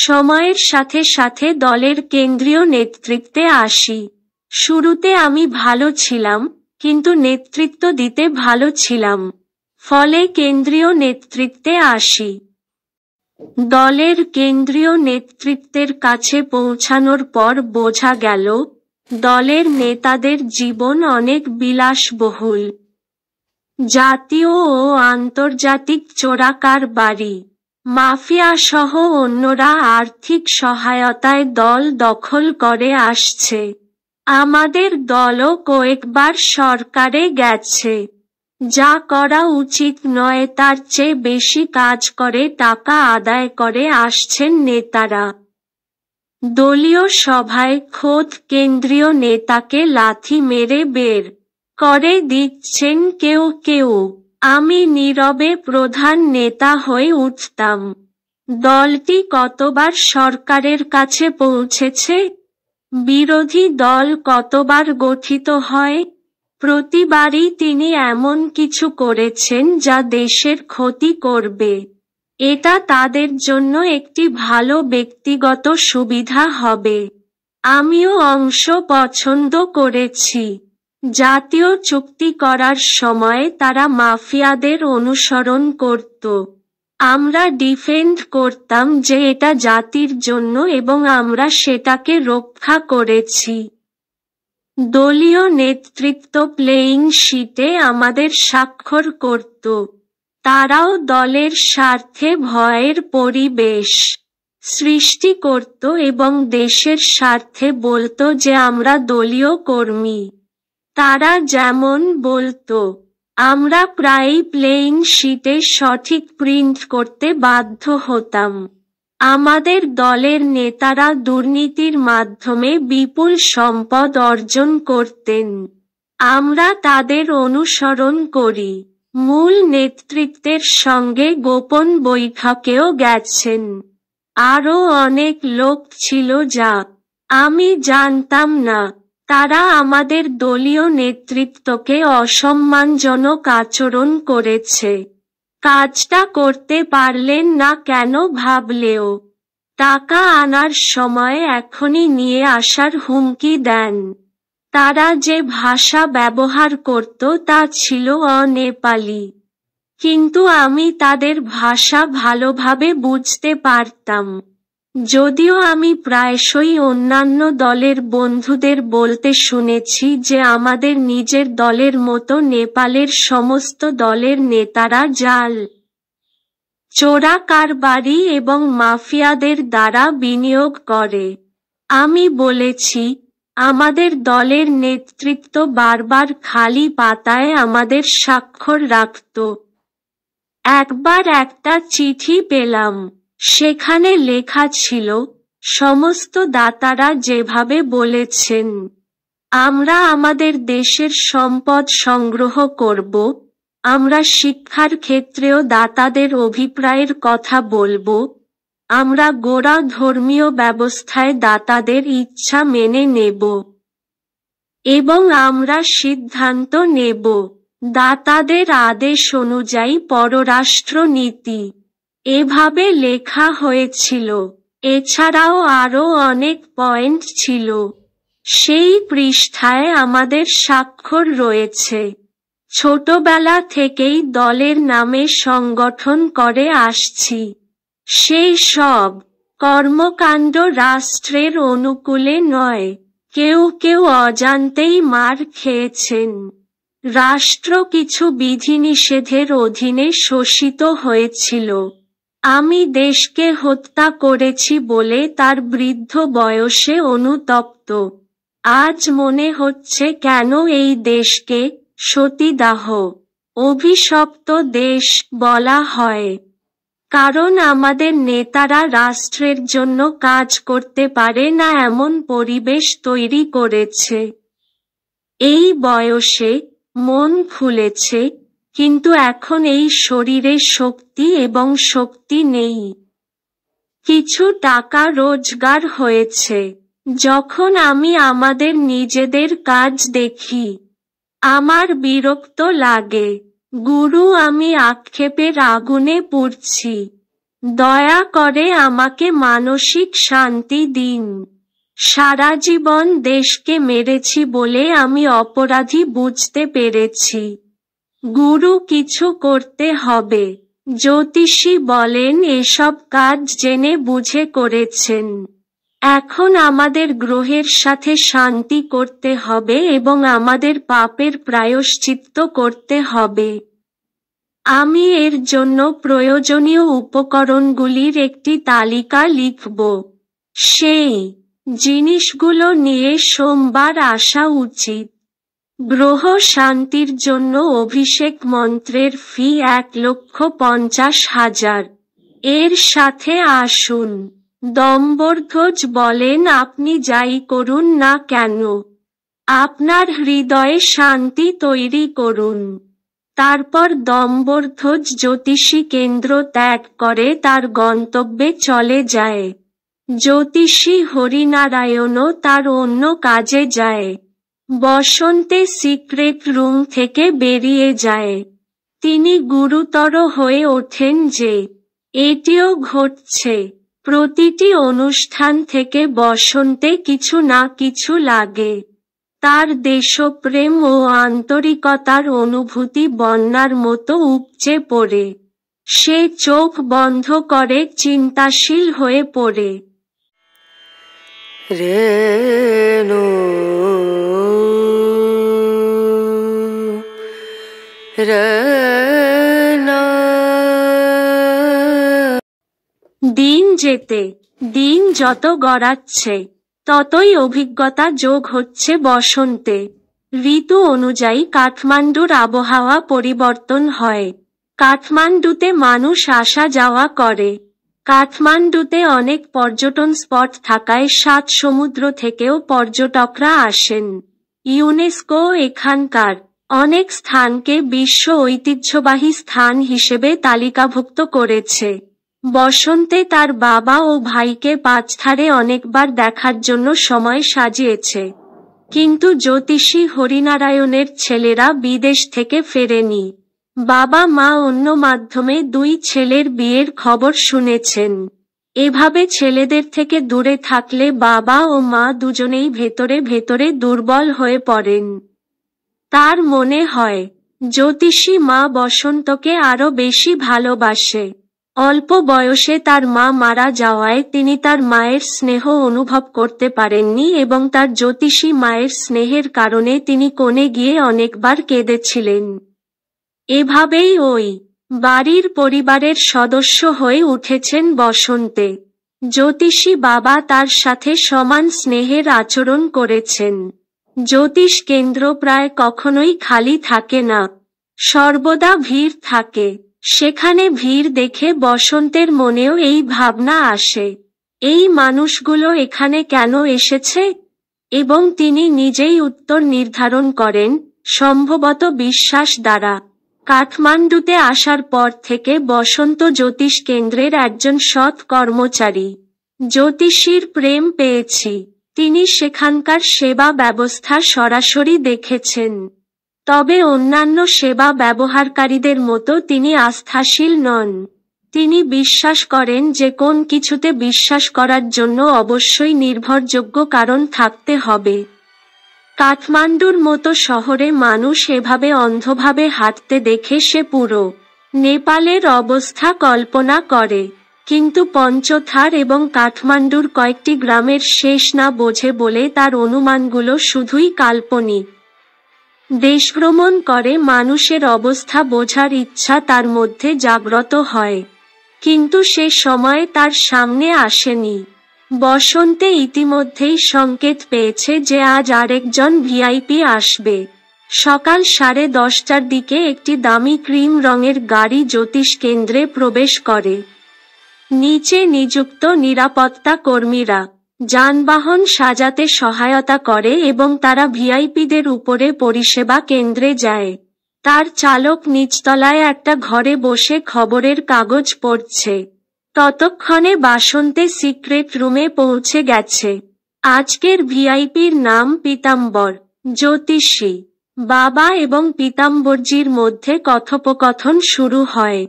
সময়ের সাথে সাথে দলের কেন্দ্রীয় নেতৃত্বে আসি শুরুতে আমি ভালো ছিলাম কিন্তু নেতৃত্ব দিতে ভালো ছিলাম ফলে কেন্দ্রীয় নেতৃত্বে আসি দলের কেন্দ্রীয় নেতৃত্বের কাছে পৌঁছানোর পর বোঝা গেল দলের নেতাদের জীবন অনেক বিলাসবহুল জাতীয় ও আন্তর্জাতিক চোরাকার বাড়ি মাফিয়াসহ অন্যরা আর্থিক সহায়তায় দল দখল করে আসছে আমাদের দলও কয়েকবার সরকারে গেছে যা করা উচিত নয় তার চেয়ে বেশি কাজ করে টাকা আদায় করে আসছেন নেতারা দলীয় সভায় খোদ কেন্দ্রীয় নেতাকে লাথি মেরে বের করে দিচ্ছেন কেউ কেউ আমি নীরবে প্রধান নেতা হয়ে উঠতাম দলটি কতবার সরকারের কাছে পৌঁছেছে বিরোধী দল কতবার গঠিত হয় প্রতিবারই তিনি এমন কিছু করেছেন যা দেশের ক্ষতি করবে এটা তাদের জন্য একটি ভালো ব্যক্তিগত সুবিধা হবে আমিও অংশ পছন্দ করেছি জাতীয় চুক্তি করার সময় তারা মাফিয়াদের অনুসরণ করত আমরা ডিফেন্ড করতাম যে এটা জাতির জন্য এবং আমরা সেটাকে রক্ষা করেছি দলীয় নেতৃত্ব প্লেয়িং শিটে আমাদের স্বাক্ষর করত তারাও দলের স্বার্থে ভয়ের পরিবেশ সৃষ্টি করত এবং দেশের স্বার্থে বলতো যে আমরা দলীয় কর্মী তারা যেমন বলতো আমরা প্রায়ই প্লেইং শিটে সঠিক প্রিন্ট করতে বাধ্য হতাম আমাদের দলের নেতারা দুর্নীতির মাধ্যমে বিপুল সম্পদ অর্জন করতেন আমরা তাদের অনুসরণ করি মূল নেতৃত্বের সঙ্গে গোপন বৈঠকেও গেছেন আরও অনেক লোক ছিল যা আমি জানতাম না তারা আমাদের দলীয় নেতৃত্বকে অসম্মানজনক আচরণ করেছে কাজটা করতে পারলেন না কেন ভাবলেও টাকা আনার সময় এখনই নিয়ে আসার হুমকি দেন তারা যে ভাষা ব্যবহার করত তা ছিল অনেপালি কিন্তু আমি তাদের ভাষা ভালোভাবে বুঝতে পারতাম যদিও আমি প্রায়শই অন্যান্য দলের বন্ধুদের বলতে শুনেছি যে আমাদের নিজের দলের মতো নেপালের সমস্ত দলের নেতারা জাল চোরা কারবারি এবং মাফিয়াদের দ্বারা বিনিয়োগ করে আমি বলেছি আমাদের দলের নেতৃত্ব বারবার খালি পাতায় আমাদের স্বাক্ষর রাখত একবার একটা চিঠি পেলাম সেখানে লেখা ছিল সমস্ত দাতারা যেভাবে বলেছেন আমরা আমাদের দেশের সম্পদ সংগ্রহ করব আমরা শিক্ষার ক্ষেত্রেও দাতাদের অভিপ্রায়ের কথা বলবো আমরা গোড়া ধর্মীয় ব্যবস্থায় দাতাদের ইচ্ছা মেনে নেব এবং আমরা সিদ্ধান্ত নেব দাতাদের আদেশ অনুযায়ী পররাষ্ট্র নীতি এভাবে লেখা হয়েছিল এছাড়াও আরও অনেক পয়েন্ট ছিল সেই পৃষ্ঠায় আমাদের স্বাক্ষর রয়েছে ছোটবেলা থেকেই দলের নামে সংগঠন করে আসছি সেই সব কর্মকাণ্ড রাষ্ট্রের অনুকূলে নয় কেউ কেউ অজান্তেই মার খেয়েছেন রাষ্ট্র কিছু বিধিনিষেধের অধীনে শোষিত হয়েছিল আমি দেশকে হত্যা করেছি বলে তার বৃদ্ধ বয়সে অনুতপ্ত আজ মনে হচ্ছে কেন এই দেশকে সতীদাহ অভিশপ্ত দেশ বলা হয় কারণ আমাদের নেতারা রাষ্ট্রের জন্য কাজ করতে পারে না এমন পরিবেশ তৈরি করেছে এই বয়সে মন খুলেছে কিন্তু এখন এই শরীরে শক্তি এবং শক্তি নেই কিছু টাকা রোজগার হয়েছে যখন আমি আমাদের নিজেদের কাজ দেখি আমার বিরক্ত লাগে গুরু আমি আক্ষেপের আগুনে পুড়ছি দয়া করে আমাকে মানসিক শান্তি দিন সারা জীবন দেশকে মেরেছি বলে আমি অপরাধী বুঝতে পেরেছি গুরু কিছু করতে হবে জ্যোতিষী বলেন এসব কাজ জেনে বুঝে করেছেন এখন আমাদের গ্রহের সাথে শান্তি করতে হবে এবং আমাদের পাপের প্রায়শ্চিত্ত করতে হবে আমি এর জন্য প্রয়োজনীয় উপকরণগুলির একটি তালিকা লিখব সেই জিনিসগুলো নিয়ে সোমবার আসা উচিত গ্রহ শান্তির জন্য অভিষেক মন্ত্রের ফি এক লক্ষ পঞ্চাশ হাজার এর সাথে আসুন দম্বরধ্বজ বলেন আপনি যাই করুন না কেন আপনার হৃদয়ে শান্তি তৈরি করুন তারপর দম্বরধ্বজ জ্যোতিষী কেন্দ্র ত্যাগ করে তার গন্তব্যে চলে যায় জ্যোতিষী হরিনারায়ণও তার অন্য কাজে যায় বসন্তে সিক্রেট রুম থেকে বেরিয়ে যায় তিনি গুরুতর হয়ে ওঠেন যে এটিও ঘটছে প্রতিটি অনুষ্ঠান থেকে বসন্তে কিছু না কিছু লাগে তার দেশপ্রেম ও আন্তরিকতার অনুভূতি বন্যার মতো উপচে পড়ে সে চোখ বন্ধ করে চিন্তাশীল হয়ে পড়ে রে দিন যেতে দিন যত গড়াচ্ছে ততই অভিজ্ঞতা যোগ হচ্ছে বসন্তে ঋতু অনুযায়ী কাঠমান্ডুর আবহাওয়া পরিবর্তন হয় কাঠমান্ডুতে মানুষ আসা যাওয়া করে কাঠমান্ডুতে অনেক পর্যটন স্পট থাকায় সাত সমুদ্র থেকেও পর্যটকরা আসেন ইউনেস্কো এখানকার অনেক স্থানকে বিশ্ব ঐতিহ্যবাহী স্থান হিসেবে তালিকাভুক্ত করেছে বসন্তে তার বাবা ও ভাইকে পাঁচধারে অনেকবার দেখার জন্য সময় সাজিয়েছে কিন্তু জ্যোতিষী হরিনারায়ণের ছেলেরা বিদেশ থেকে ফেরেনি বাবা মা অন্য মাধ্যমে দুই ছেলের বিয়ের খবর শুনেছেন এভাবে ছেলেদের থেকে দূরে থাকলে বাবা ও মা দুজনেই ভেতরে ভেতরে দুর্বল হয়ে পড়েন তার মনে হয় জ্যোতিষী মা বসন্তকে আরো বেশি ভালোবাসে অল্প বয়সে তার মা মারা যাওয়ায় তিনি তার মায়ের স্নেহ অনুভব করতে পারেননি এবং তার জ্যোতিষী মায়ের স্নেহের কারণে তিনি কোণে গিয়ে অনেকবার কেঁদেছিলেন এভাবেই ওই বাড়ির পরিবারের সদস্য হয়ে উঠেছেন বসন্তে জ্যোতিষী বাবা তার সাথে সমান স্নেহের আচরণ করেছেন জ্যোতিষ কেন্দ্র প্রায় কখনোই খালি থাকে না সর্বদা ভিড় থাকে সেখানে ভিড় দেখে বসন্তের মনেও এই ভাবনা আসে এই মানুষগুলো এখানে কেন এসেছে এবং তিনি নিজেই উত্তর নির্ধারণ করেন সম্ভবত বিশ্বাস দ্বারা কাঠমান্ডুতে আসার পর থেকে বসন্ত জ্যোতিষ কেন্দ্রের একজন সৎ কর্মচারী জ্যোতিষীর প্রেম পেয়েছি তিনি সেখানকার সেবা ব্যবস্থা সরাসরি দেখেছেন তবে অন্যান্য সেবা ব্যবহারকারীদের মতো তিনি আস্থাশীল নন তিনি বিশ্বাস করেন যে কোন কিছুতে বিশ্বাস করার জন্য অবশ্যই নির্ভরযোগ্য কারণ থাকতে হবে কাঠমান্ডুর মতো শহরে মানুষ এভাবে অন্ধভাবে হাঁটতে দেখে সে পুরো নেপালের অবস্থা কল্পনা করে কিন্তু পঞ্চথার এবং কাঠমান্ডুর কয়েকটি গ্রামের শেষ না বোঝে বলে তার অনুমানগুলো শুধুই কাল্পনিক দেশভ্রমণ করে মানুষের অবস্থা বোঝার ইচ্ছা তার মধ্যে জাগ্রত হয় কিন্তু সে সময়ে তার সামনে আসেনি বসন্তে ইতিমধ্যেই সংকেত পেয়েছে যে আজ আরেকজন ভিআইপি আসবে সকাল সাড়ে দশটার দিকে একটি দামি ক্রিম রঙের গাড়ি জ্যোতিষ কেন্দ্রে প্রবেশ করে নিচে নিযুক্ত নিরাপত্তা কর্মীরা যানবাহন সাজাতে সহায়তা করে এবং তারা ভিআইপিদের উপরে পরিষেবা কেন্দ্রে যায় তার চালক নিচতলায় একটা ঘরে বসে খবরের কাগজ পড়ছে ততক্ষণে বাসন্তে সিক্রেট রুমে পৌঁছে গেছে আজকের ভিআইপির নাম পিতাম্বর জ্যোতিষী বাবা এবং পিতাম্বরজির মধ্যে কথোপকথন শুরু হয়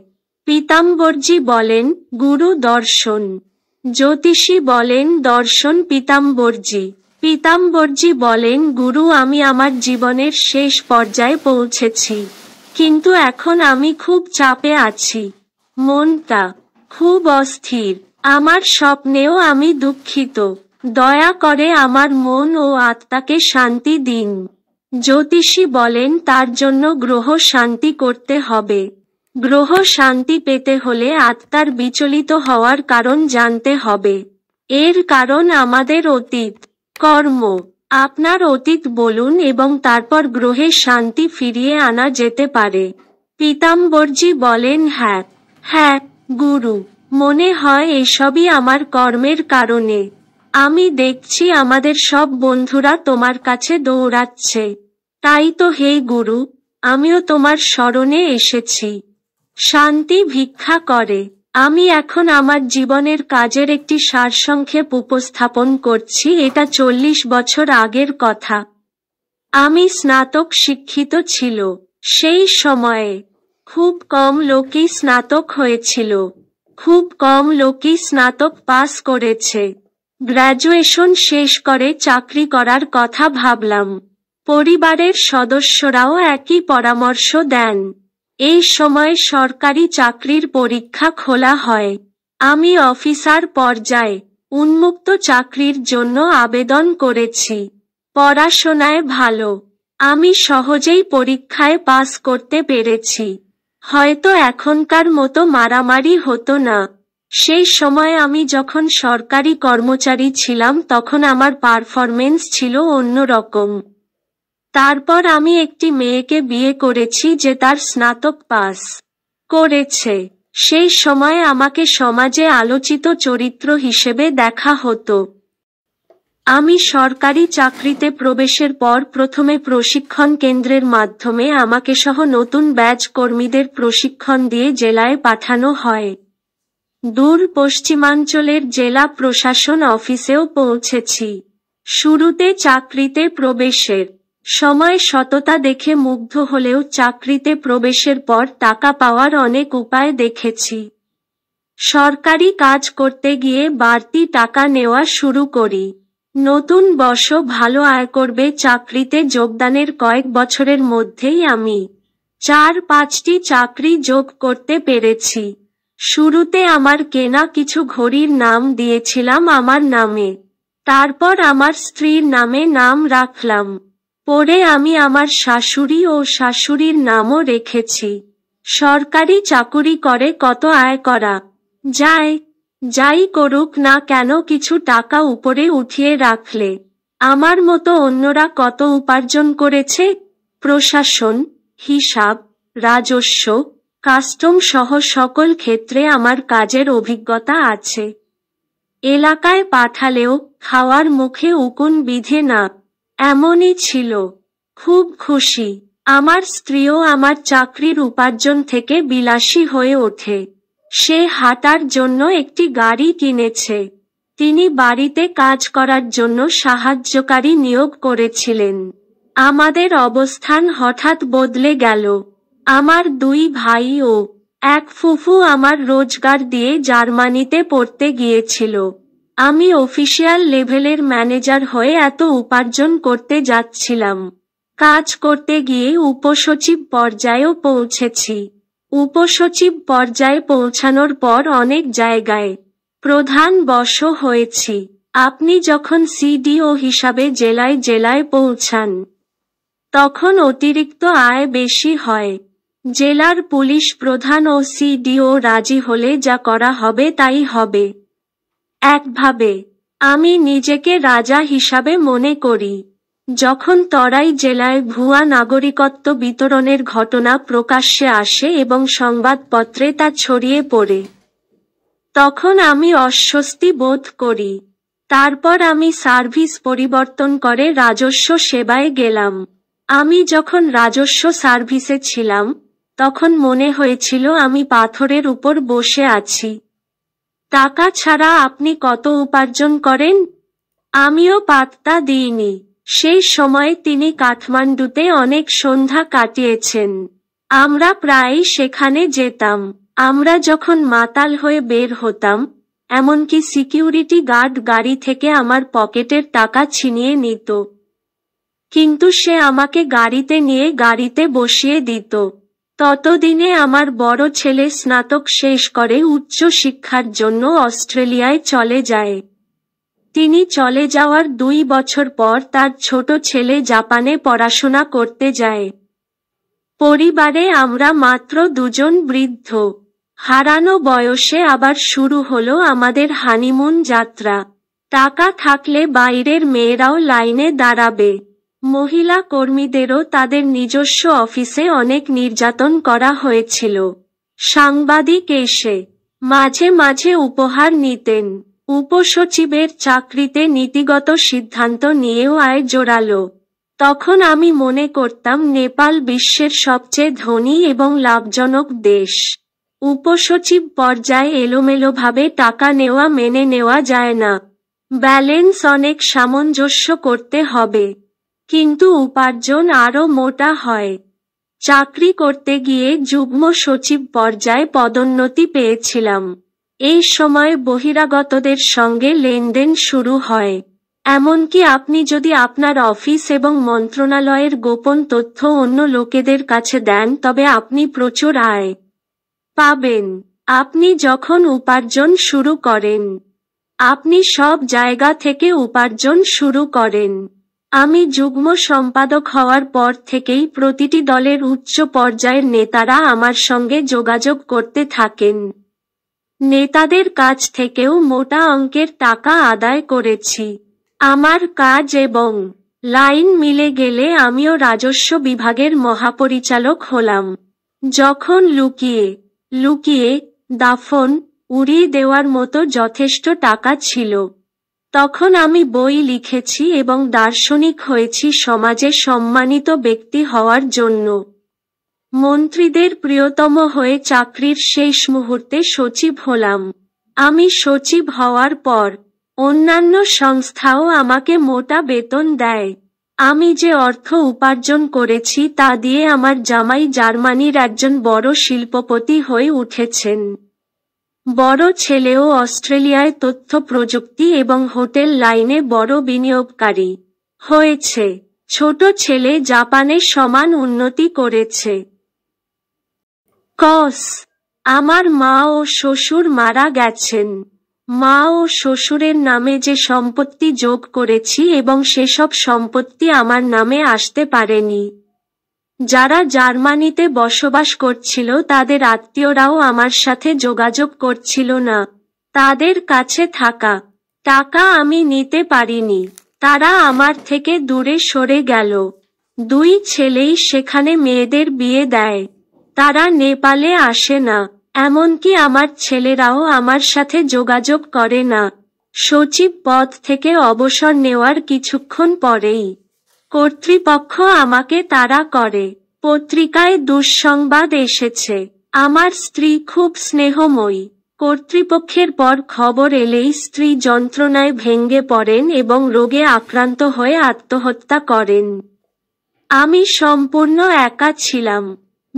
পিতাম্বরজি বলেন গুরু দর্শন জ্যোতিষী বলেন দর্শন পিতাম্বরজি পিতাম্বরজি বলেন গুরু আমি আমার জীবনের শেষ পর্যায়ে পৌঁছেছি কিন্তু এখন আমি খুব চাপে আছি মনটা খুব অস্থির আমার স্বপ্নেও আমি দুঃখিত দয়া করে আমার মন ও আত্মাকে শান্তি দিন জ্যোতিষী বলেন তার জন্য গ্রহ শান্তি করতে হবে গ্রহ শান্তি পেতে হলে আত্মার বিচলিত হওয়ার কারণ জানতে হবে এর কারণ আমাদের অতীত কর্ম আপনার অতীত বলুন এবং তারপর গ্রহে শান্তি ফিরিয়ে আনা যেতে পারে পিতাম্বরজি বলেন হ্যাঁ হ্যাঁ গুরু মনে হয় এসবই আমার কর্মের কারণে আমি দেখছি আমাদের সব বন্ধুরা তোমার কাছে দৌড়াচ্ছে তাই তো হে গুরু আমিও তোমার স্মরণে এসেছি শান্তি ভিক্ষা করে আমি এখন আমার জীবনের কাজের একটি সারসংক্ষেপ উপস্থাপন করছি এটা চল্লিশ বছর আগের কথা আমি স্নাতক শিক্ষিত ছিল সেই সময়ে খুব কম লোকই স্নাতক হয়েছিল খুব কম লোকই স্নাতক পাস করেছে গ্র্যাজুয়েশন শেষ করে চাকরি করার কথা ভাবলাম পরিবারের সদস্যরাও একই পরামর্শ দেন এই সময় সরকারি চাকরির পরীক্ষা খোলা হয় আমি অফিসার পর্যায়ে উন্মুক্ত চাকরির জন্য আবেদন করেছি পড়াশোনায় ভালো আমি সহজেই পরীক্ষায় পাস করতে পেরেছি হয়তো এখনকার মতো মারামারি হতো না সেই সময় আমি যখন সরকারি কর্মচারী ছিলাম তখন আমার পারফরমেন্স ছিল অন্যরকম তারপর আমি একটি মেয়েকে বিয়ে করেছি যে তার স্নাতক পাস করেছে সেই সময় আমাকে সমাজে আলোচিত চরিত্র হিসেবে দেখা হতো আমি সরকারি চাকরিতে প্রবেশের পর প্রথমে প্রশিক্ষণ কেন্দ্রের মাধ্যমে আমাকে সহ নতুন ব্যাচ কর্মীদের প্রশিক্ষণ দিয়ে জেলায় পাঠানো হয় দূর পশ্চিমাঞ্চলের জেলা প্রশাসন অফিসেও পৌঁছেছি শুরুতে চাকরিতে প্রবেশের সময় সততা দেখে মুগ্ধ হলেও চাকরিতে প্রবেশের পর টাকা পাওয়ার অনেক উপায় দেখেছি সরকারি কাজ করতে গিয়ে বাড়তি টাকা নেওয়া শুরু করি নতুন বর্ষ ভালো আয় করবে চাকরিতে যোগদানের কয়েক বছরের মধ্যেই আমি চার পাঁচটি চাকরি যোগ করতে পেরেছি শুরুতে আমার কেনা কিছু ঘড়ির নাম দিয়েছিলাম আমার নামে তারপর আমার স্ত্রীর নামে নাম রাখলাম পরে আমি আমার শাশুড়ি ও শাশুড়ির নামও রেখেছি সরকারি চাকুরি করে কত আয় করা যায় যাই করুক না কেন কিছু টাকা উপরে উঠিয়ে রাখলে আমার মতো অন্যরা কত উপার্জন করেছে প্রশাসন হিসাব রাজস্ব কাস্টম সহ সকল ক্ষেত্রে আমার কাজের অভিজ্ঞতা আছে এলাকায় পাঠালেও খাওয়ার মুখে উকুন বিধে না এমনই ছিল খুব খুশি আমার স্ত্রীও আমার চাকরির উপার্জন থেকে বিলাসী হয়ে ওঠে সে হাঁটার জন্য একটি গাড়ি কিনেছে তিনি বাড়িতে কাজ করার জন্য সাহায্যকারী নিয়োগ করেছিলেন আমাদের অবস্থান হঠাৎ বদলে গেল আমার দুই ভাই ও এক ফুফু আমার রোজগার দিয়ে জার্মানিতে পড়তে গিয়েছিল আমি অফিসিয়াল লেভেলের ম্যানেজার হয়ে এত উপার্জন করতে যাচ্ছিলাম কাজ করতে গিয়ে উপসচিব পর্যায়েও পৌঁছেছি উপসচিব পর্যায়ে পৌঁছানোর পর অনেক জায়গায় প্রধান বর্ষ হয়েছি আপনি যখন সিডিও হিসাবে জেলায় জেলায় পৌঁছান তখন অতিরিক্ত আয় বেশি হয় জেলার পুলিশ প্রধান ও সিডিও রাজি হলে যা করা হবে তাই হবে একভাবে আমি নিজেকে রাজা হিসাবে মনে করি যখন তরাই জেলায় ভুয়া নাগরিকত্ব বিতরণের ঘটনা প্রকাশ্যে আসে এবং সংবাদপত্রে তা ছড়িয়ে পড়ে তখন আমি অস্বস্তি বোধ করি তারপর আমি সার্ভিস পরিবর্তন করে রাজস্ব সেবায় গেলাম আমি যখন রাজস্ব সার্ভিসে ছিলাম তখন মনে হয়েছিল আমি পাথরের উপর বসে আছি টাকা ছাড়া আপনি কত উপার্জন করেন আমিও পাত্তা দিইনি সেই সময়ে তিনি কাঠমান্ডুতে অনেক সন্ধ্যা কাটিয়েছেন আমরা প্রায়ই সেখানে যেতাম আমরা যখন মাতাল হয়ে বের হতাম এমনকি সিকিউরিটি গার্ড গাড়ি থেকে আমার পকেটের টাকা ছিনিয়ে নিত কিন্তু সে আমাকে গাড়িতে নিয়ে গাড়িতে বসিয়ে দিত ততদিনে আমার বড় ছেলে স্নাতক শেষ করে উচ্চ শিক্ষার জন্য অস্ট্রেলিয়ায় চলে যায় তিনি চলে যাওয়ার দুই বছর পর তার ছোট ছেলে জাপানে পড়াশোনা করতে যায় পরিবারে আমরা মাত্র দুজন বৃদ্ধ হারানো বয়সে আবার শুরু হলো আমাদের হানিমুন যাত্রা টাকা থাকলে বাইরের মেয়েরাও লাইনে দাঁড়াবে মহিলা কর্মীদেরও তাদের নিজস্ব অফিসে অনেক নির্যাতন করা হয়েছিল সাংবাদিক এসে মাঝে মাঝে উপহার নিতেন উপসচিবের চাকরিতে নীতিগত সিদ্ধান্ত নিয়েও আয় জোরালো তখন আমি মনে করতাম নেপাল বিশ্বের সবচেয়ে ধনী এবং লাভজনক দেশ উপসচিব পর্যায়ে এলোমেলোভাবে টাকা নেওয়া মেনে নেওয়া যায় না ব্যালেন্স অনেক সামঞ্জস্য করতে হবে কিন্তু উপার্জন আরও মোটা হয় চাকরি করতে গিয়ে যুগ্ম সচিব পর্যায়ে পদোন্নতি পেয়েছিলাম এই সময় বহিরাগতদের সঙ্গে লেনদেন শুরু হয় এমনকি আপনি যদি আপনার অফিস এবং মন্ত্রণালয়ের গোপন তথ্য অন্য লোকেদের কাছে দেন তবে আপনি প্রচুর আয় পাবেন আপনি যখন উপার্জন শুরু করেন আপনি সব জায়গা থেকে উপার্জন শুরু করেন আমি যুগ্ম সম্পাদক হওয়ার পর থেকেই প্রতিটি দলের উচ্চ পর্যায়ের নেতারা আমার সঙ্গে যোগাযোগ করতে থাকেন নেতাদের কাছ থেকেও মোটা অঙ্কের টাকা আদায় করেছি আমার কাজ এবং লাইন মিলে গেলে আমিও রাজস্ব বিভাগের মহাপরিচালক হলাম যখন লুকিয়ে লুকিয়ে দাফন উড়িয়ে দেওয়ার মতো যথেষ্ট টাকা ছিল তখন আমি বই লিখেছি এবং দার্শনিক হয়েছি সমাজে সম্মানিত ব্যক্তি হওয়ার জন্য মন্ত্রীদের প্রিয়তম হয়ে চাকরির শেষ মুহূর্তে সচিব হলাম আমি সচিব হওয়ার পর অন্যান্য সংস্থাও আমাকে মোটা বেতন দেয় আমি যে অর্থ উপার্জন করেছি তা দিয়ে আমার জামাই জার্মানির একজন বড় শিল্পপতি হয়ে উঠেছেন বড় ছেলেও অস্ট্রেলিয়ায় তথ্য প্রযুক্তি এবং হোটেল লাইনে বড় বিনিয়োগকারী হয়েছে ছোট ছেলে জাপানে সমান উন্নতি করেছে কস আমার মা ও শ্বশুর মারা গেছেন মা ও শ্বশুরের নামে যে সম্পত্তি যোগ করেছি এবং সেসব সম্পত্তি আমার নামে আসতে পারেনি যারা জার্মানিতে বসবাস করছিল তাদের আত্মীয়রাও আমার সাথে যোগাযোগ করছিল না তাদের কাছে থাকা টাকা আমি নিতে পারিনি তারা আমার থেকে দূরে সরে গেল দুই ছেলেই সেখানে মেয়েদের বিয়ে দেয় তারা নেপালে আসে না এমনকি আমার ছেলেরাও আমার সাথে যোগাযোগ করে না সচিব পদ থেকে অবসর নেওয়ার কিছুক্ষণ পরেই কর্তৃপক্ষ আমাকে তারা করে পত্রিকায় দুঃসংবাদ এসেছে আমার স্ত্রী খুব স্নেহময়ী কর্তৃপক্ষের পর খবর এলেই স্ত্রী যন্ত্রণায় ভেঙ্গে পড়েন এবং রোগে আক্রান্ত হয়ে আত্মহত্যা করেন আমি সম্পূর্ণ একা ছিলাম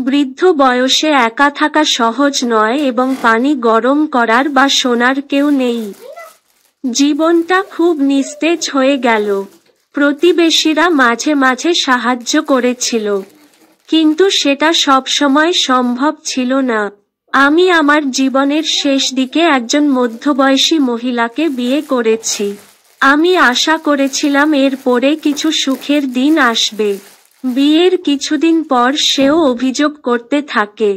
বৃদ্ধ বয়সে একা থাকা সহজ নয় এবং পানি গরম করার বা শোনার কেউ নেই জীবনটা খুব নিস্তেজ হয়ে গেল প্রতিবেশীরা মাঝে মাঝে সাহায্য করেছিল কিন্তু সেটা সবসময় সম্ভব ছিল না আমি আমার জীবনের শেষ দিকে একজন মধ্যবয়সী মহিলাকে বিয়ে করেছি আমি আশা করেছিলাম এর পরে কিছু সুখের দিন আসবে বিয়ের কিছুদিন পর সেও অভিযোগ করতে থাকে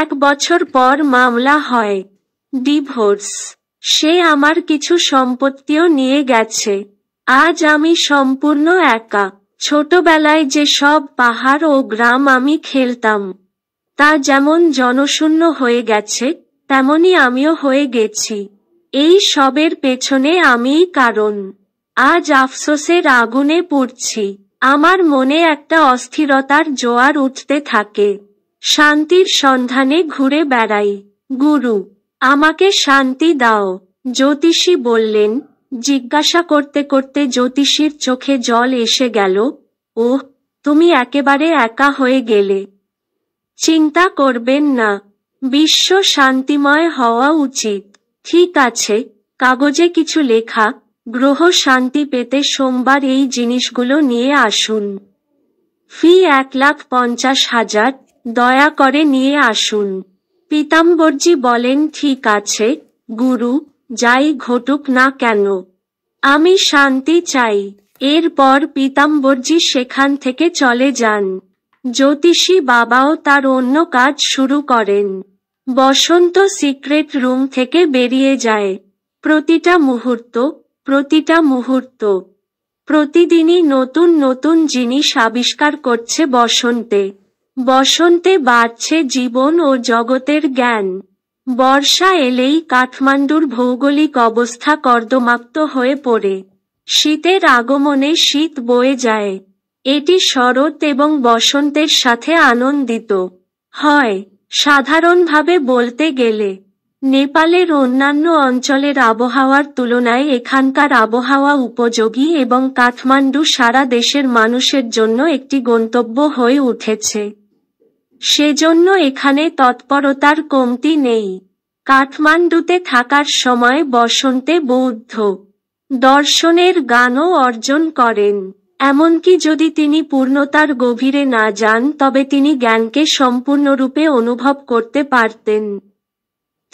এক বছর পর মামলা হয় ডিভোর্স সে আমার কিছু সম্পত্তিও নিয়ে গেছে আজ আমি সম্পূর্ণ একা ছোটবেলায় যে সব পাহাড় ও গ্রাম আমি খেলতাম তা যেমন জনশূন্য হয়ে গেছে তেমনি আমিও হয়ে গেছি এই সবের পেছনে আমিই কারণ আজ আফসোসের আগুনে পড়ছি আমার মনে একটা অস্থিরতার জোয়ার উঠতে থাকে শান্তির সন্ধানে ঘুরে বেড়াই গুরু আমাকে শান্তি দাও জ্যোতিষী বললেন জিজ্ঞাসা করতে করতে জ্যোতিষীর চোখে জল এসে গেল ওহ তুমি একেবারে একা হয়ে গেলে চিন্তা করবেন না বিশ্ব শান্তিময় হওয়া উচিত ঠিক আছে কাগজে কিছু লেখা গ্রহ শান্তি পেতে সোমবার এই জিনিসগুলো নিয়ে আসুন ফি এক লাখ পঞ্চাশ হাজার দয়া করে নিয়ে আসুন পিতাম্বরজি বলেন ঠিক আছে গুরু যাই ঘটুক না কেন আমি শান্তি চাই এরপর পিতাম্বরজি সেখান থেকে চলে যান জ্যোতিষী বাবাও তার অন্য কাজ শুরু করেন বসন্ত সিক্রেট রুম থেকে বেরিয়ে যায় প্রতিটা মুহূর্ত প্রতিটা মুহূর্ত প্রতিদিনই নতুন নতুন জিনিস আবিষ্কার করছে বসন্তে বসন্তে বাড়ছে জীবন ও জগতের জ্ঞান বর্ষা এলেই কাঠমান্ডুর ভৌগোলিক অবস্থা কর্দমাক্ত হয়ে পড়ে শীতের আগমনে শীত বয়ে যায় এটি শরৎ এবং বসন্তের সাথে আনন্দিত হয় সাধারণভাবে বলতে গেলে নেপালের অন্যান্য অঞ্চলের আবহাওয়ার তুলনায় এখানকার আবহাওয়া উপযোগী এবং কাঠমান্ডু সারা দেশের মানুষের জন্য একটি গন্তব্য হয়ে উঠেছে সেজন্য এখানে তৎপরতার কমতি নেই কাঠমান্ডুতে থাকার সময় বসন্তে বৌদ্ধ দর্শনের গানও অর্জন করেন এমনকি যদি তিনি পূর্ণতার গভীরে না যান তবে তিনি জ্ঞানকে সম্পূর্ণরূপে অনুভব করতে পারতেন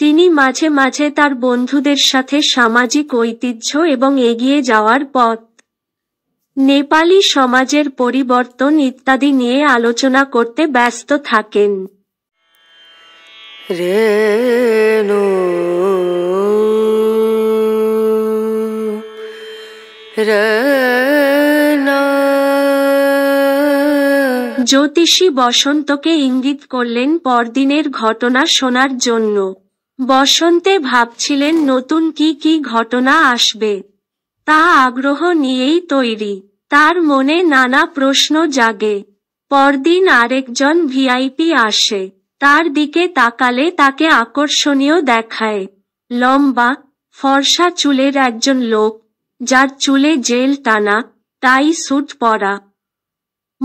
তিনি মাঝে মাঝে তার বন্ধুদের সাথে সামাজিক ঐতিহ্য এবং এগিয়ে যাওয়ার পথ নেপালি সমাজের পরিবর্তন ইত্যাদি নিয়ে আলোচনা করতে ব্যস্ত থাকেন রেণু জ্যোতিষী বসন্তকে ইঙ্গিত করলেন পরদিনের ঘটনা শোনার জন্য বসন্তে ভাবছিলেন নতুন কি কি ঘটনা আসবে তা আগ্রহ নিয়েই তৈরি তার মনে নানা প্রশ্ন জাগে পরদিন আরেকজন ভিআইপি আসে তার দিকে তাকালে তাকে আকর্ষণীয় দেখায় লম্বা ফর্সা চুলের একজন লোক যার চুলে জেল টানা তাই স্যুট পরা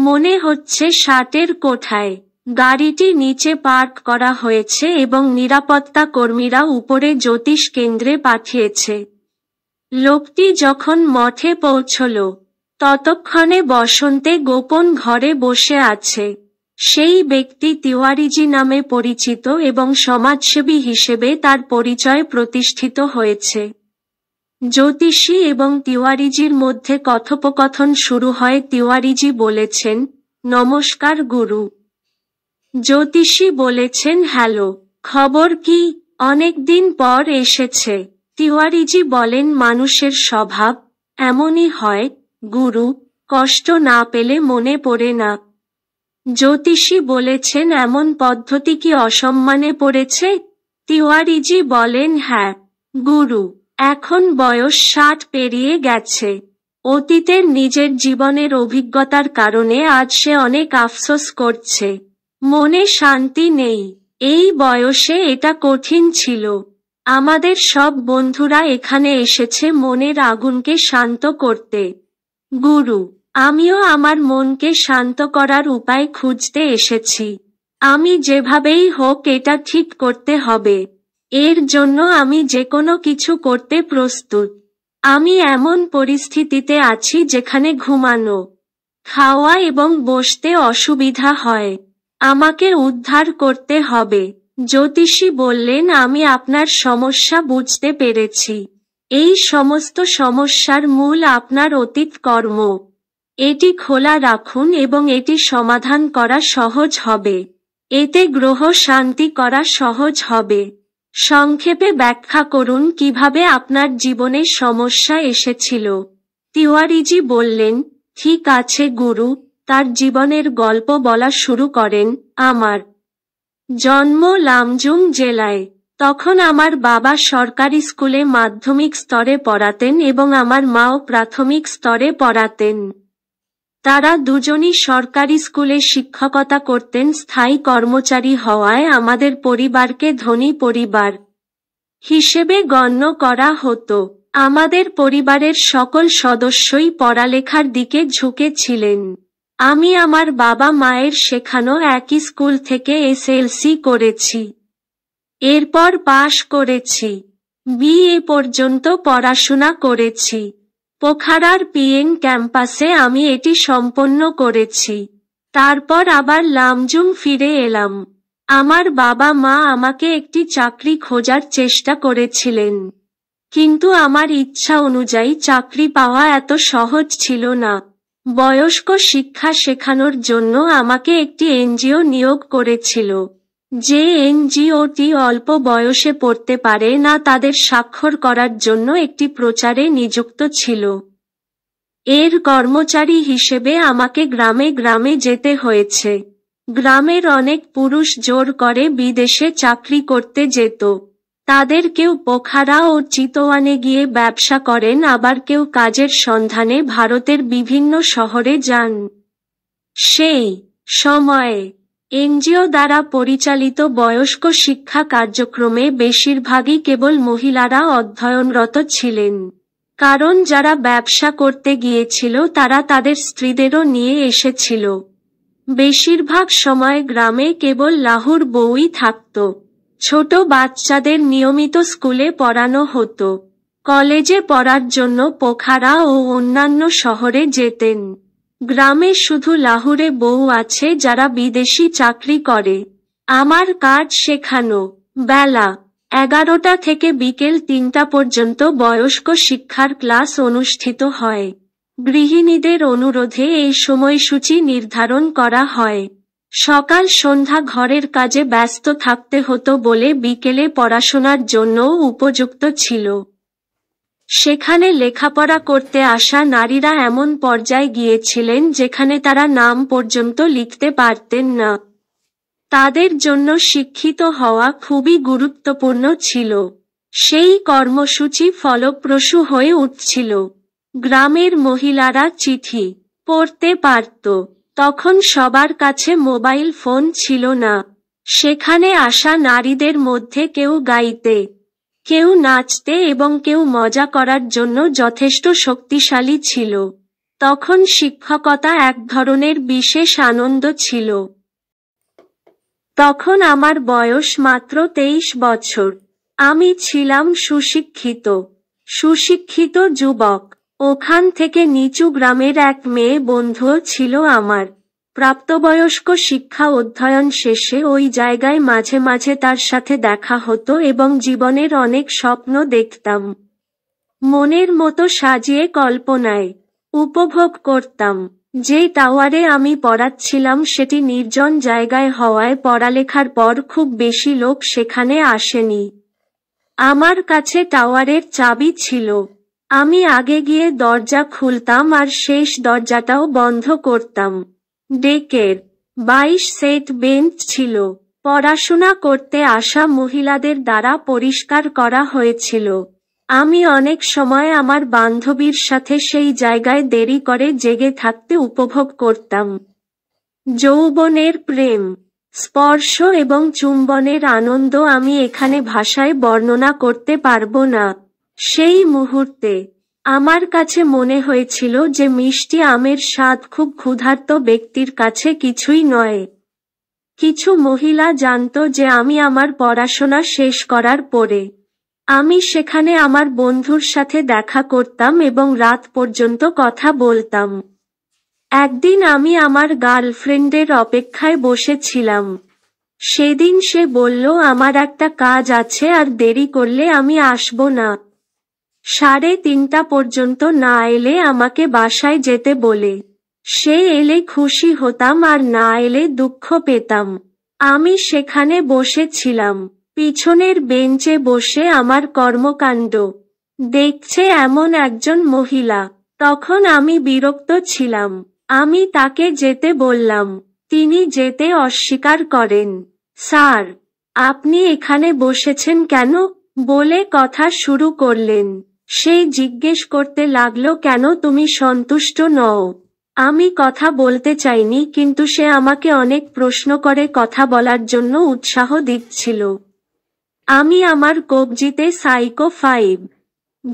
মনে হচ্ছে শার্টের কোঠায় গাড়িটি নিচে পার্ক করা হয়েছে এবং নিরাপত্তা কর্মীরা উপরে জ্যোতিষ কেন্দ্রে পাঠিয়েছে লোকটি যখন মঠে পৌঁছল ততক্ষণে বসন্তে গোপন ঘরে বসে আছে সেই ব্যক্তি তিওয়ারিজি নামে পরিচিত এবং সমাজসেবী হিসেবে তার পরিচয় প্রতিষ্ঠিত হয়েছে জ্যোতিষী এবং তিওয়ারিজির মধ্যে কথোপকথন শুরু হয় তিওয়ারিজি বলেছেন নমস্কার গুরু জ্যোতিষী বলেছেন হ্যালো খবর কি অনেক দিন পর এসেছে তিওয়ারিজি বলেন মানুষের স্বভাব এমনই হয় গুরু কষ্ট না পেলে মনে পড়ে না জ্যোতিষী বলেছেন এমন পদ্ধতি কি অসম্মানে পড়েছে তিওয়ারিজি বলেন হ্যাঁ গুরু এখন বয়স ষাট পেরিয়ে গেছে অতীতের নিজের জীবনের অভিজ্ঞতার কারণে আজ সে অনেক আফসোস করছে মনে শান্তি নেই এই বয়সে এটা কঠিন ছিল আমাদের সব বন্ধুরা এখানে এসেছে মনের আগুনকে শান্ত করতে গুরু আমিও আমার মনকে শান্ত করার উপায় খুঁজতে এসেছি আমি যেভাবেই হোক এটা ঠিক করতে হবে এর জন্য আমি যে কোনো কিছু করতে প্রস্তুত আমি এমন পরিস্থিতিতে আছি যেখানে ঘুমানো খাওয়া এবং বসতে অসুবিধা হয় আমাকে উদ্ধার করতে হবে জ্যোতিষী বললেন আমি আপনার সমস্যা বুঝতে পেরেছি এই সমস্ত সমস্যার মূল আপনার অতীত কর্ম এটি খোলা রাখুন এবং এটি সমাধান করা সহজ হবে এতে গ্রহ শান্তি করা সহজ হবে সংক্ষেপে ব্যাখ্যা করুন কিভাবে আপনার জীবনে সমস্যা এসেছিল তিওয়ারিজি বললেন ঠিক আছে গুরু তার জীবনের গল্প বলা শুরু করেন আমার জন্ম লামজুং জেলায় তখন আমার বাবা সরকারি স্কুলে মাধ্যমিক স্তরে পড়াতেন এবং আমার মাও প্রাথমিক স্তরে পড়াতেন তারা দুজনই সরকারি স্কুলে শিক্ষকতা করতেন স্থায়ী কর্মচারী হওয়ায় আমাদের পরিবারকে ধনী পরিবার হিসেবে গণ্য করা হতো আমাদের পরিবারের সকল সদস্যই পড়ালেখার দিকে ঝুঁকে ছিলেন আমি আমার বাবা মায়ের শেখানো একই স্কুল থেকে এসএলসি করেছি এরপর পাশ করেছি বিএ পর্যন্ত পড়াশোনা করেছি পোখারার পিএন ক্যাম্পাসে আমি এটি সম্পন্ন করেছি তারপর আবার লামজুম ফিরে এলাম আমার বাবা মা আমাকে একটি চাকরি খোঁজার চেষ্টা করেছিলেন কিন্তু আমার ইচ্ছা অনুযায়ী চাকরি পাওয়া এত সহজ ছিল না বয়স্ক শিক্ষা শেখানোর জন্য আমাকে একটি এনজিও নিয়োগ করেছিল যে এনজিওটি অল্প বয়সে পড়তে পারে না তাদের স্বাক্ষর করার জন্য একটি প্রচারে নিযুক্ত ছিল এর কর্মচারী হিসেবে আমাকে গ্রামে গ্রামে যেতে হয়েছে গ্রামের অনেক পুরুষ জোর করে বিদেশে চাকরি করতে যেত তাদের কেউ পোখারা ও চিতোয়ানে গিয়ে ব্যবসা করেন আবার কেউ কাজের সন্ধানে ভারতের বিভিন্ন শহরে যান সেই সময়ে এনজিও দ্বারা পরিচালিত বয়স্ক শিক্ষা কার্যক্রমে বেশিরভাগই কেবল মহিলারা অধ্যয়নরত ছিলেন কারণ যারা ব্যবসা করতে গিয়েছিল তারা তাদের স্ত্রীদেরও নিয়ে এসেছিল বেশিরভাগ সময় গ্রামে কেবল লাহুর বউই থাকত ছোট বাচ্চাদের নিয়মিত স্কুলে পড়ানো হতো কলেজে পড়ার জন্য পোখারা ও অন্যান্য শহরে যেতেন গ্রামে শুধু লাহোরে বউ আছে যারা বিদেশি চাকরি করে আমার কাজ শেখানো বেলা এগারোটা থেকে বিকেল তিনটা পর্যন্ত বয়স্ক শিক্ষার ক্লাস অনুষ্ঠিত হয় গৃহিণীদের অনুরোধে এই সময়সূচি নির্ধারণ করা হয় সকাল সন্ধ্যা ঘরের কাজে ব্যস্ত থাকতে হতো বলে বিকেলে পড়াশোনার জন্যও উপযুক্ত ছিল সেখানে লেখাপড়া করতে আসা নারীরা এমন পর্যায়ে গিয়েছিলেন যেখানে তারা নাম পর্যন্ত লিখতে পারতেন না তাদের জন্য শিক্ষিত হওয়া খুবই গুরুত্বপূর্ণ ছিল সেই কর্মসূচি ফলপ্রসূ হয়ে উঠছিল গ্রামের মহিলারা চিঠি পড়তে পারত তখন সবার কাছে মোবাইল ফোন ছিল না সেখানে আসা নারীদের মধ্যে কেউ গাইতে কেউ নাচতে এবং কেউ মজা করার জন্য যথেষ্ট শক্তিশালী ছিল তখন শিক্ষকতা এক ধরনের বিশেষ আনন্দ ছিল তখন আমার বয়স মাত্র তেইশ বছর আমি ছিলাম সুশিক্ষিত সুশিক্ষিত যুবক ওখান থেকে নিচু গ্রামের এক মেয়ে বন্ধু ছিল আমার প্রাপ্তবয়স্ক শিক্ষা অধ্যয়ন শেষে ওই জায়গায় মাঝে মাঝে তার সাথে দেখা হতো এবং জীবনের অনেক স্বপ্ন দেখতাম মনের মতো সাজিয়ে কল্পনায় উপভোগ করতাম যে টাওয়ারে আমি পড়াচ্ছিলাম সেটি নির্জন জায়গায় হওয়ায় পড়ালেখার পর খুব বেশি লোক সেখানে আসেনি আমার কাছে টাওয়ারের চাবি ছিল আমি আগে গিয়ে দরজা খুলতাম আর শেষ দরজাটাও বন্ধ করতাম ডেকের বাইশ সেট বেঞ্চ ছিল পড়াশোনা করতে আসা মহিলাদের দ্বারা পরিষ্কার করা হয়েছিল আমি অনেক সময় আমার বান্ধবীর সাথে সেই জায়গায় দেরি করে জেগে থাকতে উপভোগ করতাম যৌবনের প্রেম স্পর্শ এবং চুম্বনের আনন্দ আমি এখানে ভাষায় বর্ণনা করতে পারবো না সেই মুহূর্তে আমার কাছে মনে হয়েছিল যে মিষ্টি আমের স্বাদ খুব ক্ষুধার্ত ব্যক্তির কাছে কিছুই নয় কিছু মহিলা জানত যে আমি আমার পড়াশোনা শেষ করার পরে আমি সেখানে আমার বন্ধুর সাথে দেখা করতাম এবং রাত পর্যন্ত কথা বলতাম একদিন আমি আমার গার্লফ্রেন্ডের অপেক্ষায় বসেছিলাম সেদিন সে বলল আমার একটা কাজ আছে আর দেরি করলে আমি আসব না সাড়ে তিনটা পর্যন্ত না এলে আমাকে বাসায় যেতে বলে সে এলে খুশি হতাম আর না এলে দুঃখ পেতাম আমি সেখানে বসেছিলাম পিছনের বেঞ্চে বসে আমার কর্মকাণ্ড দেখছে এমন একজন মহিলা তখন আমি বিরক্ত ছিলাম আমি তাকে যেতে বললাম তিনি যেতে অস্বীকার করেন স্যার আপনি এখানে বসেছেন কেন বলে কথা শুরু করলেন সেই জিজ্ঞেস করতে লাগলো কেন তুমি সন্তুষ্ট নও আমি কথা বলতে চাইনি কিন্তু সে আমাকে অনেক প্রশ্ন করে কথা বলার জন্য উৎসাহ দিচ্ছিল আমি আমার কবজিতে সাইকো ফাইভ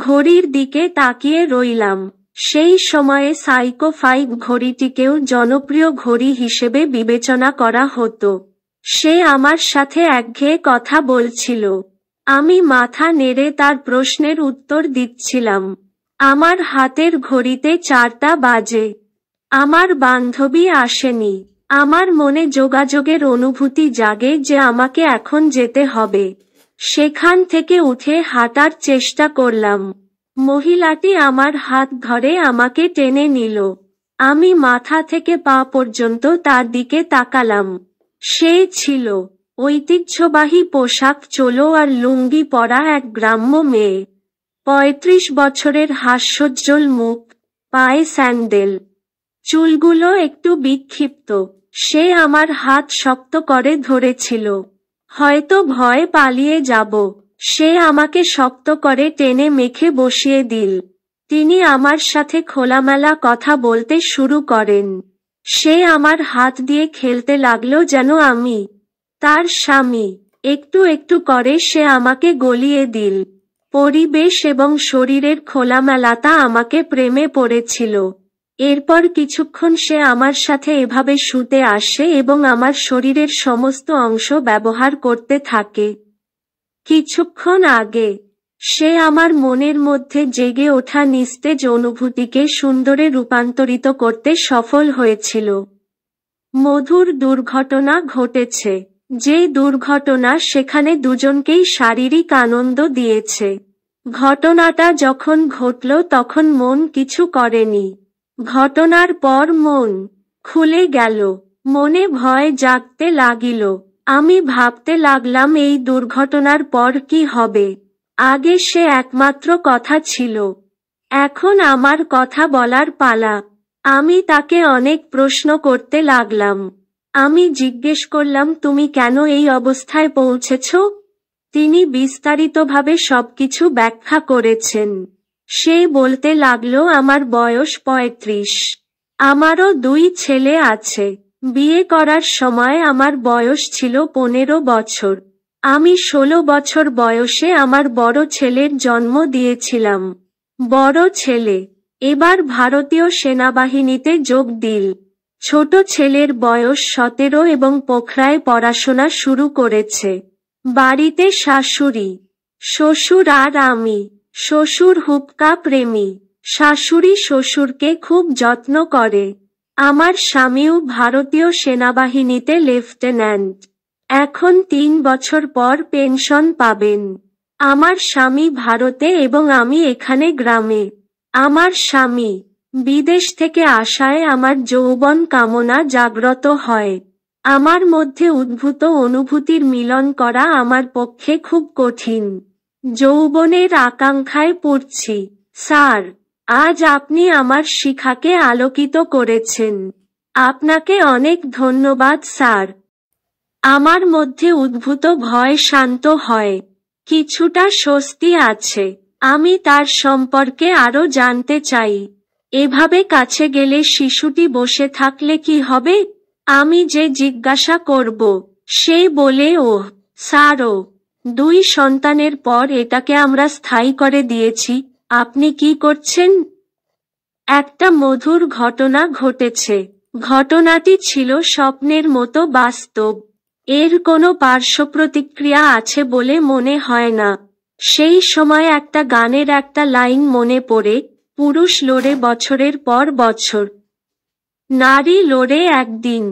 ঘড়ির দিকে তাকিয়ে রইলাম সেই সময়ে সাইকো ফাইভ ঘড়িটিকেও জনপ্রিয় ঘড়ি হিসেবে বিবেচনা করা হতো সে আমার সাথে একঘেয়ে কথা বলছিল আমি মাথা নেড়ে তার প্রশ্নের উত্তর দিচ্ছিলাম আমার হাতের ঘড়িতে চারটা বাজে আমার বান্ধবী আসেনি আমার মনে যোগাযোগের অনুভূতি জাগে যে আমাকে এখন যেতে হবে সেখান থেকে উঠে হাঁটার চেষ্টা করলাম মহিলাটি আমার হাত ধরে আমাকে টেনে নিল আমি মাথা থেকে পা পর্যন্ত তার দিকে তাকালাম সে ছিল ঐতিহ্যবাহী পোশাক চোলো আর লুঙ্গি পরা এক গ্রাম্য মেয়ে পঁয়ত্রিশ বছরের হাস্যোজ্জ্বল মুখ পায়ে স্যান্ডেল চুলগুলো একটু বিক্ষিপ্ত সে আমার হাত শক্ত করে ধরেছিল হয়তো ভয়ে পালিয়ে যাব সে আমাকে শক্ত করে টেনে মেখে বসিয়ে দিল তিনি আমার সাথে খোলামেলা কথা বলতে শুরু করেন সে আমার হাত দিয়ে খেলতে লাগলো যেন আমি তার স্বামী একটু একটু করে সে আমাকে গলিয়ে দিল পরিবেশ এবং শরীরের খোলামেলাতা আমাকে প্রেমে পড়েছিল এরপর কিছুক্ষণ সে আমার সাথে এভাবে শুতে আসে এবং আমার শরীরের সমস্ত অংশ ব্যবহার করতে থাকে কিছুক্ষণ আগে সে আমার মনের মধ্যে জেগে ওঠা নিস্তেজ অনুভূতিকে সুন্দরে রূপান্তরিত করতে সফল হয়েছিল মধুর দুর্ঘটনা ঘটেছে যেই দুর্ঘটনা সেখানে দুজনকেই শারীরিক আনন্দ দিয়েছে ঘটনাটা যখন ঘটল তখন মন কিছু করেনি ঘটনার পর মন খুলে গেল মনে ভয় জাগতে লাগিল আমি ভাবতে লাগলাম এই দুর্ঘটনার পর কি হবে আগে সে একমাত্র কথা ছিল এখন আমার কথা বলার পালা আমি তাকে অনেক প্রশ্ন করতে লাগলাম আমি জিজ্ঞেস করলাম তুমি কেন এই অবস্থায় পৌঁছেছ তিনি বিস্তারিতভাবে সবকিছু ব্যাখ্যা করেছেন সে বলতে লাগলো আমার বয়স পঁয়ত্রিশ আমারও দুই ছেলে আছে বিয়ে করার সময় আমার বয়স ছিল পনেরো বছর আমি ষোলো বছর বয়সে আমার বড় ছেলের জন্ম দিয়েছিলাম বড় ছেলে এবার ভারতীয় সেনাবাহিনীতে যোগ দিল ছোট ছেলের বয়স সতেরো এবং পোখরায় পড়াশোনা শুরু করেছে বাড়িতে শাশুড়ি শ্বশুর আর আমি শ্বশুর হুপকা প্রেমী শাশুড়ি শ্বশুরকে খুব যত্ন করে আমার স্বামীও ভারতীয় সেনাবাহিনীতে লেফটেন্যান্ট এখন তিন বছর পর পেনশন পাবেন আমার স্বামী ভারতে এবং আমি এখানে গ্রামে আমার স্বামী বিদেশ থেকে আসায় আমার যৌবন কামনা জাগ্রত হয় আমার মধ্যে উদ্ভূত অনুভূতির মিলন করা আমার পক্ষে খুব কঠিন যৌবনের আকাঙ্ক্ষায় পড়ছি স্যার আজ আপনি আমার শিখাকে আলোকিত করেছেন আপনাকে অনেক ধন্যবাদ স্যার আমার মধ্যে উদ্ভূত ভয় শান্ত হয় কিছুটা স্বস্তি আছে আমি তার সম্পর্কে আরো জানতে চাই এভাবে কাছে গেলে শিশুটি বসে থাকলে কি হবে আমি যে জিজ্ঞাসা করব সে বলে ও স্যারও দুই সন্তানের পর এটাকে আমরা স্থায়ী করে দিয়েছি আপনি কি করছেন একটা মধুর ঘটনা ঘটেছে ঘটনাটি ছিল স্বপ্নের মতো বাস্তব এর কোনো পার্শ্ব প্রতিক্রিয়া আছে বলে মনে হয় না সেই সময় একটা গানের একটা লাইন মনে পড়ে পুরুষ লড়ে বছরের পর বছর নারী লড়ে একদিন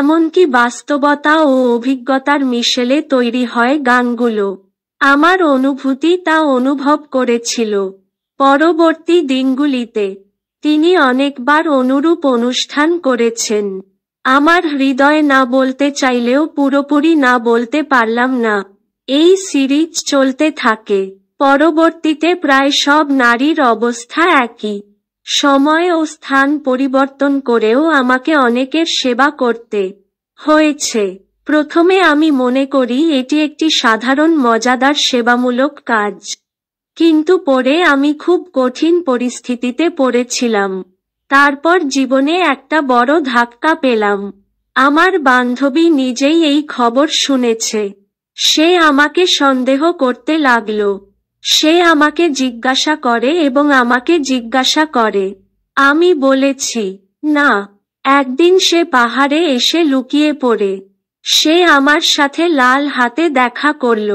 এমনকি বাস্তবতা ও অভিজ্ঞতার মিশেলে তৈরি হয় গানগুলো আমার অনুভূতি তা অনুভব করেছিল পরবর্তী দিনগুলিতে তিনি অনেকবার অনুরূপ অনুষ্ঠান করেছেন আমার হৃদয় না বলতে চাইলেও পুরোপুরি না বলতে পারলাম না এই সিরিজ চলতে থাকে পরবর্তীতে প্রায় সব নারীর অবস্থা একই সময় ও স্থান পরিবর্তন করেও আমাকে অনেকের সেবা করতে হয়েছে প্রথমে আমি মনে করি এটি একটি সাধারণ মজাদার সেবামূলক কাজ কিন্তু পরে আমি খুব কঠিন পরিস্থিতিতে পড়েছিলাম তারপর জীবনে একটা বড় ধাক্কা পেলাম আমার বান্ধবী নিজেই এই খবর শুনেছে সে আমাকে সন্দেহ করতে লাগলো সে আমাকে জিজ্ঞাসা করে এবং আমাকে জিজ্ঞাসা করে আমি বলেছি না একদিন সে পাহাড়ে এসে লুকিয়ে পড়ে সে আমার সাথে লাল হাতে দেখা করল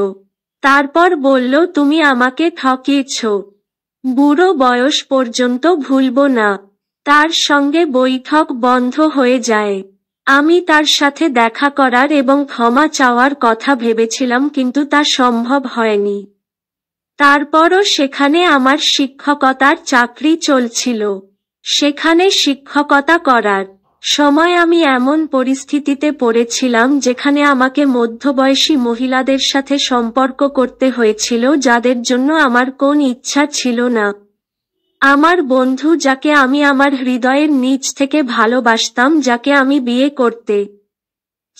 তারপর বলল তুমি আমাকে ঠকিয়েছ বুড়ো বয়স পর্যন্ত ভুলব না তার সঙ্গে বৈঠক বন্ধ হয়ে যায় আমি তার সাথে দেখা করার এবং ক্ষমা চাওয়ার কথা ভেবেছিলাম কিন্তু তা সম্ভব হয়নি তারপরও সেখানে আমার শিক্ষকতার চাকরি চলছিল সেখানে শিক্ষকতা করার সময় আমি এমন পরিস্থিতিতে পড়েছিলাম যেখানে আমাকে মধ্যবয়সী মহিলাদের সাথে সম্পর্ক করতে হয়েছিল যাদের জন্য আমার কোন ইচ্ছা ছিল না আমার বন্ধু যাকে আমি আমার হৃদয়ের নিচ থেকে ভালোবাসতাম যাকে আমি বিয়ে করতে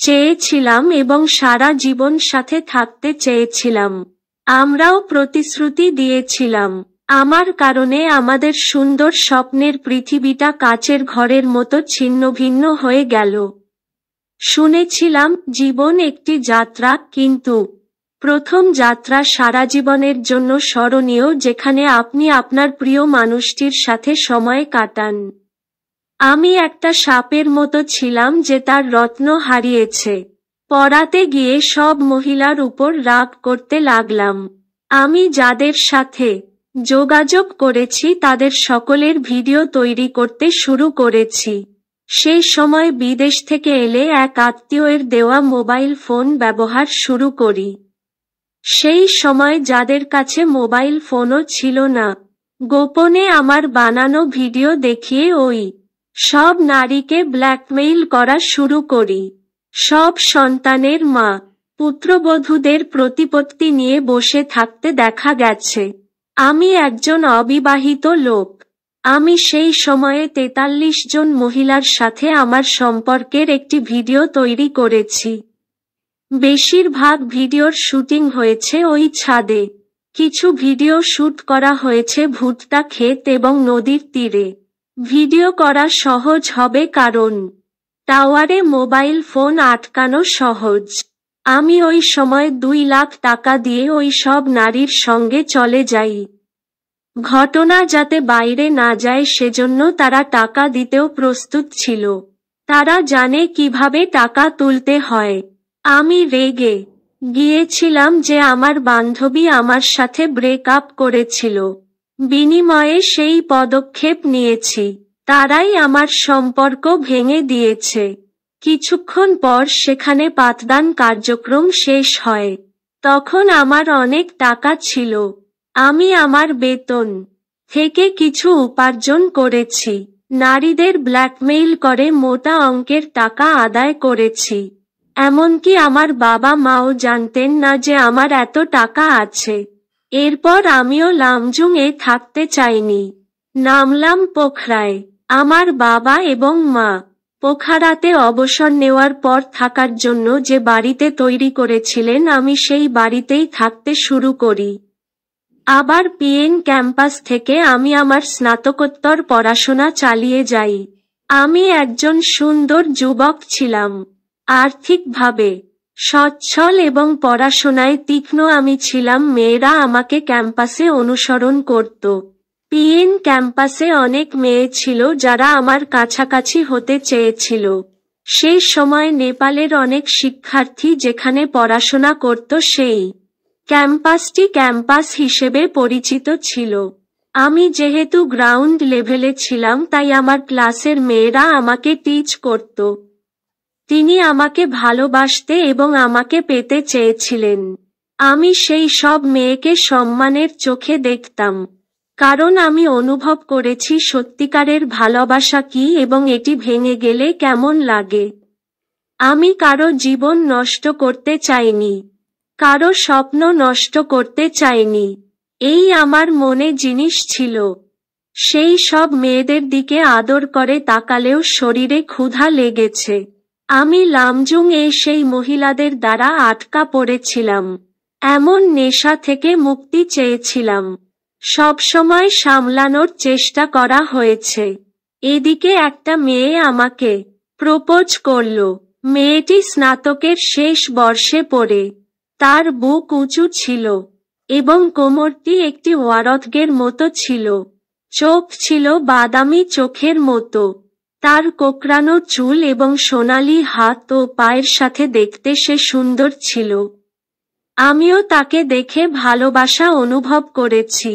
চেয়েছিলাম এবং সারা জীবন সাথে থাকতে চেয়েছিলাম আমরাও প্রতিশ্রুতি দিয়েছিলাম আমার কারণে আমাদের সুন্দর স্বপ্নের পৃথিবীটা কাচের ঘরের মতো ছিন্নভিন্ন হয়ে গেল শুনেছিলাম জীবন একটি যাত্রা কিন্তু প্রথম যাত্রা সারা জীবনের জন্য স্মরণীয় যেখানে আপনি আপনার প্রিয় মানুষটির সাথে সময় কাটান আমি একটা সাপের মতো ছিলাম যে তার রত্ন হারিয়েছে পড়াতে গিয়ে সব মহিলার উপর রাগ করতে লাগলাম আমি যাদের সাথে যোগাযোগ করেছি তাদের সকলের ভিডিও তৈরি করতে শুরু করেছি সেই সময় বিদেশ থেকে এলে এক আত্মীয়ের দেওয়া মোবাইল ফোন ব্যবহার শুরু করি সেই সময় যাদের কাছে মোবাইল ফোনও ছিল না গোপনে আমার বানানো ভিডিও দেখিয়ে ওই সব নারীকে ব্ল্যাকমেইল করা শুরু করি সব সন্তানের মা পুত্রবধূদের প্রতিপত্তি নিয়ে বসে থাকতে দেখা গেছে আমি একজন অবিবাহিত লোক আমি সেই সময়ে তেতাল্লিশ জন মহিলার সাথে আমার সম্পর্কের একটি ভিডিও তৈরি করেছি বেশিরভাগ ভিডিওর শুটিং হয়েছে ওই ছাদে কিছু ভিডিও শ্যুট করা হয়েছে ভুট্টা ক্ষেত এবং নদীর তীরে ভিডিও করা সহজ হবে কারণ টাওয়ারে মোবাইল ফোন আটকানো সহজ আমি ওই সময় দুই লাখ টাকা দিয়ে ওই সব নারীর সঙ্গে চলে যাই ঘটনা যাতে বাইরে না যায় সেজন্য তারা টাকা দিতেও প্রস্তুত ছিল তারা জানে কিভাবে টাকা তুলতে হয় আমি রেগে গিয়েছিলাম যে আমার বান্ধবী আমার সাথে ব্রেক আপ করেছিল বিনিময়ে সেই পদক্ষেপ নিয়েছি তারাই আমার সম্পর্ক ভেঙে দিয়েছে কিছুক্ষণ পর সেখানে পাঠদান কার্যক্রম শেষ হয় তখন আমার অনেক টাকা ছিল আমি আমার বেতন থেকে কিছু উপার্জন করেছি নারীদের ব্ল্যাকমেইল করে মোটা অঙ্কের টাকা আদায় করেছি এমনকি আমার বাবা মাও জানতেন না যে আমার এত টাকা আছে এরপর আমিও লামজুং এ থাকতে চাইনি নামলাম পোখরায় আমার বাবা এবং মা পোখারাতে অবসর নেওয়ার পর থাকার জন্য যে বাড়িতে তৈরি করেছিলেন আমি সেই বাড়িতেই থাকতে শুরু করি আবার পিএন ক্যাম্পাস থেকে আমি আমার স্নাতকোত্তর পড়াশোনা চালিয়ে যাই আমি একজন সুন্দর যুবক ছিলাম আর্থিকভাবে সচ্ছল এবং পড়াশোনায় তীক্ষ্ণ আমি ছিলাম মেয়েরা আমাকে ক্যাম্পাসে অনুসরণ করত পিএন ক্যাম্পাসে অনেক মেয়ে ছিল যারা আমার কাছাকাছি হতে চেয়েছিল সেই সময় নেপালের অনেক শিক্ষার্থী যেখানে পড়াশোনা করত সেই ক্যাম্পাসটি ক্যাম্পাস হিসেবে পরিচিত ছিল আমি যেহেতু গ্রাউন্ড লেভেলে ছিলাম তাই আমার ক্লাসের মেয়েরা আমাকে টিচ করত তিনি আমাকে ভালোবাসতে এবং আমাকে পেতে চেয়েছিলেন আমি সেই সব মেয়েকে সম্মানের চোখে দেখতাম কারণ আমি অনুভব করেছি সত্যিকারের ভালোবাসা কি এবং এটি ভেঙে গেলে কেমন লাগে আমি কারো জীবন নষ্ট করতে চাইনি কারো স্বপ্ন নষ্ট করতে চাইনি এই আমার মনে জিনিস ছিল সেই সব মেয়েদের দিকে আদর করে তাকালেও শরীরে ক্ষুধা লেগেছে আমি লামজুং এ সেই মহিলাদের দ্বারা আটকা পড়েছিলাম এমন নেশা থেকে মুক্তি চেয়েছিলাম সবসময় সামলানোর চেষ্টা করা হয়েছে এদিকে একটা মেয়ে আমাকে প্রপোজ করল মেয়েটি স্নাতকের শেষ বর্ষে পড়ে তার বুক উঁচু ছিল এবং কোমরটি একটি ওয়ারদগের মতো ছিল চোখ ছিল বাদামি চোখের মতো তার কোকরানো চুল এবং সোনালি হাত ও পায়ের সাথে দেখতে সে সুন্দর ছিল আমিও তাকে দেখে ভালোবাসা অনুভব করেছি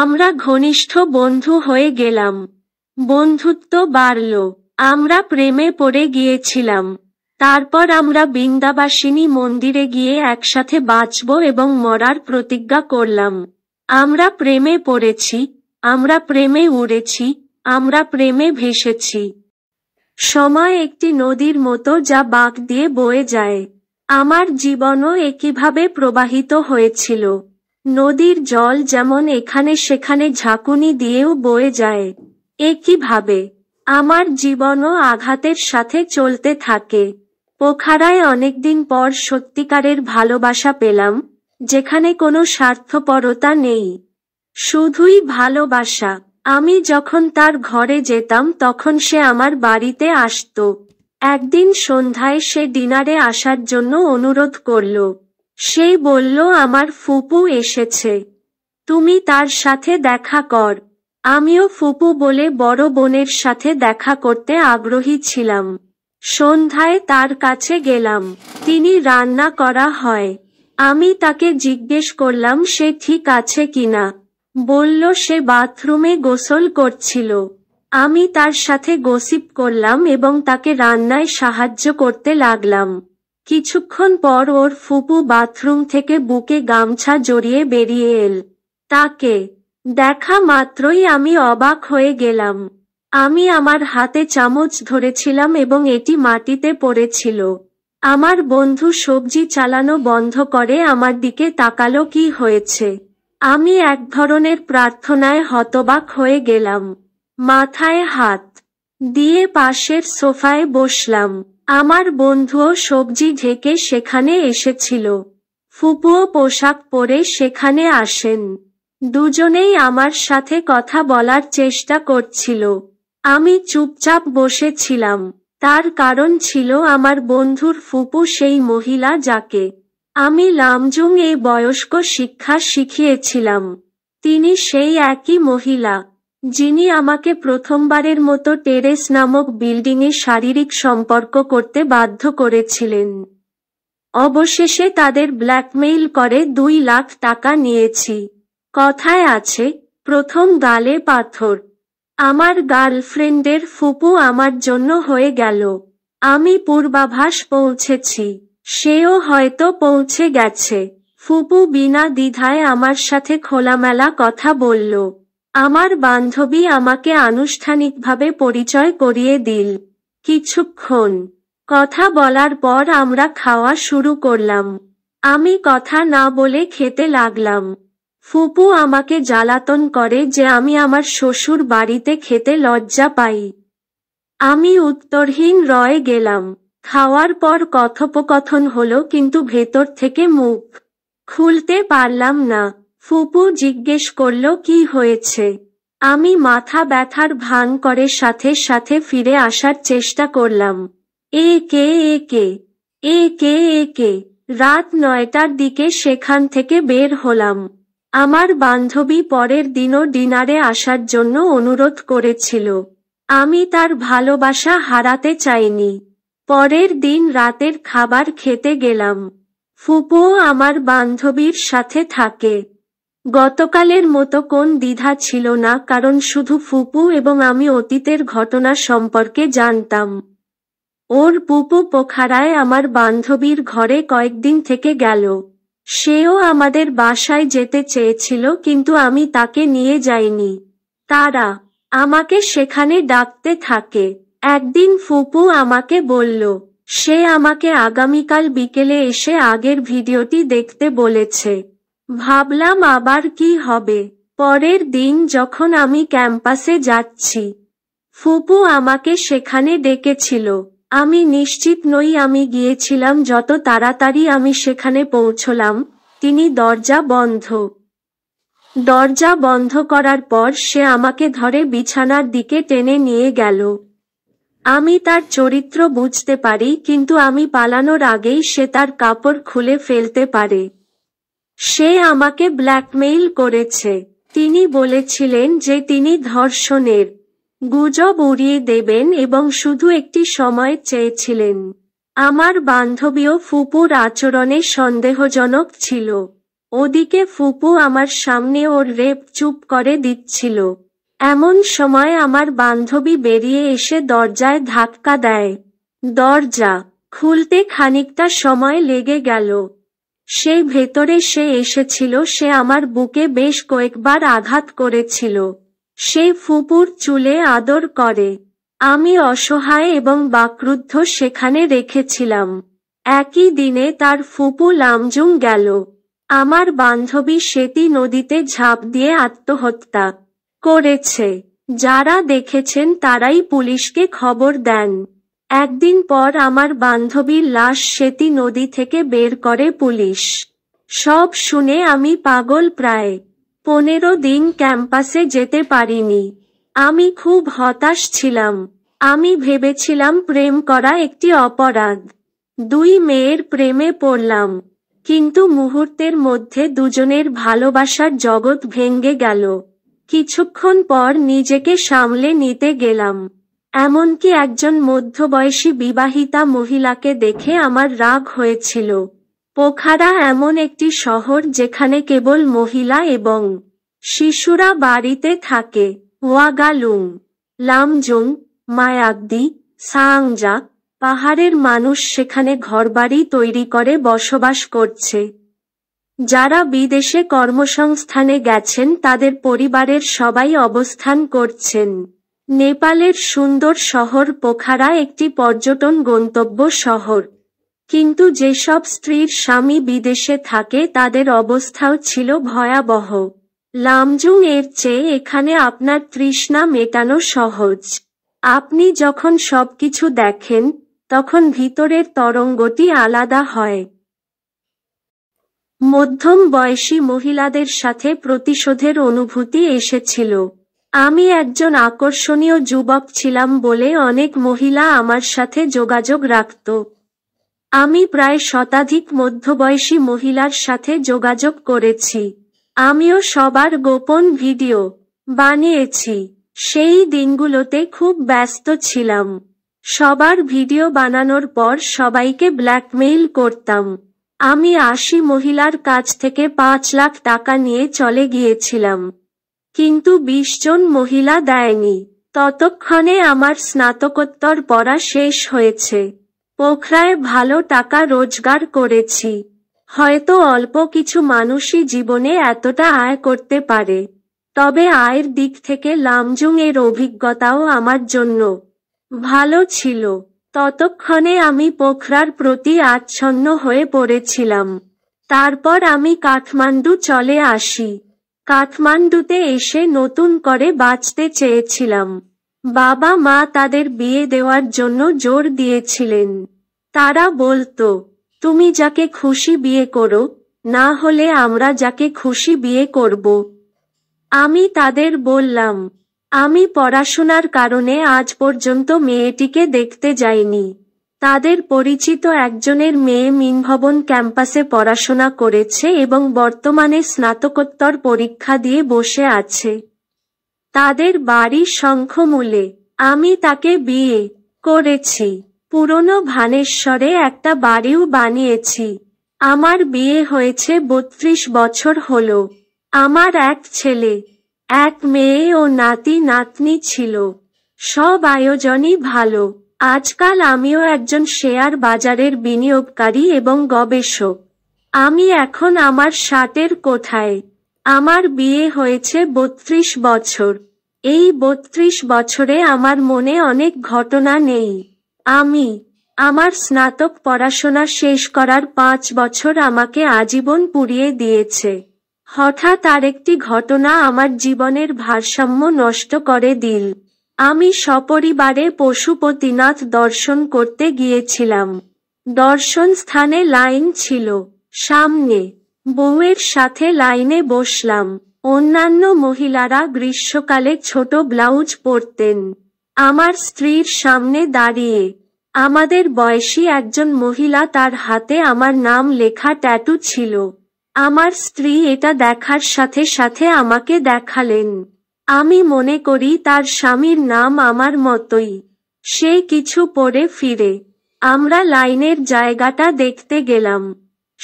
আমরা ঘনিষ্ঠ বন্ধু হয়ে গেলাম বন্ধুত্ব বাড়ল আমরা প্রেমে পড়ে গিয়েছিলাম তারপর আমরা বৃন্দাবাসিনী মন্দিরে গিয়ে একসাথে বাঁচব এবং মরার প্রতিজ্ঞা করলাম আমরা প্রেমে পড়েছি আমরা প্রেমে উড়েছি আমরা প্রেমে ভেসেছি সময় একটি নদীর মতো যা বাঁক দিয়ে বয়ে যায় আমার জীবনও একইভাবে প্রবাহিত হয়েছিল নদীর জল যেমন এখানে সেখানে ঝাঁকুনি দিয়েও বয়ে যায় এ কিভাবে আমার জীবনও আঘাতের সাথে চলতে থাকে পোখারায় অনেকদিন পর সত্যিকারের ভালোবাসা পেলাম যেখানে কোনো স্বার্থপরতা নেই শুধুই ভালোবাসা আমি যখন তার ঘরে যেতাম তখন সে আমার বাড়িতে আসত একদিন সন্ধ্যায় সে ডিনারে আসার জন্য অনুরোধ করল সেই বলল আমার ফুপু এসেছে তুমি তার সাথে দেখা কর আমিও ফুপু বলে বড় বোনের সাথে দেখা করতে আগ্রহী ছিলাম সন্ধ্যায় তার কাছে গেলাম তিনি রান্না করা হয় আমি তাকে জিজ্ঞেস করলাম সে ঠিক আছে কিনা বলল সে বাথরুমে গোসল করছিল আমি তার সাথে গসিপ করলাম এবং তাকে রান্নায় সাহায্য করতে লাগলাম কিছুক্ষণ পর ওর ফুপু বাথরুম থেকে বুকে গামছা জড়িয়ে বেরিয়ে এল তাকে দেখা মাত্রই আমি অবাক হয়ে গেলাম আমি আমার হাতে চামচ ধরেছিলাম এবং এটি মাটিতে পড়েছিল আমার বন্ধু সবজি চালানো বন্ধ করে আমার দিকে তাকালো কি হয়েছে আমি এক ধরনের প্রার্থনায় হতবাক হয়ে গেলাম মাথায় হাত দিয়ে পাশের সোফায় বসলাম আমার বন্ধুও সবজি ঢেকে সেখানে এসেছিল ফুপুও পোশাক পরে সেখানে আসেন দুজনেই আমার সাথে কথা বলার চেষ্টা করছিল আমি চুপচাপ বসেছিলাম তার কারণ ছিল আমার বন্ধুর ফুপু সেই মহিলা যাকে আমি লামজুং এ বয়স্ক শিক্ষা শিখিয়েছিলাম তিনি সেই একই মহিলা যিনি আমাকে প্রথমবারের মতো টেরেস নামক বিল্ডিংয়ে শারীরিক সম্পর্ক করতে বাধ্য করেছিলেন অবশেষে তাদের ব্ল্যাকমেইল করে দুই লাখ টাকা নিয়েছি কথায় আছে প্রথম গালে পাথর আমার গার্লফ্রেন্ডের ফুপু আমার জন্য হয়ে গেল আমি পূর্বাভাস পৌঁছেছি সেও হয়তো পৌঁছে গেছে ফুপু বিনা দ্বিধায় আমার সাথে খোলামেলা কথা বলল আমার বান্ধবী আমাকে আনুষ্ঠানিকভাবে পরিচয় করিয়ে দিল কিছুক্ষণ কথা বলার পর আমরা খাওয়া শুরু করলাম আমি কথা না বলে খেতে লাগলাম ফুপু আমাকে জ্বালাতন করে যে আমি আমার শ্বশুর বাড়িতে খেতে লজ্জা পাই আমি উত্তরহীন রয়ে গেলাম খাওয়ার পর কথোপকথন হলো কিন্তু ভেতর থেকে মুখ খুলতে পারলাম না ফুপু জিজ্ঞেস করল কি হয়েছে আমি মাথা ব্যথার ভান করে সাথে সাথে ফিরে আসার চেষ্টা করলাম এ কে এ কে এ কে এ কে রাত নয়টার দিকে সেখান থেকে বের হলাম আমার বান্ধবী পরের দিনও ডিনারে আসার জন্য অনুরোধ করেছিল আমি তার ভালোবাসা হারাতে চাইনি পরের দিন রাতের খাবার খেতে গেলাম ফুপো আমার বান্ধবীর সাথে থাকে গতকালের মতো কোন দ্বিধা ছিল না কারণ শুধু ফুপু এবং আমি অতীতের ঘটনা সম্পর্কে জানতাম ওর পুপু পোখারায় আমার বান্ধবীর ঘরে কয়েকদিন থেকে গেল সেও আমাদের বাসায় যেতে চেয়েছিল কিন্তু আমি তাকে নিয়ে যাইনি তারা আমাকে সেখানে ডাকতে থাকে একদিন ফুপু আমাকে বলল সে আমাকে আগামীকাল বিকেলে এসে আগের ভিডিওটি দেখতে বলেছে ভাবলাম আবার কি হবে পরের দিন যখন আমি ক্যাম্পাসে যাচ্ছি ফুপু আমাকে সেখানে ডেকেছিল আমি নিশ্চিত নই আমি গিয়েছিলাম যত তাড়াতাড়ি আমি সেখানে পৌঁছলাম তিনি দরজা বন্ধ দরজা বন্ধ করার পর সে আমাকে ধরে বিছানার দিকে টেনে নিয়ে গেল আমি তার চরিত্র বুঝতে পারি কিন্তু আমি পালানোর আগেই সে তার কাপড় খুলে ফেলতে পারে সে আমাকে ব্ল্যাকমেইল করেছে তিনি বলেছিলেন যে তিনি ধর্ষণের গুজব উড়িয়ে দেবেন এবং শুধু একটি সময় চেয়েছিলেন আমার বান্ধবীও ফুপুর আচরণে সন্দেহজনক ছিল ওদিকে ফুপু আমার সামনে ওর রেপ চুপ করে দিচ্ছিল এমন সময় আমার বান্ধবী বেরিয়ে এসে দরজায় ধাক্কা দেয় দরজা খুলতে খানিকটা সময় লেগে গেল সেই ভেতরে সে এসেছিল সে আমার বুকে বেশ কয়েকবার আঘাত করেছিল সে ফুপুর চুলে আদর করে আমি অসহায় এবং বাক্রুদ্ধ সেখানে রেখেছিলাম একই দিনে তার ফুপু লামজুং গেল আমার বান্ধবী সেতি নদীতে ঝাঁপ দিয়ে আত্মহত্যা করেছে যারা দেখেছেন তারাই পুলিশকে খবর দেন একদিন পর আমার বান্ধবীর লাশ সেতি নদী থেকে বের করে পুলিশ সব শুনে আমি পাগল প্রায় পনেরো দিন ক্যাম্পাসে যেতে পারিনি আমি খুব হতাশ ছিলাম আমি ভেবেছিলাম প্রেম করা একটি অপরাধ দুই মেয়ের প্রেমে পড়লাম কিন্তু মুহূর্তের মধ্যে দুজনের ভালোবাসার জগৎ ভেঙ্গে গেল কিছুক্ষণ পর নিজেকে সামলে নিতে গেলাম এমনকি একজন মধ্যবয়সী বিবাহিতা মহিলাকে দেখে আমার রাগ হয়েছিল পোখারা এমন একটি শহর যেখানে কেবল মহিলা এবং শিশুরা বাড়িতে থাকে ওয়াগালুং লামজুং মায়াগদি সাংজা পাহাড়ের মানুষ সেখানে ঘরবাড়ি তৈরি করে বসবাস করছে যারা বিদেশে কর্মসংস্থানে গেছেন তাদের পরিবারের সবাই অবস্থান করছেন নেপালের সুন্দর শহর পোখারা একটি পর্যটন গন্তব্য শহর কিন্তু যেসব স্ত্রীর স্বামী বিদেশে থাকে তাদের অবস্থাও ছিল ভয়াবহ লামজুং এর চেয়ে এখানে আপনার তৃষ্ণা মেটানো সহজ আপনি যখন সবকিছু দেখেন তখন ভিতরের তরঙ্গটি আলাদা হয় মধ্যম বয়সী মহিলাদের সাথে প্রতিশোধের অনুভূতি এসেছিল আমি একজন আকর্ষণীয় যুবক ছিলাম বলে অনেক মহিলা আমার সাথে যোগাযোগ রাখত আমি প্রায় শতাধিক মধ্যবয়সী মহিলার সাথে যোগাযোগ করেছি আমিও সবার গোপন ভিডিও বানিয়েছি সেই দিনগুলোতে খুব ব্যস্ত ছিলাম সবার ভিডিও বানানোর পর সবাইকে ব্ল্যাকমেইল করতাম আমি আশি মহিলার কাছ থেকে পাঁচ লাখ টাকা নিয়ে চলে গিয়েছিলাম কিন্তু বিশ জন মহিলা দেয়নি ততক্ষণে আমার স্নাতকোত্তর পড়া শেষ হয়েছে পোখরায় ভালো টাকা রোজগার করেছি হয়তো অল্প কিছু মানুষই জীবনে এতটা আয় করতে পারে তবে আয়ের দিক থেকে লামজুং এর অভিজ্ঞতাও আমার জন্য ভালো ছিল ততক্ষণে আমি পোখরার প্রতি আচ্ছন্ন হয়ে পড়েছিলাম তারপর আমি কাঠমান্ডু চলে আসি কাঠমান্ডুতে এসে নতুন করে বাঁচতে চেয়েছিলাম বাবা মা তাদের বিয়ে দেওয়ার জন্য জোর দিয়েছিলেন তারা বলতো তুমি যাকে খুশি বিয়ে করো না হলে আমরা যাকে খুশি বিয়ে করব আমি তাদের বললাম আমি পড়াশোনার কারণে আজ পর্যন্ত মেয়েটিকে দেখতে যাইনি তাদের পরিচিত একজনের মেয়ে মিনভবন ক্যাম্পাসে পড়াশোনা করেছে এবং বর্তমানে স্নাতকোত্তর পরীক্ষা দিয়ে বসে আছে তাদের বাড়ি শঙ্খমূলে আমি তাকে বিয়ে করেছি পুরনো ভানেশ্বরে একটা বাড়িও বানিয়েছি আমার বিয়ে হয়েছে বত্রিশ বছর হল আমার এক ছেলে এক মেয়ে ও নাতি নাতনি ছিল সব আয়োজনই ভালো আজকাল আমিও একজন শেয়ার বাজারের বিনিয়োগকারী এবং গবেষক আমি এখন আমার ষাটের কোঠায় আমার বিয়ে হয়েছে বত্রিশ বছর এই বত্রিশ বছরে আমার মনে অনেক ঘটনা নেই আমি আমার স্নাতক পড়াশোনা শেষ করার পাঁচ বছর আমাকে আজীবন পুড়িয়ে দিয়েছে হঠাৎ আরেকটি ঘটনা আমার জীবনের ভারসাম্য নষ্ট করে দিল আমি সপরিবারে পশুপতিনাথ দর্শন করতে গিয়েছিলাম দর্শন স্থানে লাইন ছিল সামনে বউয়ের সাথে লাইনে বসলাম অন্যান্য মহিলারা গ্রীষ্মকালে ছোট ব্লাউজ পরতেন আমার স্ত্রীর সামনে দাঁড়িয়ে আমাদের বয়সী একজন মহিলা তার হাতে আমার নাম লেখা ট্যাটু ছিল আমার স্ত্রী এটা দেখার সাথে সাথে আমাকে দেখালেন আমি মনে করি তার স্বামীর নাম আমার মতোই সে কিছু পরে ফিরে আমরা লাইনের জায়গাটা দেখতে গেলাম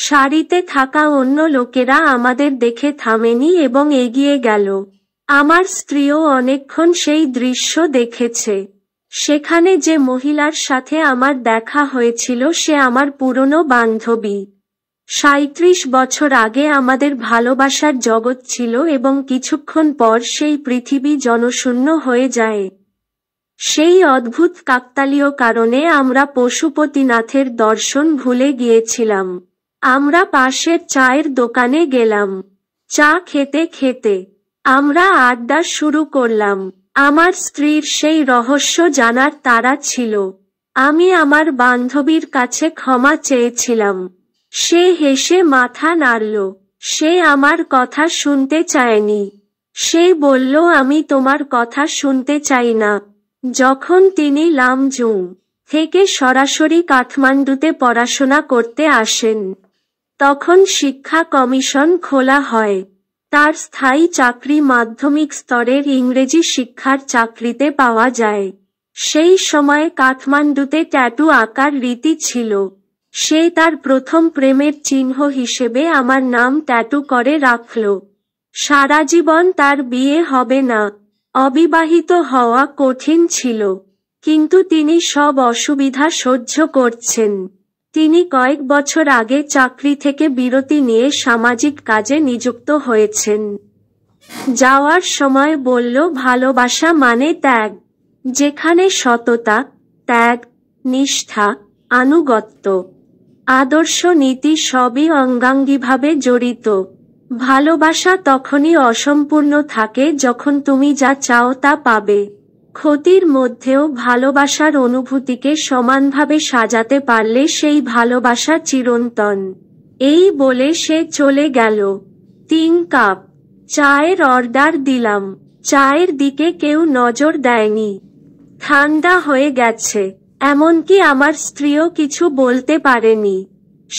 শাড়িতে থাকা অন্য লোকেরা আমাদের দেখে থামেনি এবং এগিয়ে গেল আমার স্ত্রীও অনেকক্ষণ সেই দৃশ্য দেখেছে সেখানে যে মহিলার সাথে আমার দেখা হয়েছিল সে আমার পুরনো বান্ধবী সাঁত্রিশ বছর আগে আমাদের ভালোবাসার জগৎ ছিল এবং কিছুক্ষণ পর সেই পৃথিবী জনশূন্য হয়ে যায় সেই অদ্ভুত কাকতালীয় কারণে আমরা পশুপতিনাথের দর্শন ভুলে গিয়েছিলাম আমরা পাশের চায়ের দোকানে গেলাম চা খেতে খেতে আমরা আড্ডা শুরু করলাম আমার স্ত্রীর সেই রহস্য জানার তারা ছিল আমি আমার বান্ধবীর কাছে ক্ষমা চেয়েছিলাম সে হেসে মাথা নাড়ল সে আমার কথা শুনতে চায়নি সে বলল আমি তোমার কথা শুনতে চাই না যখন তিনি লামজুং থেকে সরাসরি কাঠমান্ডুতে পড়াশোনা করতে আসেন তখন শিক্ষা কমিশন খোলা হয় তার স্থায়ী চাকরি মাধ্যমিক স্তরের ইংরেজি শিক্ষার চাকরিতে পাওয়া যায় সেই সময়ে কাঠমান্ডুতে ট্যাটু আকার রীতি ছিল সে তার প্রথম প্রেমের চিহ্ন হিসেবে আমার নাম ট্যাটু করে রাখল সারা জীবন তার বিয়ে হবে না অবিবাহিত হওয়া কঠিন ছিল কিন্তু তিনি সব অসুবিধা সহ্য করছেন তিনি কয়েক বছর আগে চাকরি থেকে বিরতি নিয়ে সামাজিক কাজে নিযুক্ত হয়েছেন যাওয়ার সময় বলল ভালোবাসা মানে ত্যাগ যেখানে সততা ত্যাগ নিষ্ঠা আনুগত্য আদর্শ নীতি সবই অঙ্গাঙ্গিভাবে জড়িত ভালোবাসা তখনই অসম্পূর্ণ থাকে যখন তুমি যা চাও তা পাবে ক্ষতির মধ্যেও ভালোবাসার অনুভূতিকে সমানভাবে সাজাতে পারলে সেই ভালোবাসা চিরন্তন এই বলে সে চলে গেল তিন কাপ চায়ের অর্ডার দিলাম চায়ের দিকে কেউ নজর দেয়নি ঠান্ডা হয়ে গেছে এমনকি আমার স্ত্রীও কিছু বলতে পারেনি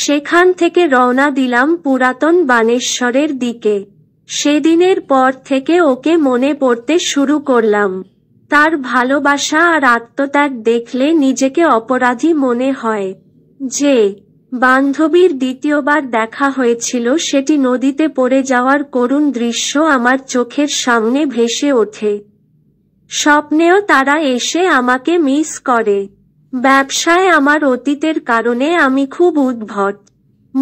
সেখান থেকে রওনা দিলাম পুরাতন বানেশ্বরের দিকে সেদিনের পর থেকে ওকে মনে পড়তে শুরু করলাম তার ভালোবাসা আর আত্মত্যাগ দেখলে নিজেকে অপরাধী মনে হয় যে বান্ধবীর দ্বিতীয়বার দেখা হয়েছিল সেটি নদীতে পড়ে যাওয়ার করুণ দৃশ্য আমার চোখের সামনে ভেসে ওঠে স্বপ্নেও তারা এসে আমাকে মিস করে ব্যবসায় আমার অতীতের কারণে আমি খুব উদ্ভট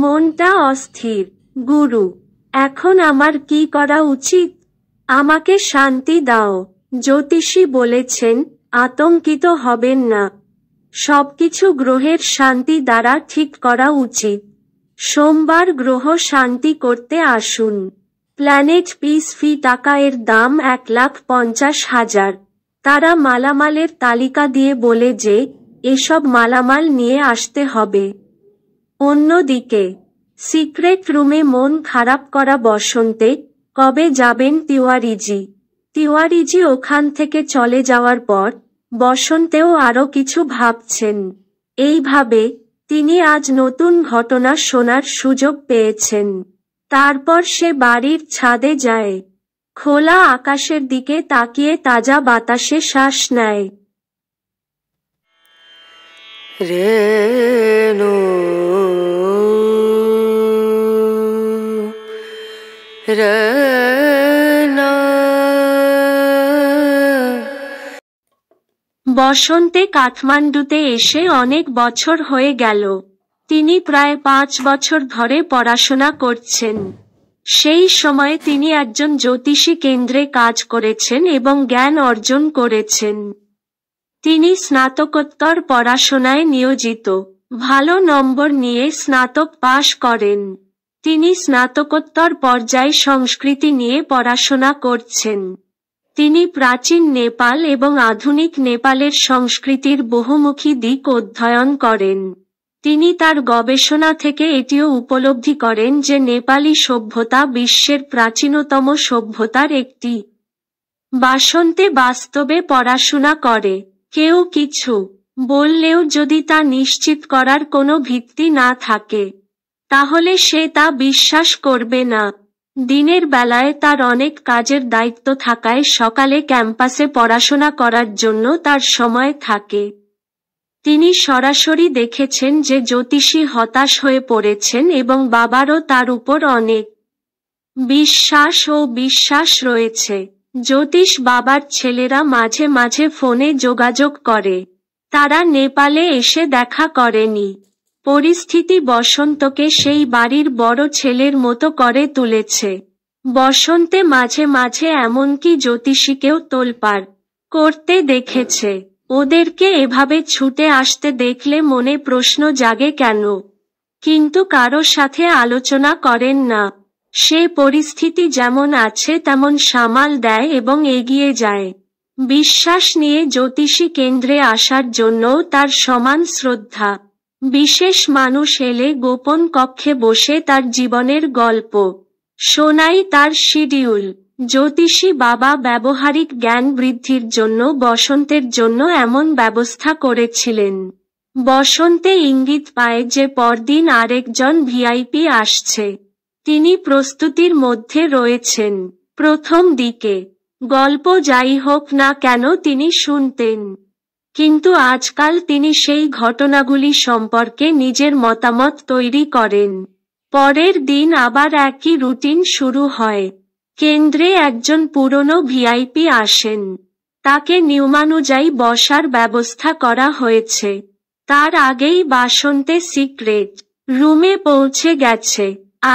মনটা অস্থির গুরু এখন আমার কি করা উচিত আমাকে শান্তি দাও জ্যোতিষী বলেছেন আতঙ্কিত হবেন না সবকিছু গ্রহের শান্তি দ্বারা ঠিক করা উচিত সোমবার গ্রহ শান্তি করতে আসুন প্ল্যানেট পিস ফি টাকা এর দাম এক লাখ পঞ্চাশ হাজার তারা মালামালের তালিকা দিয়ে বলে যে এসব মালামাল নিয়ে আসতে হবে অন্যদিকে সিক্রেট রুমে মন খারাপ করা বসন্তে কবে যাবেন তিওয়ারিজি তিওয়ারিজি ওখান থেকে চলে যাওয়ার পর বসন্তেও আরও কিছু ভাবছেন এইভাবে তিনি আজ নতুন ঘটনা শোনার সুযোগ পেয়েছেন তারপর সে বাড়ির ছাদে যায় খোলা আকাশের দিকে তাকিয়ে তাজা বাতাসে শ্বাস নেয় রেণু বসন্তে কাঠমান্ডুতে এসে অনেক বছর হয়ে গেল তিনি প্রায় পাঁচ বছর ধরে পড়াশোনা করছেন সেই সময়ে তিনি একজন জ্যোতিষী কেন্দ্রে কাজ করেছেন এবং জ্ঞান অর্জন করেছেন তিনি স্নাতকোত্তর পড়াশোনায় নিয়োজিত ভালো নম্বর নিয়ে স্নাতক পাশ করেন তিনি স্নাতকোত্তর পর্যায়ে সংস্কৃতি নিয়ে পড়াশোনা করছেন তিনি প্রাচীন নেপাল এবং আধুনিক নেপালের সংস্কৃতির বহুমুখী দিক অধ্যয়ন করেন তিনি তার গবেষণা থেকে এটিও উপলব্ধি করেন যে নেপালি সভ্যতা বিশ্বের প্রাচীনতম সভ্যতার একটি বাসন্তে বাস্তবে পড়াশোনা করে কেউ কিছু বললেও যদি তা নিশ্চিত করার কোনো ভিত্তি না থাকে তাহলে সে তা বিশ্বাস করবে না দিনের বেলায় তার অনেক কাজের দায়িত্ব থাকায় সকালে ক্যাম্পাসে পড়াশোনা করার জন্য তার সময় থাকে তিনি সরাসরি দেখেছেন যে জ্যোতিষী হতাশ হয়ে পড়েছেন এবং বাবারও তার উপর অনেক বিশ্বাস ও বিশ্বাস রয়েছে জ্যোতিষ বাবার ছেলেরা মাঝে মাঝে ফোনে যোগাযোগ করে তারা নেপালে এসে দেখা করেনি পরিস্থিতি বসন্তকে সেই বাড়ির বড় ছেলের মতো করে তুলেছে বসন্তে মাঝে মাঝে এমনকি জ্যোতিষীকেও তোলপাড় করতে দেখেছে ওদেরকে এভাবে ছুটে আসতে দেখলে মনে প্রশ্ন জাগে কেন কিন্তু কারো সাথে আলোচনা করেন না সে পরিস্থিতি যেমন আছে তেমন সামাল দেয় এবং এগিয়ে যায় বিশ্বাস নিয়ে জ্যোতিষী কেন্দ্রে আসার জন্যও তার সমান শ্রদ্ধা বিশেষ মানুষ এলে গোপন কক্ষে বসে তার জীবনের গল্প শোনাই তার শিডিউল জ্যোতিষী বাবা ব্যবহারিক জ্ঞান বৃদ্ধির জন্য বসন্তের জন্য এমন ব্যবস্থা করেছিলেন বসন্তে ইঙ্গিত পায় যে পরদিন আরেকজন ভিআইপি আসছে তিনি প্রস্তুতির মধ্যে রয়েছেন প্রথম দিকে গল্প যাই হোক না কেন তিনি শুনতেন কিন্তু আজকাল তিনি সেই ঘটনাগুলি সম্পর্কে নিজের মতামত তৈরি করেন পরের দিন আবার একই রুটিন শুরু হয় কেন্দ্রে একজন পুরনো ভিআইপি আসেন তাকে নিয়মানুযায়ী বসার ব্যবস্থা করা হয়েছে তার আগেই বাসন্তে সিক্রেট রুমে পৌঁছে গেছে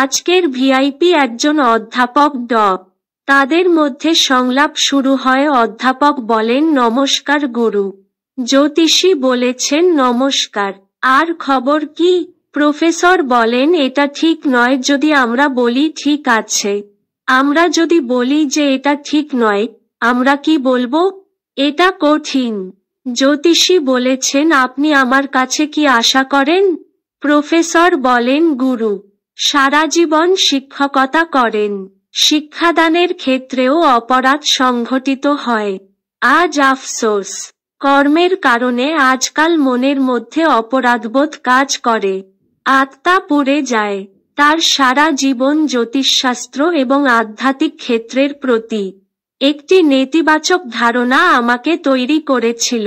আজকের ভিআইপি একজন অধ্যাপক ড তাদের মধ্যে সংলাপ শুরু হয় অধ্যাপক বলেন নমস্কার গুরু জ্যোতিষী বলেছেন নমস্কার আর খবর কি প্রফেসর বলেন এটা ঠিক নয় যদি আমরা বলি ঠিক আছে আমরা যদি বলি যে এটা ঠিক নয় আমরা কি বলবো এটা কঠিন জ্যোতিষী বলেছেন আপনি আমার কাছে কি আশা করেন প্রফেসর বলেন গুরু সারা জীবন শিক্ষকতা করেন শিক্ষাদানের ক্ষেত্রেও অপরাধ সংঘটিত হয় আজ আফসোস কর্মের কারণে আজকাল মনের মধ্যে অপরাধবোধ কাজ করে আত্মা পড়ে যায় তার সারা জীবন জ্যোতিষশাস্ত্র এবং আধ্যাত্মিক ক্ষেত্রের প্রতি একটি নেতিবাচক ধারণা আমাকে তৈরি করেছিল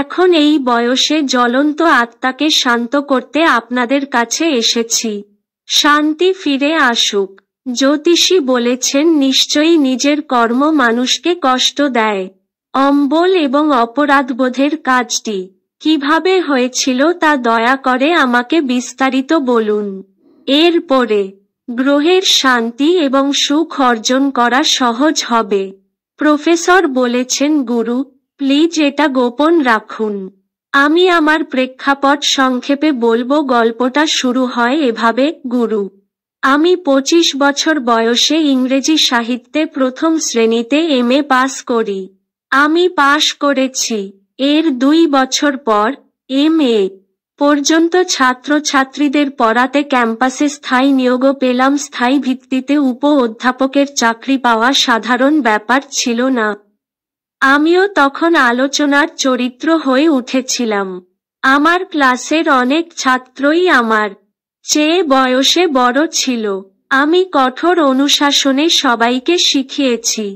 এখন এই বয়সে জ্বলন্ত আত্মাকে শান্ত করতে আপনাদের কাছে এসেছি শান্তি ফিরে আসুক জ্যোতিষী বলেছেন নিশ্চয়ই নিজের কর্ম মানুষকে কষ্ট দেয় অম্বল এবং অপরাধবোধের কাজটি কিভাবে হয়েছিল তা দয়া করে আমাকে বিস্তারিত বলুন এরপরে গ্রহের শান্তি এবং সুখ অর্জন করা সহজ হবে প্রফেসর বলেছেন গুরু প্লিজ এটা গোপন রাখুন আমি আমার প্রেক্ষাপট সংক্ষেপে বলবো গল্পটা শুরু হয় এভাবে গুরু আমি ২৫ বছর বয়সে ইংরেজি সাহিত্যে প্রথম শ্রেণীতে এম এ পাস করি আমি পাশ করেছি এর দুই বছর পর এম এ পর্যন্ত ছাত্রছাত্রীদের পড়াতে ক্যাম্পাসে স্থায়ী নিয়োগও পেলাম স্থায়ী ভিত্তিতে উপ অধ্যাপকের চাকরি পাওয়া সাধারণ ব্যাপার ছিল না আমিও তখন আলোচনার চরিত্র হয়ে উঠেছিলাম আমার ক্লাসের অনেক ছাত্রই আমার চেয়ে বয়সে বড় ছিল আমি কঠোর অনুশাসনে সবাইকে শিখিয়েছি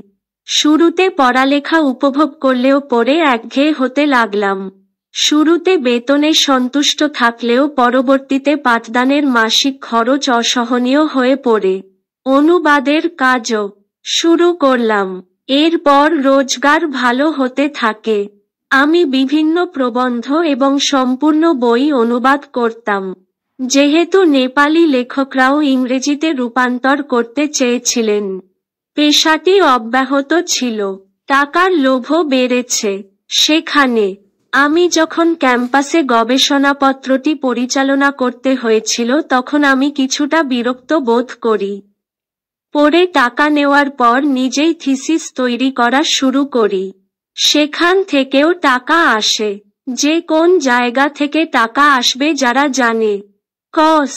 শুরুতে পড়ালেখা উপভোগ করলেও পরে একঘেয়ে হতে লাগলাম শুরুতে বেতনে সন্তুষ্ট থাকলেও পরবর্তীতে পাঠদানের মাসিক খরচ অসহনীয় হয়ে পড়ে অনুবাদের কাজও শুরু করলাম এরপর রোজগার ভালো হতে থাকে আমি বিভিন্ন প্রবন্ধ এবং সম্পূর্ণ বই অনুবাদ করতাম যেহেতু নেপালি লেখকরাও ইংরেজিতে রূপান্তর করতে চেয়েছিলেন পেশাটি অব্যাহত ছিল টাকার লোভও বেড়েছে সেখানে আমি যখন ক্যাম্পাসে গবেষণাপত্রটি পরিচালনা করতে হয়েছিল তখন আমি কিছুটা বিরক্ত বোধ করি পরে টাকা নেওয়ার পর নিজেই থিসিস তৈরি করা শুরু করি সেখান থেকেও টাকা আসে যে কোন জায়গা থেকে টাকা আসবে যারা জানে কস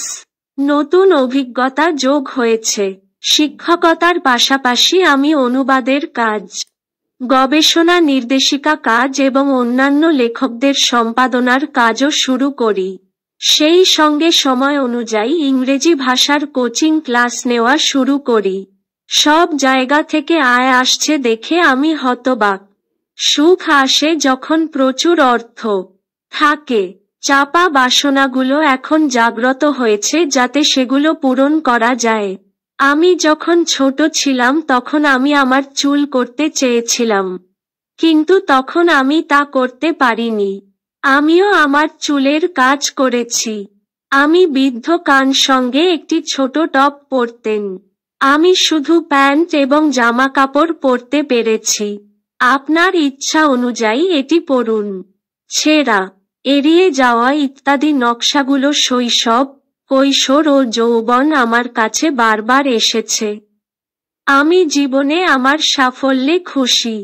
নতুন অভিজ্ঞতা যোগ হয়েছে শিক্ষকতার পাশাপাশি আমি অনুবাদের কাজ গবেষণা নির্দেশিকা কাজ এবং অন্যান্য লেখকদের সম্পাদনার কাজও শুরু করি সেই সঙ্গে সময় অনুযায়ী ইংরেজি ভাষার কোচিং ক্লাস নেওয়া শুরু করি সব জায়গা থেকে আয় আসছে দেখে আমি হতবাক সুখ আসে যখন প্রচুর অর্থ থাকে চাপা বাসনাগুলো এখন জাগ্রত হয়েছে যাতে সেগুলো পূরণ করা যায় আমি যখন ছোট ছিলাম তখন আমি আমার চুল করতে চেয়েছিলাম কিন্তু তখন আমি তা করতে পারিনি আমিও আমার চুলের কাজ করেছি আমি বৃদ্ধ কান সঙ্গে একটি ছোট টপ পরতেন আমি শুধু প্যান্ট এবং জামা কাপড় পরতে পেরেছি আপনার ইচ্ছা অনুযায়ী এটি পরুন ছেঁড়া এড়িয়ে যাওয়া ইত্যাদি নকশাগুলো শৈশব কৈশোর ও যৌবন আমার কাছে বারবার এসেছে আমি জীবনে আমার সাফল্যে খুশি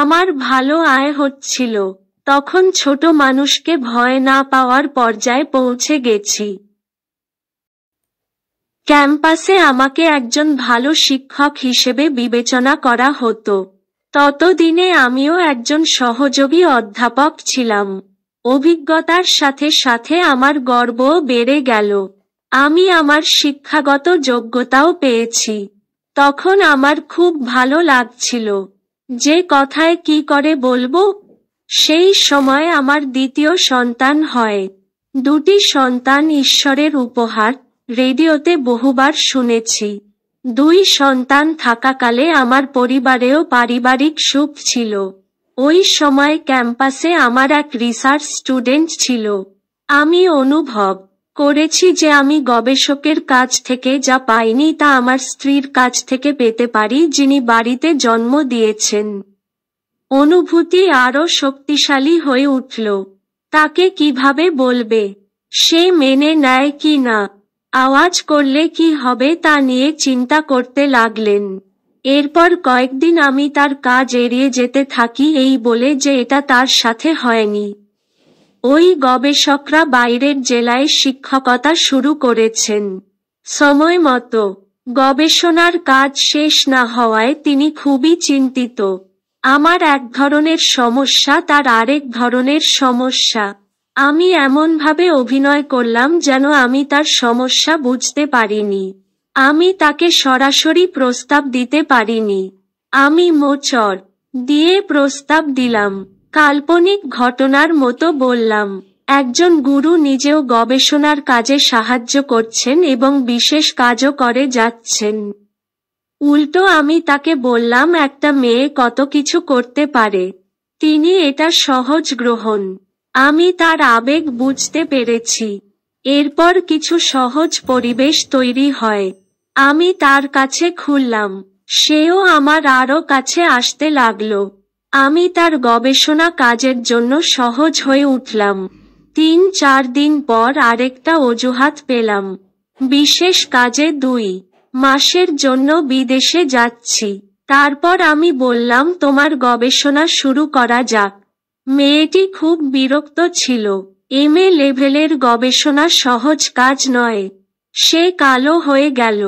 আমার ভালো আয় হচ্ছিল তখন ছোট মানুষকে ভয় না পাওয়ার পর্যায়ে পৌঁছে গেছি ক্যাম্পাসে আমাকে একজন ভালো শিক্ষক হিসেবে বিবেচনা করা হতো ততদিনে আমিও একজন সহযোগী অধ্যাপক ছিলাম অভিজ্ঞতার সাথে সাথে আমার গর্বও বেড়ে গেল আমি আমার শিক্ষাগত যোগ্যতাও পেয়েছি তখন আমার খুব ভালো লাগছিল যে কথায় কি করে বলবো সেই সময় আমার দ্বিতীয় সন্তান হয় দুটি সন্তান ঈশ্বরের উপহার রেডিওতে বহুবার শুনেছি দুই সন্তান থাকাকালে আমার পরিবারেও পারিবারিক সুখ ছিল ওই সময় ক্যাম্পাসে আমার এক রিসার্চ স্টুডেন্ট ছিল আমি অনুভব করেছি যে আমি গবেষকের কাছ থেকে যা পাইনি তা আমার স্ত্রীর কাছ থেকে পেতে পারি যিনি বাড়িতে জন্ম দিয়েছেন অনুভূতি আরও শক্তিশালী হয়ে উঠল তাকে কিভাবে বলবে সে মেনে নেয় কি না আওয়াজ করলে কি হবে তা নিয়ে চিন্তা করতে লাগলেন এরপর কয়েকদিন আমি তার কাজ এড়িয়ে যেতে থাকি এই বলে যে এটা তার সাথে হয়নি ওই গবেষকরা বাইরের জেলায় শিক্ষকতা শুরু করেছেন সময় মতো গবেষণার কাজ শেষ না হওয়ায় তিনি খুবই চিন্তিত আমার এক ধরনের সমস্যা তার আরেক ধরনের সমস্যা আমি এমনভাবে অভিনয় করলাম যেন আমি তার সমস্যা বুঝতে পারিনি আমি তাকে সরাসরি প্রস্তাব দিতে পারিনি আমি মোচর দিয়ে প্রস্তাব দিলাম কাল্পনিক ঘটনার মতো বললাম একজন গুরু নিজেও গবেষণার কাজে সাহায্য করছেন এবং বিশেষ কাজও করে যাচ্ছেন উল্টো আমি তাকে বললাম একটা মেয়ে কত কিছু করতে পারে তিনি এটা সহজ গ্রহণ আমি তার আবেগ বুঝতে পেরেছি এরপর কিছু সহজ পরিবেশ তৈরি হয় আমি তার কাছে খুললাম সেও আমার আরও কাছে আসতে লাগলো আমি তার গবেষণা কাজের জন্য সহজ হয়ে উঠলাম তিন চার দিন পর আরেকটা অজুহাত পেলাম বিশেষ কাজে দুই মাসের জন্য বিদেশে যাচ্ছি তারপর আমি বললাম তোমার গবেষণা শুরু করা যাক মেয়েটি খুব বিরক্ত ছিল এম এ লেভেলের গবেষণা সহজ কাজ নয় সে কালো হয়ে গেল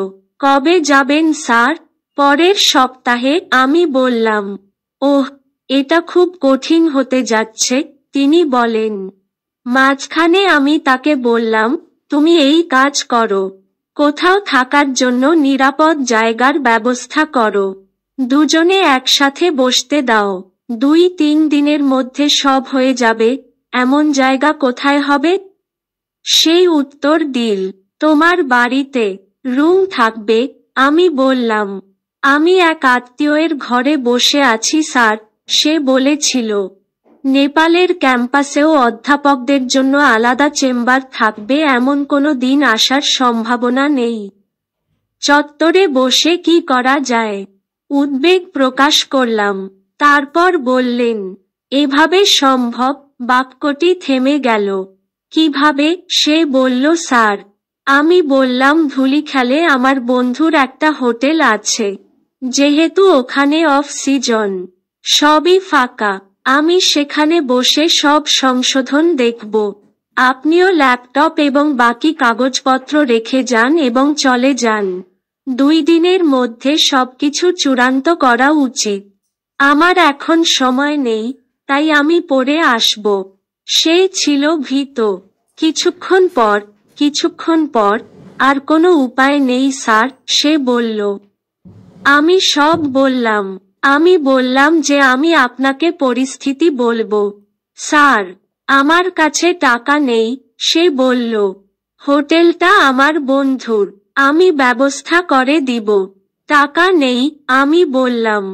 কবে যাবেন স্যার পরের সপ্তাহে আমি বললাম ওহ এটা খুব কঠিন হতে যাচ্ছে তিনি বলেন মাঝখানে আমি তাকে বললাম তুমি এই কাজ করো কোথাও থাকার জন্য নিরাপদ জায়গার ব্যবস্থা করো দুজনে একসাথে বসতে দাও দুই তিন দিনের মধ্যে সব হয়ে যাবে এমন জায়গা কোথায় হবে সেই উত্তর দিল তোমার বাড়িতে রুম থাকবে আমি বললাম আমি এক আত্মীয়ের ঘরে বসে আছি স্যার সে বলেছিল নেপালের ক্যাম্পাসেও অধ্যাপকদের জন্য আলাদা চেম্বার থাকবে এমন কোনো দিন আসার সম্ভাবনা নেই চত্বরে বসে কি করা যায় উদ্বেগ প্রকাশ করলাম তারপর বললেন এভাবে সম্ভব বাক্যটি থেমে গেল কিভাবে সে বলল স্যার আমি বললাম ধুলি খেলে আমার বন্ধুর একটা হোটেল আছে যেহেতু ওখানে অফ সিজন সবই ফাঁকা আমি সেখানে বসে সব সংশোধন দেখব আপনিও ল্যাপটপ এবং বাকি কাগজপত্র রেখে যান এবং চলে যান দুই দিনের মধ্যে সবকিছু চূড়ান্ত করা উচিত আমার এখন সময় নেই তাই আমি পড়ে আসব সে ছিল ভীত কিছুক্ষণ পর কিছুক্ষণ পর আর কোনো উপায় নেই স্যার সে বলল আমি সব বললাম আমি বললাম যে আমি আপনাকে পরিস্থিতি বলবো স্যার আমার কাছে টাকা নেই সে বলল হোটেলটা আমার বন্ধুর আমি ব্যবস্থা করে দিব টাকা নেই আমি বললাম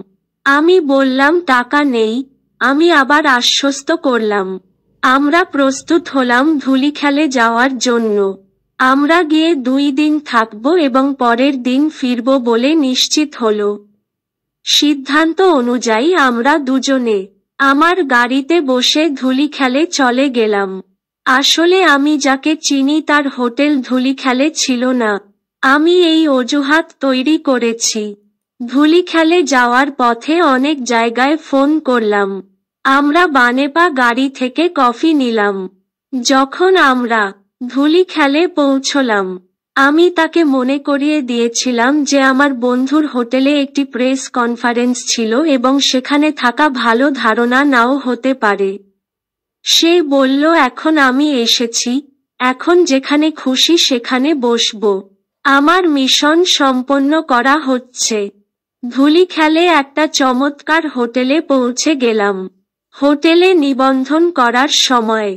আমি বললাম টাকা নেই আমি আবার আশ্বস্ত করলাম আমরা প্রস্তুত হলাম খেলে যাওয়ার জন্য আমরা গিয়ে দুই দিন থাকব এবং পরের দিন ফিরব বলে নিশ্চিত হলো সিদ্ধান্ত অনুযায়ী আমরা দুজনে আমার গাড়িতে বসে ধুলি খেলে চলে গেলাম আসলে আমি যাকে চিনি তার হোটেল ধুলি খেলে ছিল না আমি এই অজুহাত তৈরি করেছি ধুলি খেলে যাওয়ার পথে অনেক জায়গায় ফোন করলাম আমরা বানেপা গাড়ি থেকে কফি নিলাম যখন আমরা ধুলি খেলে পৌঁছলাম আমি তাকে মনে করিয়ে দিয়েছিলাম যে আমার বন্ধুর হোটেলে একটি প্রেস কনফারেন্স ছিল এবং সেখানে থাকা ভালো ধারণা নাও হতে পারে সে বলল এখন আমি এসেছি এখন যেখানে খুশি সেখানে বসব আমার মিশন সম্পন্ন করা হচ্ছে ধুলি খেলে একটা চমৎকার হোটেলে পৌঁছে গেলাম হোটেলে নিবন্ধন করার সময়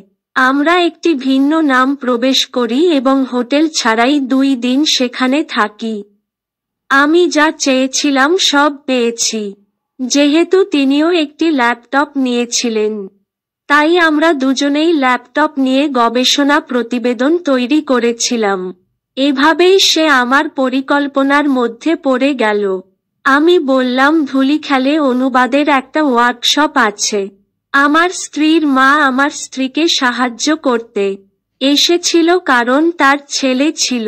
আমরা একটি ভিন্ন নাম প্রবেশ করি এবং হোটেল ছাড়াই দুই দিন সেখানে থাকি আমি যা চেয়েছিলাম সব পেয়েছি যেহেতু তিনিও একটি ল্যাপটপ নিয়েছিলেন তাই আমরা দুজনেই ল্যাপটপ নিয়ে গবেষণা প্রতিবেদন তৈরি করেছিলাম এভাবেই সে আমার পরিকল্পনার মধ্যে পড়ে গেল আমি বললাম খেলে অনুবাদের একটা ওয়ার্কশপ আছে আমার স্ত্রীর মা আমার স্ত্রীকে সাহায্য করতে এসেছিল কারণ তার ছেলে ছিল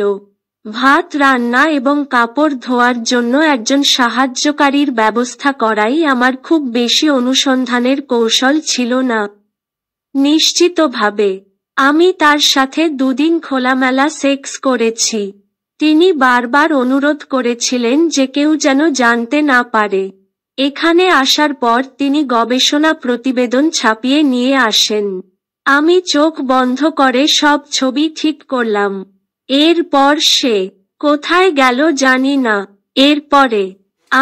ভাত রান্না এবং কাপড় ধোয়ার জন্য একজন সাহায্যকারীর ব্যবস্থা করাই আমার খুব বেশি অনুসন্ধানের কৌশল ছিল না নিশ্চিতভাবে আমি তার সাথে দুদিন খোলামেলা সেক্স করেছি তিনি বারবার অনুরোধ করেছিলেন যে কেউ যেন জানতে না পারে এখানে আসার পর তিনি গবেষণা প্রতিবেদন ছাপিয়ে নিয়ে আসেন আমি চোখ বন্ধ করে সব ছবি ঠিক করলাম এরপর সে কোথায় গেল জানি না এরপরে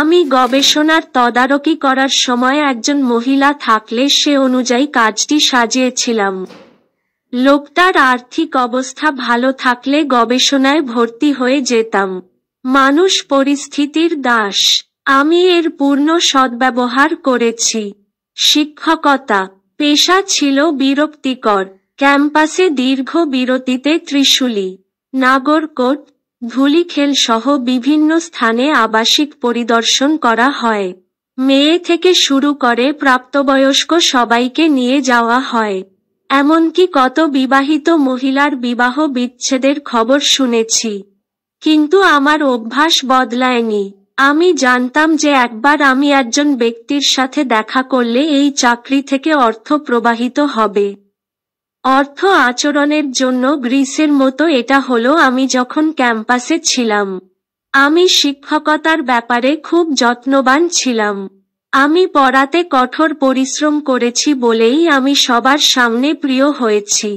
আমি গবেষণার তদারকি করার সময় একজন মহিলা থাকলে সে অনুযায়ী কাজটি সাজিয়েছিলাম লোকটার আর্থিক অবস্থা ভালো থাকলে গবেষণায় ভর্তি হয়ে যেতাম মানুষ পরিস্থিতির দাস আমি এর পূর্ণ সদ্ব্যবহার করেছি শিক্ষকতা পেশা ছিল বিরক্তিকর ক্যাম্পাসে দীর্ঘ বিরতিতে ত্রিশুলি নাগরকোট ধুলিখেল সহ বিভিন্ন স্থানে আবাসিক পরিদর্শন করা হয় মেয়ে থেকে শুরু করে প্রাপ্তবয়স্ক সবাইকে নিয়ে যাওয়া হয় এমনকি কত বিবাহিত মহিলার বিবাহ বিচ্ছেদের খবর শুনেছি কিন্তু আমার অভ্যাস বদলায়নি আমি জানতাম যে একবার আমি একজন ব্যক্তির সাথে দেখা করলে এই চাকরি থেকে অর্থ প্রবাহিত হবে অর্থ আচরণের জন্য গ্রিসের মতো এটা হলো আমি যখন ক্যাম্পাসে ছিলাম আমি শিক্ষকতার ব্যাপারে খুব যত্নবান ছিলাম আমি পড়াতে কঠোর পরিশ্রম করেছি বলেই আমি সবার সামনে প্রিয় হয়েছি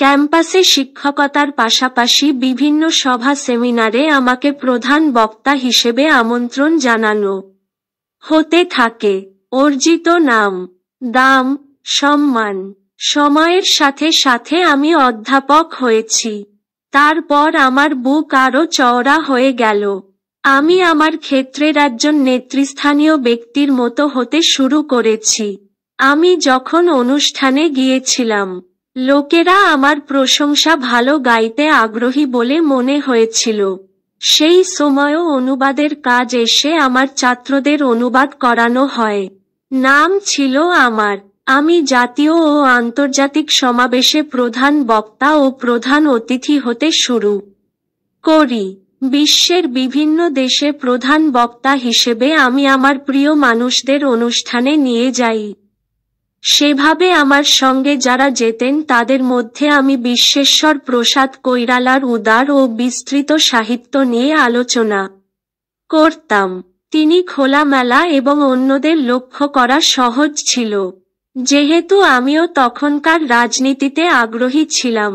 ক্যাম্পাসে শিক্ষকতার পাশাপাশি বিভিন্ন সভা সেমিনারে আমাকে প্রধান বক্তা হিসেবে আমন্ত্রণ জানানো হতে থাকে অর্জিত নাম দাম সম্মান সময়ের সাথে সাথে আমি অধ্যাপক হয়েছি তারপর আমার বুক আরও চওড়া হয়ে গেল আমি আমার ক্ষেত্রের একজন নেতৃস্থানীয় ব্যক্তির মতো হতে শুরু করেছি আমি যখন অনুষ্ঠানে গিয়েছিলাম লোকেরা আমার প্রশংসা ভালো গাইতে আগ্রহী বলে মনে হয়েছিল সেই সময়ও অনুবাদের কাজ এসে আমার ছাত্রদের অনুবাদ করানো হয় নাম ছিল আমার আমি জাতীয় ও আন্তর্জাতিক সমাবেশে প্রধান বক্তা ও প্রধান অতিথি হতে শুরু করি বিশ্বের বিভিন্ন দেশে প্রধান বক্তা হিসেবে আমি আমার প্রিয় মানুষদের অনুষ্ঠানে নিয়ে যাই সেভাবে আমার সঙ্গে যারা যেতেন তাদের মধ্যে আমি বিশ্বেশ্বর প্রসাদ কৈরালার উদার ও বিস্তৃত সাহিত্য নিয়ে আলোচনা করতাম তিনি খোলামেলা এবং অন্যদের লক্ষ্য করা সহজ ছিল যেহেতু আমিও তখনকার রাজনীতিতে আগ্রহী ছিলাম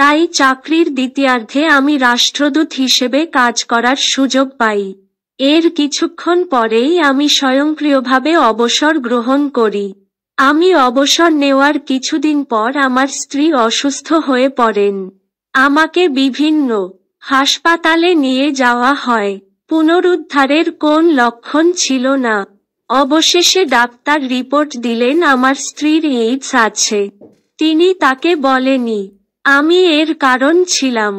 তাই চাকরির দ্বিতীয়ার্ধে আমি রাষ্ট্রদূত হিসেবে কাজ করার সুযোগ পাই এর কিছুক্ষণ পরেই আমি স্বয়ংক্রিয়ভাবে অবসর গ্রহণ করি আমি অবসর নেওয়ার কিছুদিন পর আমার স্ত্রী অসুস্থ হয়ে পড়েন আমাকে বিভিন্ন হাসপাতালে নিয়ে যাওয়া হয় পুনরুদ্ধারের কোন লক্ষণ ছিল না অবশেষে ডাক্তার রিপোর্ট দিলেন আমার স্ত্রীর এইডস আছে তিনি তাকে বলেনি আমি এর কারণ ছিলাম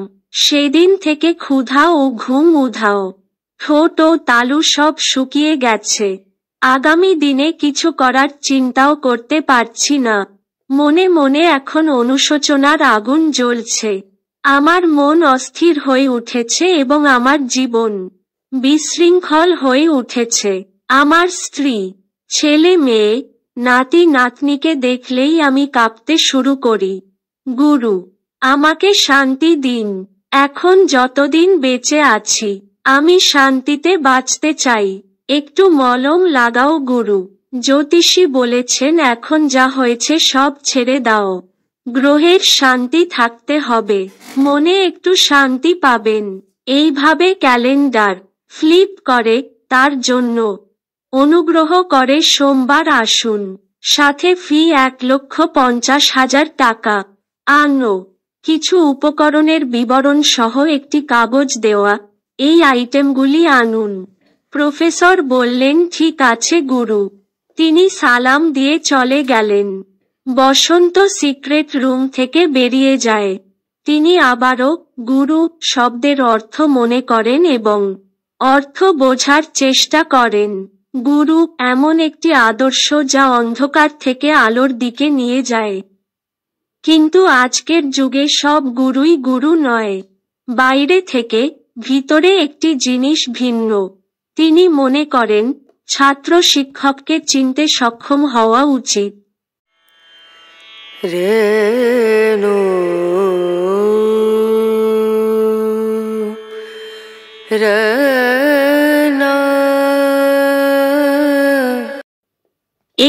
সেদিন থেকে ক্ষুধা ও ঘুম উধাও ঠোঁট ও তালু সব শুকিয়ে গেছে আগামী দিনে কিছু করার চিন্তাও করতে পারছি না মনে মনে এখন অনুশোচনার আগুন জ্বলছে আমার মন অস্থির হয়ে উঠেছে এবং আমার জীবন বিশৃঙ্খল হয়ে উঠেছে আমার স্ত্রী ছেলে মেয়ে নাতি নাতনিকে দেখলেই আমি কাঁপতে শুরু করি গুরু আমাকে শান্তি দিন এখন যতদিন বেঁচে আছি আমি শান্তিতে বাঁচতে চাই একটু মলম লাগাও গুরু জ্যোতিষী বলেছেন এখন যা হয়েছে সব ছেড়ে দাও গ্রহের শান্তি থাকতে হবে মনে একটু শান্তি পাবেন এইভাবে ক্যালেন্ডার ফ্লিপ করে তার জন্য অনুগ্রহ করে সোমবার আসুন সাথে ফি এক লক্ষ পঞ্চাশ হাজার টাকা আনো কিছু উপকরণের বিবরণ সহ একটি কাগজ দেওয়া এই আইটেমগুলি আনুন প্রফেসর বললেন ঠিক আছে গুরু তিনি সালাম দিয়ে চলে গেলেন বসন্ত সিক্রেট রুম থেকে বেরিয়ে যায় তিনি আবারও গুরু শব্দের অর্থ মনে করেন এবং অর্থ বোঝার চেষ্টা করেন গুরু এমন একটি আদর্শ যা অন্ধকার থেকে আলোর দিকে নিয়ে যায় কিন্তু আজকের যুগে সব গুরুই গুরু নয় বাইরে থেকে ভিতরে একটি জিনিস ভিন্ন তিনি মনে করেন ছাত্র শিক্ষককে চিনতে সক্ষম হওয়া উচিত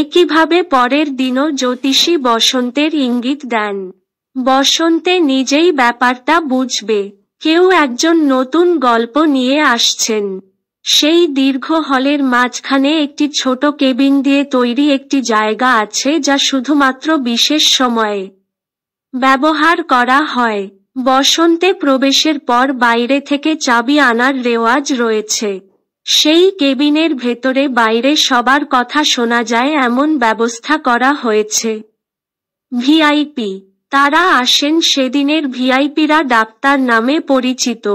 একইভাবে পরের দিনও জ্যোতিষী বসন্তের ইঙ্গিত দেন বসন্তে নিজেই ব্যাপারটা বুঝবে কেউ একজন নতুন গল্প নিয়ে আসছেন সেই দীর্ঘ হলের মাঝখানে একটি ছোট কেবিন দিয়ে তৈরি একটি জায়গা আছে যা শুধুমাত্র বিশেষ সময়ে ব্যবহার করা হয় বসন্তে প্রবেশের পর বাইরে থেকে চাবি আনার রেওয়াজ রয়েছে সেই কেবিনের ভেতরে বাইরে সবার কথা শোনা যায় এমন ব্যবস্থা করা হয়েছে ভিআইপি তারা আসেন সেদিনের ভিআইপিরা ডাক্তার নামে পরিচিত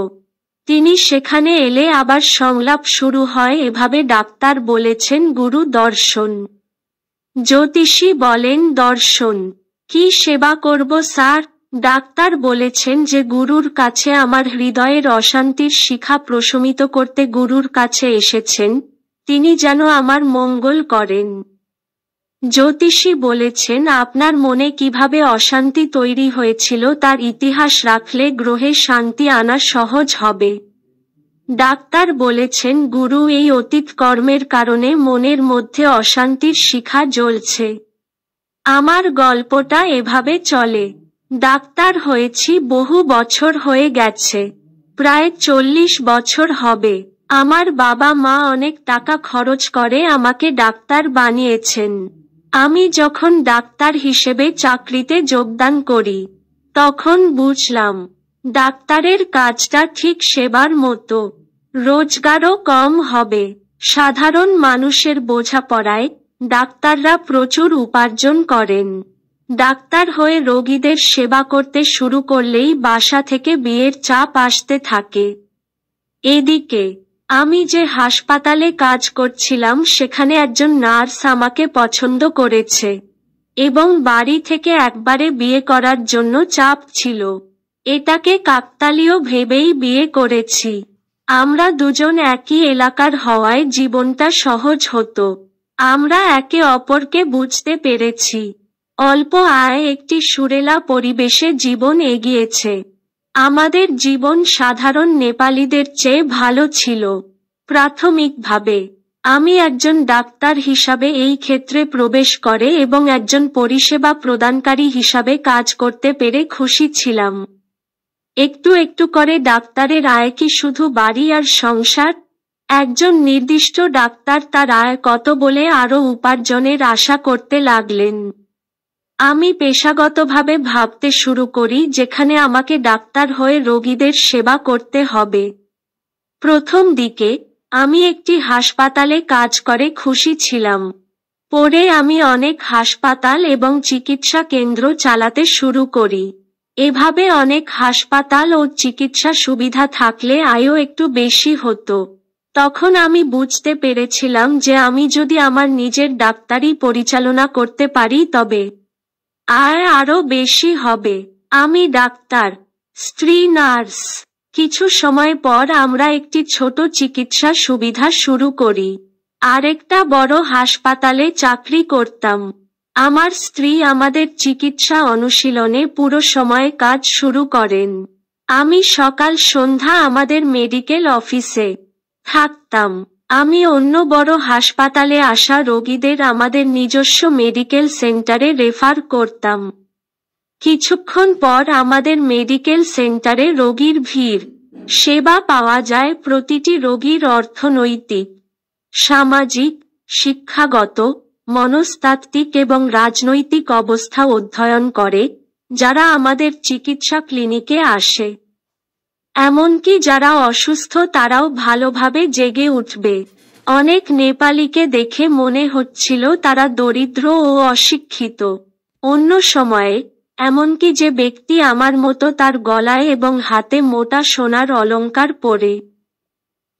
তিনি সেখানে এলে আবার সংলাপ শুরু হয় এভাবে ডাক্তার বলেছেন গুরু দর্শন জ্যোতিষী বলেন দর্শন কি সেবা করব স্যার ডাক্তার বলেছেন যে গুরুর কাছে আমার হৃদয়ের অশান্তির শিখা প্রশমিত করতে গুরুর কাছে এসেছেন তিনি যেন আমার মঙ্গল করেন জ্যোতিষী বলেছেন আপনার মনে কিভাবে অশান্তি তৈরি হয়েছিল তার ইতিহাস রাখলে গ্রহে শান্তি আনা সহজ হবে ডাক্তার বলেছেন গুরু এই অতীত কর্মের কারণে মনের মধ্যে অশান্তির শিখা জ্বলছে আমার গল্পটা এভাবে চলে ডাক্তার হয়েছি বহু বছর হয়ে গেছে প্রায় চল্লিশ বছর হবে আমার বাবা মা অনেক টাকা খরচ করে আমাকে ডাক্তার বানিয়েছেন আমি যখন ডাক্তার হিসেবে চাকরিতে যোগদান করি তখন বুঝলাম ডাক্তারের কাজটা ঠিক সেবার মতো রোজগারও কম হবে সাধারণ মানুষের বোঝাপড়ায় ডাক্তাররা প্রচুর উপার্জন করেন ডাক্তার হয়ে রোগীদের সেবা করতে শুরু করলেই বাসা থেকে বিয়ের চাপ আসতে থাকে এদিকে আমি যে হাসপাতালে কাজ করছিলাম সেখানে একজন নার্স আমাকে পছন্দ করেছে এবং বাড়ি থেকে একবারে বিয়ে করার জন্য চাপ ছিল এটাকে কাকতালীয় ভেবেই বিয়ে করেছি আমরা দুজন একই এলাকার হওয়ায় জীবনটা সহজ হতো আমরা একে অপরকে বুঝতে পেরেছি অল্প আয় একটি সুরেলা পরিবেশে জীবন এগিয়েছে আমাদের জীবন সাধারণ নেপালিদের চেয়ে ভালো ছিল প্রাথমিকভাবে আমি একজন ডাক্তার হিসাবে এই ক্ষেত্রে প্রবেশ করে এবং একজন পরিষেবা প্রদানকারী হিসাবে কাজ করতে পেরে খুশি ছিলাম একটু একটু করে ডাক্তারের আয় কি শুধু বাড়ি আর সংসার একজন নির্দিষ্ট ডাক্তার তার আয় কত বলে আরও উপার্জনের আশা করতে লাগলেন আমি পেশাগতভাবে ভাবতে শুরু করি যেখানে আমাকে ডাক্তার হয়ে রোগীদের সেবা করতে হবে প্রথম দিকে আমি একটি হাসপাতালে কাজ করে খুশি ছিলাম পরে আমি অনেক হাসপাতাল এবং চিকিৎসা কেন্দ্র চালাতে শুরু করি এভাবে অনেক হাসপাতাল ও চিকিৎসা সুবিধা থাকলে আয়ও একটু বেশি হতো তখন আমি বুঝতে পেরেছিলাম যে আমি যদি আমার নিজের ডাক্তারি পরিচালনা করতে পারি তবে আর আরো বেশি হবে আমি ডাক্তার স্ত্রী নার্স কিছু সময় পর আমরা একটি ছোট চিকিৎসা সুবিধা শুরু করি আরেকটা বড় হাসপাতালে চাকরি করতাম আমার স্ত্রী আমাদের চিকিৎসা অনুশীলনে পুরো সময় কাজ শুরু করেন আমি সকাল সন্ধ্যা আমাদের মেডিকেল অফিসে থাকতাম আমি অন্য বড় হাসপাতালে আসা রোগীদের আমাদের নিজস্ব মেডিকেল সেন্টারে রেফার করতাম কিছুক্ষণ পর আমাদের মেডিকেল সেন্টারে রোগীর ভিড় সেবা পাওয়া যায় প্রতিটি রোগীর অর্থনৈতিক সামাজিক শিক্ষাগত মনস্তাত্ত্বিক এবং রাজনৈতিক অবস্থা অধ্যয়ন করে যারা আমাদের চিকিৎসা ক্লিনিকে আসে এমনকি যারা অসুস্থ তারাও ভালোভাবে জেগে উঠবে অনেক নেপালিকে দেখে মনে হচ্ছিল তারা দরিদ্র ও অশিক্ষিত অন্য সময়ে এমনকি যে ব্যক্তি আমার মতো তার গলায় এবং হাতে মোটা সোনার অলঙ্কার পরে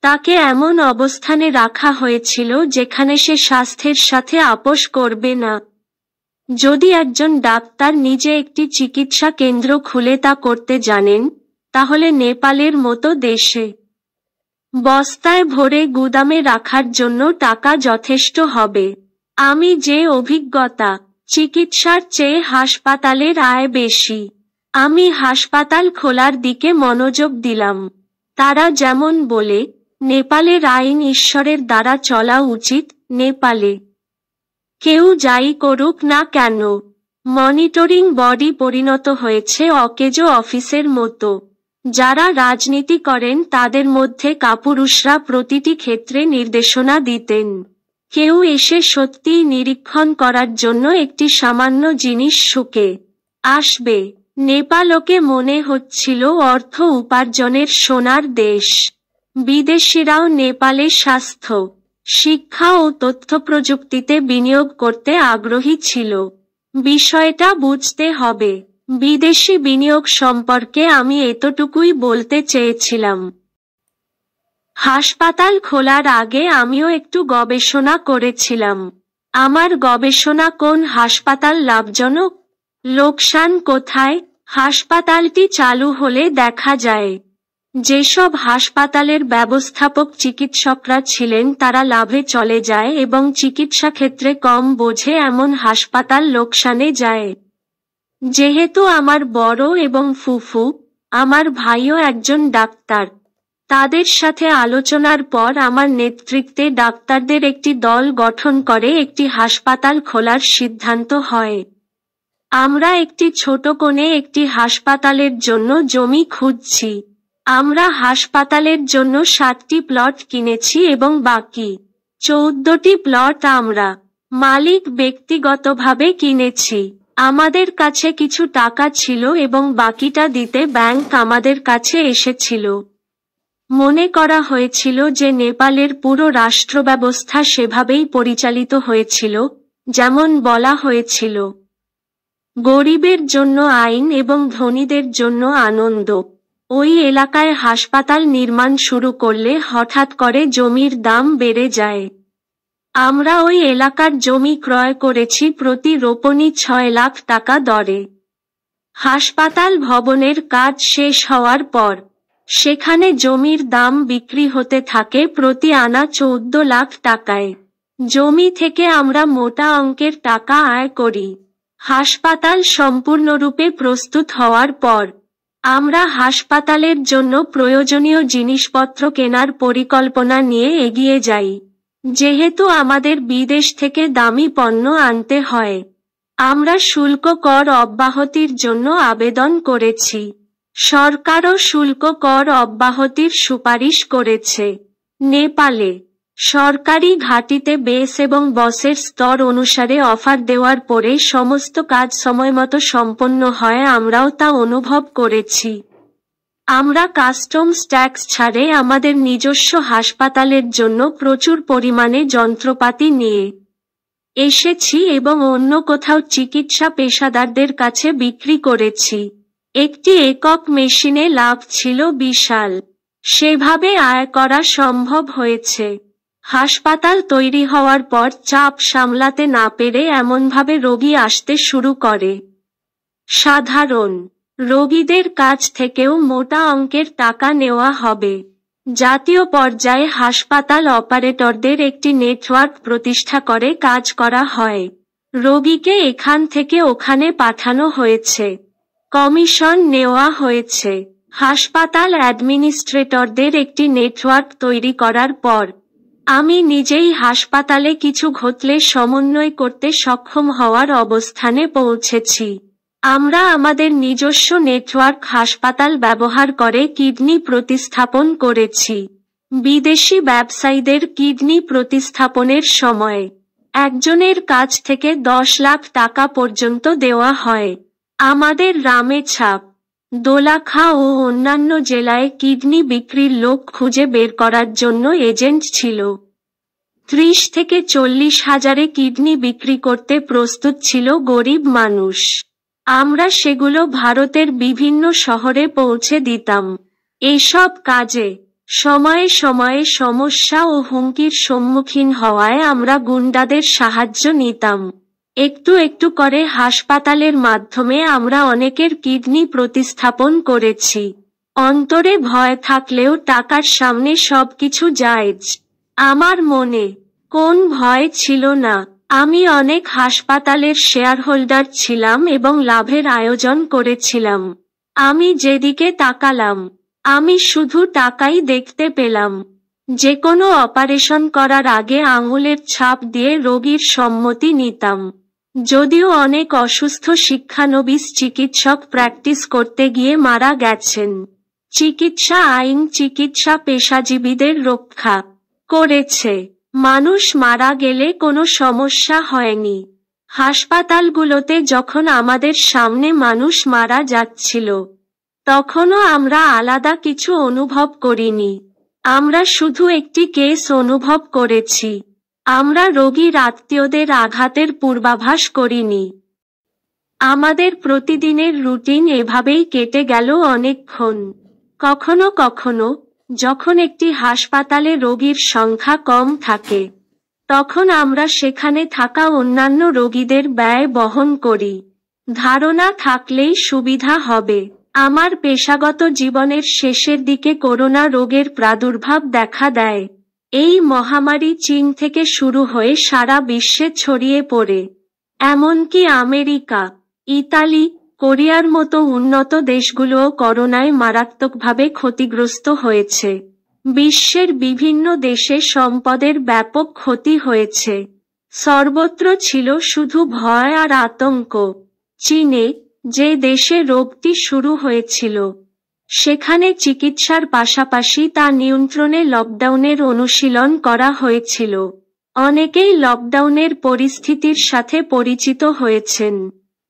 তাকে এমন অবস্থানে রাখা হয়েছিল যেখানে সে স্বাস্থ্যের সাথে আপোষ করবে না যদি একজন ডাক্তার নিজে একটি চিকিৎসা কেন্দ্র খুলে তা করতে জানেন তাহলে নেপালের মতো দেশে বস্তায় ভরে গুদামে রাখার জন্য টাকা যথেষ্ট হবে আমি যে অভিজ্ঞতা চিকিৎসার চেয়ে হাসপাতালের আয় বেশি আমি হাসপাতাল খোলার দিকে মনোযোগ দিলাম তারা যেমন বলে নেপালের আইন ঈশ্বরের দ্বারা চলা উচিত নেপালে কেউ যাই করুক না কেন মনিটরিং বডি পরিণত হয়েছে অকেজো অফিসের মতো যারা রাজনীতি করেন তাদের মধ্যে কাপুরুষরা প্রতিটি ক্ষেত্রে নির্দেশনা দিতেন কেউ এসে সত্যিই নিরীক্ষণ করার জন্য একটি সামান্য জিনিস শুকে আসবে নেপালকে মনে হচ্ছিল অর্থ উপার্জনের সোনার দেশ বিদেশিরাও নেপালে স্বাস্থ্য শিক্ষা ও তথ্যপ্রযুক্তিতে বিনিয়োগ করতে আগ্রহী ছিল বিষয়টা বুঝতে হবে বিদেশি বিনিয়োগ সম্পর্কে আমি এতটুকুই বলতে চেয়েছিলাম হাসপাতাল খোলার আগে আমিও একটু গবেষণা করেছিলাম আমার গবেষণা কোন হাসপাতাল লাভজনক লোকসান কোথায় হাসপাতালটি চালু হলে দেখা যায় যেসব হাসপাতালের ব্যবস্থাপক চিকিৎসকরা ছিলেন তারা লাভে চলে যায় এবং চিকিৎসা ক্ষেত্রে কম বোঝে এমন হাসপাতাল লোকসানে যায় যেহেতু আমার বড় এবং ফুফু আমার ভাইও একজন ডাক্তার তাদের সাথে আলোচনার পর আমার নেতৃত্বে ডাক্তারদের একটি দল গঠন করে একটি হাসপাতাল খোলার সিদ্ধান্ত হয় আমরা একটি ছোট কোণে একটি হাসপাতালের জন্য জমি খুঁজছি আমরা হাসপাতালের জন্য সাতটি প্লট কিনেছি এবং বাকি চৌদ্দটি প্লট আমরা মালিক ব্যক্তিগতভাবে কিনেছি আমাদের কাছে কিছু টাকা ছিল এবং বাকিটা দিতে ব্যাংক আমাদের কাছে এসেছিল মনে করা হয়েছিল যে নেপালের পুরো রাষ্ট্র ব্যবস্থা সেভাবেই পরিচালিত হয়েছিল যেমন বলা হয়েছিল গরিবের জন্য আইন এবং ধনীদের জন্য আনন্দ ওই এলাকায় হাসপাতাল নির্মাণ শুরু করলে হঠাৎ করে জমির দাম বেড়ে যায় আমরা ওই এলাকার জমি ক্রয় করেছি প্রতি রোপণি ছয় লাখ টাকা দরে হাসপাতাল ভবনের কাজ শেষ হওয়ার পর সেখানে জমির দাম বিক্রি হতে থাকে প্রতি আনা চৌদ্দ লাখ টাকায় জমি থেকে আমরা মোটা অঙ্কের টাকা আয় করি হাসপাতাল সম্পূর্ণরূপে প্রস্তুত হওয়ার পর আমরা হাসপাতালের জন্য প্রয়োজনীয় জিনিসপত্র কেনার পরিকল্পনা নিয়ে এগিয়ে যাই যেহেতু আমাদের বিদেশ থেকে দামি পণ্য আনতে হয় আমরা শুল্ক কর অব্যাহতির জন্য আবেদন করেছি সরকারও শুল্ক কর অব্যাহতির সুপারিশ করেছে নেপালে সরকারি ঘাটিতে বেস এবং বসের স্তর অনুসারে অফার দেওয়ার পরে সমস্ত কাজ সময়মতো সম্পন্ন হয় আমরাও তা অনুভব করেছি আমরা কাস্টমস ট্যাক্স ছাড়ে আমাদের নিজস্ব হাসপাতালের জন্য প্রচুর পরিমাণে যন্ত্রপাতি নিয়ে এসেছি এবং অন্য কোথাও চিকিৎসা পেশাদারদের কাছে বিক্রি করেছি একটি একক মেশিনে লাভ ছিল বিশাল সেভাবে আয় করা সম্ভব হয়েছে হাসপাতাল তৈরি হওয়ার পর চাপ সামলাতে না পেরে এমনভাবে রোগী আসতে শুরু করে সাধারণ রোগীদের কাছ থেকেও মোটা অঙ্কের টাকা নেওয়া হবে জাতীয় পর্যায়ে হাসপাতাল অপারেটরদের একটি নেটওয়ার্ক প্রতিষ্ঠা করে কাজ করা হয় রোগীকে এখান থেকে ওখানে পাঠানো হয়েছে কমিশন নেওয়া হয়েছে হাসপাতাল অ্যাডমিনিস্ট্রেটরদের একটি নেটওয়ার্ক তৈরি করার পর আমি নিজেই হাসপাতালে কিছু ঘটলে সমন্বয় করতে সক্ষম হওয়ার অবস্থানে পৌঁছেছি আমরা আমাদের নিজস্ব নেটওয়ার্ক হাসপাতাল ব্যবহার করে কিডনি প্রতিস্থাপন করেছি বিদেশি ব্যবসায়ীদের কিডনি প্রতিস্থাপনের সময় একজনের কাছ থেকে দশ লাখ টাকা পর্যন্ত দেওয়া হয় আমাদের রামে ছাপ দোলাখা ও অন্যান্য জেলায় কিডনি বিক্রির লোক খুঁজে বের করার জন্য এজেন্ট ছিল ত্রিশ থেকে চল্লিশ হাজারে কিডনি বিক্রি করতে প্রস্তুত ছিল গরিব মানুষ আমরা সেগুলো ভারতের বিভিন্ন শহরে পৌঁছে দিতাম এসব কাজে সময়ে সময়ে সমস্যা ও হুমকির সম্মুখীন হওয়ায় আমরা গুন্ডাদের সাহায্য নিতাম একটু একটু করে হাসপাতালের মাধ্যমে আমরা অনেকের কিডনি প্রতিস্থাপন করেছি অন্তরে ভয় থাকলেও টাকার সামনে সবকিছু জায়জ আমার মনে কোন ভয় ছিল না আমি অনেক হাসপাতালের শেয়ারহোল্ডার ছিলাম এবং লাভের আয়োজন করেছিলাম আমি যেদিকে তাকালাম আমি শুধু টাকাই দেখতে পেলাম যে কোনো অপারেশন করার আগে আঙুলের ছাপ দিয়ে রোগীর সম্মতি নিতাম যদিও অনেক অসুস্থ শিক্ষানবিস চিকিৎসক প্র্যাকটিস করতে গিয়ে মারা গেছেন চিকিৎসা আইন চিকিৎসা পেশাজীবীদের রক্ষা করেছে মানুষ মারা গেলে কোনো সমস্যা হয়নি হাসপাতালগুলোতে যখন আমাদের সামনে মানুষ মারা যাচ্ছিল তখনও আমরা আলাদা কিছু অনুভব করিনি আমরা শুধু একটি কেস অনুভব করেছি আমরা রোগীর আত্মীয়দের আঘাতের পূর্বাভাস করিনি আমাদের প্রতিদিনের রুটিন এভাবেই কেটে গেল অনেকক্ষণ কখনো কখনো যখন একটি হাসপাতালে রোগীর সংখ্যা কম থাকে তখন আমরা সেখানে থাকা অন্যান্য রোগীদের ব্যয় বহন করি ধারণা থাকলেই সুবিধা হবে আমার পেশাগত জীবনের শেষের দিকে করোনা রোগের প্রাদুর্ভাব দেখা দেয় এই মহামারী চীন থেকে শুরু হয়ে সারা বিশ্বে ছড়িয়ে পড়ে এমনকি আমেরিকা ইতালি কোরিয়ার মতো উন্নত দেশগুলোও করোনায় মারাত্মকভাবে ক্ষতিগ্রস্ত হয়েছে বিশ্বের বিভিন্ন দেশে সম্পদের ব্যাপক ক্ষতি হয়েছে সর্বত্র ছিল শুধু ভয় আর আতঙ্ক চীনে যে দেশে রোগটি শুরু হয়েছিল সেখানে চিকিৎসার পাশাপাশি তা নিয়ন্ত্রণে লকডাউনের অনুশীলন করা হয়েছিল অনেকেই লকডাউনের পরিস্থিতির সাথে পরিচিত হয়েছেন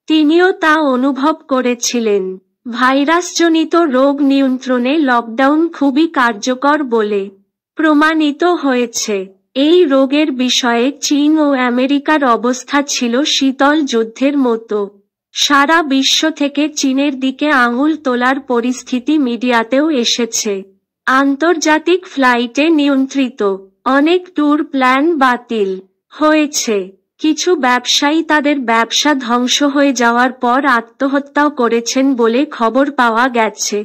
তিনিও তা অনুভব করেছিলেন ভাইরাসজনিত রোগ নিয়ন্ত্রণে লকডাউন খুবই কার্যকর বলে প্রমাণিত হয়েছে এই রোগের বিষয়ে চীন ও আমেরিকার অবস্থা ছিল শীতল যুদ্ধের মতো সারা বিশ্ব থেকে চীনের দিকে আঙুল তোলার পরিস্থিতি মিডিয়াতেও এসেছে আন্তর্জাতিক ফ্লাইটে নিয়ন্ত্রিত অনেক ট্যুর প্ল্যান বাতিল হয়েছে কিছু ব্যবসায়ী তাদের ব্যবসা ধ্বংস হয়ে যাওয়ার পর আত্মহত্যাও করেছেন বলে খবর পাওয়া গেছে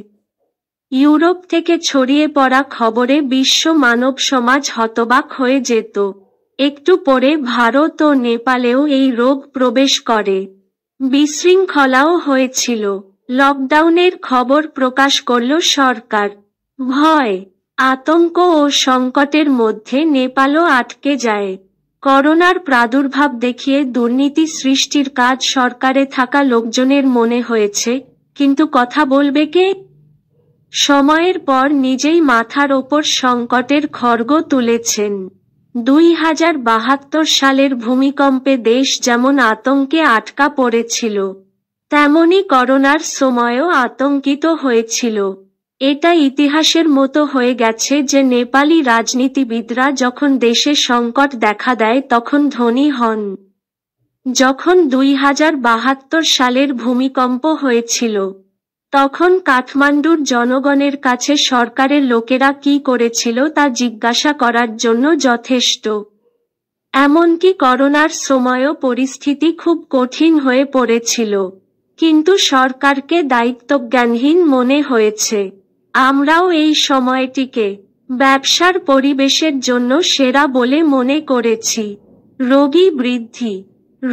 ইউরোপ থেকে ছড়িয়ে পড়া খবরে বিশ্ব মানব সমাজ হতবাক হয়ে যেত একটু পরে ভারত ও নেপালেও এই রোগ প্রবেশ করে বিশৃঙ্খলাও হয়েছিল লকডাউনের খবর প্রকাশ করল সরকার ভয় আতঙ্ক ও সংকটের মধ্যে নেপালও আটকে যায় করোনার প্রাদুর্ভাব দেখিয়ে দুর্নীতি সৃষ্টির কাজ সরকারে থাকা লোকজনের মনে হয়েছে কিন্তু কথা বলবে কে সময়ের পর নিজেই মাথার ওপর সংকটের খর্গ তুলেছেন দুই হাজার বাহাত্তর সালের ভূমিকম্পে দেশ যেমন আতঙ্কে আটকা পড়েছিল তেমনি করোনার সময়ও আতঙ্কিত হয়েছিল এটা ইতিহাসের মতো হয়ে গেছে যে নেপালি রাজনীতিবিদরা যখন দেশে সংকট দেখা দেয় তখন ধনী হন যখন দুই সালের ভূমিকম্প হয়েছিল তখন কাঠমান্ডুর জনগণের কাছে সরকারের লোকেরা কি করেছিল তা জিজ্ঞাসা করার জন্য যথেষ্ট এমনকি করোনার সময়ও পরিস্থিতি খুব কঠিন হয়ে পড়েছিল কিন্তু সরকারকে দায়িত্বজ্ঞানহীন মনে হয়েছে আমরাও এই সময়টিকে ব্যবসার পরিবেশের জন্য সেরা বলে মনে করেছি রোগী বৃদ্ধি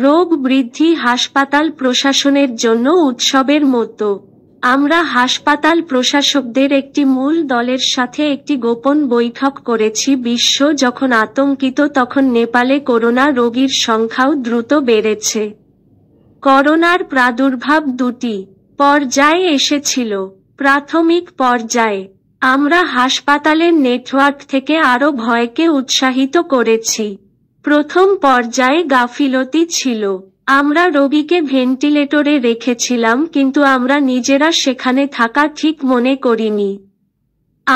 রোগ বৃদ্ধি হাসপাতাল প্রশাসনের জন্য উৎসবের মতো আমরা হাসপাতাল প্রশাসকদের একটি মূল দলের সাথে একটি গোপন বৈঠক করেছি বিশ্ব যখন আতঙ্কিত তখন নেপালে করোনা রোগীর সংখ্যাও দ্রুত বেড়েছে করোনার প্রাদুর্ভাব দুটি পর্যায়ে এসেছিল প্রাথমিক পর্যায়ে আমরা হাসপাতালের নেটওয়ার্ক থেকে আরও ভয়কে উৎসাহিত করেছি প্রথম পর্যায়ে গাফিলতি ছিল আমরা রোগীকে ভেন্টিলেটরে রেখেছিলাম কিন্তু আমরা নিজেরা সেখানে থাকা ঠিক মনে করিনি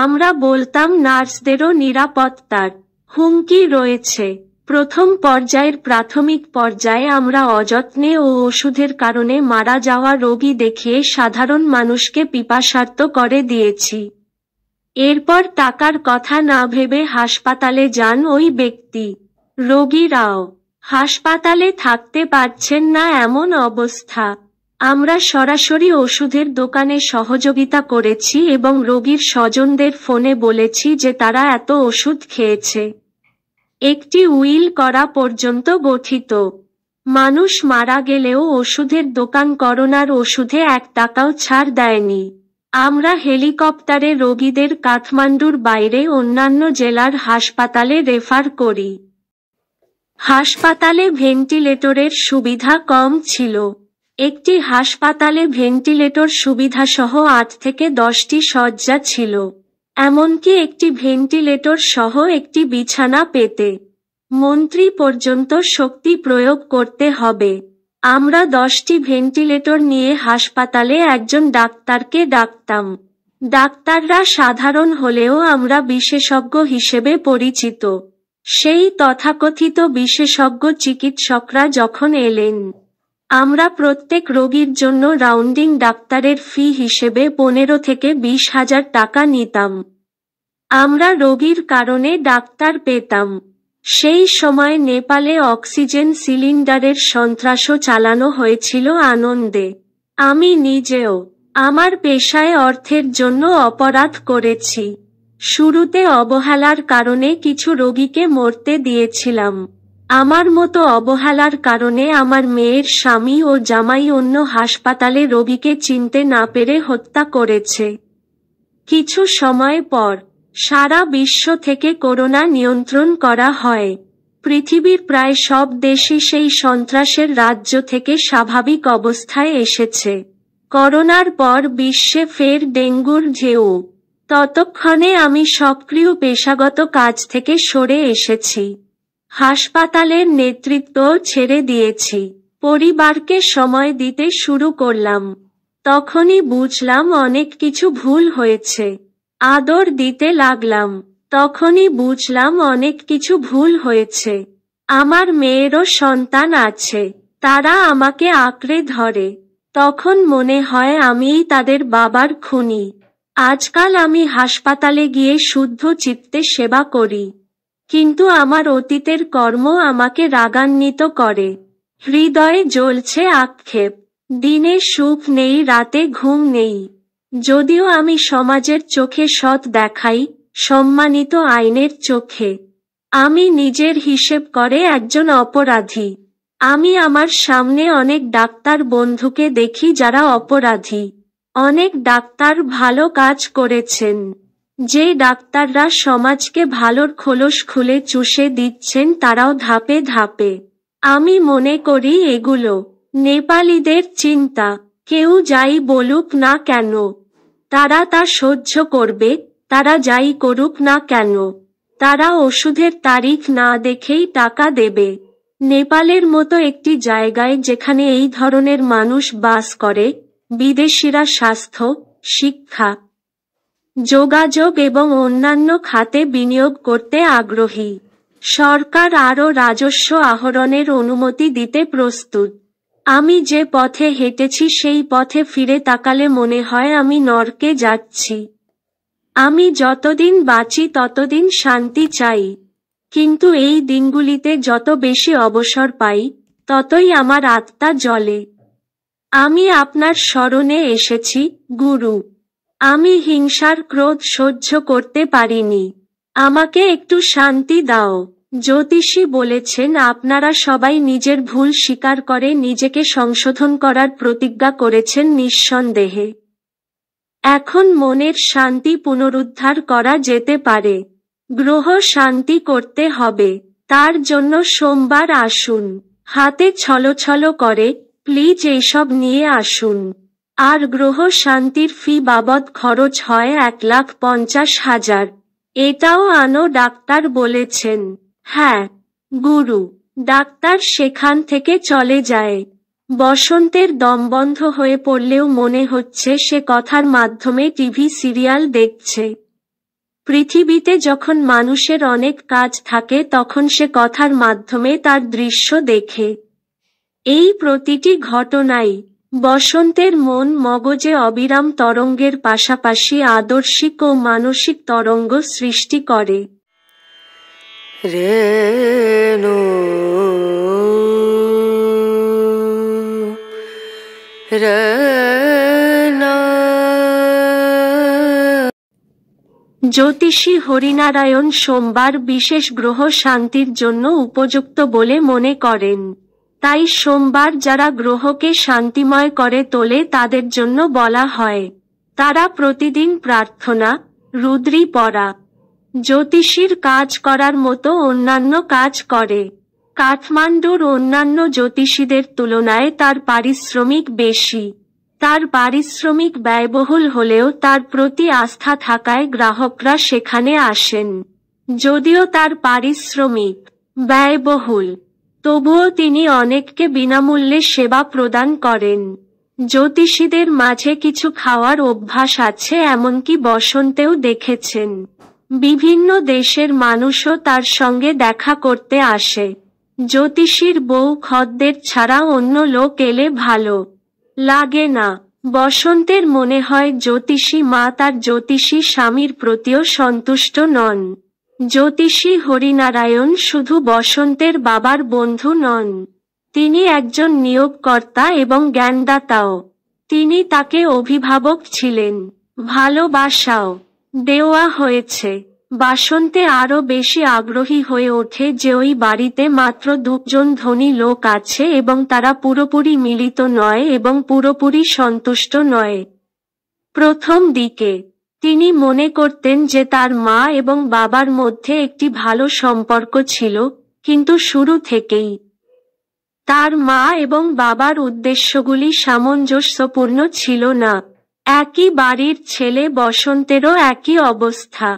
আমরা বলতাম নার্সদেরও নিরাপত্তার হুমকি রয়েছে প্রথম পর্যায়ের প্রাথমিক পর্যায়ে আমরা অযত্নে ও ওষুধের কারণে মারা যাওয়া রোগী দেখিয়ে সাধারণ মানুষকে পিপাসার্থ করে দিয়েছি এরপর টাকার কথা না ভেবে হাসপাতালে যান ওই ব্যক্তি রোগীরাও হাসপাতালে থাকতে পারছেন না এমন অবস্থা আমরা সরাসরি ওষুধের দোকানে সহযোগিতা করেছি এবং রোগীর স্বজনদের ফোনে বলেছি যে তারা এত ওষুধ খেয়েছে একটি উইল করা পর্যন্ত গঠিত মানুষ মারা গেলেও ওষুধের দোকান করোনার ওষুধে এক টাকাও ছাড় দেয়নি আমরা হেলিকপ্টারে রোগীদের কাঠমান্ডুর বাইরে অন্যান্য জেলার হাসপাতালে রেফার করি হাসপাতালে ভেন্টিলেটরের সুবিধা কম ছিল একটি হাসপাতালে ভেন্টিলেটর সুবিধাসহ আট থেকে দশটি শয্যা ছিল এমনকি একটি ভেন্টিলেটর সহ একটি বিছানা পেতে মন্ত্রী পর্যন্ত শক্তি প্রয়োগ করতে হবে আমরা দশটি ভেন্টিলেটর নিয়ে হাসপাতালে একজন ডাক্তারকে ডাকতাম ডাক্তাররা সাধারণ হলেও আমরা বিশেষজ্ঞ হিসেবে পরিচিত সেই তথাকথিত বিশেষজ্ঞ চিকিৎসকরা যখন এলেন আমরা প্রত্যেক রোগীর জন্য রাউন্ডিং ডাক্তারের ফি হিসেবে পনেরো থেকে বিশ হাজার টাকা নিতাম আমরা রোগীর কারণে ডাক্তার পেতাম সেই সময় নেপালে অক্সিজেন সিলিন্ডারের সন্ত্রাসও চালানো হয়েছিল আনন্দে আমি নিজেও আমার পেশায় অর্থের জন্য অপরাধ করেছি শুরুতে অবহেলার কারণে কিছু রোগীকে মরতে দিয়েছিলাম আমার মতো অবহেলার কারণে আমার মেয়ের স্বামী ও জামাই অন্য হাসপাতালে রবিকে চিনতে না পেরে হত্যা করেছে কিছু সময় পর সারা বিশ্ব থেকে করোনা নিয়ন্ত্রণ করা হয় পৃথিবীর প্রায় সব দেশই সেই সন্ত্রাসের রাজ্য থেকে স্বাভাবিক অবস্থায় এসেছে করোনার পর বিশ্বে ফের ডেঙ্গুর ঢেউ ততক্ষণে আমি সক্রিয় পেশাগত কাজ থেকে সরে এসেছি হাসপাতালের নেতৃত্ব ছেড়ে দিয়েছি পরিবারকে সময় দিতে শুরু করলাম তখনই বুঝলাম অনেক কিছু ভুল হয়েছে আদর দিতে লাগলাম তখনই বুঝলাম অনেক কিছু ভুল হয়েছে আমার মেয়েরও সন্তান আছে তারা আমাকে আঁকড়ে ধরে তখন মনে হয় আমিই তাদের বাবার খুনি আজকাল আমি হাসপাতালে গিয়ে শুদ্ধ চিত্তে সেবা করি কিন্তু আমার অতীতের কর্ম আমাকে রাগান্বিত করে হৃদয়ে জ্বলছে আক্ষেপ দিনে সুখ নেই রাতে ঘুম নেই যদিও আমি সমাজের চোখে সৎ দেখাই সম্মানিত আইনের চোখে আমি নিজের হিসেব করে একজন অপরাধী আমি আমার সামনে অনেক ডাক্তার বন্ধুকে দেখি যারা অপরাধী অনেক ডাক্তার ভালো কাজ করেছেন যে ডাক্তাররা সমাজকে ভালোর খোলস খুলে চুষে দিচ্ছেন তারাও ধাপে ধাপে আমি মনে করি এগুলো নেপালিদের চিন্তা কেউ যাই বলুক না কেন তারা তা সহ্য করবে তারা যাই করুক না কেন তারা ওষুধের তারিখ না দেখেই টাকা দেবে নেপালের মতো একটি জায়গায় যেখানে এই ধরনের মানুষ বাস করে বিদেশিরা স্বাস্থ্য শিক্ষা যোগাযোগ এবং অন্যান্য খাতে বিনিয়োগ করতে আগ্রহী সরকার আরও রাজস্ব আহরণের অনুমতি দিতে প্রস্তুত আমি যে পথে হেঁটেছি সেই পথে ফিরে তাকালে মনে হয় আমি নরকে যাচ্ছি আমি যতদিন বাঁচি ততদিন শান্তি চাই কিন্তু এই দিনগুলিতে যত বেশি অবসর পাই ততই আমার আত্মা জলে আমি আপনার স্মরণে এসেছি গুরু আমি হিংসার ক্রোধ সহ্য করতে পারিনি আমাকে একটু শান্তি দাও জ্যোতিষী বলেছেন আপনারা সবাই নিজের ভুল স্বীকার করে নিজেকে সংশোধন করার প্রতিজ্ঞা করেছেন নিঃসন্দেহে এখন মনের শান্তি পুনরুদ্ধার করা যেতে পারে গ্রহ শান্তি করতে হবে তার জন্য সোমবার আসুন হাতে ছলছল করে প্লিজ এইসব নিয়ে আসুন আর গ্রহ শান্তির ফি বাবদ খরচ হয় এক লাখ পঞ্চাশ হাজার এটাও আনো ডাক্তার বলেছেন হ্যাঁ গুরু ডাক্তার সেখান থেকে চলে যায় বসন্তের দম বন্ধ হয়ে পড়লেও মনে হচ্ছে সে কথার মাধ্যমে টিভি সিরিয়াল দেখছে পৃথিবীতে যখন মানুষের অনেক কাজ থাকে তখন সে কথার মাধ্যমে তার দৃশ্য দেখে এই প্রতিটি ঘটনাই বসন্তের মন মগজে অবিরাম তরঙ্গের পাশাপাশি আদর্শিক ও মানসিক তরঙ্গ সৃষ্টি করে রেণু জ্যোতিষী হরিনারায়ণ সোমবার বিশেষ গ্রহ শান্তির জন্য উপযুক্ত বলে মনে করেন তাই সোমবার যারা গ্রহকে শান্তিময় করে তোলে তাদের জন্য বলা হয় তারা প্রতিদিন প্রার্থনা রুদ্রি পড়া জ্যোতিষীর কাজ করার মতো অন্যান্য কাজ করে কাঠমান্ডুর অন্যান্য জ্যোতিষীদের তুলনায় তার পারিশ্রমিক বেশি তার পারিশ্রমিক ব্যয়বহুল হলেও তার প্রতি আস্থা থাকায় গ্রাহকরা সেখানে আসেন যদিও তার পারিশ্রমিক ব্যয়বহুল তবুও তিনি অনেককে বিনামূল্যে সেবা প্রদান করেন জ্যোতিষীদের মাঝে কিছু খাওয়ার অভ্যাস আছে এমনকি বসন্তেও দেখেছেন বিভিন্ন দেশের মানুষও তার সঙ্গে দেখা করতে আসে জ্যোতিষীর বউ খদ্দের ছাড়া অন্য লোক এলে ভালো লাগে না বসন্তের মনে হয় জ্যোতিষী মা তার জ্যোতিষী স্বামীর প্রতিও সন্তুষ্ট নন জ্যোতিষী হরিনারায়ণ শুধু বসন্তের বাবার বন্ধু নন তিনি একজন নিয়োগকর্তা এবং জ্ঞানদাতাও তিনি তাকে অভিভাবক ছিলেন ভালোবাসাও দেওয়া হয়েছে বাসন্তে আরও বেশি আগ্রহী হয়ে ওঠে যে ওই বাড়িতে মাত্র দুজন ধনী লোক আছে এবং তারা পুরোপুরি মিলিত নয় এবং পুরোপুরি সন্তুষ্ট নয় প্রথম দিকে তিনি মনে করতেন যে তার মা এবং বাবার মধ্যে একটি ভালো সম্পর্ক ছিল কিন্তু শুরু থেকেই তার মা এবং বাবার উদ্দেশ্যগুলি সামঞ্জস্যপূর্ণ ছিল না একই বাড়ির ছেলে বসন্তেরও একই অবস্থা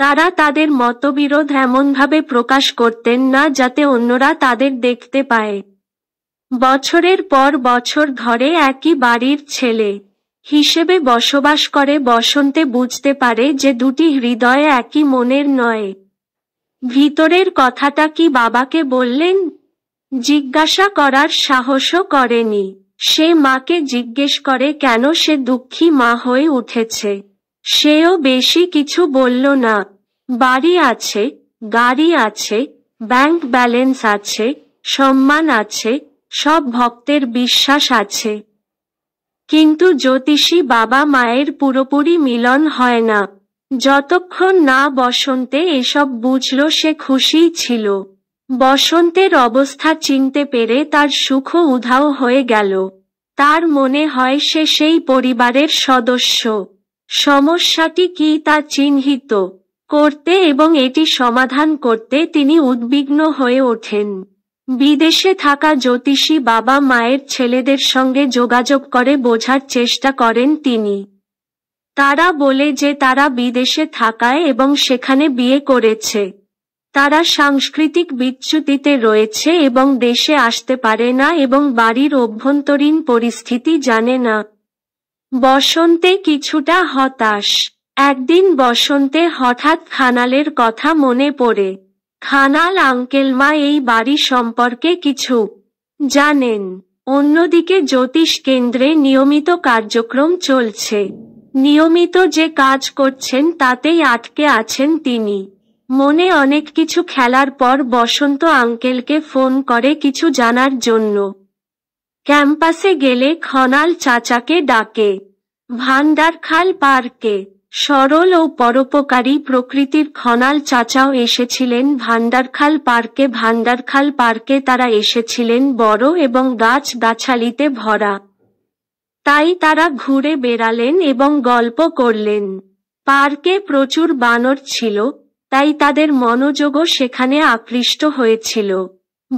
তারা তাদের মতবিরোধ এমনভাবে প্রকাশ করতেন না যাতে অন্যরা তাদের দেখতে পায় বছরের পর বছর ধরে একই বাড়ির ছেলে হিসেবে বসবাস করে বসন্তে বুঝতে পারে যে দুটি হৃদয়ে একই মনের নয় ভিতরের কথাটা কি বাবাকে বললেন জিজ্ঞাসা করার সাহসও করেনি সে মাকে জিজ্ঞেস করে কেন সে দুঃখী মা হয়ে উঠেছে সেও বেশি কিছু বলল না বাড়ি আছে গাড়ি আছে ব্যাংক ব্যালেন্স আছে সম্মান আছে সব ভক্তের বিশ্বাস আছে কিন্তু জ্যোতিষী বাবা মায়ের পুরোপুরি মিলন হয় না যতক্ষণ না বসন্তে এসব বুঝল সে খুশিই ছিল বসন্তের অবস্থা চিনতে পেরে তার সুখ উধাও হয়ে গেল তার মনে হয় সে সেই পরিবারের সদস্য সমস্যাটি কি তা চিহ্নিত করতে এবং এটি সমাধান করতে তিনি উদ্বিগ্ন হয়ে ওঠেন বিদেশে থাকা জ্যোতিষী বাবা মায়ের ছেলেদের সঙ্গে যোগাযোগ করে বোঝার চেষ্টা করেন তিনি তারা বলে যে তারা বিদেশে থাকায় এবং সেখানে বিয়ে করেছে তারা সাংস্কৃতিক বিচ্যুতিতে রয়েছে এবং দেশে আসতে পারে না এবং বাড়ির অভ্যন্তরীণ পরিস্থিতি জানে না বসন্তে কিছুটা হতাশ একদিন বসন্তে হঠাৎ খানালের কথা মনে পড়ে খানাল আঙ্কেলমা এই বাড়ি সম্পর্কে কিছু জানেন অন্যদিকে জ্যোতিষ কেন্দ্রে নিয়মিত কার্যক্রম চলছে নিয়মিত যে কাজ করছেন তাতেই আটকে আছেন তিনি মনে অনেক কিছু খেলার পর বসন্ত আঙ্কেলকে ফোন করে কিছু জানার জন্য ক্যাম্পাসে গেলে খনাল চাচাকে ডাকে ভান্ডারখাল পার্কে সরল ও পরোপকারী প্রকৃতির খনাল চাচাও এসেছিলেন ভান্ডারখাল পার্কে ভান্ডারখাল পার্কে তারা এসেছিলেন বড় এবং গাছ গাছালিতে ভরা তাই তারা ঘুরে বেড়ালেন এবং গল্প করলেন পার্কে প্রচুর বানর ছিল তাই তাদের মনোযোগও সেখানে আকৃষ্ট হয়েছিল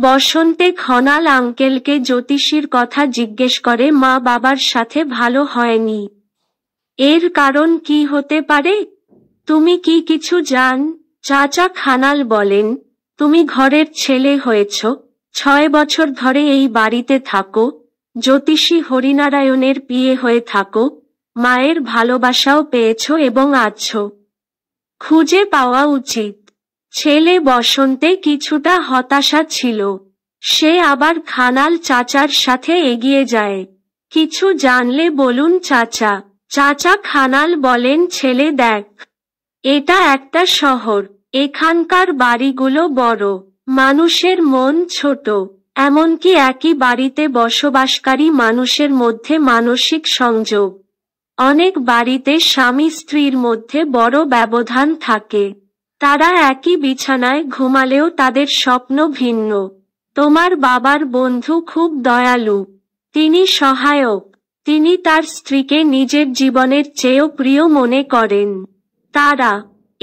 বসন্তে খনাল আঙ্কেলকে জ্যোতিষীর কথা জিজ্ঞেস করে মা বাবার সাথে ভালো হয়নি এর কারণ কি হতে পারে তুমি কি কিছু জান চাচা খানাল বলেন তুমি ঘরের ছেলে হয়েছ ছয় বছর ধরে এই বাড়িতে থাকো জ্যোতিষী হরিনারায়ণের বিয়ে হয়ে থাকো মায়ের ভালোবাসাও পেয়েছ এবং আছো খুঁজে পাওয়া উচিত ছেলে বসন্তে কিছুটা হতাশা ছিল সে আবার খানাল চাচার সাথে এগিয়ে যায় কিছু জানলে বলুন চাচা চাচা খানাল বলেন ছেলে দেখ এটা একটা শহর এখানকার বাড়িগুলো বড় মানুষের মন ছোট এমনকি একই বাড়িতে বসবাসকারী মানুষের মধ্যে মানসিক সংযোগ অনেক বাড়িতে স্বামী স্ত্রীর মধ্যে বড় ব্যবধান থাকে তারা একই বিছানায় ঘুমালেও তাদের স্বপ্ন ভিন্ন তোমার বাবার বন্ধু খুব দয়ালু তিনি সহায়ক তিনি তার স্ত্রীকে নিজের জীবনের চেয়েও প্রিয় মনে করেন তারা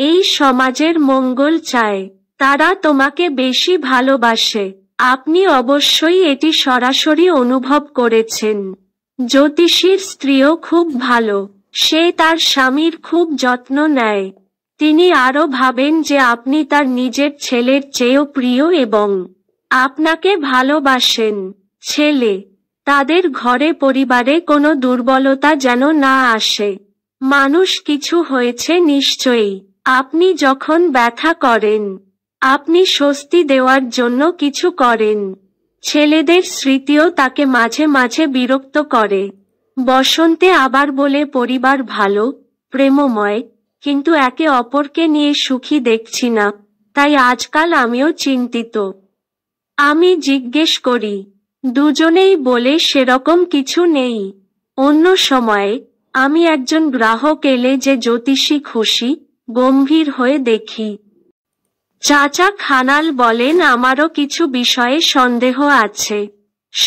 এই সমাজের মঙ্গল চায় তারা তোমাকে বেশি ভালোবাসে আপনি অবশ্যই এটি সরাসরি অনুভব করেছেন জ্যোতিষীর স্ত্রীও খুব ভালো সে তার স্বামীর খুব যত্ন নেয় তিনি আরও ভাবেন যে আপনি তার নিজের ছেলের চেয়েও প্রিয় এবং আপনাকে ভালোবাসেন ছেলে তাদের ঘরে পরিবারে কোনো দুর্বলতা যেন না আসে মানুষ কিছু হয়েছে নিশ্চয়ই আপনি যখন ব্যথা করেন আপনি স্বস্তি দেওয়ার জন্য কিছু করেন ছেলেদের স্মৃতিও তাকে মাঝে মাঝে বিরক্ত করে বসন্তে আবার বলে পরিবার ভালো প্রেমময় কিন্তু একে অপরকে নিয়ে সুখী দেখছি না তাই আজকাল আমিও চিন্তিত আমি জিজ্ঞেস করি দুজনেই বলে সেরকম কিছু নেই অন্য সময়ে আমি একজন গ্রাহক এলে যে জ্যোতিষী খুশি গম্ভীর হয়ে দেখি চাচা খানাল বলেন আমারও কিছু বিষয়ে সন্দেহ আছে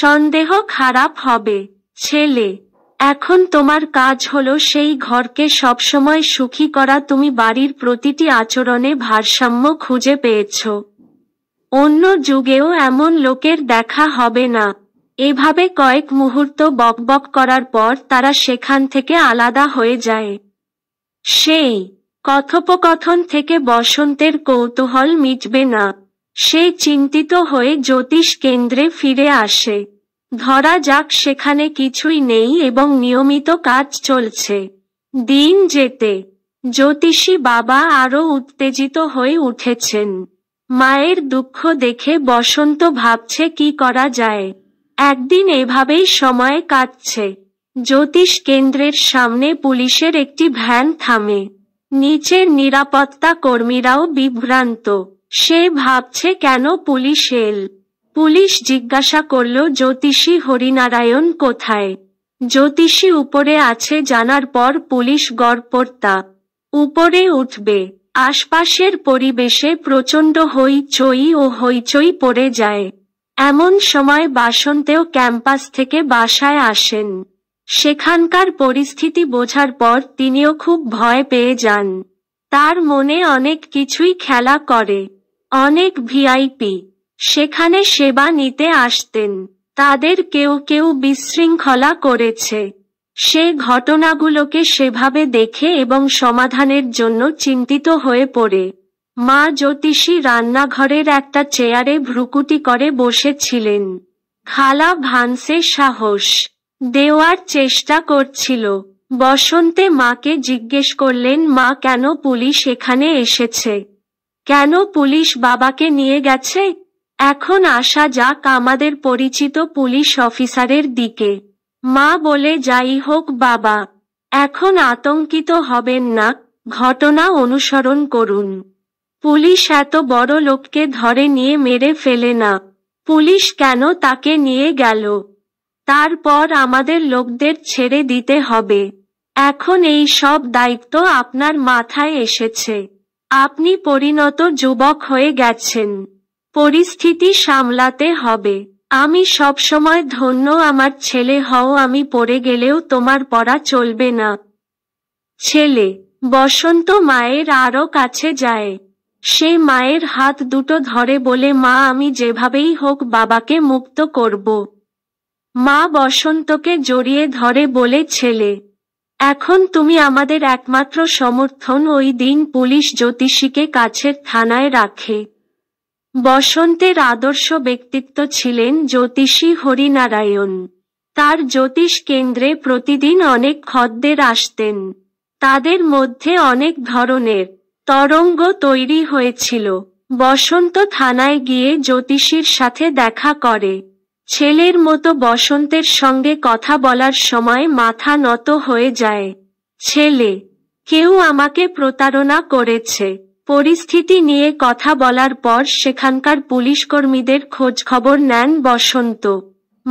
সন্দেহ খারাপ হবে ছেলে এখন তোমার কাজ হলো সেই ঘরকে সবসময় সুখী করা তুমি বাড়ির প্রতিটি আচরণে ভারসাম্য খুঁজে পেয়েছো অন্য যুগেও এমন লোকের দেখা হবে না এভাবে কয়েক মুহূর্ত বকবক করার পর তারা সেখান থেকে আলাদা হয়ে যায় সেই কথোপকথন থেকে বসন্তের কৌতূহল মিটবে না সে চিন্তিত হয়ে জ্যোতিষ কেন্দ্রে ফিরে আসে ধরা যাক সেখানে কিছুই নেই এবং নিয়মিত কাজ চলছে দিন যেতে জ্যোতিষী বাবা আরও উত্তেজিত হয়ে উঠেছেন মায়ের দুঃখ দেখে বসন্ত ভাবছে কি করা যায় একদিন এভাবেই সময় কাটছে জ্যোতিষ কেন্দ্রের সামনে পুলিশের একটি ভ্যান থামে নিচের নিরাপত্তা কর্মীরাও বিভ্রান্ত সে ভাবছে কেন পুলিশ এল পুলিশ জিজ্ঞাসা করল জ্যোতিষী হরিনারায়ণ কোথায় জ্যোতিষী উপরে আছে জানার পর পুলিশ গড়পড়তা উপরে উঠবে আশপাশের পরিবেশে প্রচণ্ড চই ও হইচই পড়ে যায় এমন সময় বাসন্তেও ক্যাম্পাস থেকে বাসায় আসেন সেখানকার পরিস্থিতি বোঝার পর তিনিও খুব ভয় পেয়ে যান তার মনে অনেক কিছুই খেলা করে অনেক ভিআইপি সেখানে সেবা নিতে আসতেন তাদের কেউ কেউ বিশৃঙ্খলা করেছে সে ঘটনাগুলোকে সেভাবে দেখে এবং সমাধানের জন্য চিন্তিত হয়ে পড়ে মা জ্যোতিষী রান্নাঘরের একটা চেয়ারে ভ্রুকুটি করে বসেছিলেন খালা ভানসে সাহস দেওয়ার চেষ্টা করছিল বসন্তে মাকে জিজ্ঞেস করলেন মা কেন পুলিশ এখানে এসেছে কেন পুলিশ বাবাকে নিয়ে গেছে এখন আসা যাক আমাদের পরিচিত পুলিশ অফিসারের দিকে মা বলে যাই হোক বাবা এখন আতঙ্কিত হবেন না ঘটনা অনুসরণ করুন পুলিশ এত বড় লোককে ধরে নিয়ে মেরে ফেলে না পুলিশ কেন তাকে নিয়ে গেল তারপর আমাদের লোকদের ছেড়ে দিতে হবে এখন এই সব দায়িত্ব আপনার মাথায় এসেছে আপনি পরিণত যুবক হয়ে গেছেন পরিস্থিতি সামলাতে হবে আমি সব সময় ধন্য আমার ছেলে হও আমি পড়ে গেলেও তোমার পড়া চলবে না ছেলে বসন্ত মায়ের আরো কাছে যায় সে মায়ের হাত দুটো ধরে বলে মা আমি যেভাবেই হোক বাবাকে মুক্ত করব মা বসন্তকে জড়িয়ে ধরে বলে ছেলে এখন তুমি আমাদের একমাত্র সমর্থন ওই দিন পুলিশ জ্যোতিষীকে কাছের থানায় রাখে বসন্তের আদর্শ ব্যক্তিত্ব ছিলেন জ্যোতিষী হরিনারায়ণ তার জ্যোতিষ কেন্দ্রে প্রতিদিন অনেক খদ্দের আসতেন তাদের মধ্যে অনেক ধরনের তরঙ্গ তৈরি হয়েছিল বসন্ত থানায় গিয়ে জ্যোতিষীর সাথে দেখা করে ছেলের মতো বসন্তের সঙ্গে কথা বলার সময় মাথা নত হয়ে যায় ছেলে কেউ আমাকে প্রতারণা করেছে পরিস্থিতি নিয়ে কথা বলার পর সেখানকার পুলিশ কর্মীদের খোঁজখবর নেন বসন্ত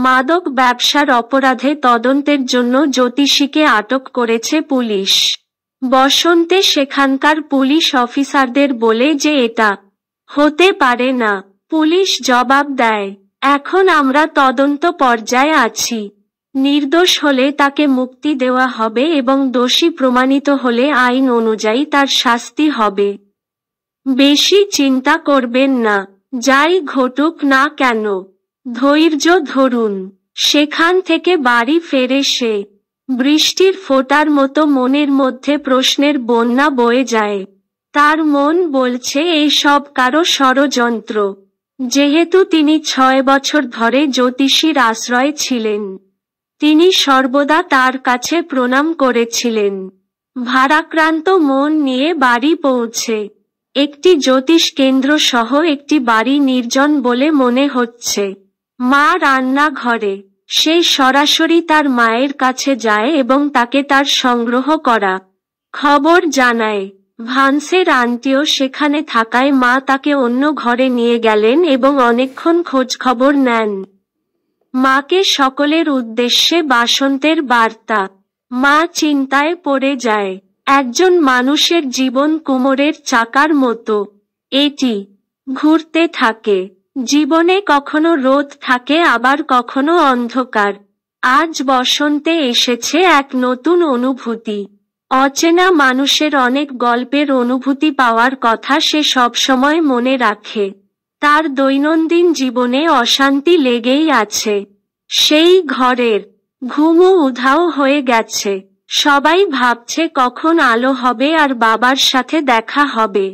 মাদক ব্যবসার অপরাধে তদন্তের জন্য জ্যোতিষীকে আটক করেছে পুলিশ বসন্তে সেখানকার পুলিশ অফিসারদের বলে যে এটা হতে পারে না পুলিশ জবাব দেয় এখন আমরা তদন্ত পর্যায়ে আছি নির্দোষ হলে তাকে মুক্তি দেওয়া হবে এবং দোষী প্রমাণিত হলে আইন অনুযায়ী তার শাস্তি হবে বেশি চিন্তা করবেন না যাই ঘটুক না কেন ধৈর্য ধরুন সেখান থেকে বাড়ি ফেরে সে বৃষ্টির ফোটার মতো মনের মধ্যে প্রশ্নের বন্যা বয়ে যায় তার মন বলছে এই সব কারো ষড়যন্ত্র যেহেতু তিনি ছয় বছর ধরে জ্যোতিষীর আশ্রয় ছিলেন তিনি সর্বদা তার কাছে প্রণাম করেছিলেন ভারাক্রান্ত মন নিয়ে বাড়ি পৌঁছে একটি জ্যোতিষ কেন্দ্র সহ একটি বাড়ি নির্জন বলে মনে হচ্ছে মা রান্নাঘরে সে সরাসরি তার মায়ের কাছে যায় এবং তাকে তার সংগ্রহ করা খবর জানায় ভান্সের আন্টিও সেখানে থাকায় মা তাকে অন্য ঘরে নিয়ে গেলেন এবং অনেকক্ষণ খোঁজখবর নেন মাকে সকলের উদ্দেশ্যে বাসন্তের বার্তা মা চিন্তায় পড়ে যায় একজন মানুষের জীবন কুমোরের চাকার মতো এটি ঘুরতে থাকে জীবনে কখনো রোদ থাকে আবার কখনো অন্ধকার আজ বসন্তে এসেছে এক নতুন অনুভূতি অচেনা মানুষের অনেক গল্পের অনুভূতি পাওয়ার কথা সে সবসময় মনে রাখে তার দৈনন্দিন জীবনে অশান্তি লেগেই আছে সেই ঘরের ঘুমও উধাও হয়ে গেছে সবাই ভাবছে কখন আলো হবে আর বাবার সাথে দেখা হবে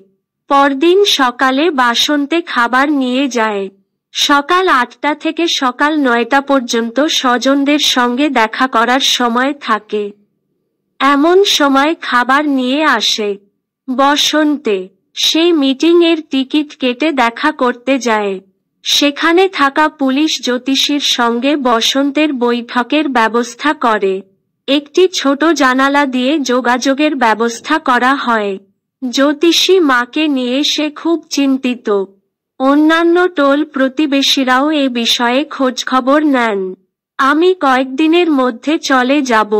পরদিন সকালে বাসন্তে খাবার নিয়ে যায় সকাল আটটা থেকে সকাল নয়টা পর্যন্ত স্বজনদের সঙ্গে দেখা করার সময় থাকে এমন সময় খাবার নিয়ে আসে বসন্তে সেই মিটিং এর টিকিট কেটে দেখা করতে যায় সেখানে থাকা পুলিশ জ্যোতিষীর সঙ্গে বসন্তের বৈঠকের ব্যবস্থা করে একটি ছোট জানালা দিয়ে যোগাযোগের ব্যবস্থা করা হয় জ্যোতিষী মাকে নিয়ে সে খুব চিন্তিত অন্যান্য টোল প্রতিবেশীরাও এ বিষয়ে খোঁজখবর নেন আমি কয়েকদিনের মধ্যে চলে যাব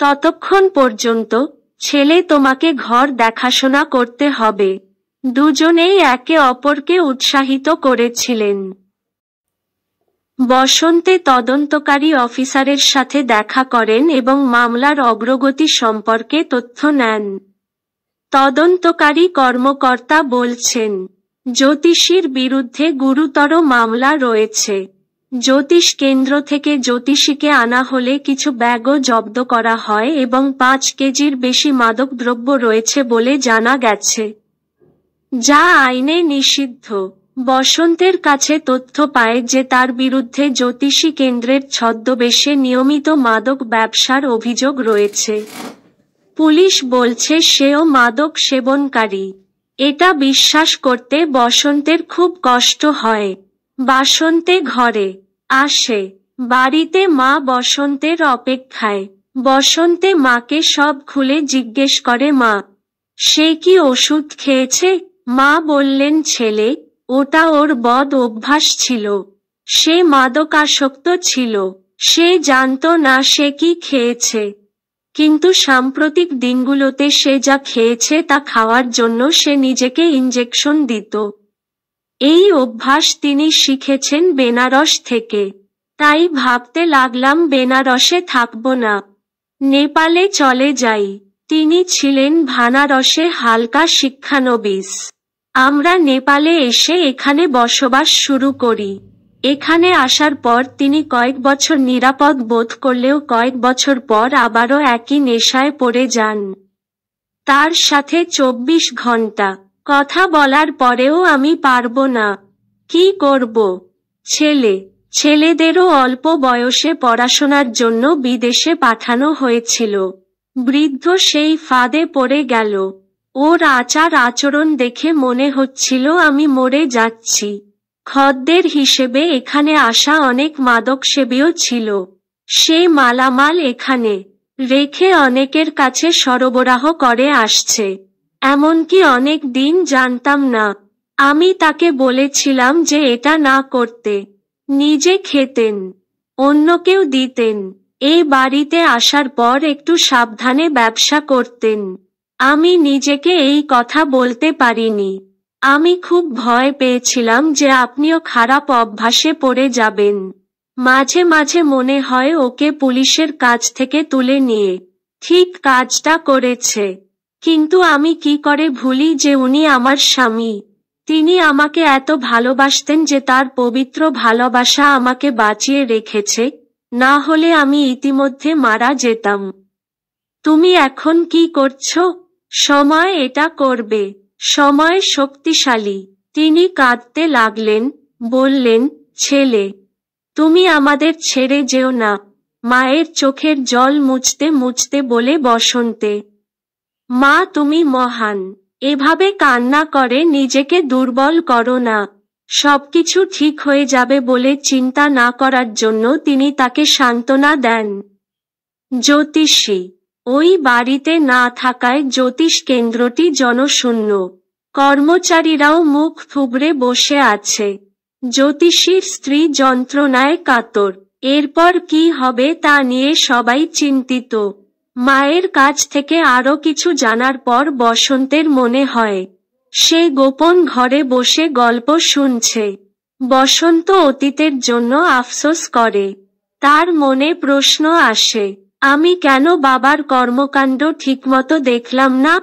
ততক্ষণ পর্যন্ত ছেলে তোমাকে ঘর দেখাশোনা করতে হবে দুজনেই একে অপরকে উৎসাহিত করেছিলেন বসন্তে তদন্তকারী অফিসারের সাথে দেখা করেন এবং মামলার অগ্রগতি সম্পর্কে তথ্য নেন তদন্তকারী কর্মকর্তা বলছেন জ্যোতিষীর বিরুদ্ধে গুরুতর মামলা রয়েছে জ্যোতিষ কেন্দ্র থেকে জ্যোতিষীকে আনা হলে কিছু ব্যাগও জব্দ করা হয় এবং পাঁচ কেজির বেশি মাদকদ্রব্য রয়েছে বলে জানা গেছে যা আইনে নিষিদ্ধ বসন্তের কাছে তথ্য পায় যে তার বিরুদ্ধে জ্যোতিষী কেন্দ্রের ছদ্মবেশে নিয়মিত মাদক ব্যবসার অভিযোগ রয়েছে পুলিশ বলছে সেও মাদক সেবনকারী এটা বিশ্বাস করতে বসন্তের খুব কষ্ট হয় বাসন্তে ঘরে আসে বাড়িতে মা বসন্তের অপেক্ষায় বসন্তে মাকে সব খুলে জিজ্ঞেস করে মা সে কি ওষুধ খেয়েছে মা বললেন ছেলে ওটা ওর বদ অভ্যাস ছিল সে মাদকাসক্ত ছিল সে জানত না সে কি খেয়েছে কিন্তু সাম্প্রতিক দিনগুলোতে সে যা খেয়েছে তা খাওয়ার জন্য সে নিজেকে ইঞ্জেকশন দিত এই অভ্যাস তিনি শিখেছেন বেনারস থেকে তাই ভাবতে লাগলাম বেনারসে থাকব না নেপালে চলে যাই তিনি ছিলেন ভানারসে হালকা শিক্ষানবিশ আমরা নেপালে এসে এখানে বসবাস শুরু করি এখানে আসার পর তিনি কয়েক বছর নিরাপদ বোধ করলেও কয়েক বছর পর আবারও একই নেশায় পড়ে যান তার সাথে চব্বিশ ঘন্টা কথা বলার পরেও আমি পারব না কি করব ছেলে ছেলেদেরও অল্প বয়সে পড়াশোনার জন্য বিদেশে পাঠানো হয়েছিল বৃদ্ধ সেই ফাঁদে পড়ে গেল ওর আচার আচরণ দেখে মনে হচ্ছিল আমি মরে যাচ্ছি খদ্দের হিসেবে এখানে আসা অনেক মাদকসেবীও ছিল সে মালামাল এখানে রেখে অনেকের কাছে সরবরাহ করে আসছে এমনকি অনেক দিন জানতাম না আমি তাকে বলেছিলাম যে এটা না করতে নিজে খেতেন অন্যকেও দিতেন এই বাড়িতে আসার পর একটু সাবধানে ব্যবসা করতেন আমি নিজেকে এই কথা বলতে পারিনি আমি খুব ভয় পেয়েছিলাম যে আপনিও খারাপ অভ্যাসে পড়ে যাবেন মাঝে মাঝে মনে হয় ওকে পুলিশের কাজ থেকে তুলে নিয়ে ঠিক কাজটা করেছে কিন্তু আমি কি করে ভুলি যে উনি আমার স্বামী তিনি আমাকে এত ভালোবাসতেন যে তার পবিত্র ভালোবাসা আমাকে বাঁচিয়ে রেখেছে না হলে আমি ইতিমধ্যে মারা যেতাম তুমি এখন কি করছো সময় এটা করবে সময় শক্তিশালী তিনি কাঁদতে লাগলেন বললেন ছেলে তুমি আমাদের ছেড়ে যেও না মায়ের চোখের জল মুছতে মুছতে বলে বসন্তে মা তুমি মহান এভাবে কান্না করে নিজেকে দুর্বল করো না সবকিছু ঠিক হয়ে যাবে বলে চিন্তা না করার জন্য তিনি তাকে সান্ত্বনা দেন জ্যোতিষী ওই বাড়িতে না থাকায় জ্যোতিষ কেন্দ্রটি জনশূন্য কর্মচারীরাও মুখ থুবড়ে বসে আছে জ্যোতিষীর স্ত্রী যন্ত্রণায় কাতর এরপর কি হবে তা নিয়ে সবাই চিন্তিত মায়ের কাছ থেকে আরও কিছু জানার পর বসন্তের মনে হয় সে গোপন ঘরে বসে গল্প শুনছে বসন্ত অতীতের জন্য আফসোস করে তার মনে প্রশ্ন আসে আমি কেন বাবার কর্মকাণ্ড ঠিকমতো দেখলাম না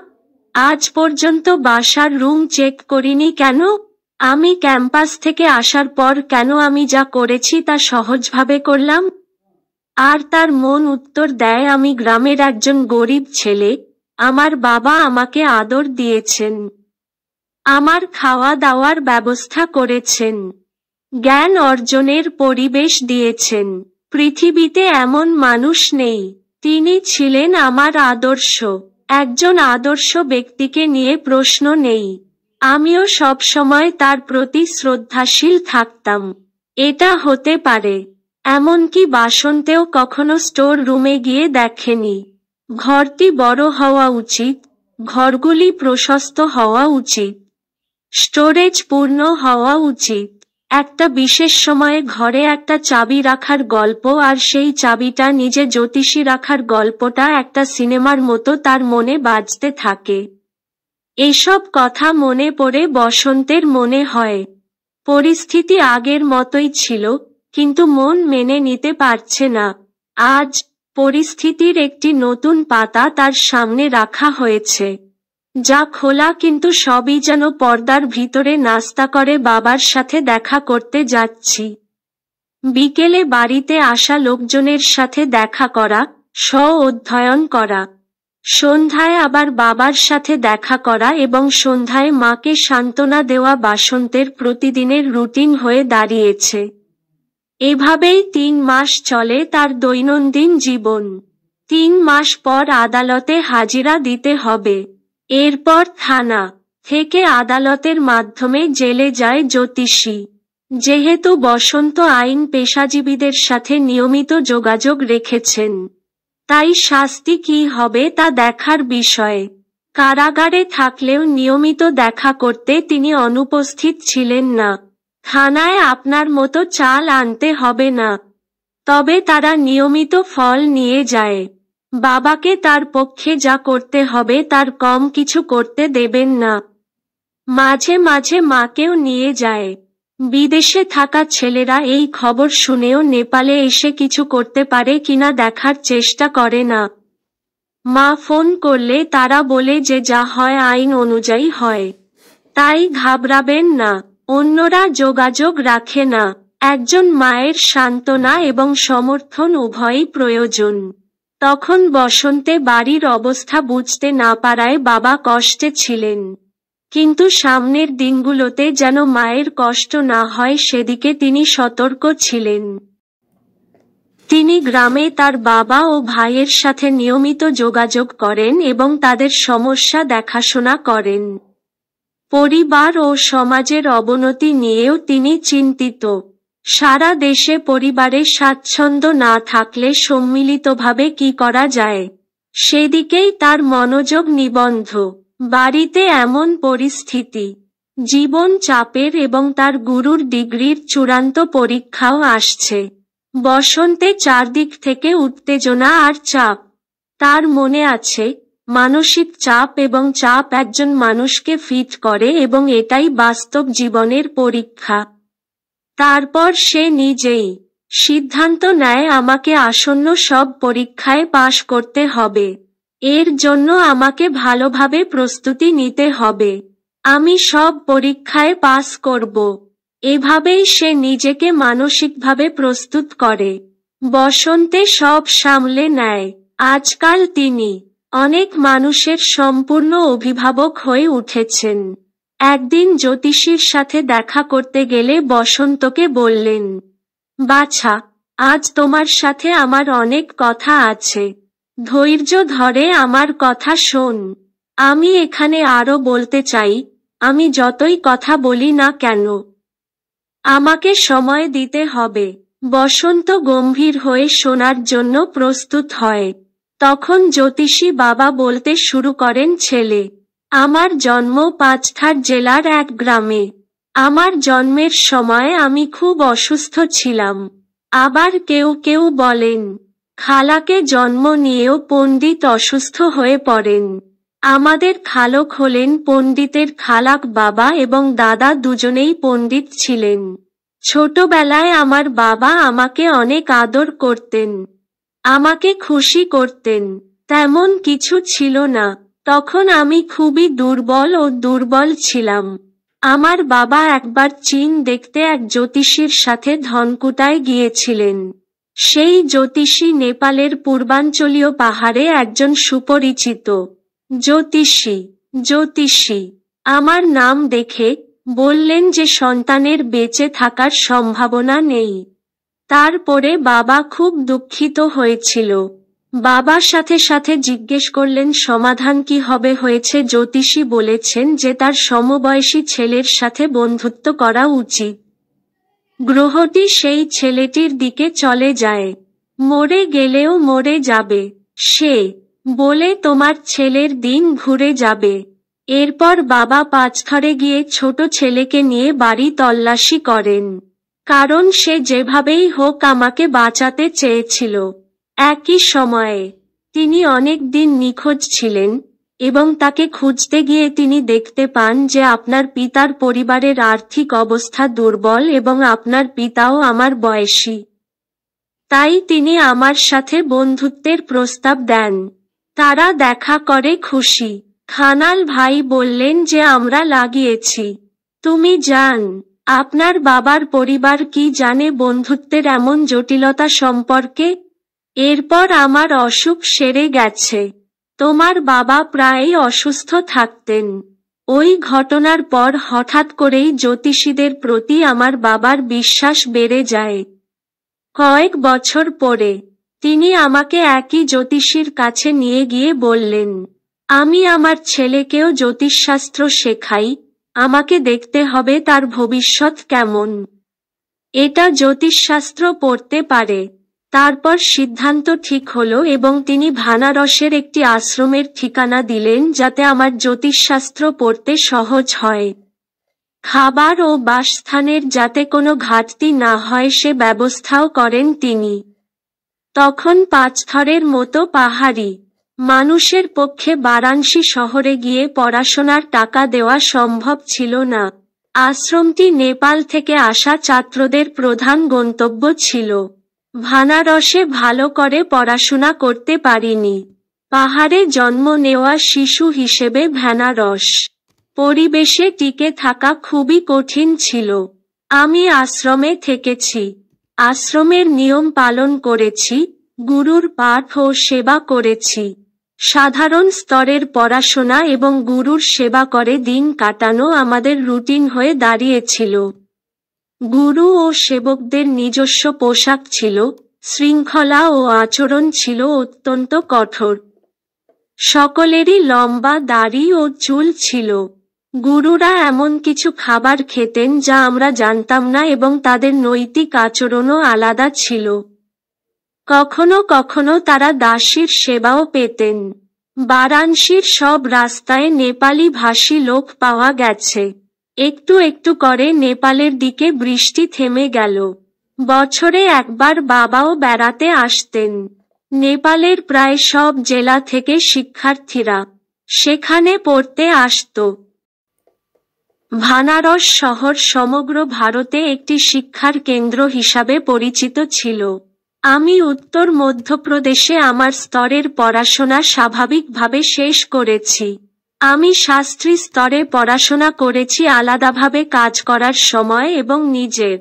আজ পর্যন্ত বাসার রুম চেক করিনি কেন আমি ক্যাম্পাস থেকে আসার পর কেন আমি যা করেছি তা সহজভাবে করলাম আর তার মন উত্তর দেয় আমি গ্রামের একজন গরিব ছেলে আমার বাবা আমাকে আদর দিয়েছেন আমার খাওয়া দাওয়ার ব্যবস্থা করেছেন জ্ঞান অর্জনের পরিবেশ দিয়েছেন পৃথিবীতে এমন মানুষ নেই তিনি ছিলেন আমার আদর্শ একজন আদর্শ ব্যক্তিকে নিয়ে প্রশ্ন নেই আমিও সবসময় তার প্রতি শ্রদ্ধাশীল থাকতাম এটা হতে পারে এমনকি বাসন্তেও কখনো স্টোর রুমে গিয়ে দেখেনি ঘরটি বড় হওয়া উচিত ঘরগুলি প্রশস্ত হওয়া উচিত স্টোরেজ পূর্ণ হওয়া উচিত একটা বিশেষ সময়ে ঘরে একটা চাবি রাখার গল্প আর সেই চাবিটা নিজে জ্যোতিষী রাখার গল্পটা একটা সিনেমার মতো তার মনে বাজতে থাকে এসব কথা মনে পড়ে বসন্তের মনে হয় পরিস্থিতি আগের মতোই ছিল কিন্তু মন মেনে নিতে পারছে না আজ পরিস্থিতির একটি নতুন পাতা তার সামনে রাখা হয়েছে যা খোলা কিন্তু সবই যেন পর্দার ভিতরে নাস্তা করে বাবার সাথে দেখা করতে যাচ্ছি বিকেলে বাড়িতে আসা লোকজনের সাথে দেখা করা স্ব অধ্যয়ন করা সন্ধ্যায় আবার বাবার সাথে দেখা করা এবং সন্ধ্যায় মাকে সান্ত্বনা দেওয়া বাসন্তের প্রতিদিনের রুটিন হয়ে দাঁড়িয়েছে এভাবেই তিন মাস চলে তার দৈনন্দিন জীবন তিন মাস পর আদালতে হাজিরা দিতে হবে এরপর থানা থেকে আদালতের মাধ্যমে জেলে যায় জ্যোতিষী যেহেতু বসন্ত আইন পেশাজীবীদের সাথে নিয়মিত যোগাযোগ রেখেছেন তাই শাস্তি কি হবে তা দেখার বিষয়ে কারাগারে থাকলেও নিয়মিত দেখা করতে তিনি অনুপস্থিত ছিলেন না থানায় আপনার মতো চাল আনতে হবে না তবে তারা নিয়মিত ফল নিয়ে যায় বাবাকে তার পক্ষে যা করতে হবে তার কম কিছু করতে দেবেন না মাঝে মাঝে মাকেও নিয়ে যায় বিদেশে থাকা ছেলেরা এই খবর শুনেও নেপালে এসে কিছু করতে পারে কিনা দেখার চেষ্টা করে না মা ফোন করলে তারা বলে যে যা হয় আইন অনুযায়ী হয় তাই ঘাবড়াবেন না অন্যরা যোগাযোগ রাখে না একজন মায়ের সান্ত্বনা এবং সমর্থন উভয়ই প্রয়োজন তখন বসন্তে বাড়ির অবস্থা বুঝতে না পারায় বাবা কষ্টে ছিলেন কিন্তু সামনের দিনগুলোতে যেন মায়ের কষ্ট না হয় সেদিকে তিনি সতর্ক ছিলেন তিনি গ্রামে তার বাবা ও ভাইয়ের সাথে নিয়মিত যোগাযোগ করেন এবং তাদের সমস্যা দেখাশোনা করেন পরিবার ও সমাজের অবনতি নিয়েও তিনি চিন্তিত সারা দেশে পরিবারে স্বাচ্ছন্দ্য না থাকলে সম্মিলিতভাবে কি করা যায় সেদিকেই তার মনোযোগ নিবন্ধ বাড়িতে এমন পরিস্থিতি জীবন চাপের এবং তার গুরুর ডিগ্রির চূড়ান্ত পরীক্ষাও আসছে বসন্তে চারদিক থেকে উত্তেজনা আর চাপ তার মনে আছে মানসিক চাপ এবং চাপ একজন মানুষকে ফিট করে এবং এটাই বাস্তব জীবনের পরীক্ষা তারপর সে নিজেই সিদ্ধান্ত নেয় আমাকে আসন্ন সব পরীক্ষায় পাশ করতে হবে এর জন্য আমাকে ভালোভাবে প্রস্তুতি নিতে হবে আমি সব পরীক্ষায় পাস করব এভাবেই সে নিজেকে মানসিকভাবে প্রস্তুত করে বসন্তে সব সামলে নেয় আজকাল তিনি অনেক মানুষের সম্পূর্ণ অভিভাবক হয়ে উঠেছেন একদিন জ্যোতিষীর সাথে দেখা করতে গেলে বসন্তকে বললেন বাছা আজ তোমার সাথে আমার অনেক কথা আছে ধৈর্য ধরে আমার কথা শোন আমি এখানে আরো বলতে চাই আমি যতই কথা বলি না কেন আমাকে সময় দিতে হবে বসন্ত গম্ভীর হয়ে শোনার জন্য প্রস্তুত হয় তখন জ্যোতিষী বাবা বলতে শুরু করেন ছেলে আমার জন্ম পাঁচঘাট জেলার এক গ্রামে আমার জন্মের সময় আমি খুব অসুস্থ ছিলাম আবার কেউ কেউ বলেন খালাকে জন্ম নিয়েও পণ্ডিত অসুস্থ হয়ে পড়েন আমাদের খালক হলেন পণ্ডিতের খালাক বাবা এবং দাদা দুজনেই পণ্ডিত ছিলেন ছোটবেলায় আমার বাবা আমাকে অনেক আদর করতেন আমাকে খুশি করতেন তেমন কিছু ছিল না তখন আমি খুবই দুর্বল ও দুর্বল ছিলাম আমার বাবা একবার চীন দেখতে এক জ্যোতিষীর সাথে ধনকুটায় গিয়েছিলেন সেই জ্যোতিষী নেপালের পূর্বাঞ্চলীয় পাহাড়ে একজন সুপরিচিত জ্যোতিষী জ্যোতিষী আমার নাম দেখে বললেন যে সন্তানের বেঁচে থাকার সম্ভাবনা নেই তারপরে বাবা খুব দুঃখিত হয়েছিল বাবার সাথে সাথে জিজ্ঞেস করলেন সমাধান কি হবে হয়েছে জ্যোতিষী বলেছেন যে তার সমবয়সী ছেলের সাথে বন্ধুত্ব করা উচিত গ্রহটি সেই ছেলেটির দিকে চলে যায় মরে গেলেও মরে যাবে সে বলে তোমার ছেলের দিন ঘুরে যাবে এরপর বাবা পাঁচথরে গিয়ে ছোট ছেলেকে নিয়ে বাড়ি তল্লাশি করেন কারণ সে যেভাবেই হোক আমাকে বাঁচাতে চেয়েছিল একই সময়ে তিনি অনেক দিন নিখোঁজ ছিলেন এবং তাকে খুঁজতে গিয়ে তিনি দেখতে পান যে আপনার পিতার পরিবারের আর্থিক অবস্থা দুর্বল এবং আপনার পিতাও আমার বয়সী তাই তিনি আমার সাথে বন্ধুত্বের প্রস্তাব দেন তারা দেখা করে খুশি খানাল ভাই বললেন যে আমরা লাগিয়েছি তুমি যান আপনার বাবার পরিবার কি জানে বন্ধুত্বের এমন জটিলতা সম্পর্কে এরপর আমার অসুখ সেরে গেছে তোমার বাবা প্রায়ই অসুস্থ থাকতেন ওই ঘটনার পর হঠাৎ করেই জ্যোতিষীদের প্রতি আমার বাবার বিশ্বাস বেড়ে যায় কয়েক বছর পরে তিনি আমাকে একই জ্যোতিষীর কাছে নিয়ে গিয়ে বললেন আমি আমার ছেলেকেও জ্যোতিষশাস্ত্র শেখাই আমাকে দেখতে হবে তার ভবিষ্যৎ কেমন এটা জ্যোতিষশাস্ত্র পড়তে পারে তারপর সিদ্ধান্ত ঠিক হল এবং তিনি ভানারসের একটি আশ্রমের ঠিকানা দিলেন যাতে আমার জ্যোতিষশাস্ত্র পড়তে সহজ হয় খাবার ও বাসস্থানের যাতে কোনো ঘাটতি না হয় সে ব্যবস্থাও করেন তিনি তখন পাঁচ থরের মতো পাহাড়ি মানুষের পক্ষে বারাণসী শহরে গিয়ে পড়াশোনার টাকা দেওয়া সম্ভব ছিল না আশ্রমটি নেপাল থেকে আসা ছাত্রদের প্রধান গন্তব্য ছিল ভানারসে ভালো করে পড়াশোনা করতে পারিনি পাহাড়ে জন্ম নেওয়া শিশু হিসেবে ভ্যানারস পরিবেশে টিকে থাকা খুবই কঠিন ছিল আমি আশ্রমে থেকেছি আশ্রমের নিয়ম পালন করেছি গুরুর পাঠ ও সেবা করেছি সাধারণ স্তরের পড়াশোনা এবং গুরুর সেবা করে দিন কাটানো আমাদের রুটিন হয়ে দাঁড়িয়েছিল গুরু ও সেবকদের নিজস্ব পোশাক ছিল শৃঙ্খলা ও আচরণ ছিল অত্যন্ত কঠোর সকলেরই লম্বা দাড়ি ও চুল ছিল গুরুরা এমন কিছু খাবার খেতেন যা আমরা জানতাম না এবং তাদের নৈতিক আচরণও আলাদা ছিল কখনো কখনো তারা দাসীর সেবাও পেতেন বারাণসীর সব রাস্তায় নেপালি ভাষী লোক পাওয়া গেছে একটু একটু করে নেপালের দিকে বৃষ্টি থেমে গেল বছরে একবার বাবাও বেড়াতে আসতেন নেপালের প্রায় সব জেলা থেকে শিক্ষার্থীরা সেখানে পড়তে আসত ভানারস শহর সমগ্র ভারতে একটি শিক্ষার কেন্দ্র হিসাবে পরিচিত ছিল আমি উত্তর মধ্যপ্রদেশে আমার স্তরের পড়াশোনা স্বাভাবিকভাবে শেষ করেছি আমি শাস্ত্রী স্তরে পড়াশোনা করেছি আলাদাভাবে কাজ করার সময় এবং নিজের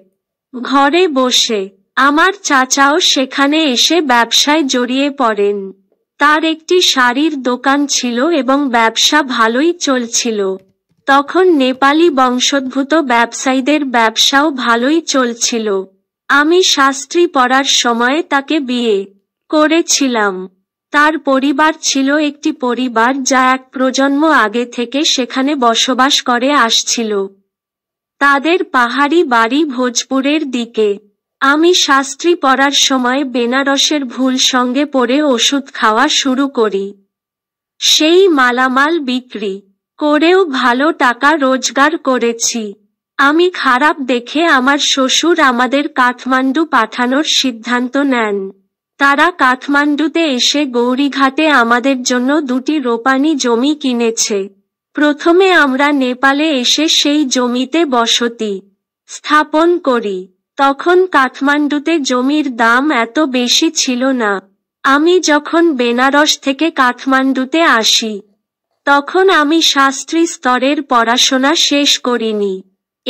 ঘরে বসে আমার চাচাও সেখানে এসে ব্যবসায় জড়িয়ে পড়েন তার একটি শাড়ির দোকান ছিল এবং ব্যবসা ভালোই চলছিল তখন নেপালি বংশোদ্ভূত ব্যবসায়ীদের ব্যবসাও ভালোই চলছিল আমি শাস্ত্রী পড়ার সময়ে তাকে বিয়ে করেছিলাম তার পরিবার ছিল একটি পরিবার যা এক প্রজন্ম আগে থেকে সেখানে বসবাস করে আসছিল তাদের পাহাড়ি বাড়ি ভোজপুরের দিকে আমি শাস্ত্রী পড়ার সময় বেনারসের ভুল সঙ্গে পড়ে ওষুধ খাওয়া শুরু করি সেই মালামাল বিক্রি করেও ভালো টাকা রোজগার করেছি আমি খারাপ দেখে আমার শ্বশুর আমাদের কাঠমান্ডু পাঠানোর সিদ্ধান্ত নেন তারা কাঠমান্ডুতে এসে গৌরীঘাটে আমাদের জন্য দুটি রোপানি জমি কিনেছে প্রথমে আমরা নেপালে এসে সেই জমিতে বসতি স্থাপন করি তখন কাঠমান্ডুতে জমির দাম এত বেশি ছিল না আমি যখন বেনারস থেকে কাঠমান্ডুতে আসি তখন আমি শাস্ত্রী স্তরের পড়াশোনা শেষ করিনি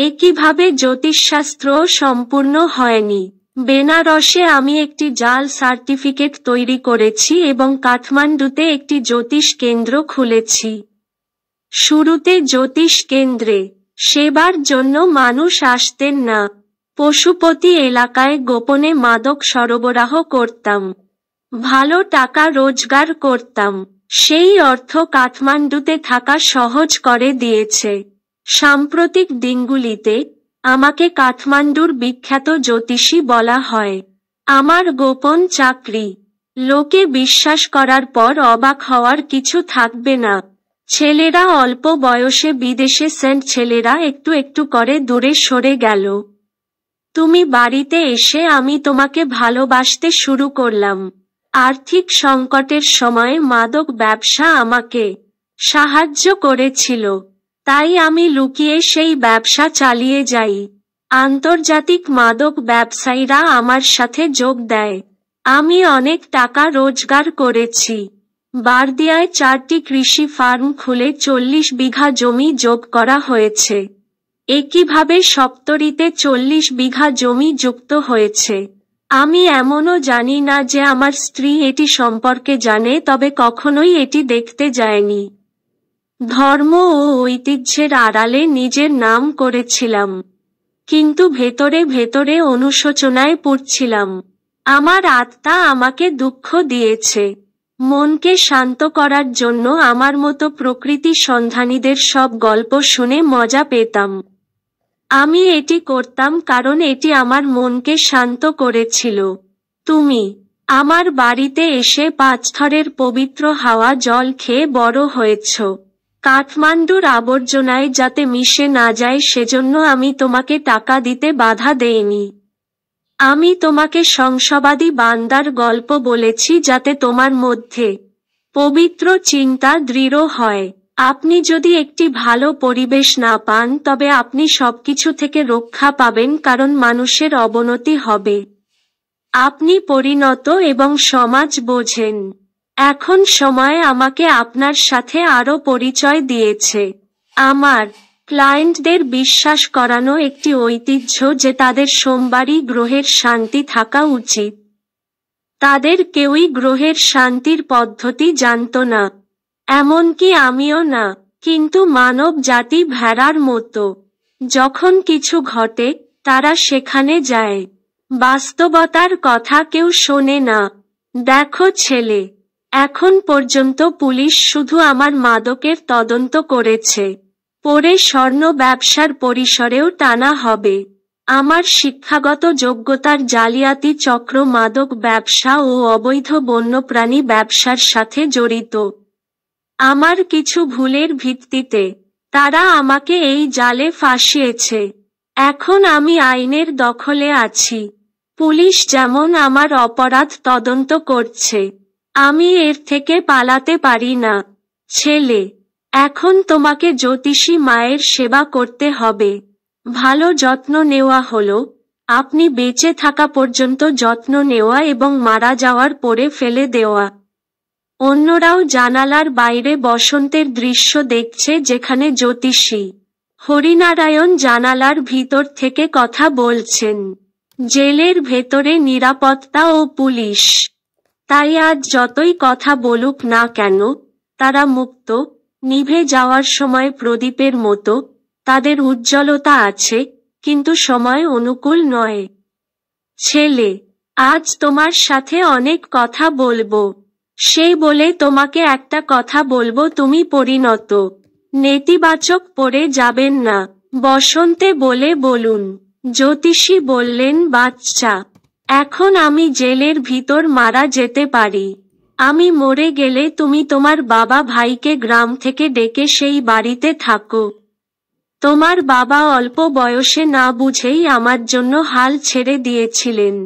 একইভাবে জ্যোতিষশাস্ত্রও সম্পূর্ণ হয়নি বেনারসে আমি একটি জাল সার্টিফিকেট তৈরি করেছি এবং কাঠমান্ডুতে একটি জ্যোতিষ কেন্দ্র খুলেছি শুরুতে জ্যোতিষ কেন্দ্রে সেবার জন্য মানুষ আসতেন না পশুপতি এলাকায় গোপনে মাদক সরবরাহ করতাম ভালো টাকা রোজগার করতাম সেই অর্থ কাঠমান্ডুতে থাকা সহজ করে দিয়েছে সাম্প্রতিক দিনগুলিতে আমাকে কাঠমান্ডুর বিখ্যাত জ্যোতিষী বলা হয় আমার গোপন চাকরি লোকে বিশ্বাস করার পর অবাক হওয়ার কিছু থাকবে না ছেলেরা অল্প বয়সে বিদেশে সেন্ট ছেলেরা একটু একটু করে দূরে সরে গেল তুমি বাড়িতে এসে আমি তোমাকে ভালোবাসতে শুরু করলাম আর্থিক সংকটের সময় মাদক ব্যবসা আমাকে সাহায্য করেছিল তাই আমি লুকিয়ে সেই ব্যবসা চালিয়ে যাই আন্তর্জাতিক মাদক ব্যবসায়ীরা আমার সাথে যোগ দেয় আমি অনেক টাকা রোজগার করেছি বারদিয়ায় চারটি কৃষি ফার্ম খুলে চল্লিশ বিঘা জমি যোগ করা হয়েছে একইভাবে সপ্তরিতে চল্লিশ বিঘা জমি যুক্ত হয়েছে আমি এমনও জানি না যে আমার স্ত্রী এটি সম্পর্কে জানে তবে কখনোই এটি দেখতে যায়নি ধর্ম ও ঐতিহ্যের আড়ালে নিজের নাম করেছিলাম কিন্তু ভেতরে ভেতরে অনুশোচনায় পড়ছিলাম আমার আত্মা আমাকে দুঃখ দিয়েছে মনকে শান্ত করার জন্য আমার মতো প্রকৃতি সন্ধানীদের সব গল্প শুনে মজা পেতাম আমি এটি করতাম কারণ এটি আমার মনকে শান্ত করেছিল তুমি আমার বাড়িতে এসে পাঁচথরের পবিত্র হাওয়া জল খেয়ে বড় হয়েছো কাঠমান্ডুর আবর্জনায় যাতে মিশে না যায় সেজন্য আমি তোমাকে টাকা দিতে বাধা দেইনি আমি তোমাকে সংসবাদী বান্দার গল্প বলেছি যাতে তোমার মধ্যে পবিত্র চিন্তা দৃঢ় হয় আপনি যদি একটি ভালো পরিবেশ না পান তবে আপনি সবকিছু থেকে রক্ষা পাবেন কারণ মানুষের অবনতি হবে আপনি পরিণত এবং সমাজ বোঝেন এখন সময় আমাকে আপনার সাথে আরও পরিচয় দিয়েছে আমার ক্লায়েন্টদের বিশ্বাস করানো একটি ঐতিহ্য যে তাদের সোমবারই গ্রহের শান্তি থাকা উচিত তাদের কেউই গ্রহের শান্তির পদ্ধতি জানত না এমনকি আমিও না কিন্তু মানব জাতি ভেড়ার মতো যখন কিছু ঘটে তারা সেখানে যায় বাস্তবতার কথা কেউ শোনে না দেখো ছেলে এখন পর্যন্ত পুলিশ শুধু আমার মাদকের তদন্ত করেছে পরে স্বর্ণ ব্যবসার পরিসরেও টানা হবে আমার শিক্ষাগত যোগ্যতার জালিয়াতি চক্র মাদক ব্যবসা ও অবৈধ বন্যপ্রাণী ব্যবসার সাথে জড়িত আমার কিছু ভুলের ভিত্তিতে তারা আমাকে এই জালে ফাঁসিয়েছে এখন আমি আইনের দখলে আছি পুলিশ যেমন আমার অপরাধ তদন্ত করছে আমি এর থেকে পালাতে পারি না ছেলে এখন তোমাকে জ্যোতিষী মায়ের সেবা করতে হবে ভালো যত্ন নেওয়া হলো আপনি বেঁচে থাকা পর্যন্ত যত্ন নেওয়া এবং মারা যাওয়ার পরে ফেলে দেওয়া অন্যরাও জানালার বাইরে বসন্তের দৃশ্য দেখছে যেখানে জ্যোতিষী হরিনারায়ণ জানালার ভিতর থেকে কথা বলছেন জেলের ভেতরে নিরাপত্তা ও পুলিশ তাই আজ যতই কথা বলুক না কেন তারা মুক্ত নিভে যাওয়ার সময় প্রদীপের মতো তাদের উজ্জ্বলতা আছে কিন্তু সময় অনুকূল নয় ছেলে আজ তোমার সাথে অনেক কথা বলবো সে বলে তোমাকে একটা কথা বলবো তুমি পরিণত নেতিবাচক পড়ে যাবেন না বসন্তে বলে বলুন জ্যোতিষী বললেন বাচ্চা এখন আমি জেলের ভিতর মারা যেতে পারি আমি মরে গেলে তুমি তোমার বাবা ভাইকে গ্রাম থেকে ডেকে সেই বাড়িতে থাকো তোমার বাবা অল্প বয়সে না বুঝেই আমার জন্য হাল ছেড়ে দিয়েছিলেন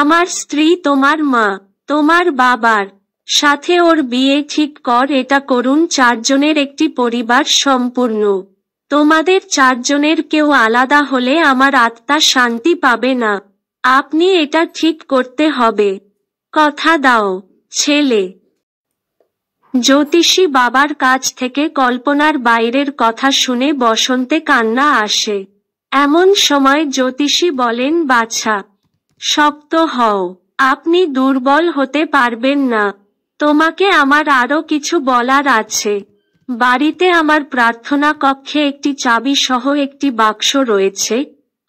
আমার স্ত্রী তোমার মা তোমার বাবার সাথে ওর বিয়ে ঠিক কর এটা করুন চারজনের একটি পরিবার সম্পূর্ণ তোমাদের চারজনের কেউ আলাদা হলে আমার আত্মা শান্তি পাবে না আপনি এটা ঠিক করতে হবে কথা দাও ছেলে জ্যোতিষী বাবার কাছ থেকে কল্পনার বাইরের কথা শুনে বসন্তে কান্না আসে এমন সময় জ্যোতিষী বলেন বাছা শক্ত হও আপনি দুর্বল হতে পারবেন না তোমাকে আমার আরো কিছু বলার আছে বাড়িতে আমার প্রার্থনা কক্ষে একটি চাবি সহ একটি বাক্স রয়েছে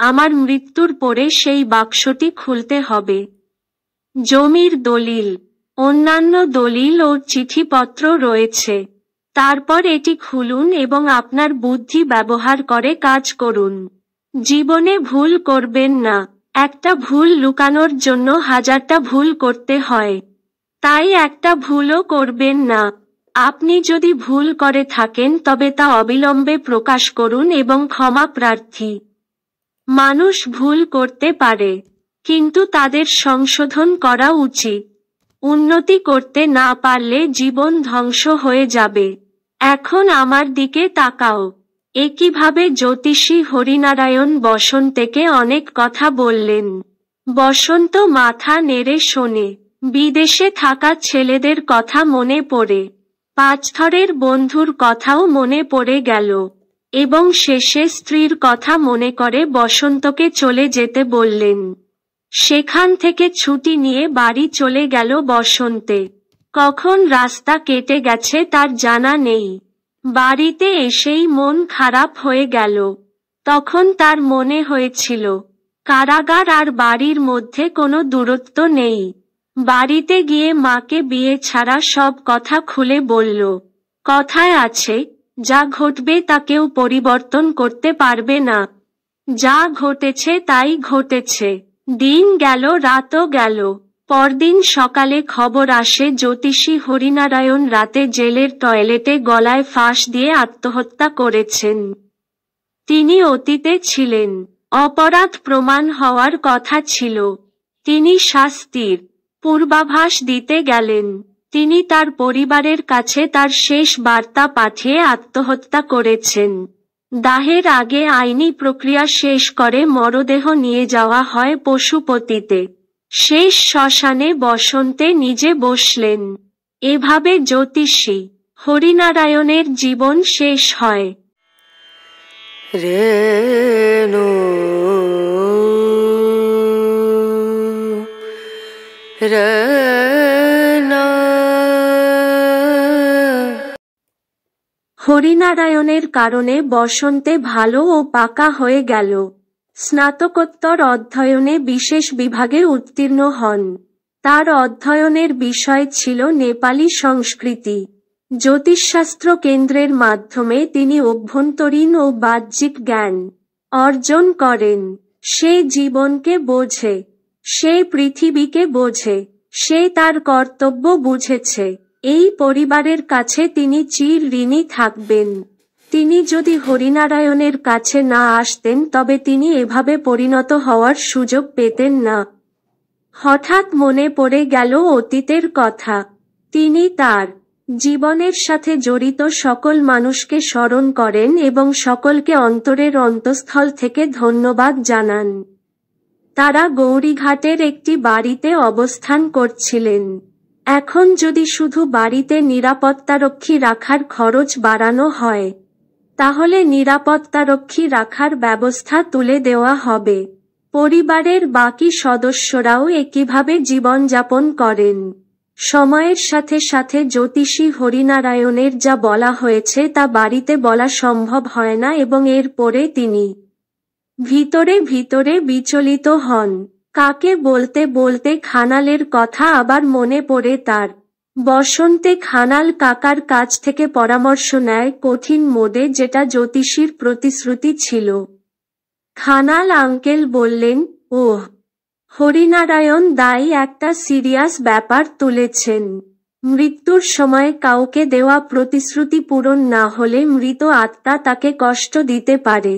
আমার মৃত্যুর পরে সেই বাক্সটি খুলতে হবে জমির দলিল অন্যান্য দলিল ও চিঠিপত্র রয়েছে তারপর এটি খুলুন এবং আপনার বুদ্ধি ব্যবহার করে কাজ করুন জীবনে ভুল করবেন না একটা ভুল লুকানোর জন্য হাজারটা ভুল করতে হয় তাই একটা ভুলও করবেন না আপনি যদি ভুল করে থাকেন তবে তা অবিলম্বে প্রকাশ করুন এবং ক্ষমা প্রার্থী মানুষ ভুল করতে পারে কিন্তু তাদের সংশোধন করা উচিত উন্নতি করতে না পারলে জীবন ধ্বংস হয়ে যাবে এখন আমার দিকে তাকাও একইভাবে জ্যোতিষী হরিনারায়ণ বসন্তকে অনেক কথা বললেন বসন্ত মাথা নেড়ে শোনে বিদেশে থাকা ছেলেদের কথা মনে পড়ে পাঁচথরের বন্ধুর কথাও মনে পড়ে গেল এবং শেষে স্ত্রীর কথা মনে করে বসন্তকে চলে যেতে বললেন সেখান থেকে ছুটি নিয়ে বাড়ি চলে গেল বসন্তে কখন রাস্তা কেটে গেছে তার জানা নেই বাড়িতে এসেই মন খারাপ হয়ে গেল তখন তার মনে হয়েছিল কারাগার আর বাড়ির মধ্যে কোনো দূরত্ব নেই বাড়িতে গিয়ে মাকে বিয়ে ছাড়া সব কথা খুলে বলল কথায় আছে যা ঘটবে তা কেউ পরিবর্তন করতে পারবে না যা ঘটেছে তাই ঘটেছে দিন গেল রাতও গেল পরদিন সকালে খবর আসে জ্যোতিষী হরিনারায়ণ রাতে জেলের টয়লেটে গলায় ফাঁস দিয়ে আত্মহত্যা করেছেন তিনি অতীতে ছিলেন অপরাধ প্রমাণ হওয়ার কথা ছিল তিনি শাস্তির পূর্বাভাস দিতে গেলেন তিনি তার পরিবারের কাছে তার শেষ বার্তা পাঠিয়ে আত্মহত্যা করেছেন দাহের আগে আইনি প্রক্রিয়া শেষ করে মরদেহ নিয়ে যাওয়া হয় পশুপতিতে শেষ শ্মশানে বসন্তে নিজে বসলেন এভাবে জ্যোতিষী হরিনারায়ণের জীবন শেষ হয় রে হরিনারায়ণের কারণে বসন্তে ভালো ও পাকা হয়ে গেল স্নাতকোত্তর অধ্যয়নে বিশেষ বিভাগে উত্তীর্ণ হন তার অধ্যয়নের বিষয় ছিল নেপালি সংস্কৃতি জ্যোতিষশাস্ত্র কেন্দ্রের মাধ্যমে তিনি অভ্যন্তরীণ ও বাহ্যিক জ্ঞান অর্জন করেন সে জীবনকে বোঝে সে পৃথিবীকে বোঝে সে তার কর্তব্য বুঝেছে এই পরিবারের কাছে তিনি চির ঋণী থাকবেন তিনি যদি হরিনারায়ণের কাছে না আসতেন তবে তিনি এভাবে পরিণত হওয়ার সুযোগ পেতেন না হঠাৎ মনে পড়ে গেল অতীতের কথা তিনি তার জীবনের সাথে জড়িত সকল মানুষকে স্মরণ করেন এবং সকলকে অন্তরের অন্তঃস্থল থেকে ধন্যবাদ জানান তারা গৌরীঘাটের একটি বাড়িতে অবস্থান করছিলেন এখন যদি শুধু বাড়িতে নিরাপত্তারক্ষী রাখার খরচ বাড়ানো হয় তাহলে নিরাপত্তারক্ষী রাখার ব্যবস্থা তুলে দেওয়া হবে পরিবারের বাকি সদস্যরাও একইভাবে জীবনযাপন করেন সময়ের সাথে সাথে জ্যোতিষী হরিনারায়ণের যা বলা হয়েছে তা বাড়িতে বলা সম্ভব হয় না এবং এর পরে তিনি ভিতরে ভিতরে বিচলিত হন কাকে বলতে বলতে খানালের কথা আবার মনে পড়ে তার বসন্তে খানাল কাকার কাছ থেকে পরামর্শ নেয় কঠিন মোদে যেটা জ্যোতিষীর প্রতিশ্রুতি ছিল খানাল আঙ্কেল বললেন ও হরিনারায়ণ দায়ী একটা সিরিয়াস ব্যাপার তুলেছেন মৃত্যুর সময় কাউকে দেওয়া প্রতিশ্রুতি পূরণ না হলে মৃত আত্মা তাকে কষ্ট দিতে পারে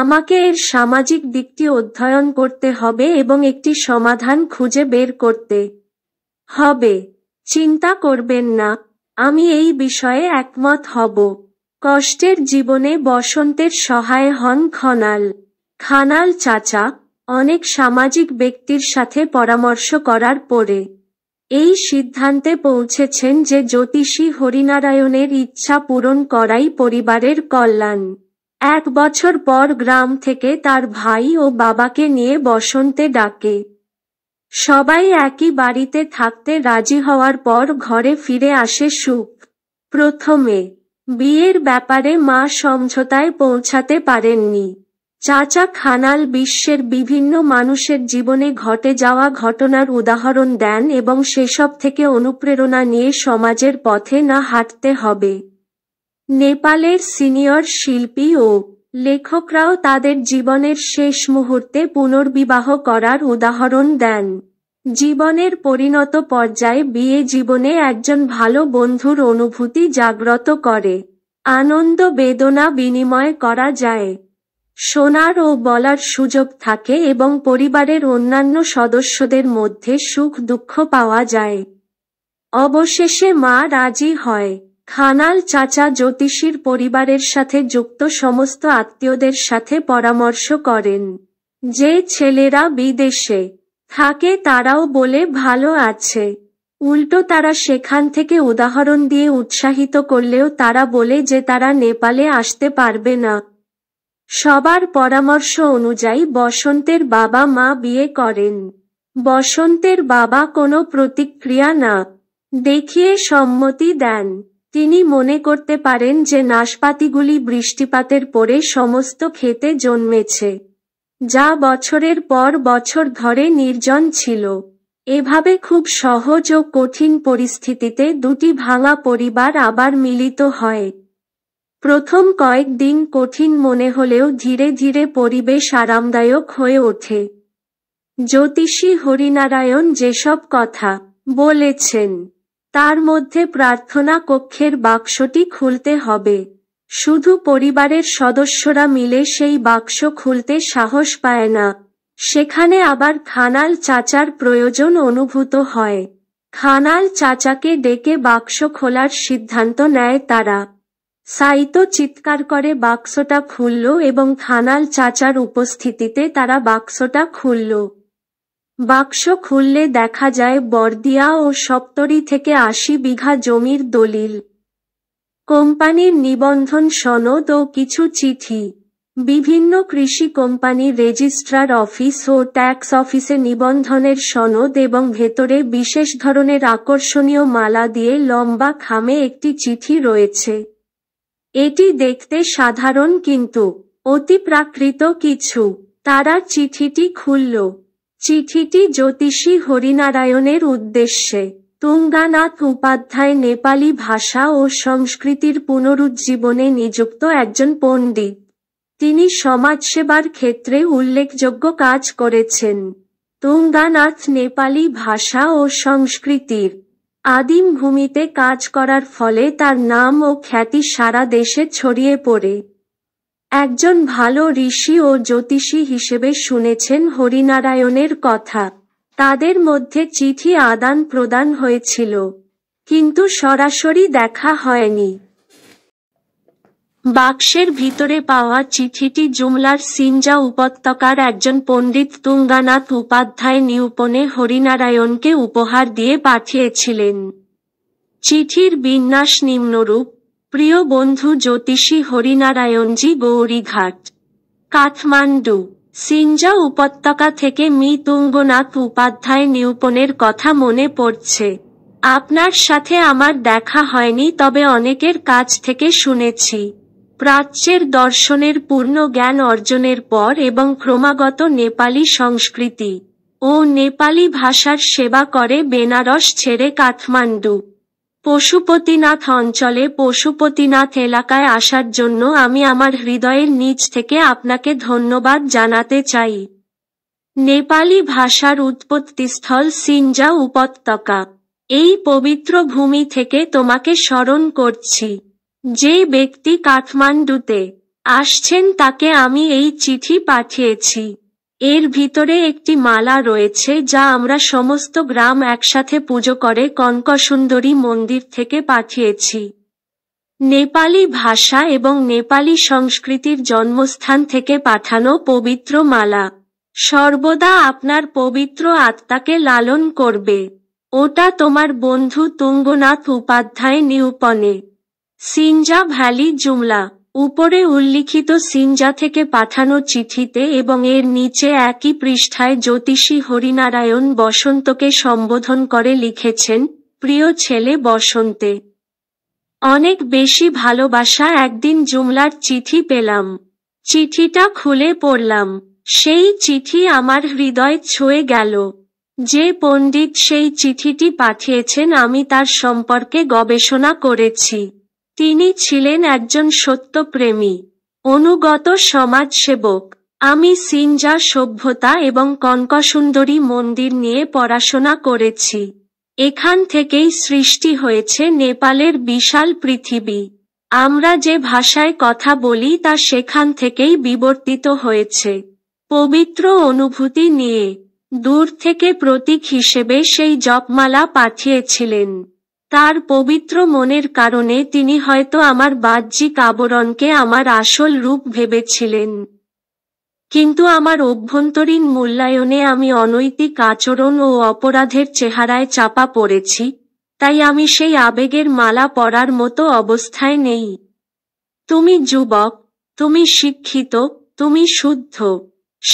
আমাকে এর সামাজিক দিকটি অধ্যয়ন করতে হবে এবং একটি সমাধান খুঁজে বের করতে হবে চিন্তা করবেন না আমি এই বিষয়ে একমত হব কষ্টের জীবনে বসন্তের সহায় হন খনাল খানাল চাচা অনেক সামাজিক ব্যক্তির সাথে পরামর্শ করার পরে এই সিদ্ধান্তে পৌঁছেছেন যে জ্যোতিষী হরিনারায়ণের ইচ্ছা পূরণ করাই পরিবারের কল্যাণ এক বছর পর গ্রাম থেকে তার ভাই ও বাবাকে নিয়ে বসন্তে ডাকে সবাই একই বাড়িতে থাকতে রাজি হওয়ার পর ঘরে ফিরে আসে সুখ প্রথমে বিয়ের ব্যাপারে মা সমঝোতায় পৌঁছাতে পারেননি চাচা খানাল বিশ্বের বিভিন্ন মানুষের জীবনে ঘটে যাওয়া ঘটনার উদাহরণ দেন এবং সেসব থেকে অনুপ্রেরণা নিয়ে সমাজের পথে না হাঁটতে হবে নেপালের সিনিয়র শিল্পী ও লেখকরাও তাদের জীবনের শেষ মুহূর্তে পুনর্বিবাহ করার উদাহরণ দেন জীবনের পরিণত পর্যায়ে বিয়ে জীবনে একজন ভালো বন্ধুর অনুভূতি জাগ্রত করে আনন্দ বেদনা বিনিময় করা যায় শোনার ও বলার সুযোগ থাকে এবং পরিবারের অন্যান্য সদস্যদের মধ্যে সুখ দুঃখ পাওয়া যায় অবশেষে মা রাজি হয় খানাল চাচা জ্যোতিষীর পরিবারের সাথে যুক্ত সমস্ত আত্মীয়দের সাথে পরামর্শ করেন যে ছেলেরা বিদেশে থাকে তারাও বলে ভালো আছে উল্টো তারা সেখান থেকে উদাহরণ দিয়ে উৎসাহিত করলেও তারা বলে যে তারা নেপালে আসতে পারবে না সবার পরামর্শ অনুযায়ী বসন্তের বাবা মা বিয়ে করেন বসন্তের বাবা কোনো প্রতিক্রিয়া না দেখিয়ে সম্মতি দেন তিনি মনে করতে পারেন যে নাশপাতিগুলি বৃষ্টিপাতের পরে সমস্ত খেতে জন্মেছে যা বছরের পর বছর ধরে নির্জন ছিল এভাবে খুব সহজ ও কঠিন পরিস্থিতিতে দুটি ভাঙা পরিবার আবার মিলিত হয় প্রথম কয়েকদিন কঠিন মনে হলেও ধীরে ধীরে পরিবেশ আরামদায়ক হয়ে ওঠে জ্যোতিষী হরিনারায়ণ যেসব কথা বলেছেন তার মধ্যে প্রার্থনা কক্ষের বাক্সটি খুলতে হবে শুধু পরিবারের সদস্যরা মিলে সেই বাক্স খুলতে সাহস পায় না সেখানে আবার খানাল চাচার প্রয়োজন অনুভূত হয় খানাল চাচাকে ডেকে বাক্স খোলার সিদ্ধান্ত নেয় তারা সাইতো চিৎকার করে বাক্সটা খুলল এবং খানাল চাচার উপস্থিতিতে তারা বাক্সটা খুলল বাক্স খুললে দেখা যায় বর্দিয়া ও সপ্তরি থেকে আশি বিঘা জমির দলিল কোম্পানির নিবন্ধন সনদ ও কিছু চিঠি বিভিন্ন কৃষি কোম্পানি রেজিস্ট্রার অফিস ও ট্যাক্স অফিসে নিবন্ধনের সনদ এবং ভেতরে বিশেষ ধরনের আকর্ষণীয় মালা দিয়ে লম্বা খামে একটি চিঠি রয়েছে এটি দেখতে সাধারণ কিন্তু অতিপ্রাকৃত কিছু তারা চিঠিটি খুলল চিঠিটি জ্যোতিষী হরিনারায়ণের উদ্দেশ্যে তুঙ্গানাথ উপাধ্যায় নেপালি ভাষা ও সংস্কৃতির পুনরুজ্জীবনে নিযুক্ত একজন পণ্ডিত তিনি সমাজসেবার ক্ষেত্রে উল্লেখযোগ্য কাজ করেছেন তুঙ্গানাথ নেপালি ভাষা ও সংস্কৃতির আদিম ভূমিতে কাজ করার ফলে তার নাম ও খ্যাতি সারা দেশে ছড়িয়ে পড়ে একজন ভালো ঋষি ও জ্যোতিষী হিসেবে শুনেছেন হরিনারায়ণের কথা তাদের মধ্যে চিঠি আদান প্রদান হয়েছিল কিন্তু সরাসরি দেখা হয়নি বাক্সের ভিতরে পাওয়া চিঠিটি জুমলার সিনজা উপত্যকার একজন পণ্ডিত তুঙ্গানাথ উপাধ্যায় নিউপনে হরিনারায়ণকে উপহার দিয়ে পাঠিয়েছিলেন চিঠির বিন্যাস নিম্নরূপ প্রিয় বন্ধু জ্যোতিষী হরিনারায়ণজি গৌরীঘাট কাঠমান্ডু সিঞ্জা উপত্যকা থেকে মি তুঙ্গনাথ উপাধ্যায় নিউপনের কথা মনে পড়ছে আপনার সাথে আমার দেখা হয়নি তবে অনেকের কাছ থেকে শুনেছি প্রাচ্যের দর্শনের পূর্ণ জ্ঞান অর্জনের পর এবং ক্রমাগত নেপালি সংস্কৃতি ও নেপালি ভাষার সেবা করে বেনারস ছেড়ে কাঠমান্ডু পশুপতিনাথ অঞ্চলে পশুপতিনাথ এলাকায় আসার জন্য আমি আমার হৃদয়ের নিচ থেকে আপনাকে ধন্যবাদ জানাতে চাই নেপালি ভাষার উৎপত্তিস্থল সিনজা উপত্যকা এই পবিত্র ভূমি থেকে তোমাকে স্মরণ করছি যে ব্যক্তি কাঠমান্ডুতে আসছেন তাকে আমি এই চিঠি পাঠিয়েছি এর ভিতরে একটি মালা রয়েছে যা আমরা সমস্ত গ্রাম একসাথে পুজো করে কনকসুন্দরী মন্দির থেকে পাঠিয়েছি নেপালি ভাষা এবং নেপালি সংস্কৃতির জন্মস্থান থেকে পাঠানো পবিত্র মালা সর্বদা আপনার পবিত্র আত্মাকে লালন করবে ওটা তোমার বন্ধু তুঙ্গনাথ উপাধ্যায় নিউপনে সিঞ্জা ভ্যালি জুমলা উপরে উল্লিখিত সিনজা থেকে পাঠানো চিঠিতে এবং এর নিচে একই পৃষ্ঠায় জ্যোতিষী হরিনারায়ণ বসন্তকে সম্বোধন করে লিখেছেন প্রিয় ছেলে বসন্তে অনেক বেশি ভালোবাসা একদিন জুমলার চিঠি পেলাম চিঠিটা খুলে পড়লাম সেই চিঠি আমার হৃদয় ছুঁয়ে গেল যে পণ্ডিত সেই চিঠিটি পাঠিয়েছেন আমি তার সম্পর্কে গবেষণা করেছি তিনি ছিলেন একজন সত্যপ্রেমী অনুগত সমাজসেবক আমি সিনজা সভ্যতা এবং কনকসুন্দরী মন্দির নিয়ে পড়াশোনা করেছি এখান থেকেই সৃষ্টি হয়েছে নেপালের বিশাল পৃথিবী আমরা যে ভাষায় কথা বলি তা সেখান থেকেই বিবর্তিত হয়েছে পবিত্র অনুভূতি নিয়ে দূর থেকে প্রতীক হিসেবে সেই জপমালা পাঠিয়েছিলেন তার পবিত্র মনের কারণে তিনি হয়তো আমার বাহ্যিক আবরণকে আমার আসল রূপ ভেবেছিলেন কিন্তু আমার অভ্যন্তরীণ মূল্যায়নে আমি অনৈতিক আচরণ ও অপরাধের চেহারায় চাপা পড়েছি তাই আমি সেই আবেগের মালা পরার মতো অবস্থায় নেই তুমি যুবক তুমি শিক্ষিত তুমি শুদ্ধ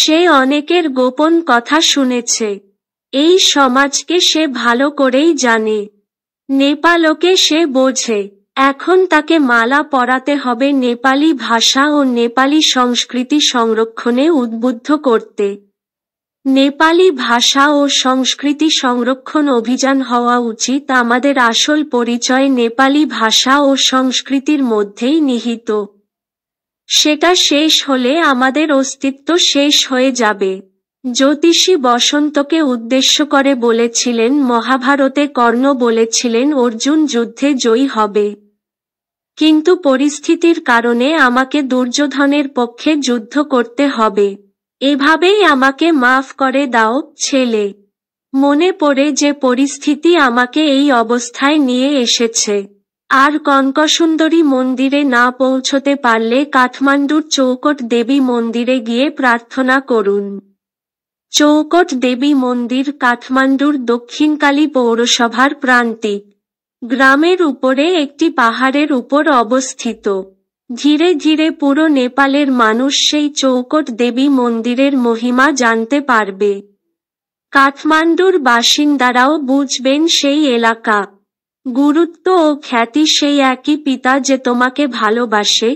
সে অনেকের গোপন কথা শুনেছে এই সমাজকে সে ভালো করেই জানে নেপালকে সে বোঝে এখন তাকে মালা পরাতে হবে নেপালি ভাষা ও নেপালি সংস্কৃতি সংরক্ষণে উদ্বুদ্ধ করতে নেপালি ভাষা ও সংস্কৃতি সংরক্ষণ অভিযান হওয়া উচিত আমাদের আসল পরিচয় নেপালি ভাষা ও সংস্কৃতির মধ্যেই নিহিত সেটা শেষ হলে আমাদের অস্তিত্ব শেষ হয়ে যাবে জ্যোতিষী বসন্তকে উদ্দেশ্য করে বলেছিলেন মহাভারতে কর্ণ বলেছিলেন অর্জুন যুদ্ধে জয়ী হবে কিন্তু পরিস্থিতির কারণে আমাকে দুর্যোধনের পক্ষে যুদ্ধ করতে হবে এভাবেই আমাকে মাফ করে দাও ছেলে মনে পড়ে যে পরিস্থিতি আমাকে এই অবস্থায় নিয়ে এসেছে আর কনকসুন্দরী মন্দিরে না পৌঁছতে পারলে কাঠমান্ডুর চৌকট দেবী মন্দিরে গিয়ে প্রার্থনা করুন চৌকট দেবী মন্দির কাঠমান্ডুর দক্ষিণকালী পৌরসভার প্রান্তি গ্রামের উপরে একটি পাহাড়ের উপর অবস্থিত ধীরে ধীরে পুরো নেপালের মানুষ সেই চৌকট দেবী মন্দিরের মহিমা জানতে পারবে কাঠমান্ডুর বাসিন্দারাও বুঝবেন সেই এলাকা গুরুত্ব ও খ্যাতি সেই একই পিতা যে তোমাকে ভালোবাসে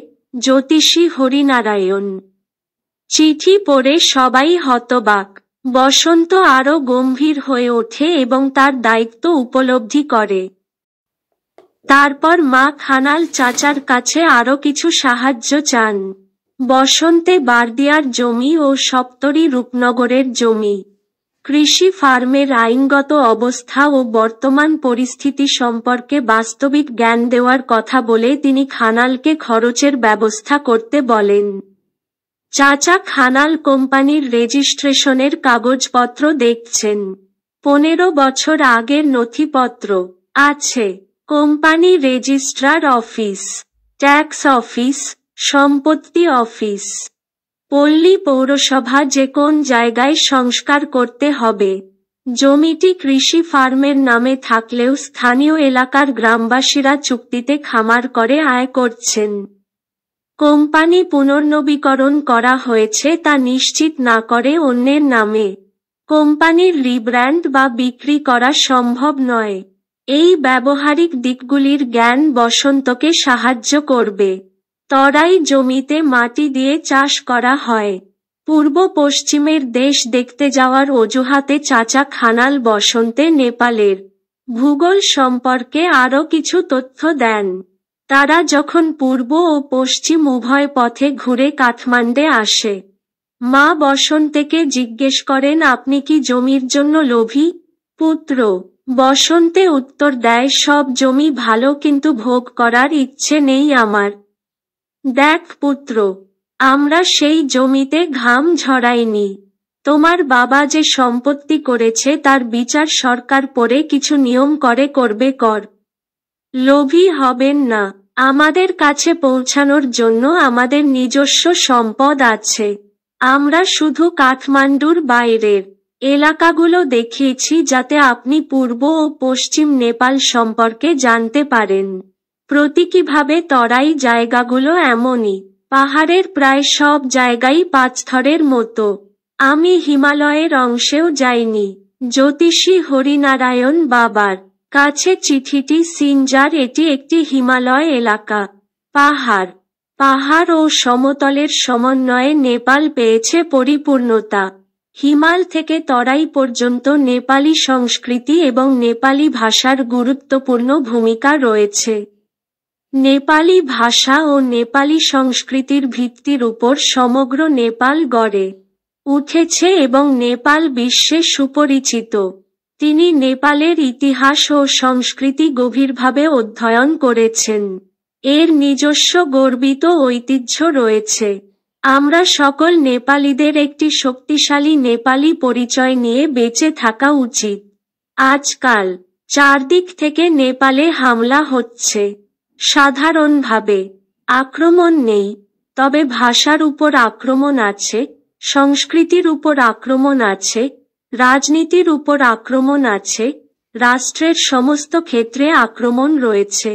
জ্যোতিষী হরিনারায়ণ চিঠি পড়ে সবাই হতবাক বসন্ত আরও গম্ভীর হয়ে ওঠে এবং তার দায়িত্ব উপলব্ধি করে তারপর মা খানাল চাচার কাছে আরও কিছু সাহায্য চান বসন্তে বার্দিয়ার জমি ও সপ্তরী রূপনগরের জমি কৃষি ফার্মের আইনগত অবস্থা ও বর্তমান পরিস্থিতি সম্পর্কে বাস্তবিক জ্ঞান দেওয়ার কথা বলে তিনি খানালকে খরচের ব্যবস্থা করতে বলেন চাচা খানাল কোম্পানির রেজিস্ট্রেশনের কাগজপত্র দেখছেন পনেরো বছর আগের নথিপত্র আছে company registrar office tax office সম্পত্তি অফিস পল্লী পৌরসভা যে কোন জায়গায় সংস্কার করতে হবে জমিটি কৃষি ফার্মের নামে থাকলেও স্থানীয় এলাকার গ্রামবাসীরা চুক্তিতে খামার করে আয় করছেন কোম্পানি পুনর্নবীকরণ করা হয়েছে তা নিশ্চিত না করে অন্যের নামে কোম্পানির রিব্র্যান্ড বা বিক্রি করা সম্ভব নয় এই ব্যবহারিক দিকগুলির জ্ঞান বসন্তকে সাহায্য করবে তরাই জমিতে মাটি দিয়ে চাষ করা হয় পূর্ব পশ্চিমের দেশ দেখতে যাওয়ার অজুহাতে চাচা খানাল বসন্তে নেপালের ভূগোল সম্পর্কে আরও কিছু তথ্য দেন তারা যখন পূর্ব ও পশ্চিম উভয় পথে ঘুরে কাঠমান্ডে আসে মা বসন্তেকে জিজ্ঞেস করেন আপনি কি জমির জন্য লোভী পুত্র বসন্তে উত্তর দেয় সব জমি ভালো কিন্তু ভোগ করার ইচ্ছে নেই আমার দেখ পুত্র আমরা সেই জমিতে ঘাম ঝরাইনি তোমার বাবা যে সম্পত্তি করেছে তার বিচার সরকার পরে কিছু নিয়ম করে করবে কর লোভী হবেন না আমাদের কাছে পৌঁছানোর জন্য আমাদের নিজস্ব সম্পদ আছে আমরা শুধু কাঠমান্ডুর বাইরের এলাকাগুলো দেখিয়েছি যাতে আপনি পূর্ব ও পশ্চিম নেপাল সম্পর্কে জানতে পারেন প্রতীকীভাবে তরাই জায়গাগুলো এমনই পাহাড়ের প্রায় সব জায়গাই পাঁচথরের মতো আমি হিমালয়ের অংশেও যাইনি জ্যোতিষী হরিনারায়ণ বাবার কাছে চিঠিটি সিনজার এটি একটি হিমালয় এলাকা পাহাড় পাহাড় ও সমতলের সমন্বয়ে নেপাল পেয়েছে পরিপূর্ণতা হিমাল থেকে তরাই পর্যন্ত নেপালি সংস্কৃতি এবং নেপালি ভাষার গুরুত্বপূর্ণ ভূমিকা রয়েছে নেপালি ভাষা ও নেপালি সংস্কৃতির ভিত্তির উপর সমগ্র নেপাল গড়ে উঠেছে এবং নেপাল বিশ্বে সুপরিচিত তিনি নেপালের ইতিহাস ও সংস্কৃতি গভীরভাবে অধ্যয়ন করেছেন এর নিজস্ব গর্বিত ঐতিহ্য রয়েছে আমরা সকল নেপালিদের একটি শক্তিশালী নেপালি পরিচয় নিয়ে বেঁচে থাকা উচিত আজকাল চারদিক থেকে নেপালে হামলা হচ্ছে সাধারণভাবে আক্রমণ নেই তবে ভাষার উপর আক্রমণ আছে সংস্কৃতির উপর আক্রমণ আছে রাজনীতির উপর আক্রমণ আছে রাষ্ট্রের সমস্ত ক্ষেত্রে আক্রমণ রয়েছে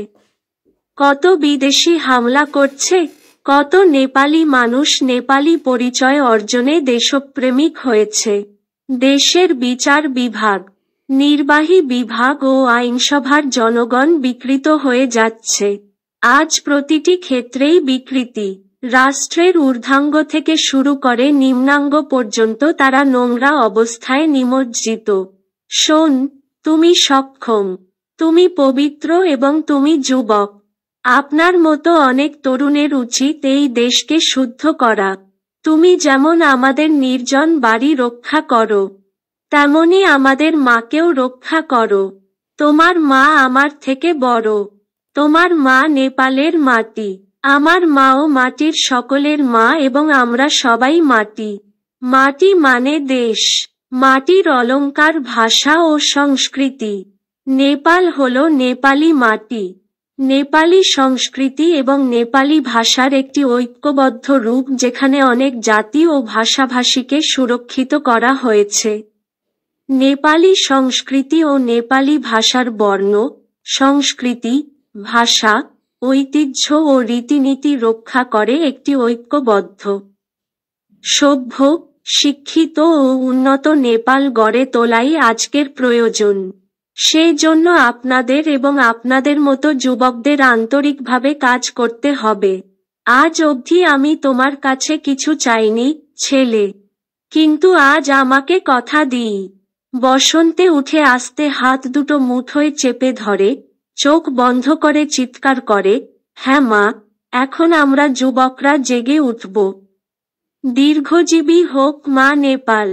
কত বিদেশি হামলা করছে কত নেপালি মানুষ নেপালি পরিচয় অর্জনে দেশপ্রেমিক হয়েছে দেশের বিচার বিভাগ নির্বাহী বিভাগ ও আইনসভার জনগণ বিকৃত হয়ে যাচ্ছে আজ প্রতিটি ক্ষেত্রেই বিকৃতি রাষ্ট্রের ঊর্ধ্বাঙ্গ থেকে শুরু করে নিম্নাঙ্গ পর্যন্ত তারা নোংরা অবস্থায় নিমজ্জিত শোন তুমি সক্ষম তুমি পবিত্র এবং তুমি যুবক আপনার মতো অনেক তরুণের উচিত এই দেশকে শুদ্ধ করা তুমি যেমন আমাদের নির্জন বাড়ি রক্ষা করো তেমনি আমাদের মাকেও রক্ষা করো তোমার মা আমার থেকে বড় তোমার মা নেপালের মাটি আমার মাও মাটির সকলের মা এবং আমরা সবাই মাটি মাটি মানে দেশ মাটির অলঙ্কার ভাষা ও সংস্কৃতি নেপাল হল নেপালি মাটি নেপালি সংস্কৃতি এবং নেপালি ভাষার একটি ঐক্যবদ্ধ রূপ যেখানে অনেক জাতি ও ভাষাভাষীকে সুরক্ষিত করা হয়েছে নেপালি সংস্কৃতি ও নেপালি ভাষার বর্ণ সংস্কৃতি ভাষা ঐতিহ্য ও রীতিনীতি রক্ষা করে একটি ঐক্যবদ্ধ সভ্য শিক্ষিত ও উন্নত নেপাল গড়ে তোলাই আজকের প্রয়োজন সেই জন্য আপনাদের এবং আপনাদের মতো যুবকদের আন্তরিকভাবে কাজ করতে হবে আজ অবধি আমি তোমার কাছে কিছু চাইনি ছেলে কিন্তু আজ আমাকে কথা দিই বসন্তে উঠে আসতে হাত দুটো মুঠোয় চেপে ধরে চোখ বন্ধ করে চিৎকার করে হ্যাঁ মা এখন আমরা যুবকরা জেগে উঠব দীর্ঘজীবী হোক মা নেপাল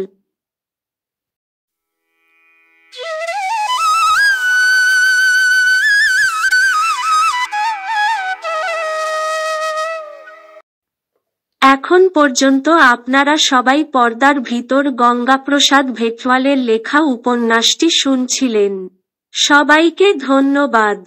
এখন পর্যন্ত আপনারা সবাই পর্দার ভিতর গঙ্গাপ্রসাদ ভেটওয়ালের লেখা উপন্যাসটি শুনছিলেন সবাইকে ধন্যবাদ